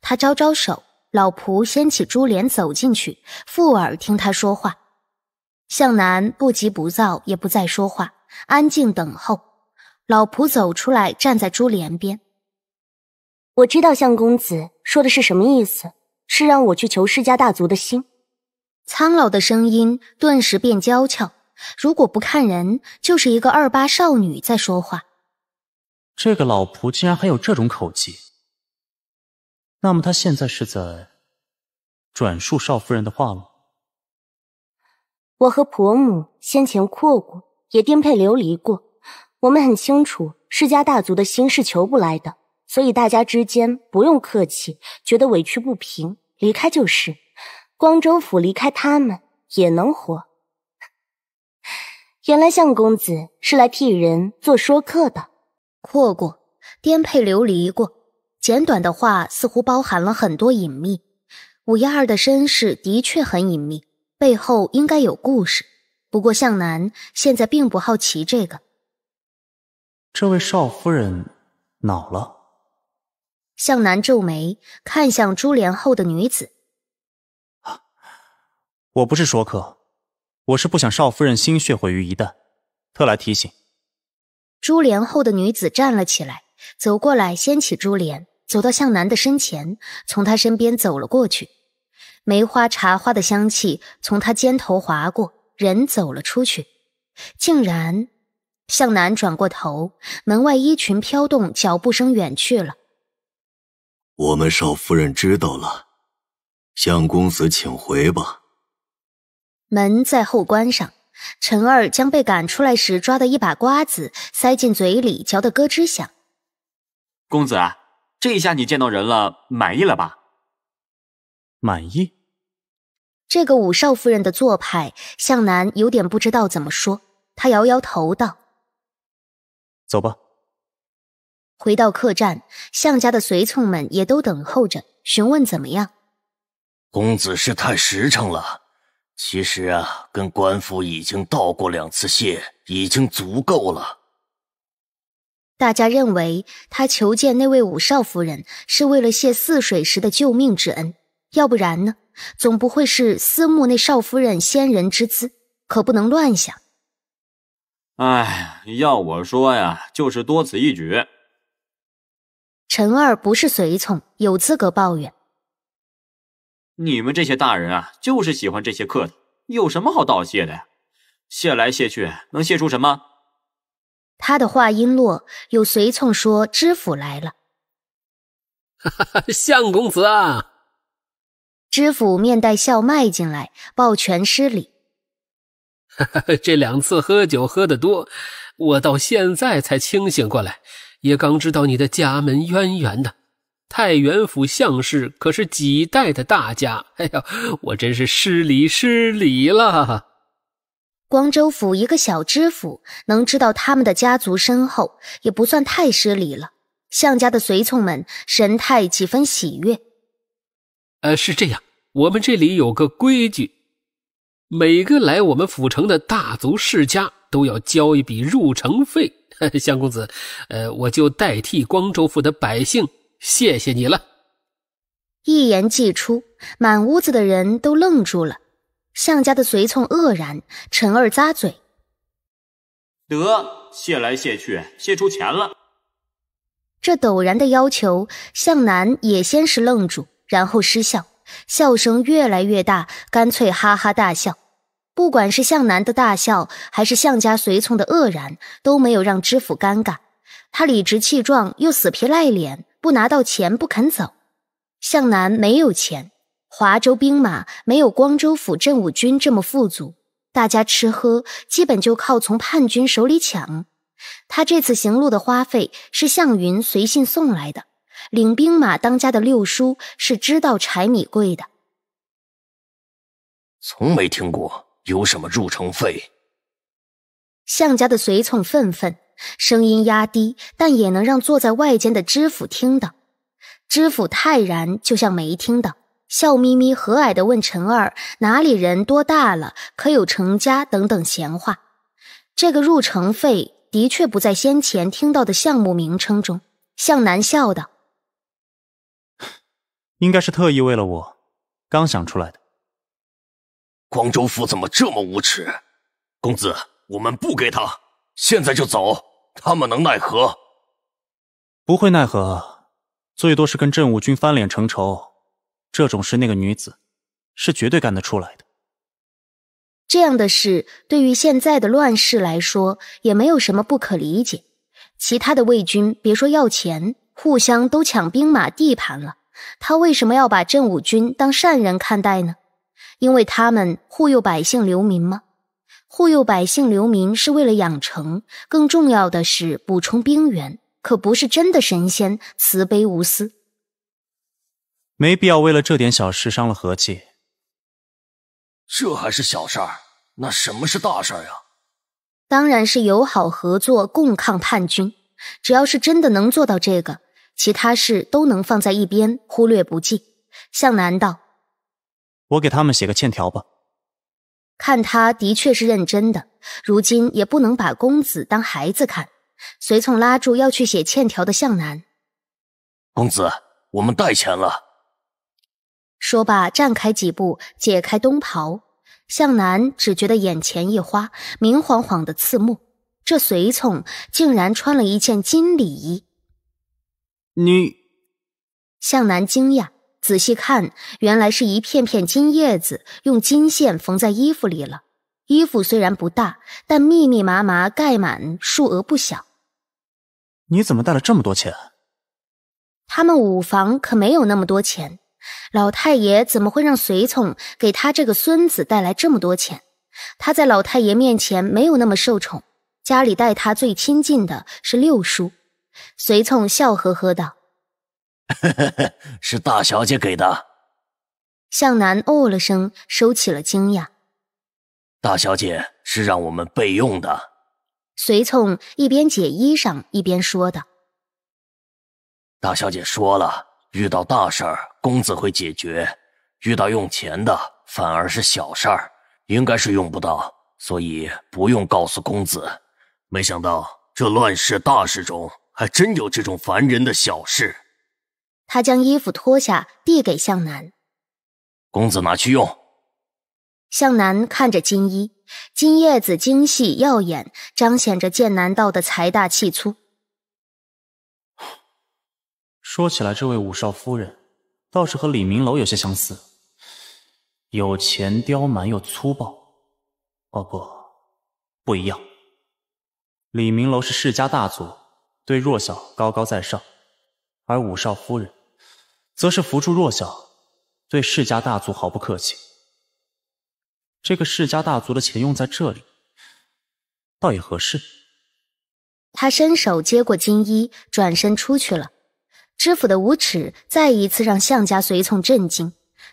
他招招手，老仆掀起珠帘走进去，附耳听他说话。向南不急不躁，也不再说话，安静等候。老仆走出来，站在珠帘边。我知道向公子说的是什么意思，是让我去求世家大族的心。苍老的声音顿时变娇俏。如果不看人，就是一个二八少女在说话。这个老仆竟然还有这种口气，那么他现在是在转述少夫人的话了。我和婆母先前阔过，也颠沛流离过，我们很清楚世家大族的心是求不来的，所以大家之间不用客气。觉得委屈不平，离开就是。光州府离开他们也能活。原来向公子是来替人做说客的，阔过，颠沛流离过，简短的话似乎包含了很多隐秘。五幺二的身世的确很隐秘，背后应该有故事。不过向南现在并不好奇这个。这位少夫人恼了，向南皱眉看向珠帘后的女子。我不是说客。我是不想少夫人心血毁于一旦，特来提醒。珠帘后的女子站了起来，走过来，掀起珠帘，走到向南的身前，从他身边走了过去。梅花、茶花的香气从他肩头划过，人走了出去。竟然，向南转过头，门外衣裙飘动，脚步声远去了。我们少夫人知道了，向公子请回吧。门在后关上，陈二将被赶出来时抓的一把瓜子塞进嘴里，嚼得咯吱响。公子，这下你见到人了，满意了吧？满意。这个五少夫人的做派，向南有点不知道怎么说。他摇摇头道：“走吧。”回到客栈，向家的随从们也都等候着，询问怎么样。公子是太实诚了。其实啊，跟官府已经道过两次谢，已经足够了。大家认为他求见那位五少夫人是为了谢泗水时的救命之恩，要不然呢，总不会是私慕那少夫人先人之资，可不能乱想。哎，要我说呀，就是多此一举。陈二不是随从，有资格抱怨。你们这些大人啊，就是喜欢这些客有什么好道谢的呀？谢来谢去，能谢出什么？他的话音落，又随从说：“知府来了。”“哈哈，相公子啊！”知府面带笑迈进来，抱拳施礼：“哈哈，这两次喝酒喝得多，我到现在才清醒过来，也刚知道你的家门渊源的。”太原府相氏可是几代的大家，哎呀，我真是失礼失礼了。光州府一个小知府能知道他们的家族深厚，也不算太失礼了。项家的随从们神态几分喜悦。呃，是这样，我们这里有个规矩，每个来我们府城的大族世家都要交一笔入城费。项 [LAUGHS] 公子，呃，我就代替光州府的百姓。谢谢你了。一言既出，满屋子的人都愣住了。向家的随从愕然，陈二咂嘴：“得谢来谢去，谢出钱了。”这陡然的要求，向南也先是愣住，然后失笑，笑声越来越大，干脆哈哈大笑。不管是向南的大笑，还是向家随从的愕然，都没有让知府尴尬。他理直气壮，又死皮赖脸。不拿到钱不肯走。向南没有钱，华州兵马没有光州府镇武军这么富足，大家吃喝基本就靠从叛军手里抢。他这次行路的花费是向云随信送来的，领兵马当家的六叔是知道柴米贵的，从没听过有什么入城费。向家的随从愤愤。声音压低，但也能让坐在外间的知府听到。知府泰然，就像没听到，笑眯眯、和蔼的问陈二：“哪里人？多大了？可有成家？等等闲话。”这个入城费的确不在先前听到的项目名称中。向南笑道：[LAUGHS] “应该是特意为了我，刚想出来的。”广州府怎么这么无耻？公子，我们不给他，现在就走。他们能奈何？不会奈何，最多是跟镇武军翻脸成仇。这种事，那个女子是绝对干得出来的。这样的事，对于现在的乱世来说，也没有什么不可理解。其他的魏军，别说要钱，互相都抢兵马地盘了，他为什么要把镇武军当善人看待呢？因为他们护佑百姓流民吗？护佑百姓流民是为了养成，更重要的是补充兵源，可不是真的神仙慈悲无私。没必要为了这点小事伤了和气。这还是小事儿，那什么是大事儿呀？当然是友好合作、共抗叛军。只要是真的能做到这个，其他事都能放在一边，忽略不计。向南道：“我给他们写个欠条吧。”看他的确是认真的，如今也不能把公子当孩子看。随从拉住要去写欠条的向南，公子，我们带钱了。说罢，站开几步，解开冬袍。向南只觉得眼前一花，明晃晃的刺目。这随从竟然穿了一件金礼衣。你，向南惊讶。仔细看，原来是一片片金叶子，用金线缝在衣服里了。衣服虽然不大，但密密麻麻盖满，数额不小。你怎么带了这么多钱？他们五房可没有那么多钱。老太爷怎么会让随从给他这个孙子带来这么多钱？他在老太爷面前没有那么受宠，家里待他最亲近的是六叔。随从笑呵呵道。[LAUGHS] 是大小姐给的。向南哦了声，收起了惊讶。大小姐是让我们备用的。随从一边解衣裳一边说道：“大小姐说了，遇到大事，公子会解决；遇到用钱的，反而是小事儿，应该是用不到，所以不用告诉公子。没想到这乱世大事中，还真有这种烦人的小事。”他将衣服脱下，递给向南。公子拿去用。向南看着金衣金叶子精细耀眼，彰显着剑南道的财大气粗。说起来，这位武少夫人倒是和李明楼有些相似，有钱、刁蛮又粗暴。哦不，不一样。李明楼是世家大族，对弱小高高在上，而武少夫人。则是扶助弱小，对世家大族毫不客气。这个世家大族的钱用在这里，倒也合适。他伸手接过金衣，转身出去了。知府的无耻再一次让向家随从震惊。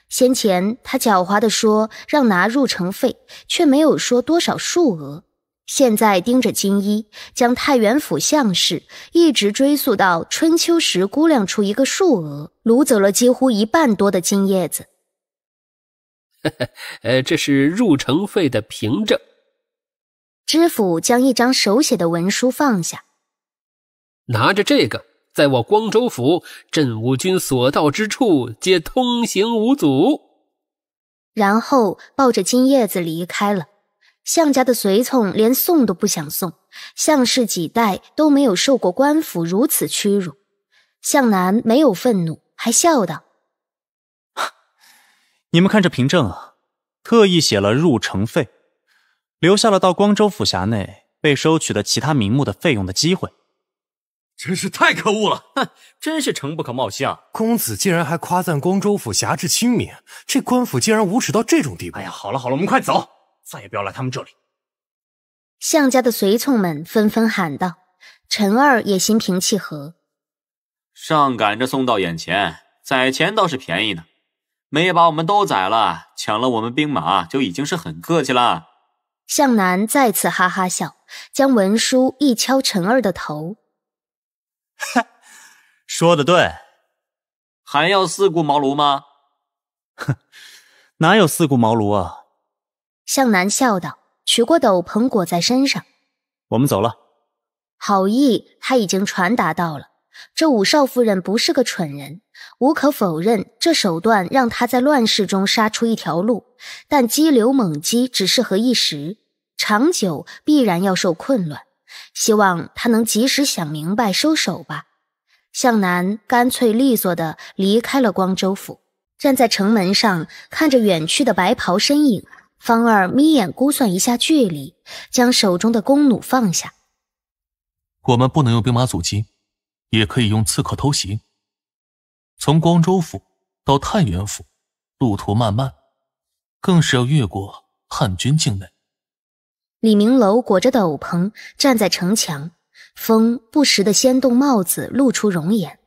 先前他狡猾的说让拿入城费，却没有说多少数额。现在盯着金一，将太原府相氏一直追溯到春秋时，估量出一个数额，掳走了几乎一半多的金叶子。[LAUGHS] 呃，这是入城费的凭证。知府将一张手写的文书放下，拿着这个，在我光州府镇武军所到之处，皆通行无阻。然后抱着金叶子离开了。向家的随从连送都不想送，向氏几代都没有受过官府如此屈辱。向南没有愤怒，还笑道：“你们看这凭证啊，特意写了入城费，留下了到光州府辖内被收取的其他名目的费用的机会，真是太可恶了！哼，真是诚不可貌相。公子竟然还夸赞光州府辖治清明，这官府竟然无耻到这种地步！哎呀，好了好了，我们快走。”再也不要来他们这里。向家的随从们纷纷喊道：“陈二也心平气和。”上赶着送到眼前，宰钱倒是便宜呢，没把我们都宰了，抢了我们兵马就已经是很客气了。向南再次哈哈笑，将文书一敲，陈二的头。[LAUGHS] 说的对，还要四顾茅庐吗？哼，哪有四顾茅庐啊？向南笑道：“取过斗篷裹在身上，我们走了。好意他已经传达到了。这五少夫人不是个蠢人，无可否认，这手段让她在乱世中杀出一条路。但激流猛击只适合一时，长久必然要受困乱。希望他能及时想明白，收手吧。”向南干脆利索的离开了光州府，站在城门上看着远去的白袍身影。方儿眯眼估算一下距离，将手中的弓弩放下。我们不能用兵马阻击，也可以用刺客偷袭。从光州府到太原府，路途漫漫，更是要越过汉军境内。李明楼裹着斗篷站在城墙，风不时的掀动帽子，露出容颜。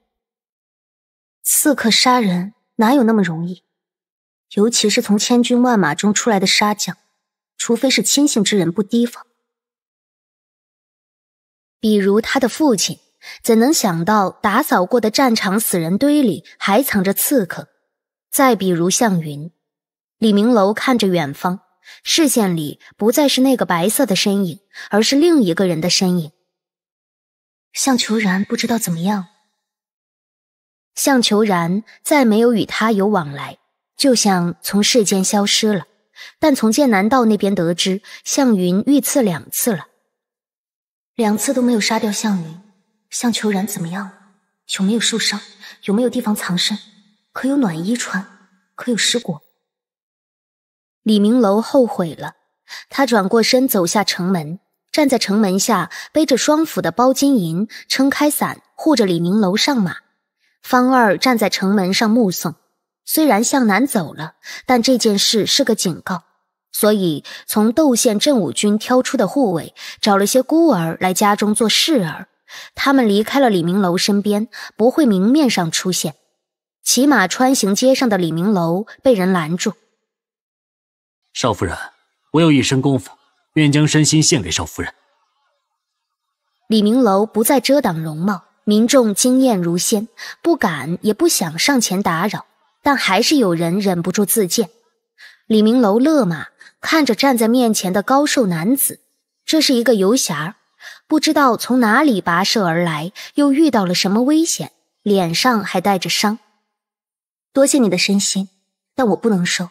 刺客杀人哪有那么容易？尤其是从千军万马中出来的杀将，除非是亲信之人，不提防。比如他的父亲，怎能想到打扫过的战场死人堆里还藏着刺客？再比如项云，李明楼看着远方，视线里不再是那个白色的身影，而是另一个人的身影。项求然不知道怎么样，项求然再没有与他有往来。就像从世间消失了，但从剑南道那边得知，向云遇刺两次了，两次都没有杀掉向云。向秋然怎么样了？有没有受伤？有没有地方藏身？可有暖衣穿？可有食果？李明楼后悔了，他转过身走下城门，站在城门下，背着双斧的包金银，撑开伞护着李明楼上马。方二站在城门上目送。虽然向南走了，但这件事是个警告，所以从窦县镇武军挑出的护卫，找了些孤儿来家中做侍儿。他们离开了李明楼身边，不会明面上出现。骑马穿行街上的李明楼被人拦住。少夫人，我有一身功夫，愿将身心献给少夫人。李明楼不再遮挡容貌，民众惊艳如仙，不敢也不想上前打扰。但还是有人忍不住自荐。李明楼勒马，看着站在面前的高瘦男子，这是一个游侠不知道从哪里跋涉而来，又遇到了什么危险，脸上还带着伤。多谢你的身心，但我不能收，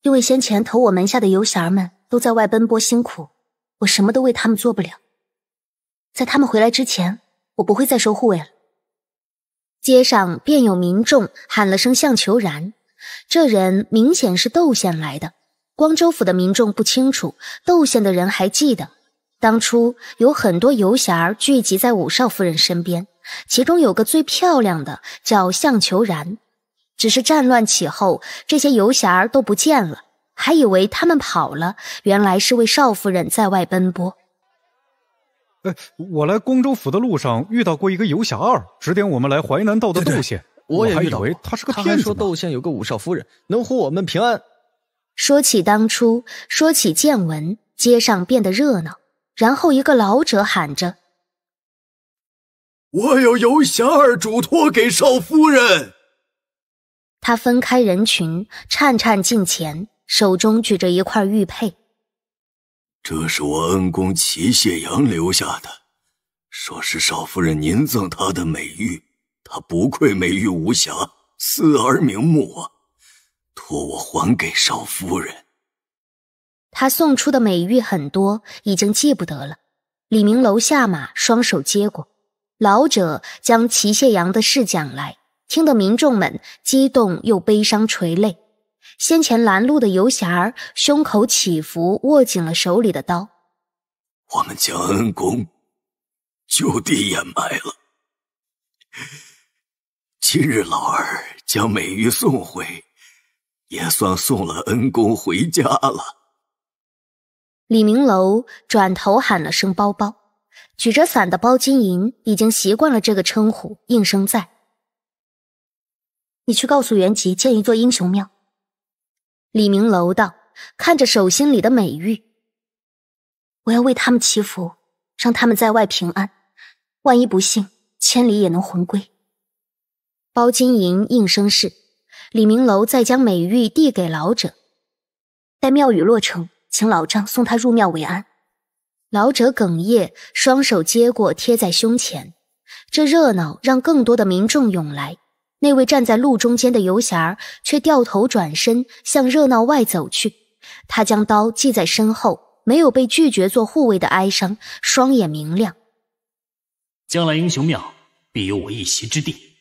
因为先前投我门下的游侠们都在外奔波辛苦，我什么都为他们做不了。在他们回来之前，我不会再收护卫了。街上便有民众喊了声“向求然”，这人明显是窦县来的。光州府的民众不清楚，窦县的人还记得，当初有很多游侠聚集在五少夫人身边，其中有个最漂亮的叫向求然。只是战乱起后，这些游侠都不见了，还以为他们跑了，原来是为少夫人在外奔波。我来光州府的路上遇到过一个游侠二，指点我们来淮南道的窦县。我也以为他是个骗子。他说窦县有个武少夫人，能护我们平安。说起当初，说起见闻，街上变得热闹。然后一个老者喊着：“我有游侠二嘱托给少夫人。”他分开人群，颤颤近前，手中举着一块玉佩。这是我恩公齐谢阳留下的，说是少夫人您赠他的美玉，他不愧美玉无瑕，死而瞑目啊！托我还给少夫人。他送出的美玉很多，已经记不得了。李明楼下马，双手接过。老者将齐谢阳的事讲来，听得民众们激动又悲伤，垂泪。先前拦路的游侠儿胸口起伏，握紧了手里的刀。我们将恩公就地掩埋了。今日老儿将美玉送回，也算送了恩公回家了。李明楼转头喊了声“包包”，举着伞的包金银已经习惯了这个称呼，应声在。你去告诉袁吉，建一座英雄庙。李明楼道看着手心里的美玉，我要为他们祈福，让他们在外平安。万一不幸，千里也能魂归。包金银应声是，李明楼再将美玉递给老者。待庙宇落成，请老丈送他入庙为安。老者哽咽，双手接过，贴在胸前。这热闹让更多的民众涌来。那位站在路中间的游侠却掉头转身向热闹外走去，他将刀系在身后，没有被拒绝做护卫的哀伤，双眼明亮。将来英雄庙必有我一席之地。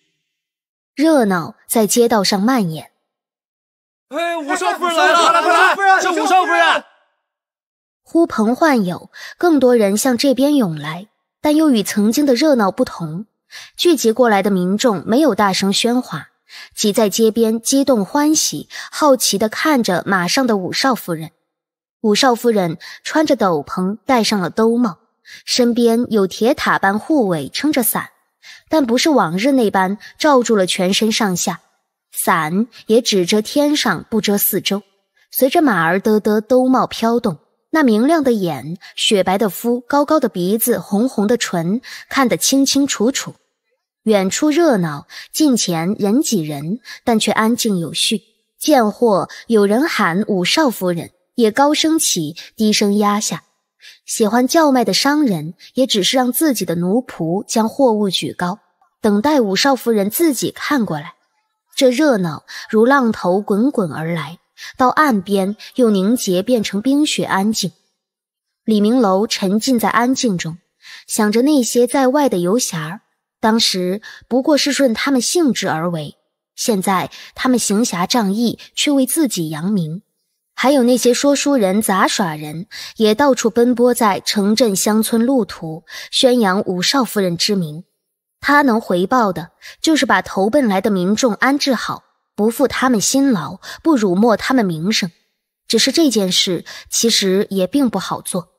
热闹在街道上蔓延。哎，武少夫人来了，来了，来，人，是武少夫人。呼朋唤友，更多人向这边涌来，但又与曾经的热闹不同。聚集过来的民众没有大声喧哗，挤在街边，激动欢喜、好奇地看着马上的武少夫人。武少夫人穿着斗篷，戴上了兜帽，身边有铁塔般护卫撑着伞，但不是往日那般罩住了全身上下，伞也只遮天上，不遮四周。随着马儿嘚嘚，兜帽飘动。那明亮的眼，雪白的肤，高高的鼻子，红红的唇，看得清清楚楚。远处热闹，近前人挤人，但却安静有序。贱货，有人喊武少夫人，也高声起，低声压下。喜欢叫卖的商人，也只是让自己的奴仆将货物举高，等待武少夫人自己看过来。这热闹如浪头滚滚而来。到岸边又凝结变成冰雪，安静。李明楼沉浸在安静中，想着那些在外的游侠当时不过是顺他们兴致而为，现在他们行侠仗义，却为自己扬名。还有那些说书人、杂耍人，也到处奔波在城镇、乡村路途，宣扬五少夫人之名。他能回报的，就是把投奔来的民众安置好。不负他们辛劳，不辱没他们名声。只是这件事其实也并不好做。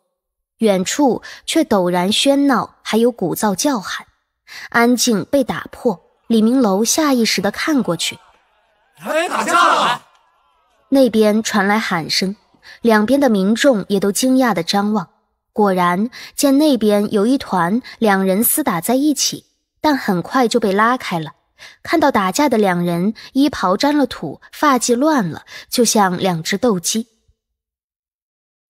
远处却陡然喧闹，还有鼓噪叫喊，安静被打破。李明楼下意识地看过去，哎，打架！那边传来喊声，两边的民众也都惊讶地张望。果然，见那边有一团两人厮打在一起，但很快就被拉开了。看到打架的两人衣袍沾了土，发髻乱了，就像两只斗鸡。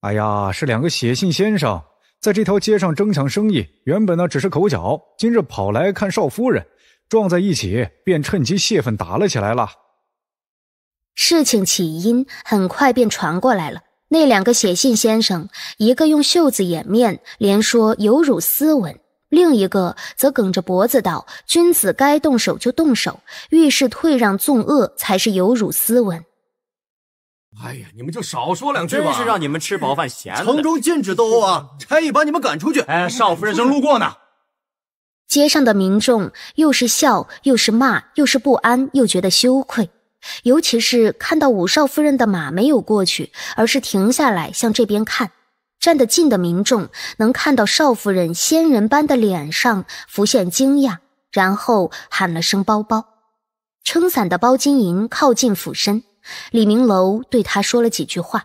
哎呀，是两个写信先生在这条街上争抢生意，原本呢只是口角，今日跑来看少夫人，撞在一起，便趁机泄愤打了起来了。事情起因很快便传过来了，那两个写信先生，一个用袖子掩面，连说有辱斯文。另一个则梗着脖子道：“君子该动手就动手，遇事退让纵恶才是有辱斯文。”哎呀，你们就少说两句吧！真是让你们吃饱饭闲。城中禁止斗殴啊！差役把你们赶出去！哎，少夫人正路过呢。街上的民众又是笑又是骂，又是不安，又觉得羞愧。尤其是看到五少夫人的马没有过去，而是停下来向这边看。站得近的民众能看到少夫人仙人般的脸上浮现惊讶，然后喊了声“包包”。撑伞的包金银靠近俯身，李明楼对他说了几句话，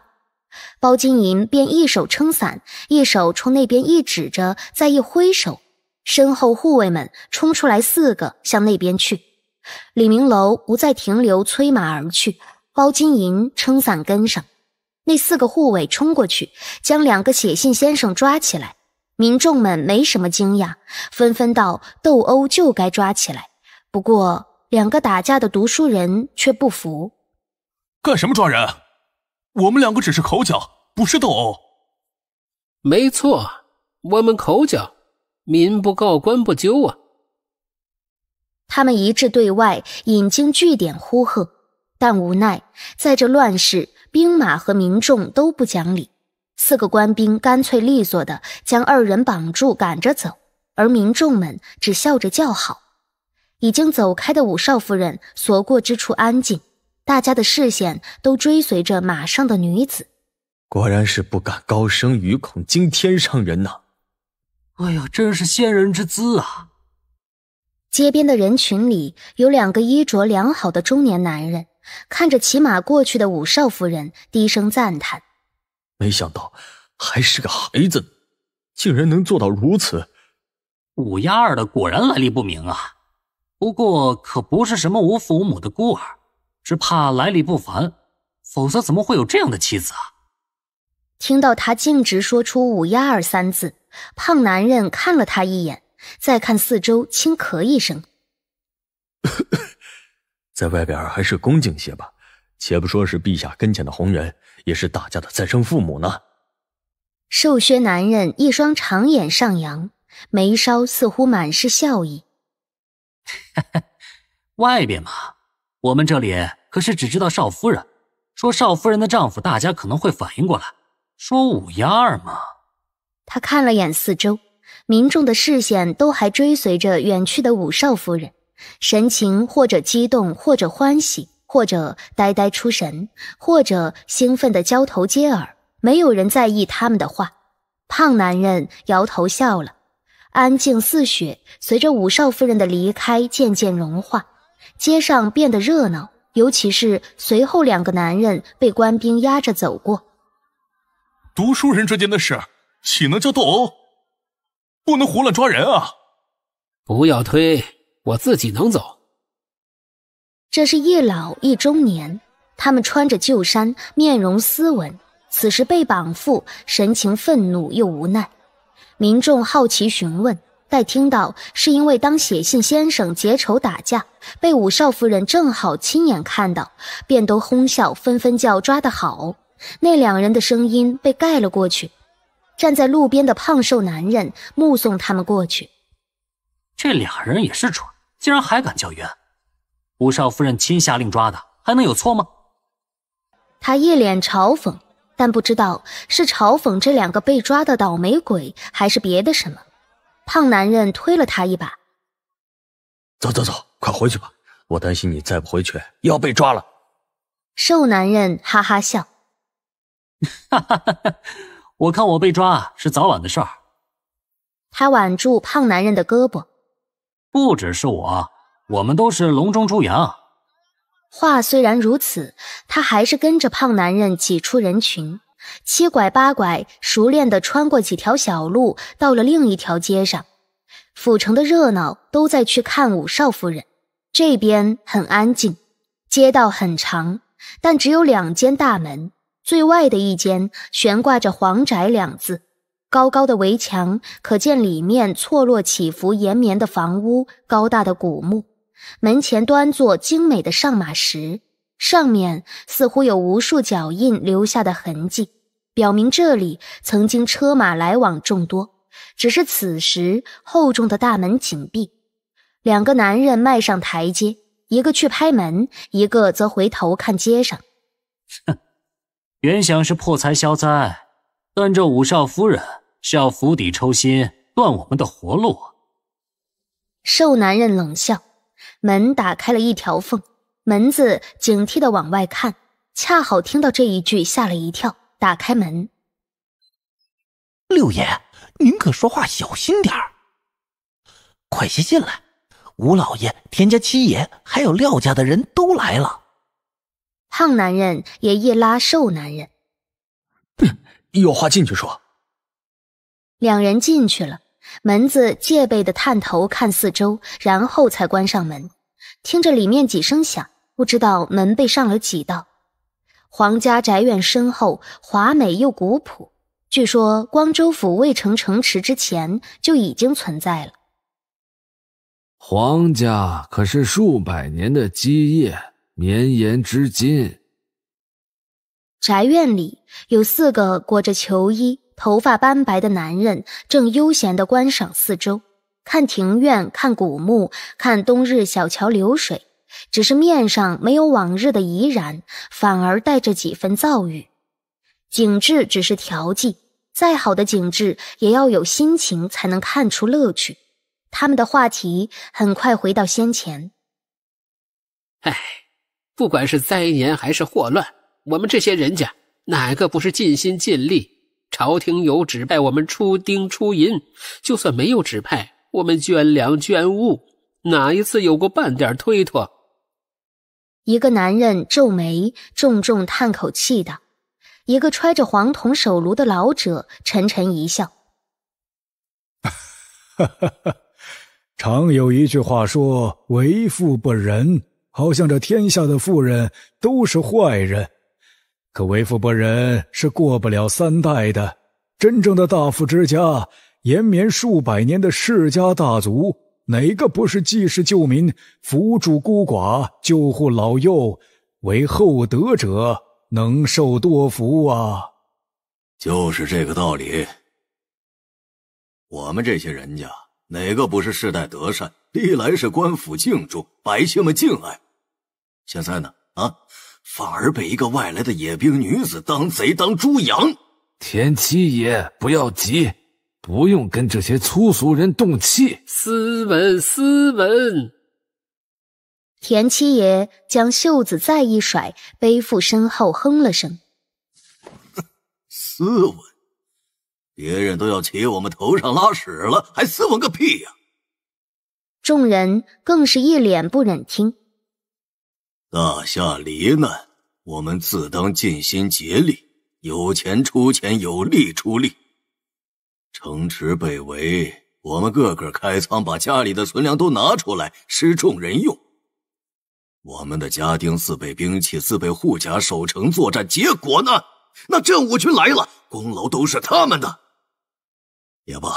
包金银便一手撑伞，一手冲那边一指着，再一挥手，身后护卫们冲出来四个向那边去。李明楼不再停留，催马而去，包金银撑伞跟上。那四个护卫冲过去，将两个写信先生抓起来。民众们没什么惊讶，纷纷道：“斗殴就该抓起来。”不过，两个打架的读书人却不服：“干什么抓人？我们两个只是口角，不是斗殴。”“没错，我们口角，民不告官不究啊。”他们一致对外，引经据典呼喝，但无奈在这乱世。兵马和民众都不讲理，四个官兵干脆利索的将二人绑住，赶着走，而民众们只笑着叫好。已经走开的五少夫人所过之处安静，大家的视线都追随着马上的女子。果然是不敢高声语，恐惊天上人呐！哎呀，真是仙人之姿啊！街边的人群里有两个衣着良好的中年男人。看着骑马过去的武少夫人，低声赞叹：“没想到还是个孩子，竟然能做到如此。五丫儿的果然来历不明啊！不过可不是什么无父无母的孤儿，只怕来历不凡，否则怎么会有这样的妻子啊？”听到他径直说出“五丫儿”三字，胖男人看了他一眼，再看四周，轻咳一声。[LAUGHS] 在外边还是恭敬些吧，且不说是陛下跟前的红人，也是大家的再生父母呢。瘦削男人一双长眼上扬，眉梢似乎满是笑意。[LAUGHS] 外边嘛，我们这里可是只知道少夫人。说少夫人的丈夫，大家可能会反应过来，说五丫儿嘛。他看了眼四周，民众的视线都还追随着远去的五少夫人。神情或者激动，或者欢喜，或者呆呆出神，或者兴奋的交头接耳。没有人在意他们的话。胖男人摇头笑了，安静似雪，随着五少夫人的离开渐渐融化。街上变得热闹，尤其是随后两个男人被官兵压着走过。读书人之间的事，岂能叫斗殴？不能胡乱抓人啊！不要推。我自己能走。这是一老一中年，他们穿着旧衫，面容斯文，此时被绑缚，神情愤怒又无奈。民众好奇询问，待听到是因为当写信先生结仇打架，被武少夫人正好亲眼看到，便都哄笑，纷纷叫抓得好。那两人的声音被盖了过去。站在路边的胖瘦男人目送他们过去。这俩人也是蠢，竟然还敢叫冤！吴少夫人亲下令抓的，还能有错吗？他一脸嘲讽，但不知道是嘲讽这两个被抓的倒霉鬼，还是别的什么。胖男人推了他一把，走走走，快回去吧，我担心你再不回去要被抓了。瘦男人哈哈笑，哈哈哈，我看我被抓是早晚的事儿。他挽住胖男人的胳膊。不只是我，我们都是笼中出羊。话虽然如此，他还是跟着胖男人挤出人群，七拐八拐，熟练的穿过几条小路，到了另一条街上。府城的热闹都在去看武少夫人，这边很安静，街道很长，但只有两间大门，最外的一间悬挂着“黄宅”两字。高高的围墙，可见里面错落起伏、延绵的房屋，高大的古墓，门前端坐精美的上马石，上面似乎有无数脚印留下的痕迹，表明这里曾经车马来往众多。只是此时厚重的大门紧闭，两个男人迈上台阶，一个去拍门，一个则回头看街上。哼，原想是破财消灾，但这五少夫人。是要釜底抽薪，断我们的活路。瘦男人冷笑，门打开了一条缝，门子警惕的往外看，恰好听到这一句，吓了一跳，打开门。六爷，您可说话小心点儿，快些进来。吴老爷、田家七爷还有廖家的人都来了。胖男人也一拉瘦男人，哼，有话进去说。两人进去了，门子戒备的探头看四周，然后才关上门。听着里面几声响，不知道门被上了几道。皇家宅院深厚，华美又古朴。据说光州府未成城池之前就已经存在了。皇家可是数百年的基业，绵延至今。宅院里有四个裹着囚衣。头发斑白的男人正悠闲地观赏四周，看庭院，看古墓，看冬日小桥流水。只是面上没有往日的怡然，反而带着几分躁郁。景致只是调剂，再好的景致也要有心情才能看出乐趣。他们的话题很快回到先前。哎，不管是灾年还是祸乱，我们这些人家哪个不是尽心尽力？朝廷有指派我们出丁出银，就算没有指派，我们捐粮捐物，哪一次有过半点推脱？一个男人皱眉，重重叹口气道：“一个揣着黄铜手炉的老者，沉沉一笑：‘哈哈哈！’常有一句话说，为富不仁，好像这天下的富人都是坏人。”可为富不仁是过不了三代的。真正的大富之家，延绵数百年的世家大族，哪个不是济世救民、扶助孤寡、救护老幼，为厚德者能受多福啊？就是这个道理。我们这些人家，哪个不是世代德善，历来是官府敬重，百姓们敬爱。现在呢？啊？反而被一个外来的野兵女子当贼当猪养。田七爷，不要急，不用跟这些粗俗人动气。斯文，斯文。田七爷将袖子再一甩，背负身后，哼了声：“ [LAUGHS] 斯文？别人都要骑我们头上拉屎了，还斯文个屁呀！”众人更是一脸不忍听。大夏罹难，我们自当尽心竭力，有钱出钱，有力出力。城池被围，我们个个开仓，把家里的存粮都拿出来施众人用。我们的家丁自备兵器，自备护甲，守城作战。结果呢？那镇武军来了，功劳都是他们的。也罢，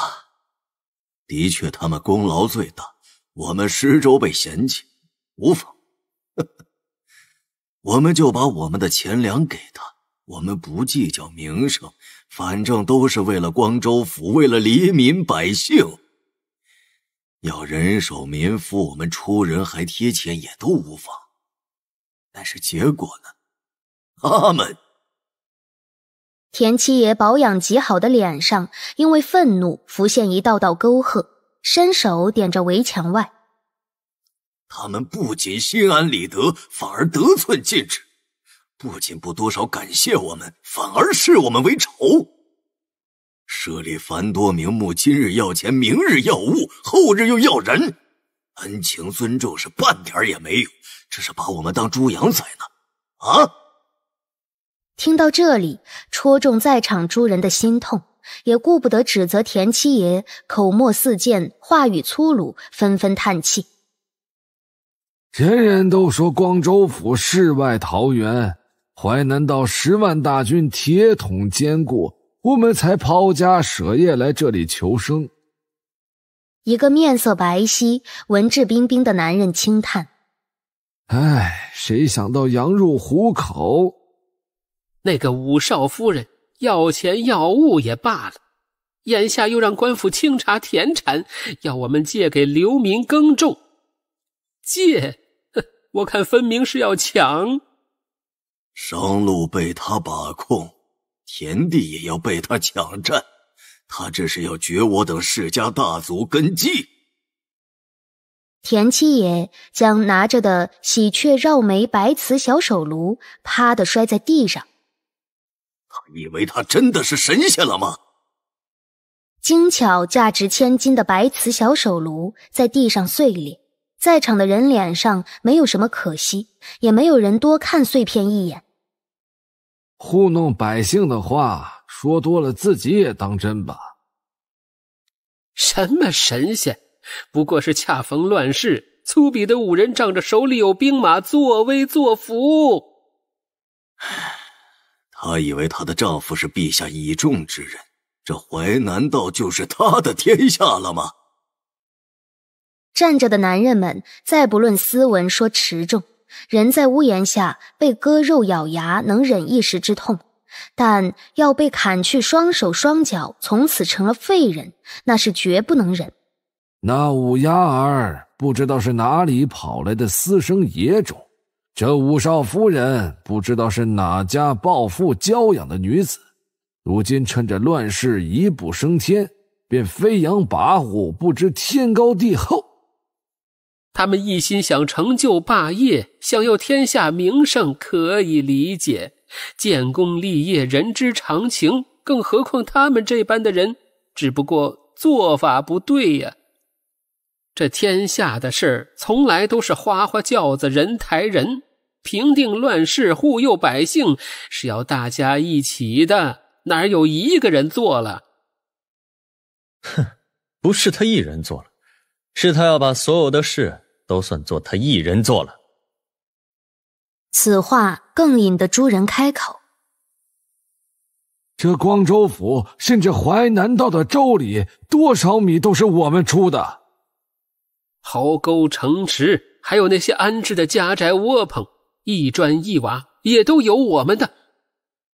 的确，他们功劳最大，我们施州被嫌弃，无妨。我们就把我们的钱粮给他，我们不计较名声，反正都是为了光州府，为了黎民百姓。要人手民夫，我们出人还贴钱也都无妨。但是结果呢？他们田七爷保养极好的脸上，因为愤怒浮现一道道沟壑，伸手点着围墙外。他们不仅心安理得，反而得寸进尺；不仅不多少感谢我们，反而视我们为仇。舍利繁多名目，今日要钱，明日要物，后日又要人，恩情尊重是半点也没有，这是把我们当猪羊宰呢！啊！听到这里，戳中在场诸人的心痛，也顾不得指责田七爷口沫四溅、话语粗鲁，纷纷叹气。人人都说光州府世外桃源，淮南道十万大军铁桶坚固，我们才抛家舍业来这里求生。一个面色白皙、文质彬彬的男人轻叹：“哎，谁想到羊入虎口？那个武少夫人要钱要物也罢了，眼下又让官府清查田产，要我们借给流民耕种，借。”我看分明是要抢，商路被他把控，田地也要被他抢占，他这是要绝我等世家大族根基。田七爷将拿着的喜鹊绕眉白瓷小手炉“啪”的摔在地上。他以为他真的是神仙了吗？精巧、价值千金的白瓷小手炉在地上碎裂。在场的人脸上没有什么可惜，也没有人多看碎片一眼。糊弄百姓的话说多了，自己也当真吧？什么神仙？不过是恰逢乱世，粗鄙的五人仗着手里有兵马，作威作福。她以为她的丈夫是陛下倚重之人，这淮南道就是她的天下了吗？站着的男人们，再不论斯文，说持重。人在屋檐下，被割肉咬牙，能忍一时之痛；但要被砍去双手双脚，从此成了废人，那是绝不能忍。那五丫儿不知道是哪里跑来的私生野种，这五少夫人不知道是哪家暴富娇养的女子，如今趁着乱世一步升天，便飞扬跋扈，不知天高地厚。他们一心想成就霸业，想要天下名声，可以理解，建功立业，人之常情。更何况他们这般的人，只不过做法不对呀。这天下的事儿，从来都是花花轿子人抬人，平定乱世、护佑百姓，是要大家一起的，哪有一个人做了？哼，不是他一人做了，是他要把所有的事。都算作他一人做了。此话更引得诸人开口。这光州府，甚至淮南道的州里，多少米都是我们出的。壕沟、城池，还有那些安置的家宅、窝棚，一砖一瓦也都有我们的。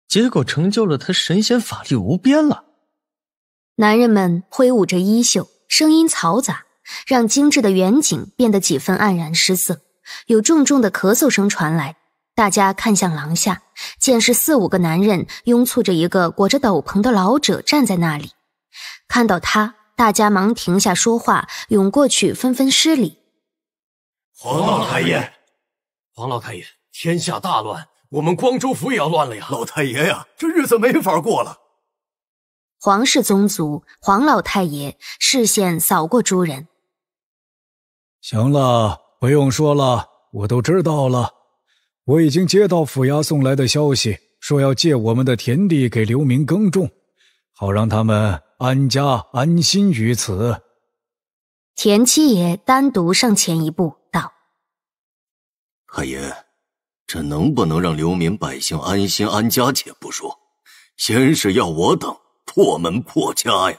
结果成就了他神仙法力无边了。男人们挥舞着衣袖，声音嘈杂。让精致的远景变得几分黯然失色。有重重的咳嗽声传来，大家看向廊下，见是四五个男人拥簇着一个裹着斗篷的老者站在那里。看到他，大家忙停下说话，涌过去纷纷施礼。黄老太爷，黄老太爷，天下大乱，我们光州府也要乱了呀！老太爷呀，这日子没法过了。黄氏宗族，黄老太爷视线扫过诸人。行了，不用说了，我都知道了。我已经接到府衙送来的消息，说要借我们的田地给流民耕种，好让他们安家安心于此。田七爷单独上前一步，道：“海爷，这能不能让流民百姓安心安家且不说，先是要我等破门破家呀！”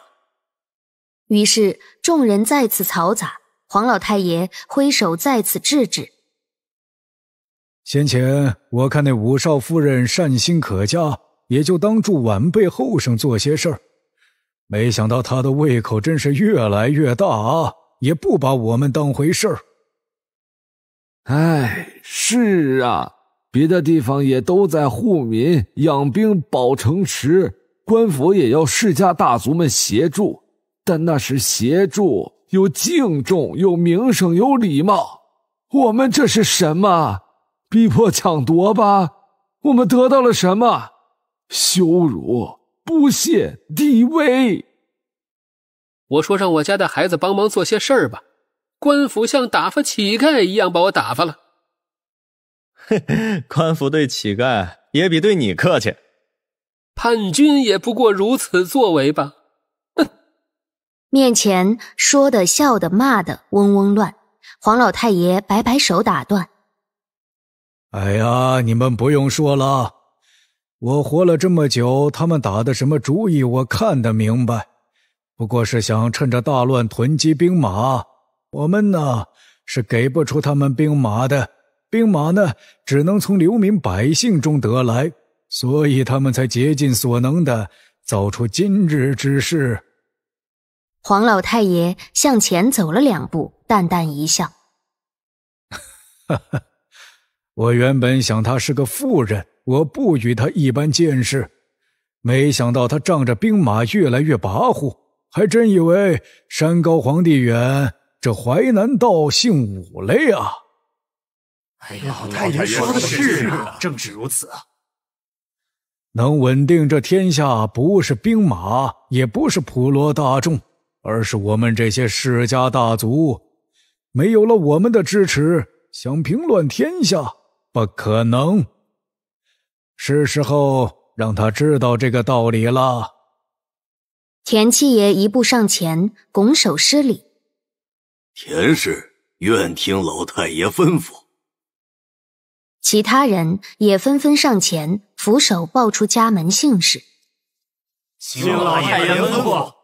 于是众人再次嘈杂。黄老太爷挥手再次制止。先前我看那五少夫人善心可嘉，也就当助晚辈后生做些事儿。没想到她的胃口真是越来越大啊！也不把我们当回事儿。哎，是啊，别的地方也都在护民、养兵、保城池，官府也要世家大族们协助，但那是协助。有敬重，有名声，有礼貌。我们这是什么？逼迫抢夺吧？我们得到了什么？羞辱、不屑、低微。我说让我家的孩子帮忙做些事儿吧。官府像打发乞丐一样把我打发了。[LAUGHS] 官府对乞丐也比对你客气。叛军也不过如此作为吧。面前说的笑的骂的嗡嗡乱，黄老太爷摆摆手打断：“哎呀，你们不用说了。我活了这么久，他们打的什么主意，我看得明白。不过是想趁着大乱囤积兵马。我们呢，是给不出他们兵马的，兵马呢，只能从流民百姓中得来，所以他们才竭尽所能的造出今日之事。”黄老太爷向前走了两步，淡淡一笑：“ [LAUGHS] 我原本想他是个妇人，我不与他一般见识。没想到他仗着兵马越来越跋扈，还真以为山高皇帝远，这淮南道姓武了呀！”“哎，老太爷说的是，正是如此。能稳定这天下，不是兵马，也不是普罗大众。”而是我们这些世家大族没有了我们的支持，想平乱天下不可能。是时候让他知道这个道理了。田七爷一步上前，拱手施礼：“田氏愿听老太爷吩咐。”其他人也纷纷上前，俯首报出家门姓氏：“请老太爷吩咐。”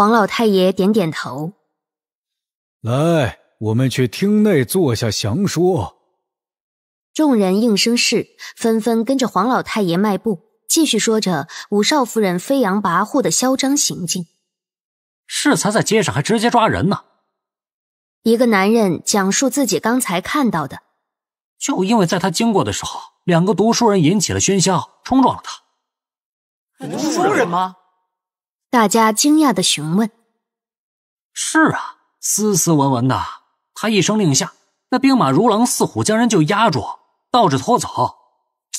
黄老太爷点点头。来，我们去厅内坐下详说。众人应声是，纷纷跟着黄老太爷迈步，继续说着五少夫人飞扬跋扈的嚣张行径。是才在街上还直接抓人呢。一个男人讲述自己刚才看到的。就因为在他经过的时候，两个读书人引起了喧嚣，冲撞了他。读书人吗？大家惊讶的询问：“是啊，斯斯文文的。他一声令下，那兵马如狼似虎，将人就压住，倒着拖走。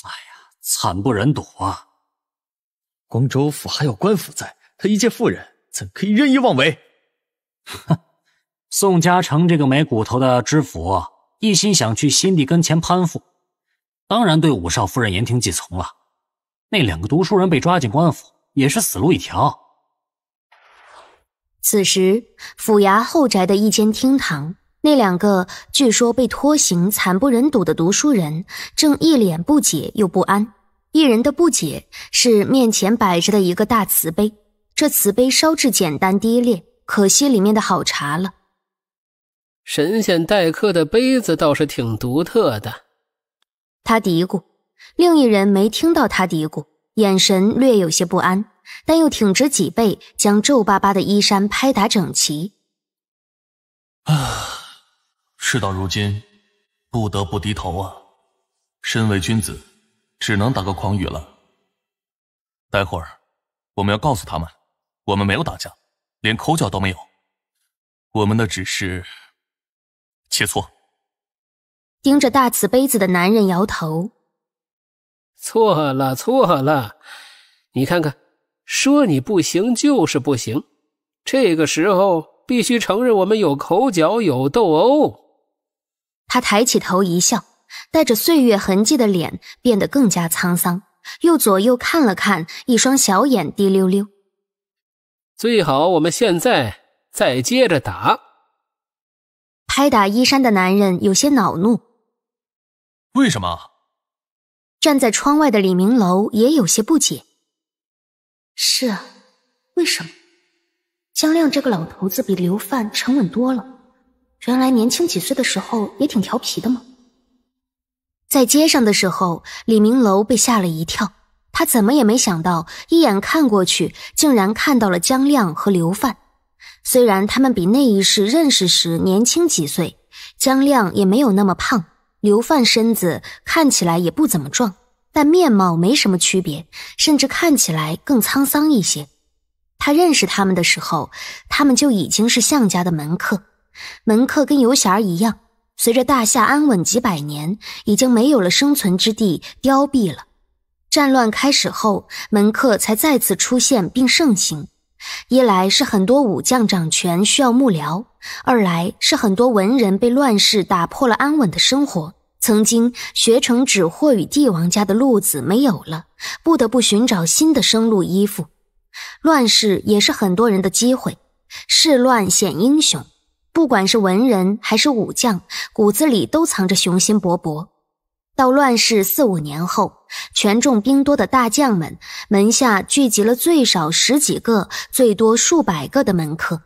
哎呀，惨不忍睹啊！光州府还有官府在，他一介妇人，怎可以任意妄为？哼，[LAUGHS] 宋嘉诚这个没骨头的知府，一心想去新帝跟前攀附，当然对五少夫人言听计从了。那两个读书人被抓进官府，也是死路一条。”此时，府衙后宅的一间厅堂，那两个据说被拖行惨不忍睹的读书人，正一脸不解又不安。一人的不解是面前摆着的一个大瓷杯，这瓷杯烧制简单低劣，可惜里面的好茶了。神仙待客的杯子倒是挺独特的，他嘀咕。另一人没听到他嘀咕。眼神略有些不安，但又挺直脊背，将皱巴巴的衣衫拍打整齐。啊，事到如今，不得不低头啊！身为君子，只能打个诳语了。待会儿，我们要告诉他们，我们没有打架，连口角都没有。我们的只是切磋。盯着大瓷杯子的男人摇头。错了错了，你看看，说你不行就是不行。这个时候必须承认我们有口角有斗殴。他抬起头一笑，带着岁月痕迹的脸变得更加沧桑，又左右看了看，一双小眼滴溜溜。最好我们现在再接着打。拍打衣衫的男人有些恼怒：“为什么？”站在窗外的李明楼也有些不解。是啊，为什么？江亮这个老头子比刘范沉稳多了。原来年轻几岁的时候也挺调皮的嘛。在街上的时候，李明楼被吓了一跳。他怎么也没想到，一眼看过去，竟然看到了江亮和刘范。虽然他们比那一世认识时年轻几岁，江亮也没有那么胖。刘范身子看起来也不怎么壮，但面貌没什么区别，甚至看起来更沧桑一些。他认识他们的时候，他们就已经是项家的门客。门客跟游侠一样，随着大夏安稳几百年，已经没有了生存之地，凋敝了。战乱开始后，门客才再次出现并盛行。一来是很多武将掌权需要幕僚，二来是很多文人被乱世打破了安稳的生活，曾经学成纸货与帝王家的路子没有了，不得不寻找新的生路依附。乱世也是很多人的机会，世乱显英雄，不管是文人还是武将，骨子里都藏着雄心勃勃。到乱世四五年后，权重兵多的大将们门下聚集了最少十几个、最多数百个的门客，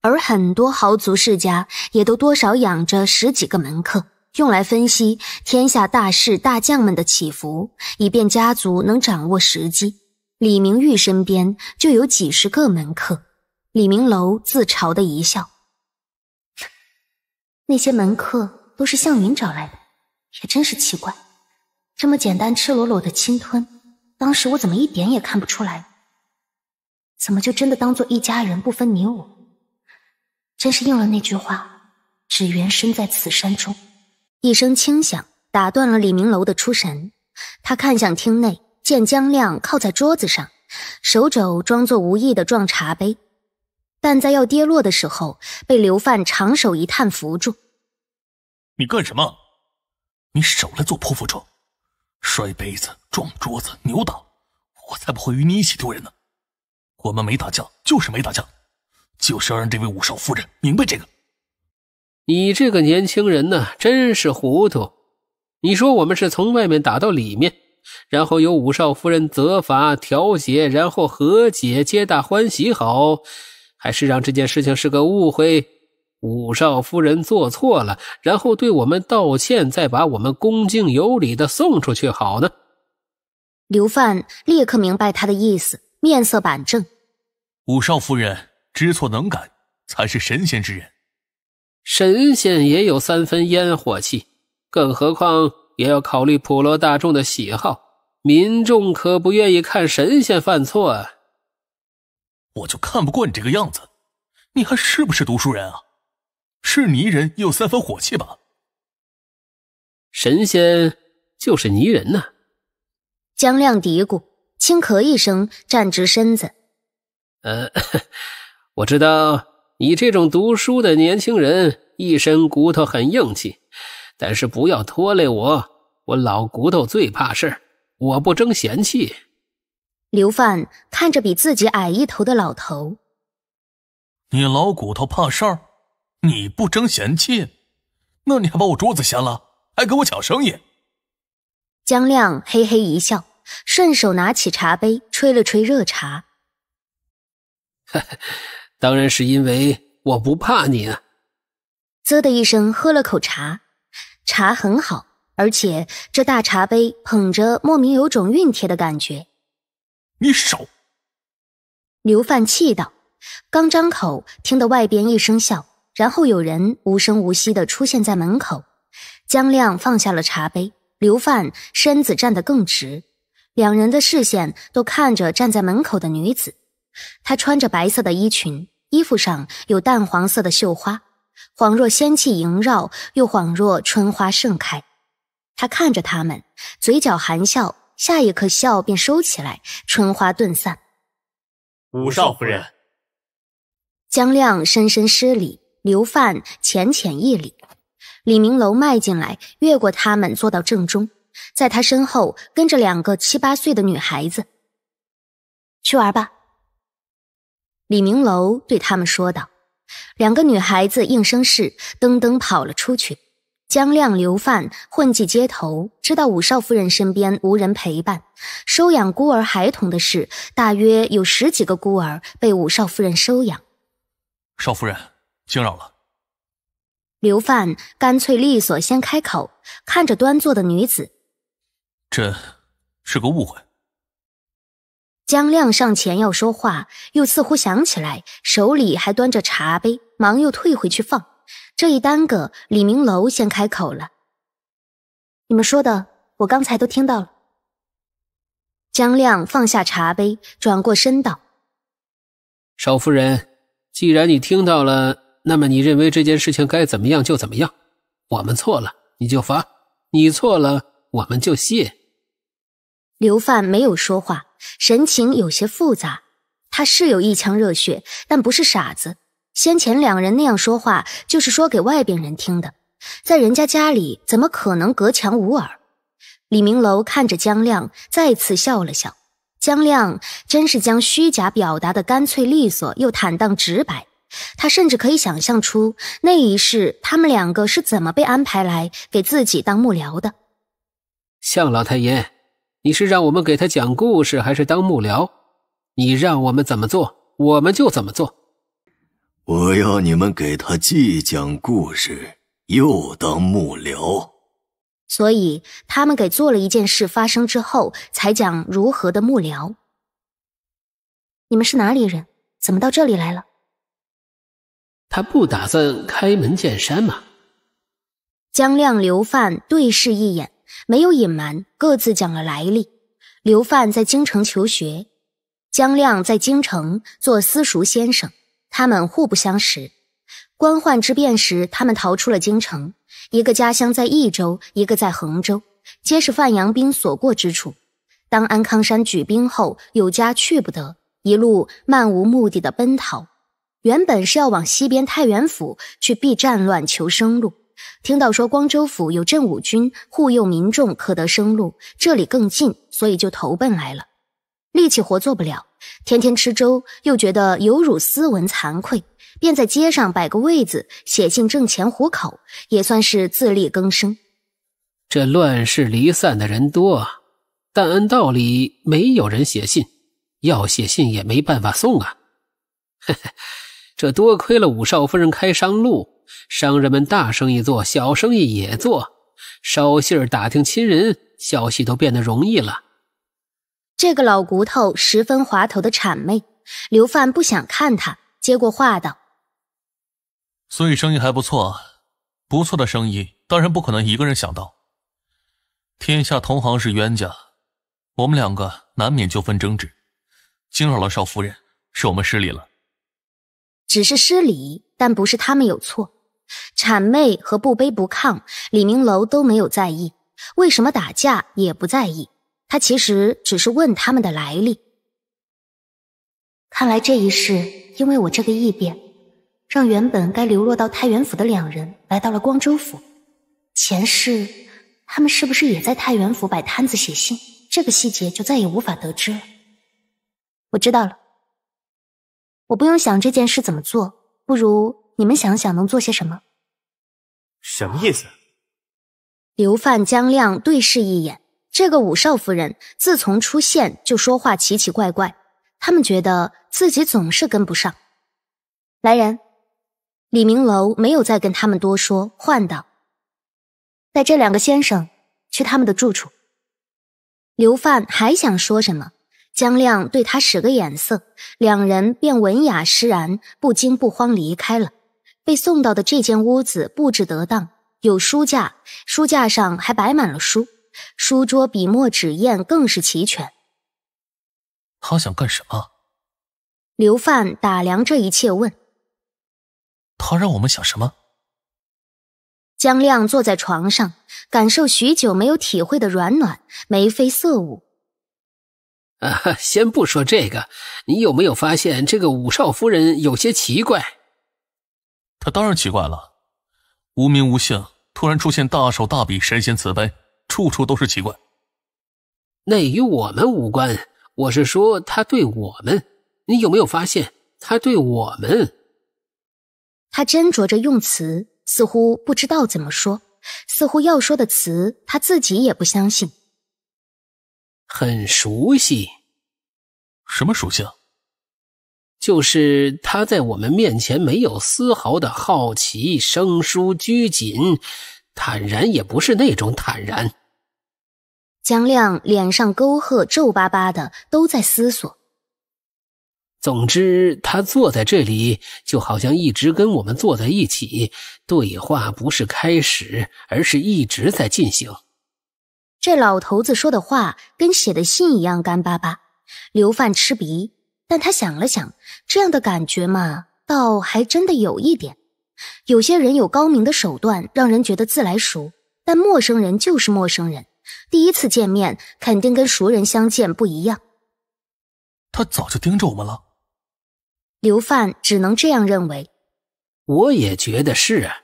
而很多豪族世家也都多少养着十几个门客，用来分析天下大事大将们的起伏，以便家族能掌握时机。李明玉身边就有几十个门客。李明楼自嘲的一笑：“ [LAUGHS] 那些门客都是向云找来的。”也真是奇怪，这么简单、赤裸裸的侵吞，当时我怎么一点也看不出来？怎么就真的当做一家人不分你我？真是应了那句话：“只缘身在此山中。”一声轻响打断了李明楼的出神，他看向厅内，见江亮靠在桌子上，手肘装作无意的撞茶杯，但在要跌落的时候，被刘范长手一探扶住。你干什么？你少来做泼妇状，摔杯子、撞桌子、扭打，我才不会与你一起丢人呢。我们没打架，就是没打架，就是要让这位武少夫人明白这个。你这个年轻人呢，真是糊涂。你说我们是从外面打到里面，然后由武少夫人责罚、调解，然后和解，皆大欢喜好，还是让这件事情是个误会？五少夫人做错了，然后对我们道歉，再把我们恭敬有礼的送出去，好呢。刘范立刻明白他的意思，面色板正。五少夫人知错能改，才是神仙之人。神仙也有三分烟火气，更何况也要考虑普罗大众的喜好。民众可不愿意看神仙犯错。我就看不惯你这个样子，你还是不是读书人啊？是泥人也有三分火气吧？神仙就是泥人呐。江亮嘀咕，轻咳一声，站直身子。呃，[LAUGHS] 我知道你这种读书的年轻人一身骨头很硬气，但是不要拖累我，我老骨头最怕事儿，我不争嫌弃。刘范看着比自己矮一头的老头，你老骨头怕事儿？你不争嫌弃，那你还把我桌子掀了，还跟我抢生意？江亮嘿嘿一笑，顺手拿起茶杯吹了吹热茶。[LAUGHS] 当然是因为我不怕你啊！啧的一声，喝了口茶，茶很好，而且这大茶杯捧着，莫名有种熨帖的感觉。你少！刘范气道，刚张口，听到外边一声笑。然后有人无声无息地出现在门口。江亮放下了茶杯，刘范身子站得更直，两人的视线都看着站在门口的女子。她穿着白色的衣裙，衣服上有淡黄色的绣花，恍若仙气萦绕，又恍若春花盛开。她看着他们，嘴角含笑，下一刻笑便收起来，春花顿散。五少夫人，江亮深深施礼。刘范浅浅一礼，李明楼迈进来，越过他们坐到正中，在他身后跟着两个七八岁的女孩子。去玩吧，李明楼对他们说道。两个女孩子应声是，噔噔跑了出去。江亮、刘范混迹街头，知道五少夫人身边无人陪伴，收养孤儿孩童的事，大约有十几个孤儿被五少夫人收养。少夫人。惊扰了，刘范干脆利索先开口，看着端坐的女子：“这是个误会。”江亮上前要说话，又似乎想起来，手里还端着茶杯，忙又退回去放。这一耽搁，李明楼先开口了：“你们说的，我刚才都听到了。”江亮放下茶杯，转过身道：“少夫人，既然你听到了。”那么你认为这件事情该怎么样就怎么样，我们错了你就罚，你错了我们就谢。刘范没有说话，神情有些复杂。他是有一腔热血，但不是傻子。先前两人那样说话，就是说给外边人听的，在人家家里怎么可能隔墙无耳？李明楼看着江亮，再次笑了笑。江亮真是将虚假表达的干脆利索又坦荡直白。他甚至可以想象出那一世他们两个是怎么被安排来给自己当幕僚的。向老太爷，你是让我们给他讲故事，还是当幕僚？你让我们怎么做，我们就怎么做。我要你们给他既讲故事，又当幕僚。所以他们给做了一件事发生之后，才讲如何的幕僚。你们是哪里人？怎么到这里来了？他不打算开门见山吗？江亮、刘范对视一眼，没有隐瞒，各自讲了来历。刘范在京城求学，江亮在京城做私塾先生，他们互不相识。官宦之变时，他们逃出了京城，一个家乡在益州，一个在衡州，皆是范阳兵所过之处。当安康山举兵后，有家去不得，一路漫无目的的奔逃。原本是要往西边太原府去避战乱求生路，听到说光州府有镇武军护佑民众可得生路，这里更近，所以就投奔来了。力气活做不了，天天吃粥，又觉得有辱斯文，惭愧，便在街上摆个位子写信挣钱糊口，也算是自力更生。这乱世离散的人多，但按道理没有人写信，要写信也没办法送啊。嘿嘿。这多亏了五少夫人开商路，商人们大生意做，小生意也做，捎信儿打听亲人消息都变得容易了。这个老骨头十分滑头的谄媚，刘范不想看他，接过话道：“所以生意还不错，不错的生意当然不可能一个人想到。天下同行是冤家，我们两个难免纠纷争执，惊扰了少夫人，是我们失礼了。”只是失礼，但不是他们有错。谄媚和不卑不亢，李明楼都没有在意。为什么打架也不在意？他其实只是问他们的来历。看来这一世，因为我这个异变，让原本该流落到太原府的两人来到了光州府。前世他们是不是也在太原府摆摊子写信？这个细节就再也无法得知了。我知道了。我不用想这件事怎么做，不如你们想想能做些什么。什么意思？刘范、江亮对视一眼，这个五少夫人自从出现就说话奇奇怪怪，他们觉得自己总是跟不上。来人，李明楼没有再跟他们多说，唤道：“带这两个先生去他们的住处。”刘范还想说什么。江亮对他使个眼色，两人便文雅释然，不惊不慌离开了。被送到的这间屋子布置得当，有书架，书架上还摆满了书，书桌、笔墨、纸砚更是齐全。他想干什么？刘范打量这一切，问：“他让我们想什么？”江亮坐在床上，感受许久没有体会的软暖，眉飞色舞。啊，先不说这个，你有没有发现这个武少夫人有些奇怪？他当然奇怪了，无名无姓，突然出现大手大笔，神仙慈悲，处处都是奇怪。那与我们无关，我是说他对我们。你有没有发现他对我们？他斟酌着用词，似乎不知道怎么说，似乎要说的词他自己也不相信。很熟悉，什么属性？就是他在我们面前没有丝毫的好奇、生疏、拘谨，坦然也不是那种坦然。江亮脸上沟壑皱巴巴的，都在思索。总之，他坐在这里，就好像一直跟我们坐在一起，对话不是开始，而是一直在进行。这老头子说的话跟写的信一样干巴巴，刘范嗤鼻。但他想了想，这样的感觉嘛，倒还真的有一点。有些人有高明的手段，让人觉得自来熟，但陌生人就是陌生人，第一次见面肯定跟熟人相见不一样。他早就盯着我们了。刘范只能这样认为。我也觉得是。啊。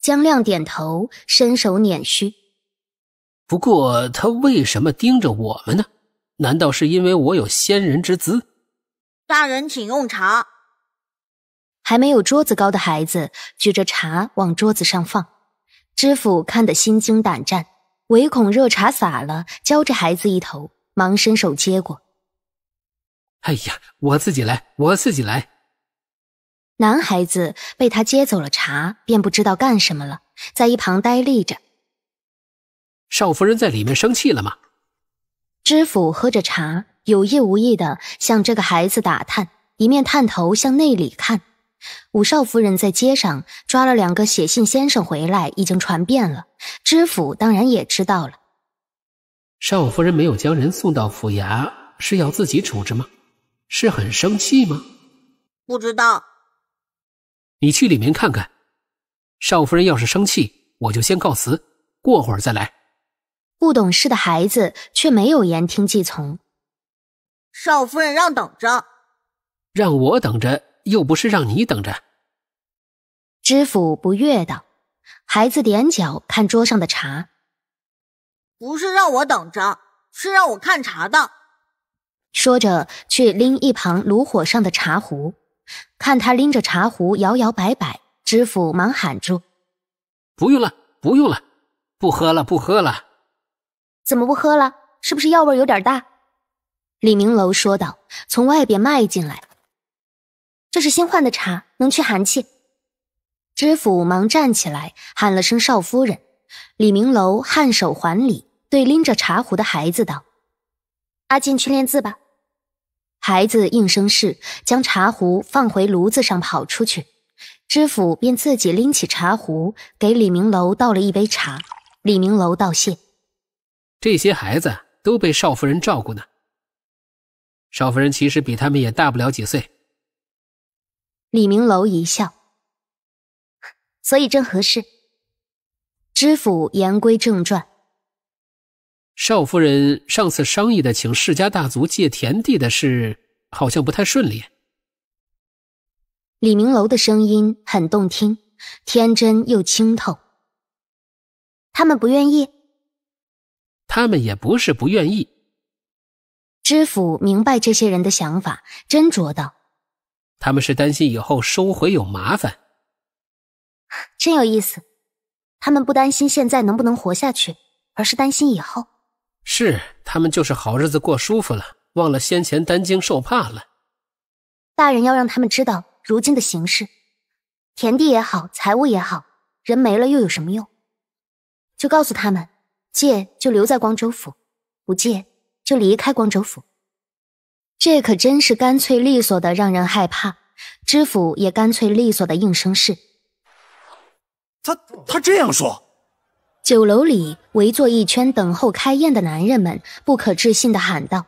江亮点头，伸手捻须。不过他为什么盯着我们呢？难道是因为我有仙人之姿？大人请用茶。还没有桌子高的孩子举着茶往桌子上放，知府看得心惊胆战，唯恐热茶洒了，浇着孩子一头，忙伸手接过。哎呀，我自己来，我自己来。男孩子被他接走了茶，便不知道干什么了，在一旁呆立着。少夫人在里面生气了吗？知府喝着茶，有意无意的向这个孩子打探，一面探头向内里看。五少夫人在街上抓了两个写信先生回来，已经传遍了。知府当然也知道了。少夫人没有将人送到府衙，是要自己处置吗？是很生气吗？不知道。你去里面看看。少夫人要是生气，我就先告辞，过会儿再来。不懂事的孩子却没有言听计从。少夫人让等着，让我等着，又不是让你等着。知府不悦道：“孩子踮脚看桌上的茶，不是让我等着，是让我看茶的。”说着去拎一旁炉火上的茶壶，看他拎着茶壶摇摇摆摆，知府忙喊住：“不用了，不用了，不喝了，不喝了。”怎么不喝了？是不是药味有点大？李明楼说道，从外边迈进来。这是新换的茶，能去寒气。知府忙站起来，喊了声少夫人。李明楼颔首还礼，对拎着茶壶的孩子道：“阿进去练字吧。”孩子应声是，将茶壶放回炉子上，跑出去。知府便自己拎起茶壶，给李明楼倒了一杯茶。李明楼道谢。这些孩子都被少夫人照顾呢。少夫人其实比他们也大不了几岁。李明楼一笑，所以正合适。知府言归正传。少夫人上次商议的请世家大族借田地的事，好像不太顺利。李明楼的声音很动听，天真又清透。他们不愿意。他们也不是不愿意。知府明白这些人的想法，斟酌道：“他们是担心以后收回有麻烦。”真有意思，他们不担心现在能不能活下去，而是担心以后。是他们就是好日子过舒服了，忘了先前担惊受怕了。大人要让他们知道如今的形势，田地也好，财物也好，人没了又有什么用？就告诉他们。借就留在光州府，不借就离开光州府。这可真是干脆利索的，让人害怕。知府也干脆利索的应声是。他他这样说。酒楼里围坐一圈等候开宴的男人们不可置信的喊道：“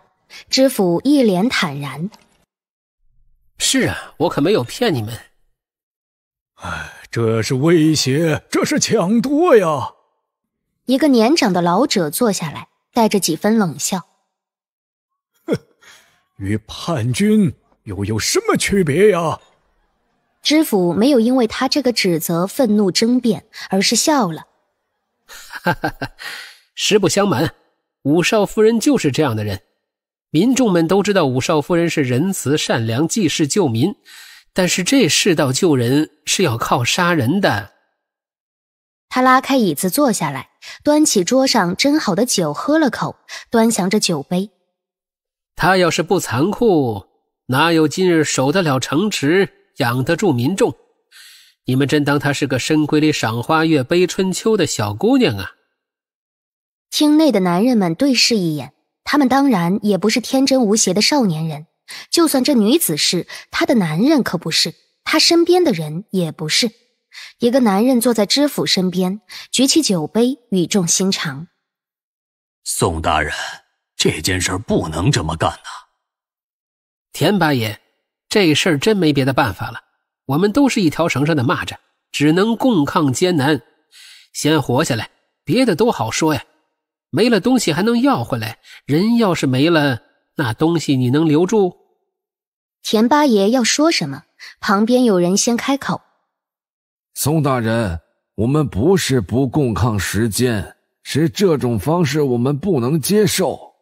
知府一脸坦然，是啊，我可没有骗你们。哎，这是威胁，这是抢夺呀！”一个年长的老者坐下来，带着几分冷笑：“哼，与叛军又有什么区别呀？”知府没有因为他这个指责愤怒争辩，而是笑了：“哈哈哈，实不相瞒，武少夫人就是这样的人。民众们都知道武少夫人是仁慈善良、济世救民，但是这世道救人是要靠杀人的。”他拉开椅子坐下来，端起桌上斟好的酒喝了口，端详着酒杯。他要是不残酷，哪有今日守得了城池、养得住民众？你们真当他是个深闺里赏花月、悲春秋的小姑娘啊？厅内的男人们对视一眼，他们当然也不是天真无邪的少年人。就算这女子是他的男人，可不是他身边的人，也不是。一个男人坐在知府身边，举起酒杯，语重心长：“宋大人，这件事不能这么干呐。”田八爷，这事儿真没别的办法了。我们都是一条绳上的蚂蚱，只能共抗艰难，先活下来，别的都好说呀。没了东西还能要回来，人要是没了，那东西你能留住？田八爷要说什么，旁边有人先开口。宋大人，我们不是不共抗，时间是这种方式我们不能接受。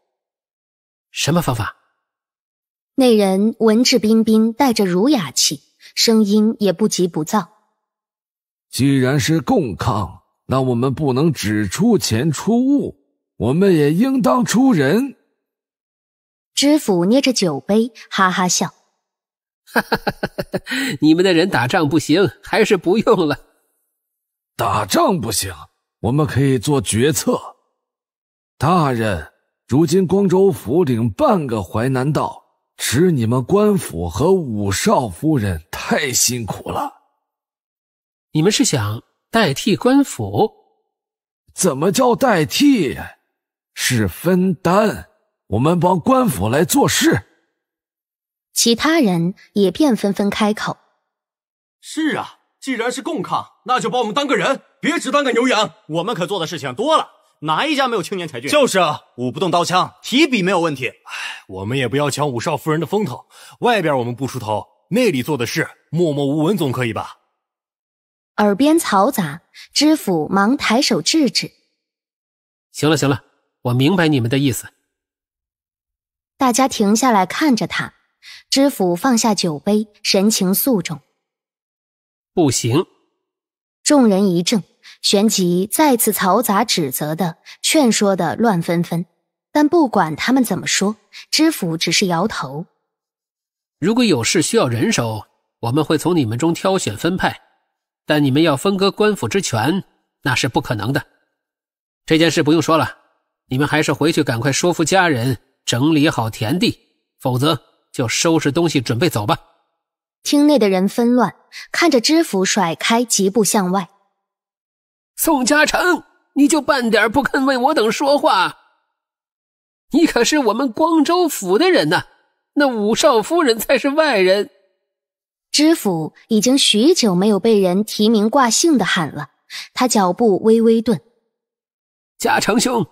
什么方法？那人文质彬彬，带着儒雅气，声音也不急不躁。既然是共抗，那我们不能只出钱出物，我们也应当出人。知府捏着酒杯，哈哈笑。哈哈哈！哈，你们的人打仗不行，还是不用了。打仗不行，我们可以做决策。大人，如今光州府领半个淮南道，指你们官府和五少夫人太辛苦了。你们是想代替官府？怎么叫代替？是分担，我们帮官府来做事。其他人也便纷纷开口：“是啊，既然是共抗，那就把我们当个人，别只当个牛羊。我们可做的事情多了，哪一家没有青年才俊？就是啊，舞不动刀枪，提笔没有问题。哎，我们也不要抢武少夫人的风头。外边我们不出头，内里做的事默默无闻总可以吧？”耳边嘈杂，知府忙抬手制止：“行了，行了，我明白你们的意思。”大家停下来看着他。知府放下酒杯，神情肃重。不行。众人一怔，旋即再次嘈杂指责的、劝说的乱纷纷。但不管他们怎么说，知府只是摇头。如果有事需要人手，我们会从你们中挑选分派。但你们要分割官府之权，那是不可能的。这件事不用说了，你们还是回去赶快说服家人，整理好田地，否则。就收拾东西准备走吧。厅内的人纷乱，看着知府甩开，疾步向外。宋嘉诚，你就半点不肯为我等说话？你可是我们光州府的人呐！那武少夫人才是外人。知府已经许久没有被人提名挂姓的喊了，他脚步微微顿。嘉诚兄，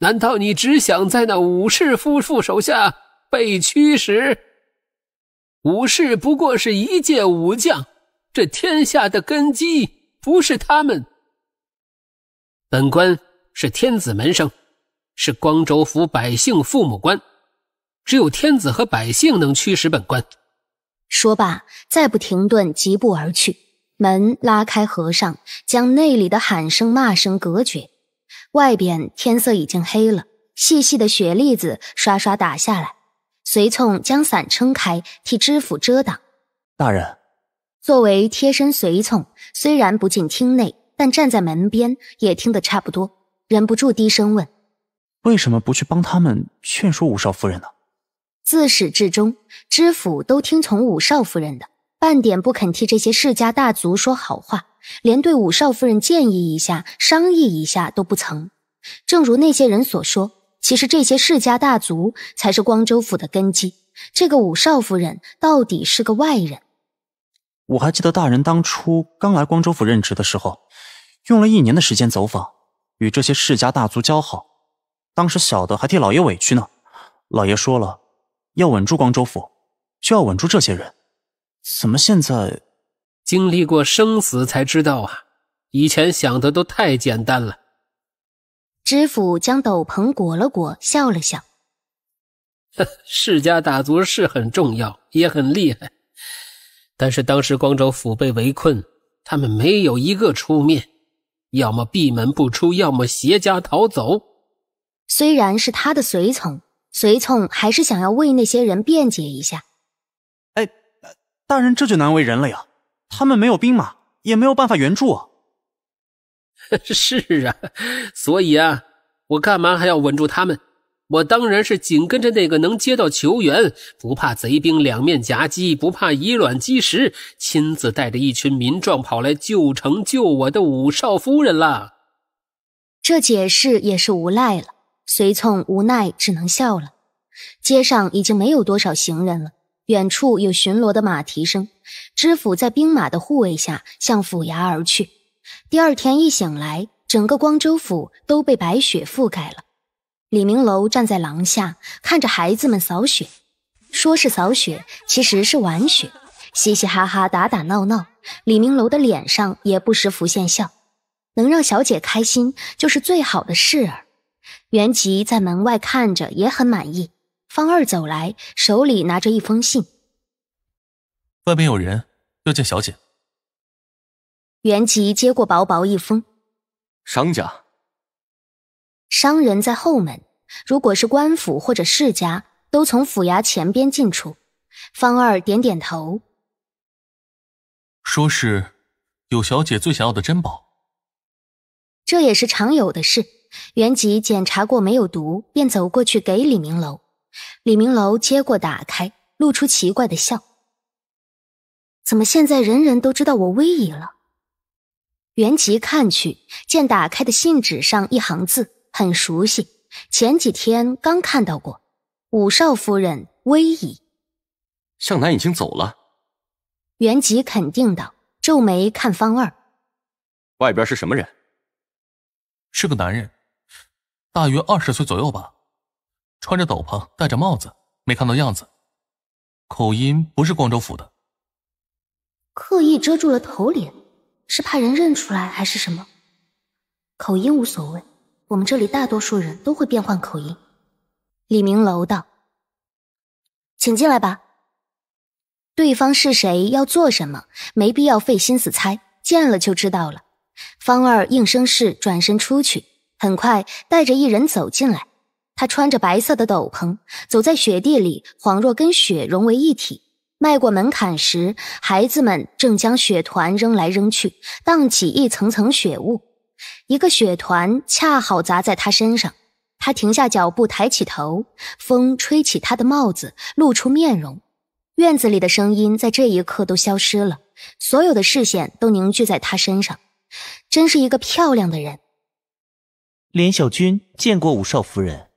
难道你只想在那武氏夫妇手下？被驱使，武士不过是一介武将，这天下的根基不是他们。本官是天子门生，是光州府百姓父母官，只有天子和百姓能驱使本官。说罢，再不停顿，疾步而去。门拉开合上，将内里的喊声骂声隔绝。外边天色已经黑了，细细的雪粒子刷刷打下来。随从将伞撑开，替知府遮挡。大人，作为贴身随从，虽然不进厅内，但站在门边也听得差不多，忍不住低声问：“为什么不去帮他们劝说五少夫人呢？”自始至终，知府都听从五少夫人的，半点不肯替这些世家大族说好话，连对五少夫人建议一下、商议一下都不曾。正如那些人所说。其实这些世家大族才是光州府的根基。这个五少夫人到底是个外人？我还记得大人当初刚来光州府任职的时候，用了一年的时间走访，与这些世家大族交好。当时小的还替老爷委屈呢。老爷说了，要稳住光州府，就要稳住这些人。怎么现在？经历过生死才知道啊！以前想的都太简单了。知府将斗篷裹了裹，笑了笑。[LAUGHS] 世家大族是很重要，也很厉害，但是当时光州府被围困，他们没有一个出面，要么闭门不出，要么携家逃走。虽然是他的随从，随从还是想要为那些人辩解一下。哎，大人这就难为人了呀！他们没有兵马，也没有办法援助。啊。” [LAUGHS] 是啊，所以啊，我干嘛还要稳住他们？我当然是紧跟着那个能接到球员，不怕贼兵两面夹击，不怕以卵击石，亲自带着一群民壮跑来救城、救我的武少夫人了。这解释也是无赖了，随从无奈只能笑了。街上已经没有多少行人了，远处有巡逻的马蹄声。知府在兵马的护卫下向府衙而去。第二天一醒来，整个光州府都被白雪覆盖了。李明楼站在廊下，看着孩子们扫雪，说是扫雪，其实是玩雪，嘻嘻哈哈，打打闹闹。李明楼的脸上也不时浮现笑，能让小姐开心，就是最好的事儿。袁吉在门外看着也很满意。方二走来，手里拿着一封信，外面有人要见小姐。袁吉接过薄薄一封，商家。商人在后门，如果是官府或者世家，都从府衙前边进出。方二点点头，说：“是有小姐最想要的珍宝。”这也是常有的事。袁吉检查过没有毒，便走过去给李明楼。李明楼接过打开，露出奇怪的笑：“怎么现在人人都知道我威仪了？”袁吉看去，见打开的信纸上一行字，很熟悉，前几天刚看到过。五少夫人威仪，向南已经走了。袁吉肯定道，皱眉看方二。外边是什么人？是个男人，大约二十岁左右吧，穿着斗篷，戴着帽子，没看到样子。口音不是广州府的。刻意遮住了头脸。是怕人认出来还是什么？口音无所谓，我们这里大多数人都会变换口音。李明楼道，请进来吧。对方是谁，要做什么，没必要费心思猜，见了就知道了。方二应声是，转身出去，很快带着一人走进来。他穿着白色的斗篷，走在雪地里，恍若跟雪融为一体。迈过门槛时，孩子们正将雪团扔来扔去，荡起一层层雪雾。一个雪团恰好砸在他身上，他停下脚步，抬起头，风吹起他的帽子，露出面容。院子里的声音在这一刻都消失了，所有的视线都凝聚在他身上。真是一个漂亮的人。连小军见过五少夫人，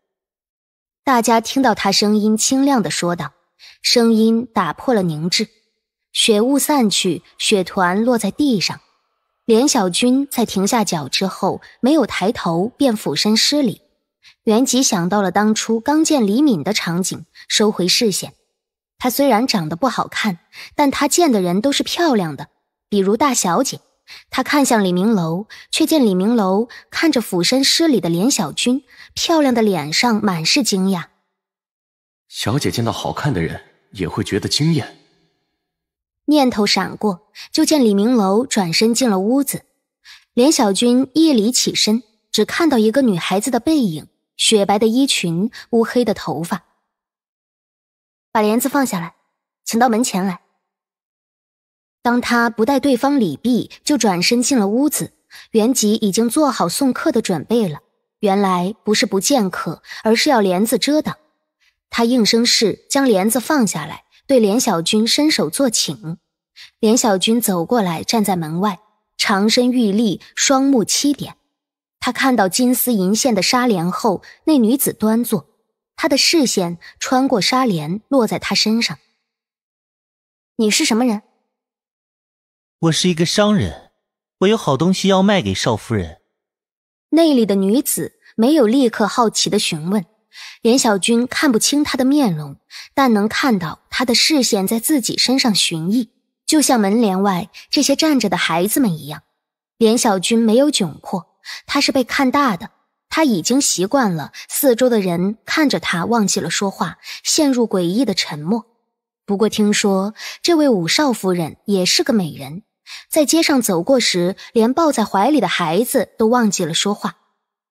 大家听到他声音清亮的说道。声音打破了凝滞，雪雾散去，雪团落在地上。连小军在停下脚之后，没有抬头，便俯身施礼。袁吉想到了当初刚见李敏的场景，收回视线。他虽然长得不好看，但他见的人都是漂亮的，比如大小姐。他看向李明楼，却见李明楼看着俯身施礼的连小军，漂亮的脸上满是惊讶。小姐见到好看的人也会觉得惊艳。念头闪过，就见李明楼转身进了屋子。连小军夜里起身，只看到一个女孩子的背影，雪白的衣裙，乌黑的头发。把帘子放下来，请到门前来。当他不待对方礼毕，就转身进了屋子。原吉已经做好送客的准备了。原来不是不见客，而是要帘子遮挡。他应声是，将帘子放下来，对连小军伸手作请。连小军走过来，站在门外，长身玉立，双目七点。他看到金丝银线的纱帘后，那女子端坐。他的视线穿过纱帘，落在她身上。你是什么人？我是一个商人，我有好东西要卖给少夫人。那里的女子没有立刻好奇的询问。连小军看不清他的面容，但能看到他的视线在自己身上寻觅，就像门帘外这些站着的孩子们一样。连小军没有窘迫，他是被看大的，他已经习惯了。四周的人看着他，忘记了说话，陷入诡异的沉默。不过听说这位武少夫人也是个美人，在街上走过时，连抱在怀里的孩子都忘记了说话。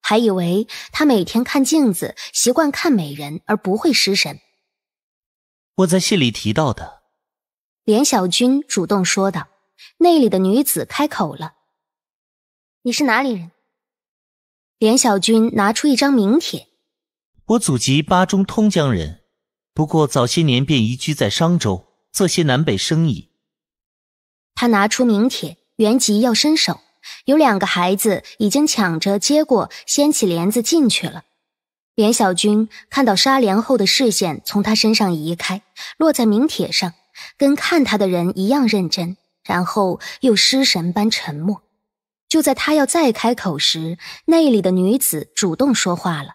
还以为他每天看镜子，习惯看美人而不会失神。我在信里提到的，连小军主动说道。那里的女子开口了：“你是哪里人？”连小军拿出一张名帖：“我祖籍巴中通江人，不过早些年便移居在商州，做些南北生意。”他拿出名帖，原籍要伸手。有两个孩子已经抢着接过，掀起帘子进去了。连小军看到纱帘后的视线从他身上移开，落在名帖上，跟看他的人一样认真，然后又失神般沉默。就在他要再开口时，那里的女子主动说话了：“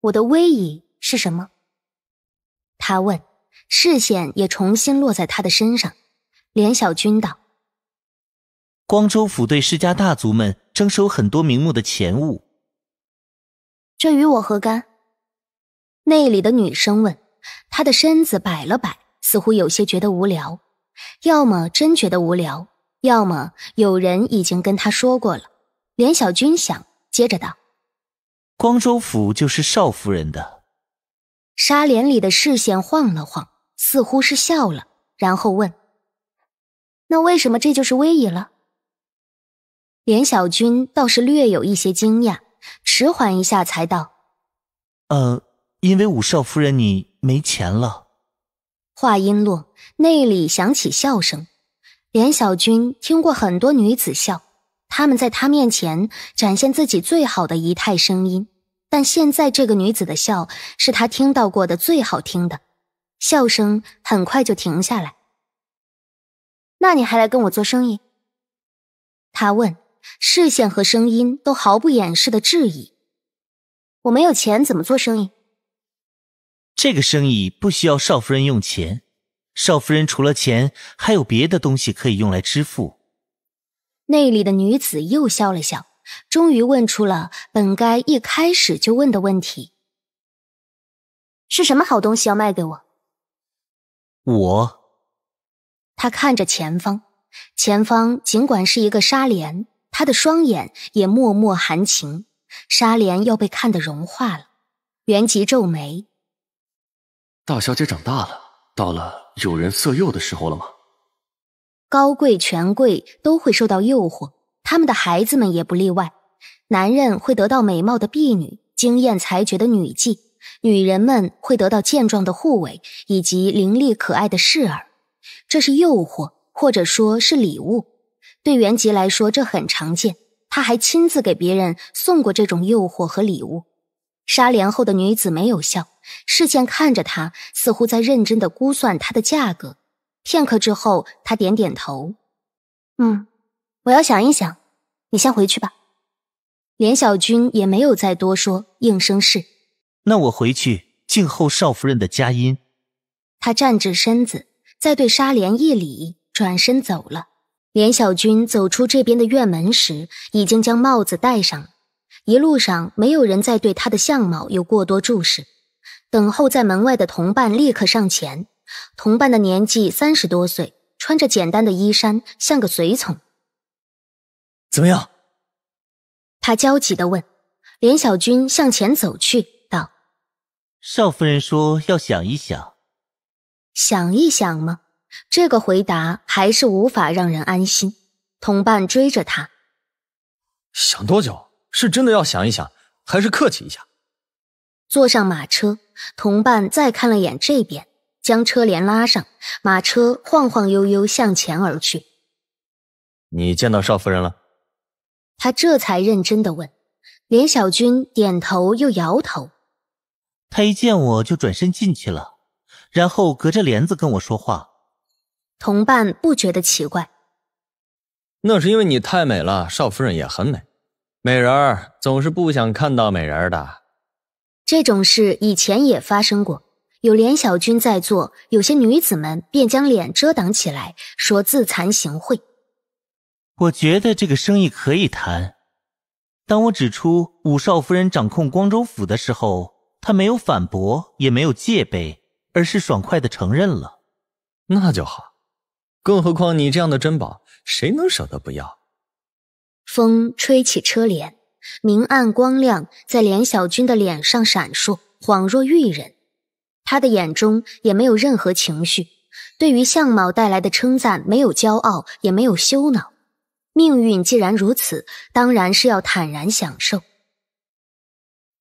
我的威仪是什么？”他问，视线也重新落在他的身上。连小军道。光州府对世家大族们征收很多名目的钱物，这与我何干？内里的女生问，她的身子摆了摆，似乎有些觉得无聊，要么真觉得无聊，要么有人已经跟她说过了。连小军想接着道：“光州府就是少夫人的。”纱帘里的视线晃了晃，似乎是笑了，然后问：“那为什么这就是威仪了？”连小军倒是略有一些惊讶，迟缓一下才道：“呃，因为五少夫人，你没钱了。”话音落，内里响起笑声。连小军听过很多女子笑，她们在他面前展现自己最好的仪态、声音，但现在这个女子的笑是他听到过的最好听的。笑声很快就停下来。那你还来跟我做生意？他问。视线和声音都毫不掩饰的质疑：“我没有钱，怎么做生意？”这个生意不需要少夫人用钱，少夫人除了钱，还有别的东西可以用来支付。那里的女子又笑了笑，终于问出了本该一开始就问的问题：“是什么好东西要卖给我？”我。他看着前方，前方尽管是一个纱帘。他的双眼也默默含情，纱帘要被看得融化了。原吉皱眉：“大小姐长大了，到了有人色诱的时候了吗？”高贵权贵都会受到诱惑，他们的孩子们也不例外。男人会得到美貌的婢女、惊艳才绝的女妓，女人们会得到健壮的护卫以及伶俐可爱的侍儿。这是诱惑，或者说是礼物。对袁吉来说，这很常见。他还亲自给别人送过这种诱惑和礼物。纱莲后的女子没有笑，视线看着他，似乎在认真的估算他的价格。片刻之后，他点点头：“嗯，我要想一想。你先回去吧。”连小军也没有再多说，应声是：“那我回去静候少夫人的佳音。”他站直身子，再对沙莲一礼，转身走了。连小军走出这边的院门时，已经将帽子戴上了。一路上，没有人再对他的相貌有过多注视。等候在门外的同伴立刻上前，同伴的年纪三十多岁，穿着简单的衣衫，像个随从。怎么样？他焦急地问。连小军向前走去，道：“少夫人说要想一想，想一想吗？”这个回答还是无法让人安心。同伴追着他，想多久？是真的要想一想，还是客气一下？坐上马车，同伴再看了眼这边，将车帘拉上，马车晃晃悠悠向前而去。你见到少夫人了？他这才认真的问。连小军点头又摇头。他一见我就转身进去了，然后隔着帘子跟我说话。同伴不觉得奇怪，那是因为你太美了，少夫人也很美，美人儿总是不想看到美人的。这种事以前也发生过，有连小军在座，有些女子们便将脸遮挡起来，说自惭形秽。我觉得这个生意可以谈。当我指出五少夫人掌控光州府的时候，她没有反驳，也没有戒备，而是爽快的承认了，那就好。更何况你这样的珍宝，谁能舍得不要？风吹起车帘，明暗光亮在连小军的脸上闪烁，恍若玉人。他的眼中也没有任何情绪，对于相貌带来的称赞，没有骄傲，也没有羞恼。命运既然如此，当然是要坦然享受。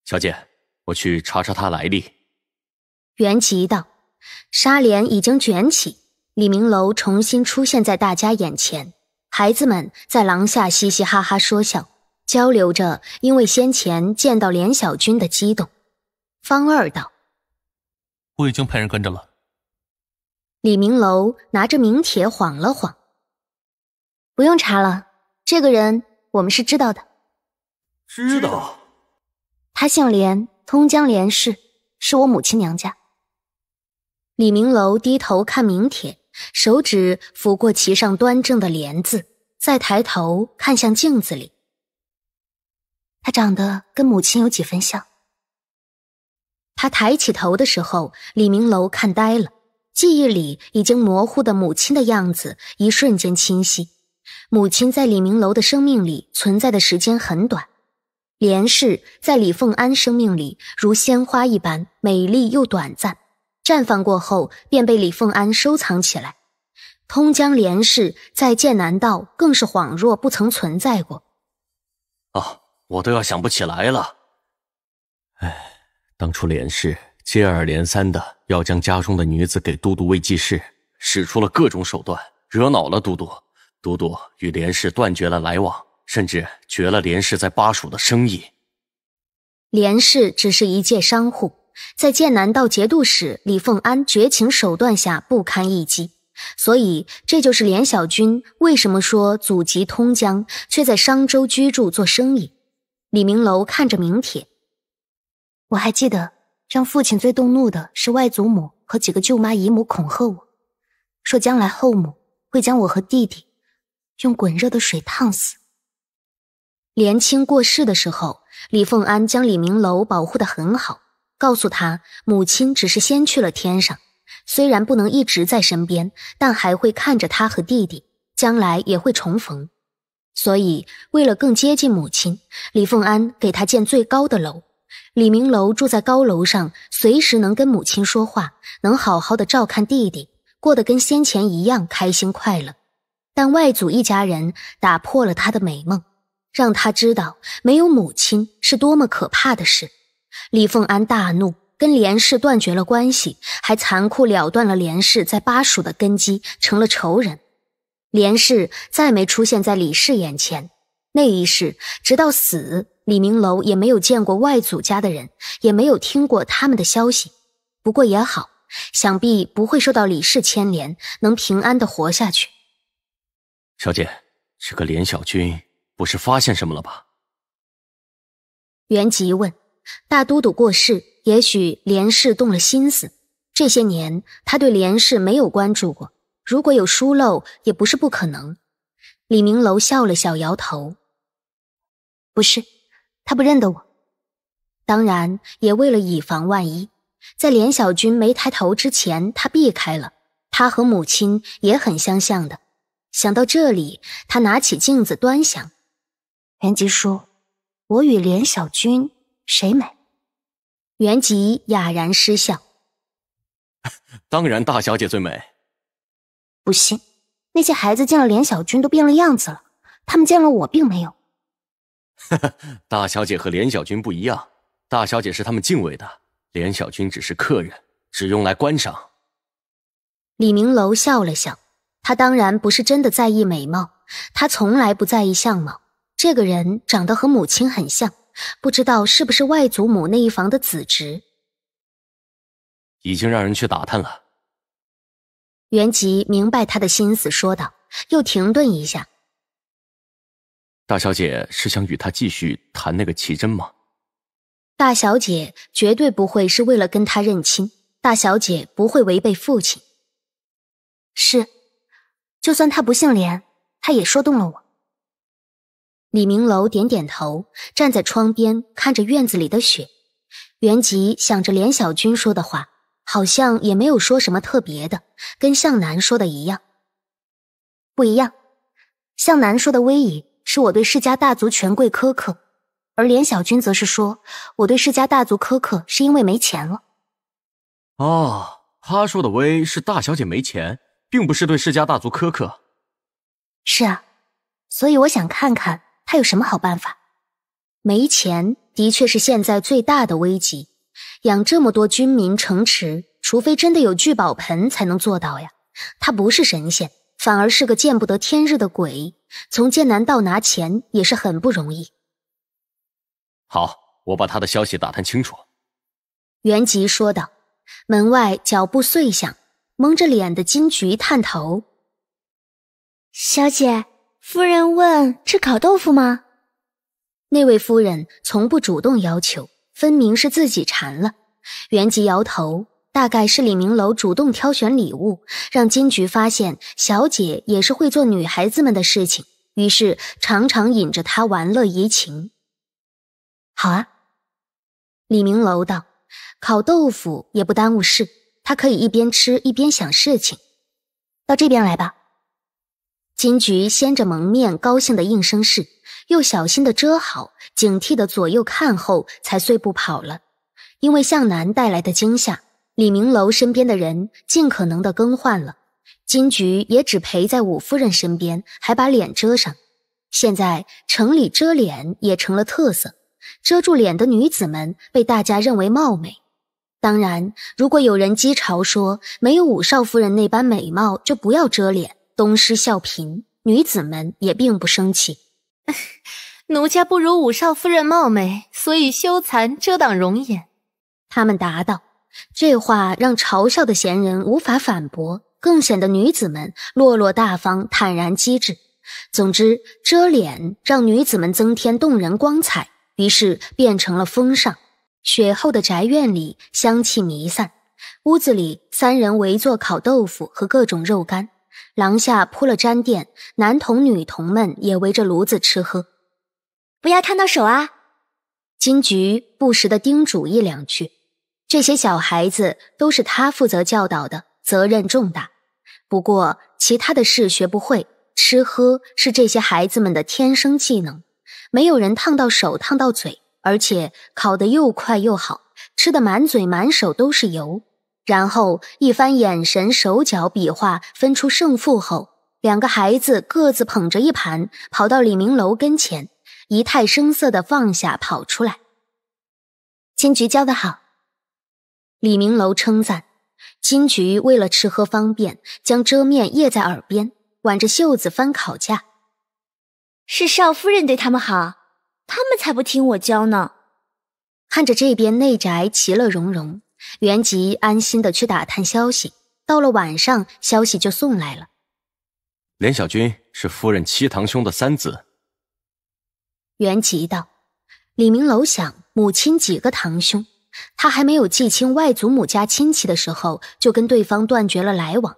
小姐，我去查查他来历。袁吉道，纱帘已经卷起。李明楼重新出现在大家眼前，孩子们在廊下嘻嘻哈哈说笑，交流着。因为先前见到连小军的激动，方二道：“我已经派人跟着了。”李明楼拿着名帖晃了晃：“不用查了，这个人我们是知道的。”知道。他姓连，通江连氏，是我母亲娘家。李明楼低头看名帖。手指抚过其上端正的“帘子，再抬头看向镜子里，她长得跟母亲有几分像。他抬起头的时候，李明楼看呆了，记忆里已经模糊的母亲的样子，一瞬间清晰。母亲在李明楼的生命里存在的时间很短，连氏在李凤安生命里如鲜花一般美丽又短暂。绽放过后，便被李凤安收藏起来。通江连氏在剑南道更是恍若不曾存在过。哦，我都要想不起来了。哎，当初连氏接二连三的要将家中的女子给都督为继室，使出了各种手段，惹恼了都督。都督与连氏断绝了来往，甚至绝了连氏在巴蜀的生意。连氏只是一介商户。在剑南道节度使李凤安绝情手段下不堪一击，所以这就是连小军为什么说祖籍通江，却在商州居住做生意。李明楼看着名帖，我还记得，让父亲最动怒的是外祖母和几个舅妈姨母恐吓我，说将来后母会将我和弟弟用滚热的水烫死。连清过世的时候，李凤安将李明楼保护的很好。告诉他，母亲只是先去了天上，虽然不能一直在身边，但还会看着他和弟弟，将来也会重逢。所以，为了更接近母亲，李凤安给他建最高的楼，李明楼住在高楼上，随时能跟母亲说话，能好好的照看弟弟，过得跟先前一样开心快乐。但外祖一家人打破了他的美梦，让他知道没有母亲是多么可怕的事。李凤安大怒，跟连氏断绝了关系，还残酷了断了连氏在巴蜀的根基，成了仇人。连氏再没出现在李氏眼前。那一世，直到死，李明楼也没有见过外祖家的人，也没有听过他们的消息。不过也好，想必不会受到李氏牵连，能平安的活下去。小姐，这个连小军不是发现什么了吧？袁吉问。大都督过世，也许连氏动了心思。这些年，他对连氏没有关注过，如果有疏漏，也不是不可能。李明楼笑了笑，摇头：“不是，他不认得我。当然，也为了以防万一，在连小军没抬头之前，他避开了。他和母亲也很相像的。想到这里，他拿起镜子端详。元吉叔，我与连小军。”谁美？袁吉哑然失笑。当然，大小姐最美。不信，那些孩子见了连小军都变了样子了，他们见了我并没有。哈哈，大小姐和连小军不一样。大小姐是他们敬畏的，连小军只是客人，只用来观赏。李明楼笑了笑，他当然不是真的在意美貌，他从来不在意相貌。这个人长得和母亲很像。不知道是不是外祖母那一房的子侄。已经让人去打探了。袁吉明白他的心思，说道，又停顿一下：“大小姐是想与他继续谈那个奇珍吗？”大小姐绝对不会是为了跟他认亲。大小姐不会违背父亲。是，就算他不姓连，他也说动了我。李明楼点点头，站在窗边看着院子里的雪。袁吉想着连小军说的话，好像也没有说什么特别的，跟向南说的一样。不一样，向南说的威仪是我对世家大族权贵苛刻，而连小军则是说我对世家大族苛刻是因为没钱了。哦，他说的威是大小姐没钱，并不是对世家大族苛刻。是啊，所以我想看看。还有什么好办法？没钱的确是现在最大的危机。养这么多军民城池，除非真的有聚宝盆才能做到呀。他不是神仙，反而是个见不得天日的鬼。从剑南到拿钱也是很不容易。好，我把他的消息打探清楚。”袁吉说道。门外脚步碎响，蒙着脸的金菊探头：“小姐。”夫人问：“吃烤豆腐吗？”那位夫人从不主动要求，分明是自己馋了。袁吉摇头，大概是李明楼主动挑选礼物，让金菊发现小姐也是会做女孩子们的事情，于是常常引着她玩乐怡情。好啊，李明楼道：“烤豆腐也不耽误事，他可以一边吃一边想事情。到这边来吧。”金菊掀着蒙面，高兴的应声是，又小心的遮好，警惕的左右看后，才碎步跑了。因为向南带来的惊吓，李明楼身边的人尽可能的更换了，金菊也只陪在五夫人身边，还把脸遮上。现在城里遮脸也成了特色，遮住脸的女子们被大家认为貌美。当然，如果有人讥嘲说没有五少夫人那般美貌，就不要遮脸。东施效颦，女子们也并不生气。奴家不如武少夫人貌美，所以羞惭遮挡容颜。他们答道：“这话让嘲笑的闲人无法反驳，更显得女子们落落大方、坦然机智。总之，遮脸让女子们增添动人光彩，于是变成了风尚。”雪后的宅院里，香气弥散。屋子里三人围坐，烤豆腐和各种肉干。廊下铺了毡垫，男童女童们也围着炉子吃喝，不要烫到手啊！金菊不时地叮嘱一两句。这些小孩子都是他负责教导的，责任重大。不过其他的事学不会，吃喝是这些孩子们的天生技能，没有人烫到手、烫到嘴，而且烤得又快又好，吃得满嘴满手都是油。然后一番眼神、手脚比划，分出胜负后，两个孩子各自捧着一盘，跑到李明楼跟前，仪态声色的放下，跑出来。金菊教的好，李明楼称赞。金菊为了吃喝方便，将遮面掖在耳边，挽着袖子翻烤架。是少夫人对他们好，他们才不听我教呢。看着这边内宅其乐融融。袁吉安心的去打探消息，到了晚上，消息就送来了。连小军是夫人七堂兄的三子。袁吉道：“李明楼想母亲几个堂兄，他还没有记清外祖母家亲戚的时候，就跟对方断绝了来往。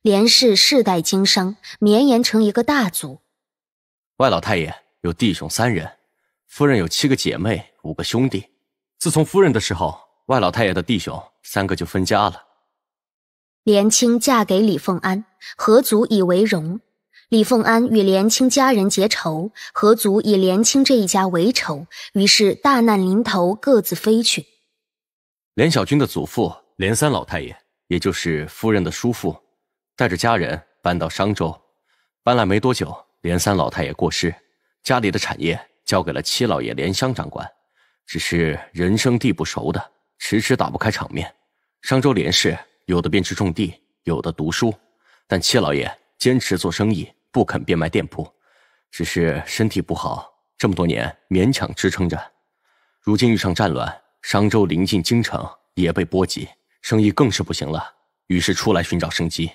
连氏世代经商，绵延成一个大族。外老太爷有弟兄三人，夫人有七个姐妹，五个兄弟。自从夫人的时候。”外老太爷的弟兄三个就分家了。连青嫁给李凤安，何足以为荣？李凤安与连青家人结仇，何足以连青这一家为仇？于是大难临头，各自飞去。连小军的祖父连三老太爷，也就是夫人的叔父，带着家人搬到商州。搬来没多久，连三老太爷过世，家里的产业交给了七老爷连香掌管，只是人生地不熟的。迟迟打不开场面。商州连氏有的便去种地，有的读书，但七老爷坚持做生意，不肯变卖店铺，只是身体不好，这么多年勉强支撑着。如今遇上战乱，商州临近京城，也被波及，生意更是不行了，于是出来寻找生机。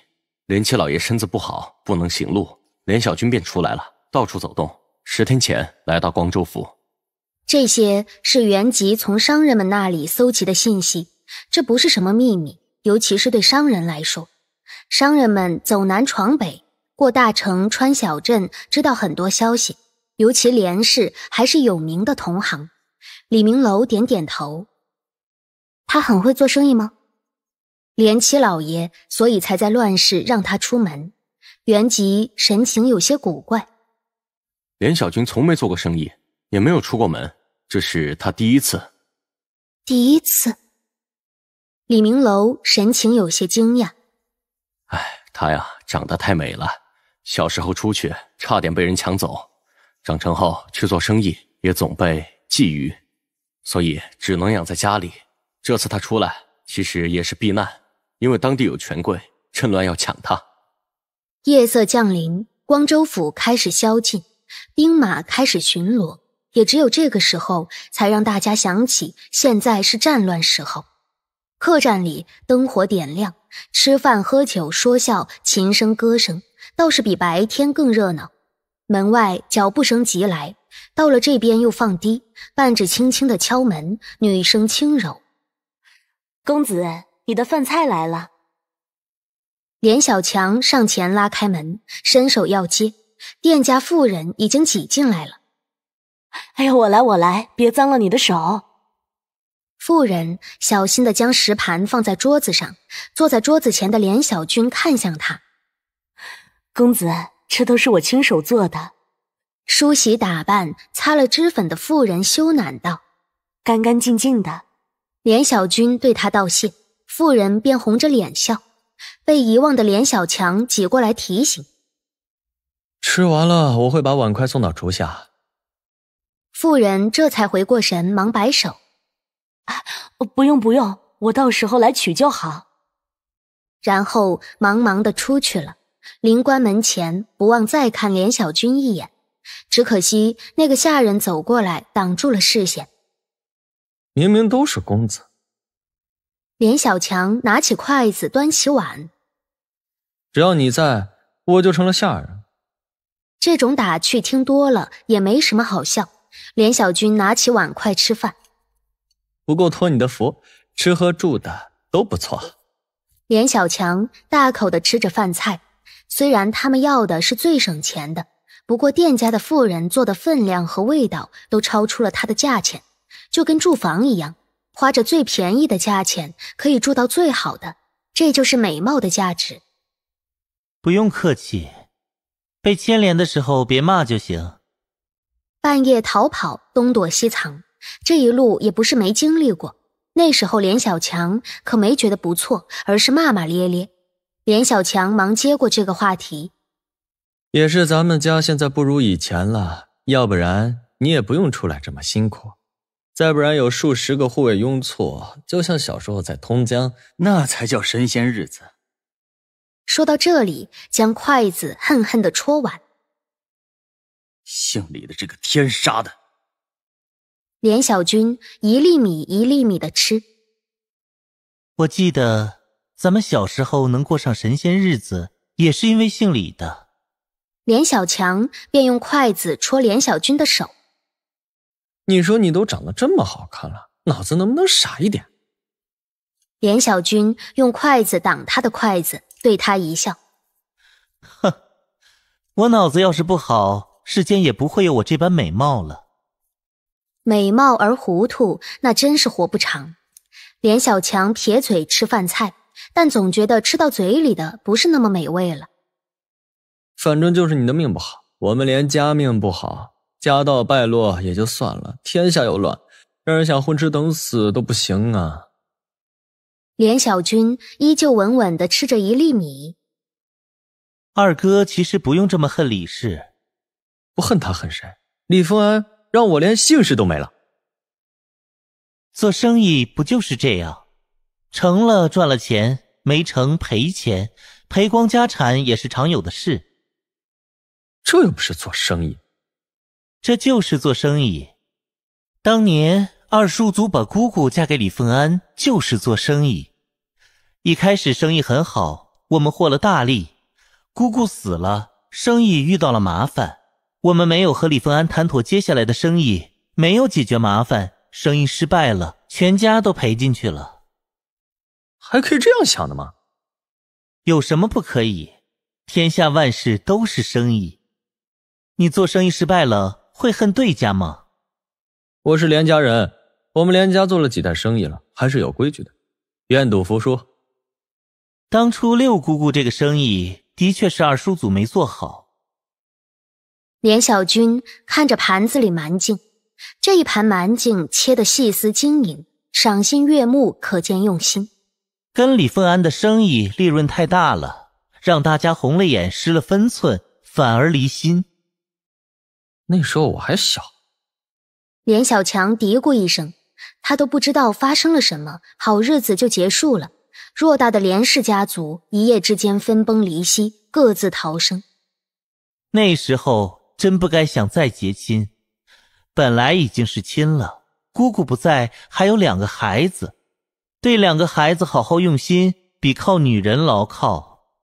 连七老爷身子不好，不能行路，连小军便出来了，到处走动。十天前来到光州府。这些是原籍从商人们那里搜集的信息，这不是什么秘密，尤其是对商人来说。商人们走南闯北，过大城穿小镇，知道很多消息。尤其连氏还是有名的同行。李明楼点点头，他很会做生意吗？连七老爷，所以才在乱世让他出门。原籍神情有些古怪，连小军从没做过生意。也没有出过门，这是他第一次。第一次。李明楼神情有些惊讶。哎，他呀长得太美了，小时候出去差点被人抢走，长成后去做生意也总被觊觎，所以只能养在家里。这次他出来其实也是避难，因为当地有权贵趁乱要抢他。夜色降临，光州府开始宵禁，兵马开始巡逻。也只有这个时候，才让大家想起现在是战乱时候。客栈里灯火点亮，吃饭、喝酒、说笑，琴声、歌声，倒是比白天更热闹。门外脚步声急来，到了这边又放低，半指轻轻的敲门，女声轻柔：“公子，你的饭菜来了。”连小强上前拉开门，伸手要接，店家妇人已经挤进来了。哎呀，我来，我来，别脏了你的手。妇人小心的将食盘放在桌子上，坐在桌子前的连小军看向他：“公子，这都是我亲手做的。”梳洗打扮、擦了脂粉的妇人羞赧道：“干干净净的。”连小军对他道谢，妇人便红着脸笑。被遗忘的连小强挤过来提醒：“吃完了，我会把碗筷送到厨下。”妇人这才回过神，忙摆手：“啊，不用不用，我到时候来取就好。”然后忙忙的出去了，临关门前不忘再看连小军一眼，只可惜那个下人走过来挡住了视线。明明都是公子。连小强拿起筷子，端起碗：“只要你在，我就成了下人。”这种打趣听多了也没什么好笑。连小军拿起碗筷吃饭，不过托你的福，吃喝住的都不错。连小强大口的吃着饭菜，虽然他们要的是最省钱的，不过店家的富人做的分量和味道都超出了他的价钱，就跟住房一样，花着最便宜的价钱可以住到最好的，这就是美貌的价值。不用客气，被牵连的时候别骂就行。半夜逃跑，东躲西藏，这一路也不是没经历过。那时候，连小强可没觉得不错，而是骂骂咧咧。连小强忙接过这个话题：“也是咱们家现在不如以前了，要不然你也不用出来这么辛苦。再不然，有数十个护卫拥簇，就像小时候在通江，那才叫神仙日子。”说到这里，将筷子恨恨的戳碗。姓李的这个天杀的！连小军一粒米一粒米的吃。我记得咱们小时候能过上神仙日子，也是因为姓李的。连小强便用筷子戳连小军的手。你说你都长得这么好看了，脑子能不能傻一点？连小军用筷子挡他的筷子，对他一笑。哼，我脑子要是不好。世间也不会有我这般美貌了。美貌而糊涂，那真是活不长。连小强撇嘴吃饭菜，但总觉得吃到嘴里的不是那么美味了。反正就是你的命不好，我们连家命不好，家道败落也就算了，天下又乱，让人想混吃等死都不行啊。连小军依旧稳稳地吃着一粒米。二哥其实不用这么恨李氏。我恨他恨谁？李凤安让我连姓氏都没了。做生意不就是这样，成了赚了钱，没成赔钱，赔光家产也是常有的事。这又不是做生意，这就是做生意。当年二叔祖把姑姑嫁给李凤安就是做生意，一开始生意很好，我们获了大利。姑姑死了，生意遇到了麻烦。我们没有和李凤安谈妥接下来的生意，没有解决麻烦，生意失败了，全家都赔进去了。还可以这样想的吗？有什么不可以？天下万事都是生意，你做生意失败了会恨对家吗？我是连家人，我们连家做了几代生意了，还是有规矩的，愿赌服输。当初六姑姑这个生意的确是二叔祖没做好。连小军看着盘子里蛮净，这一盘蛮净切的细丝晶莹，赏心悦目，可见用心。跟李凤安的生意利润太大了，让大家红了眼，失了分寸，反而离心。那时候我还小。连小强嘀咕一声，他都不知道发生了什么，好日子就结束了。偌大的连氏家族一夜之间分崩离析，各自逃生。那时候。真不该想再结亲，本来已经是亲了。姑姑不在，还有两个孩子，对两个孩子好好用心，比靠女人牢靠。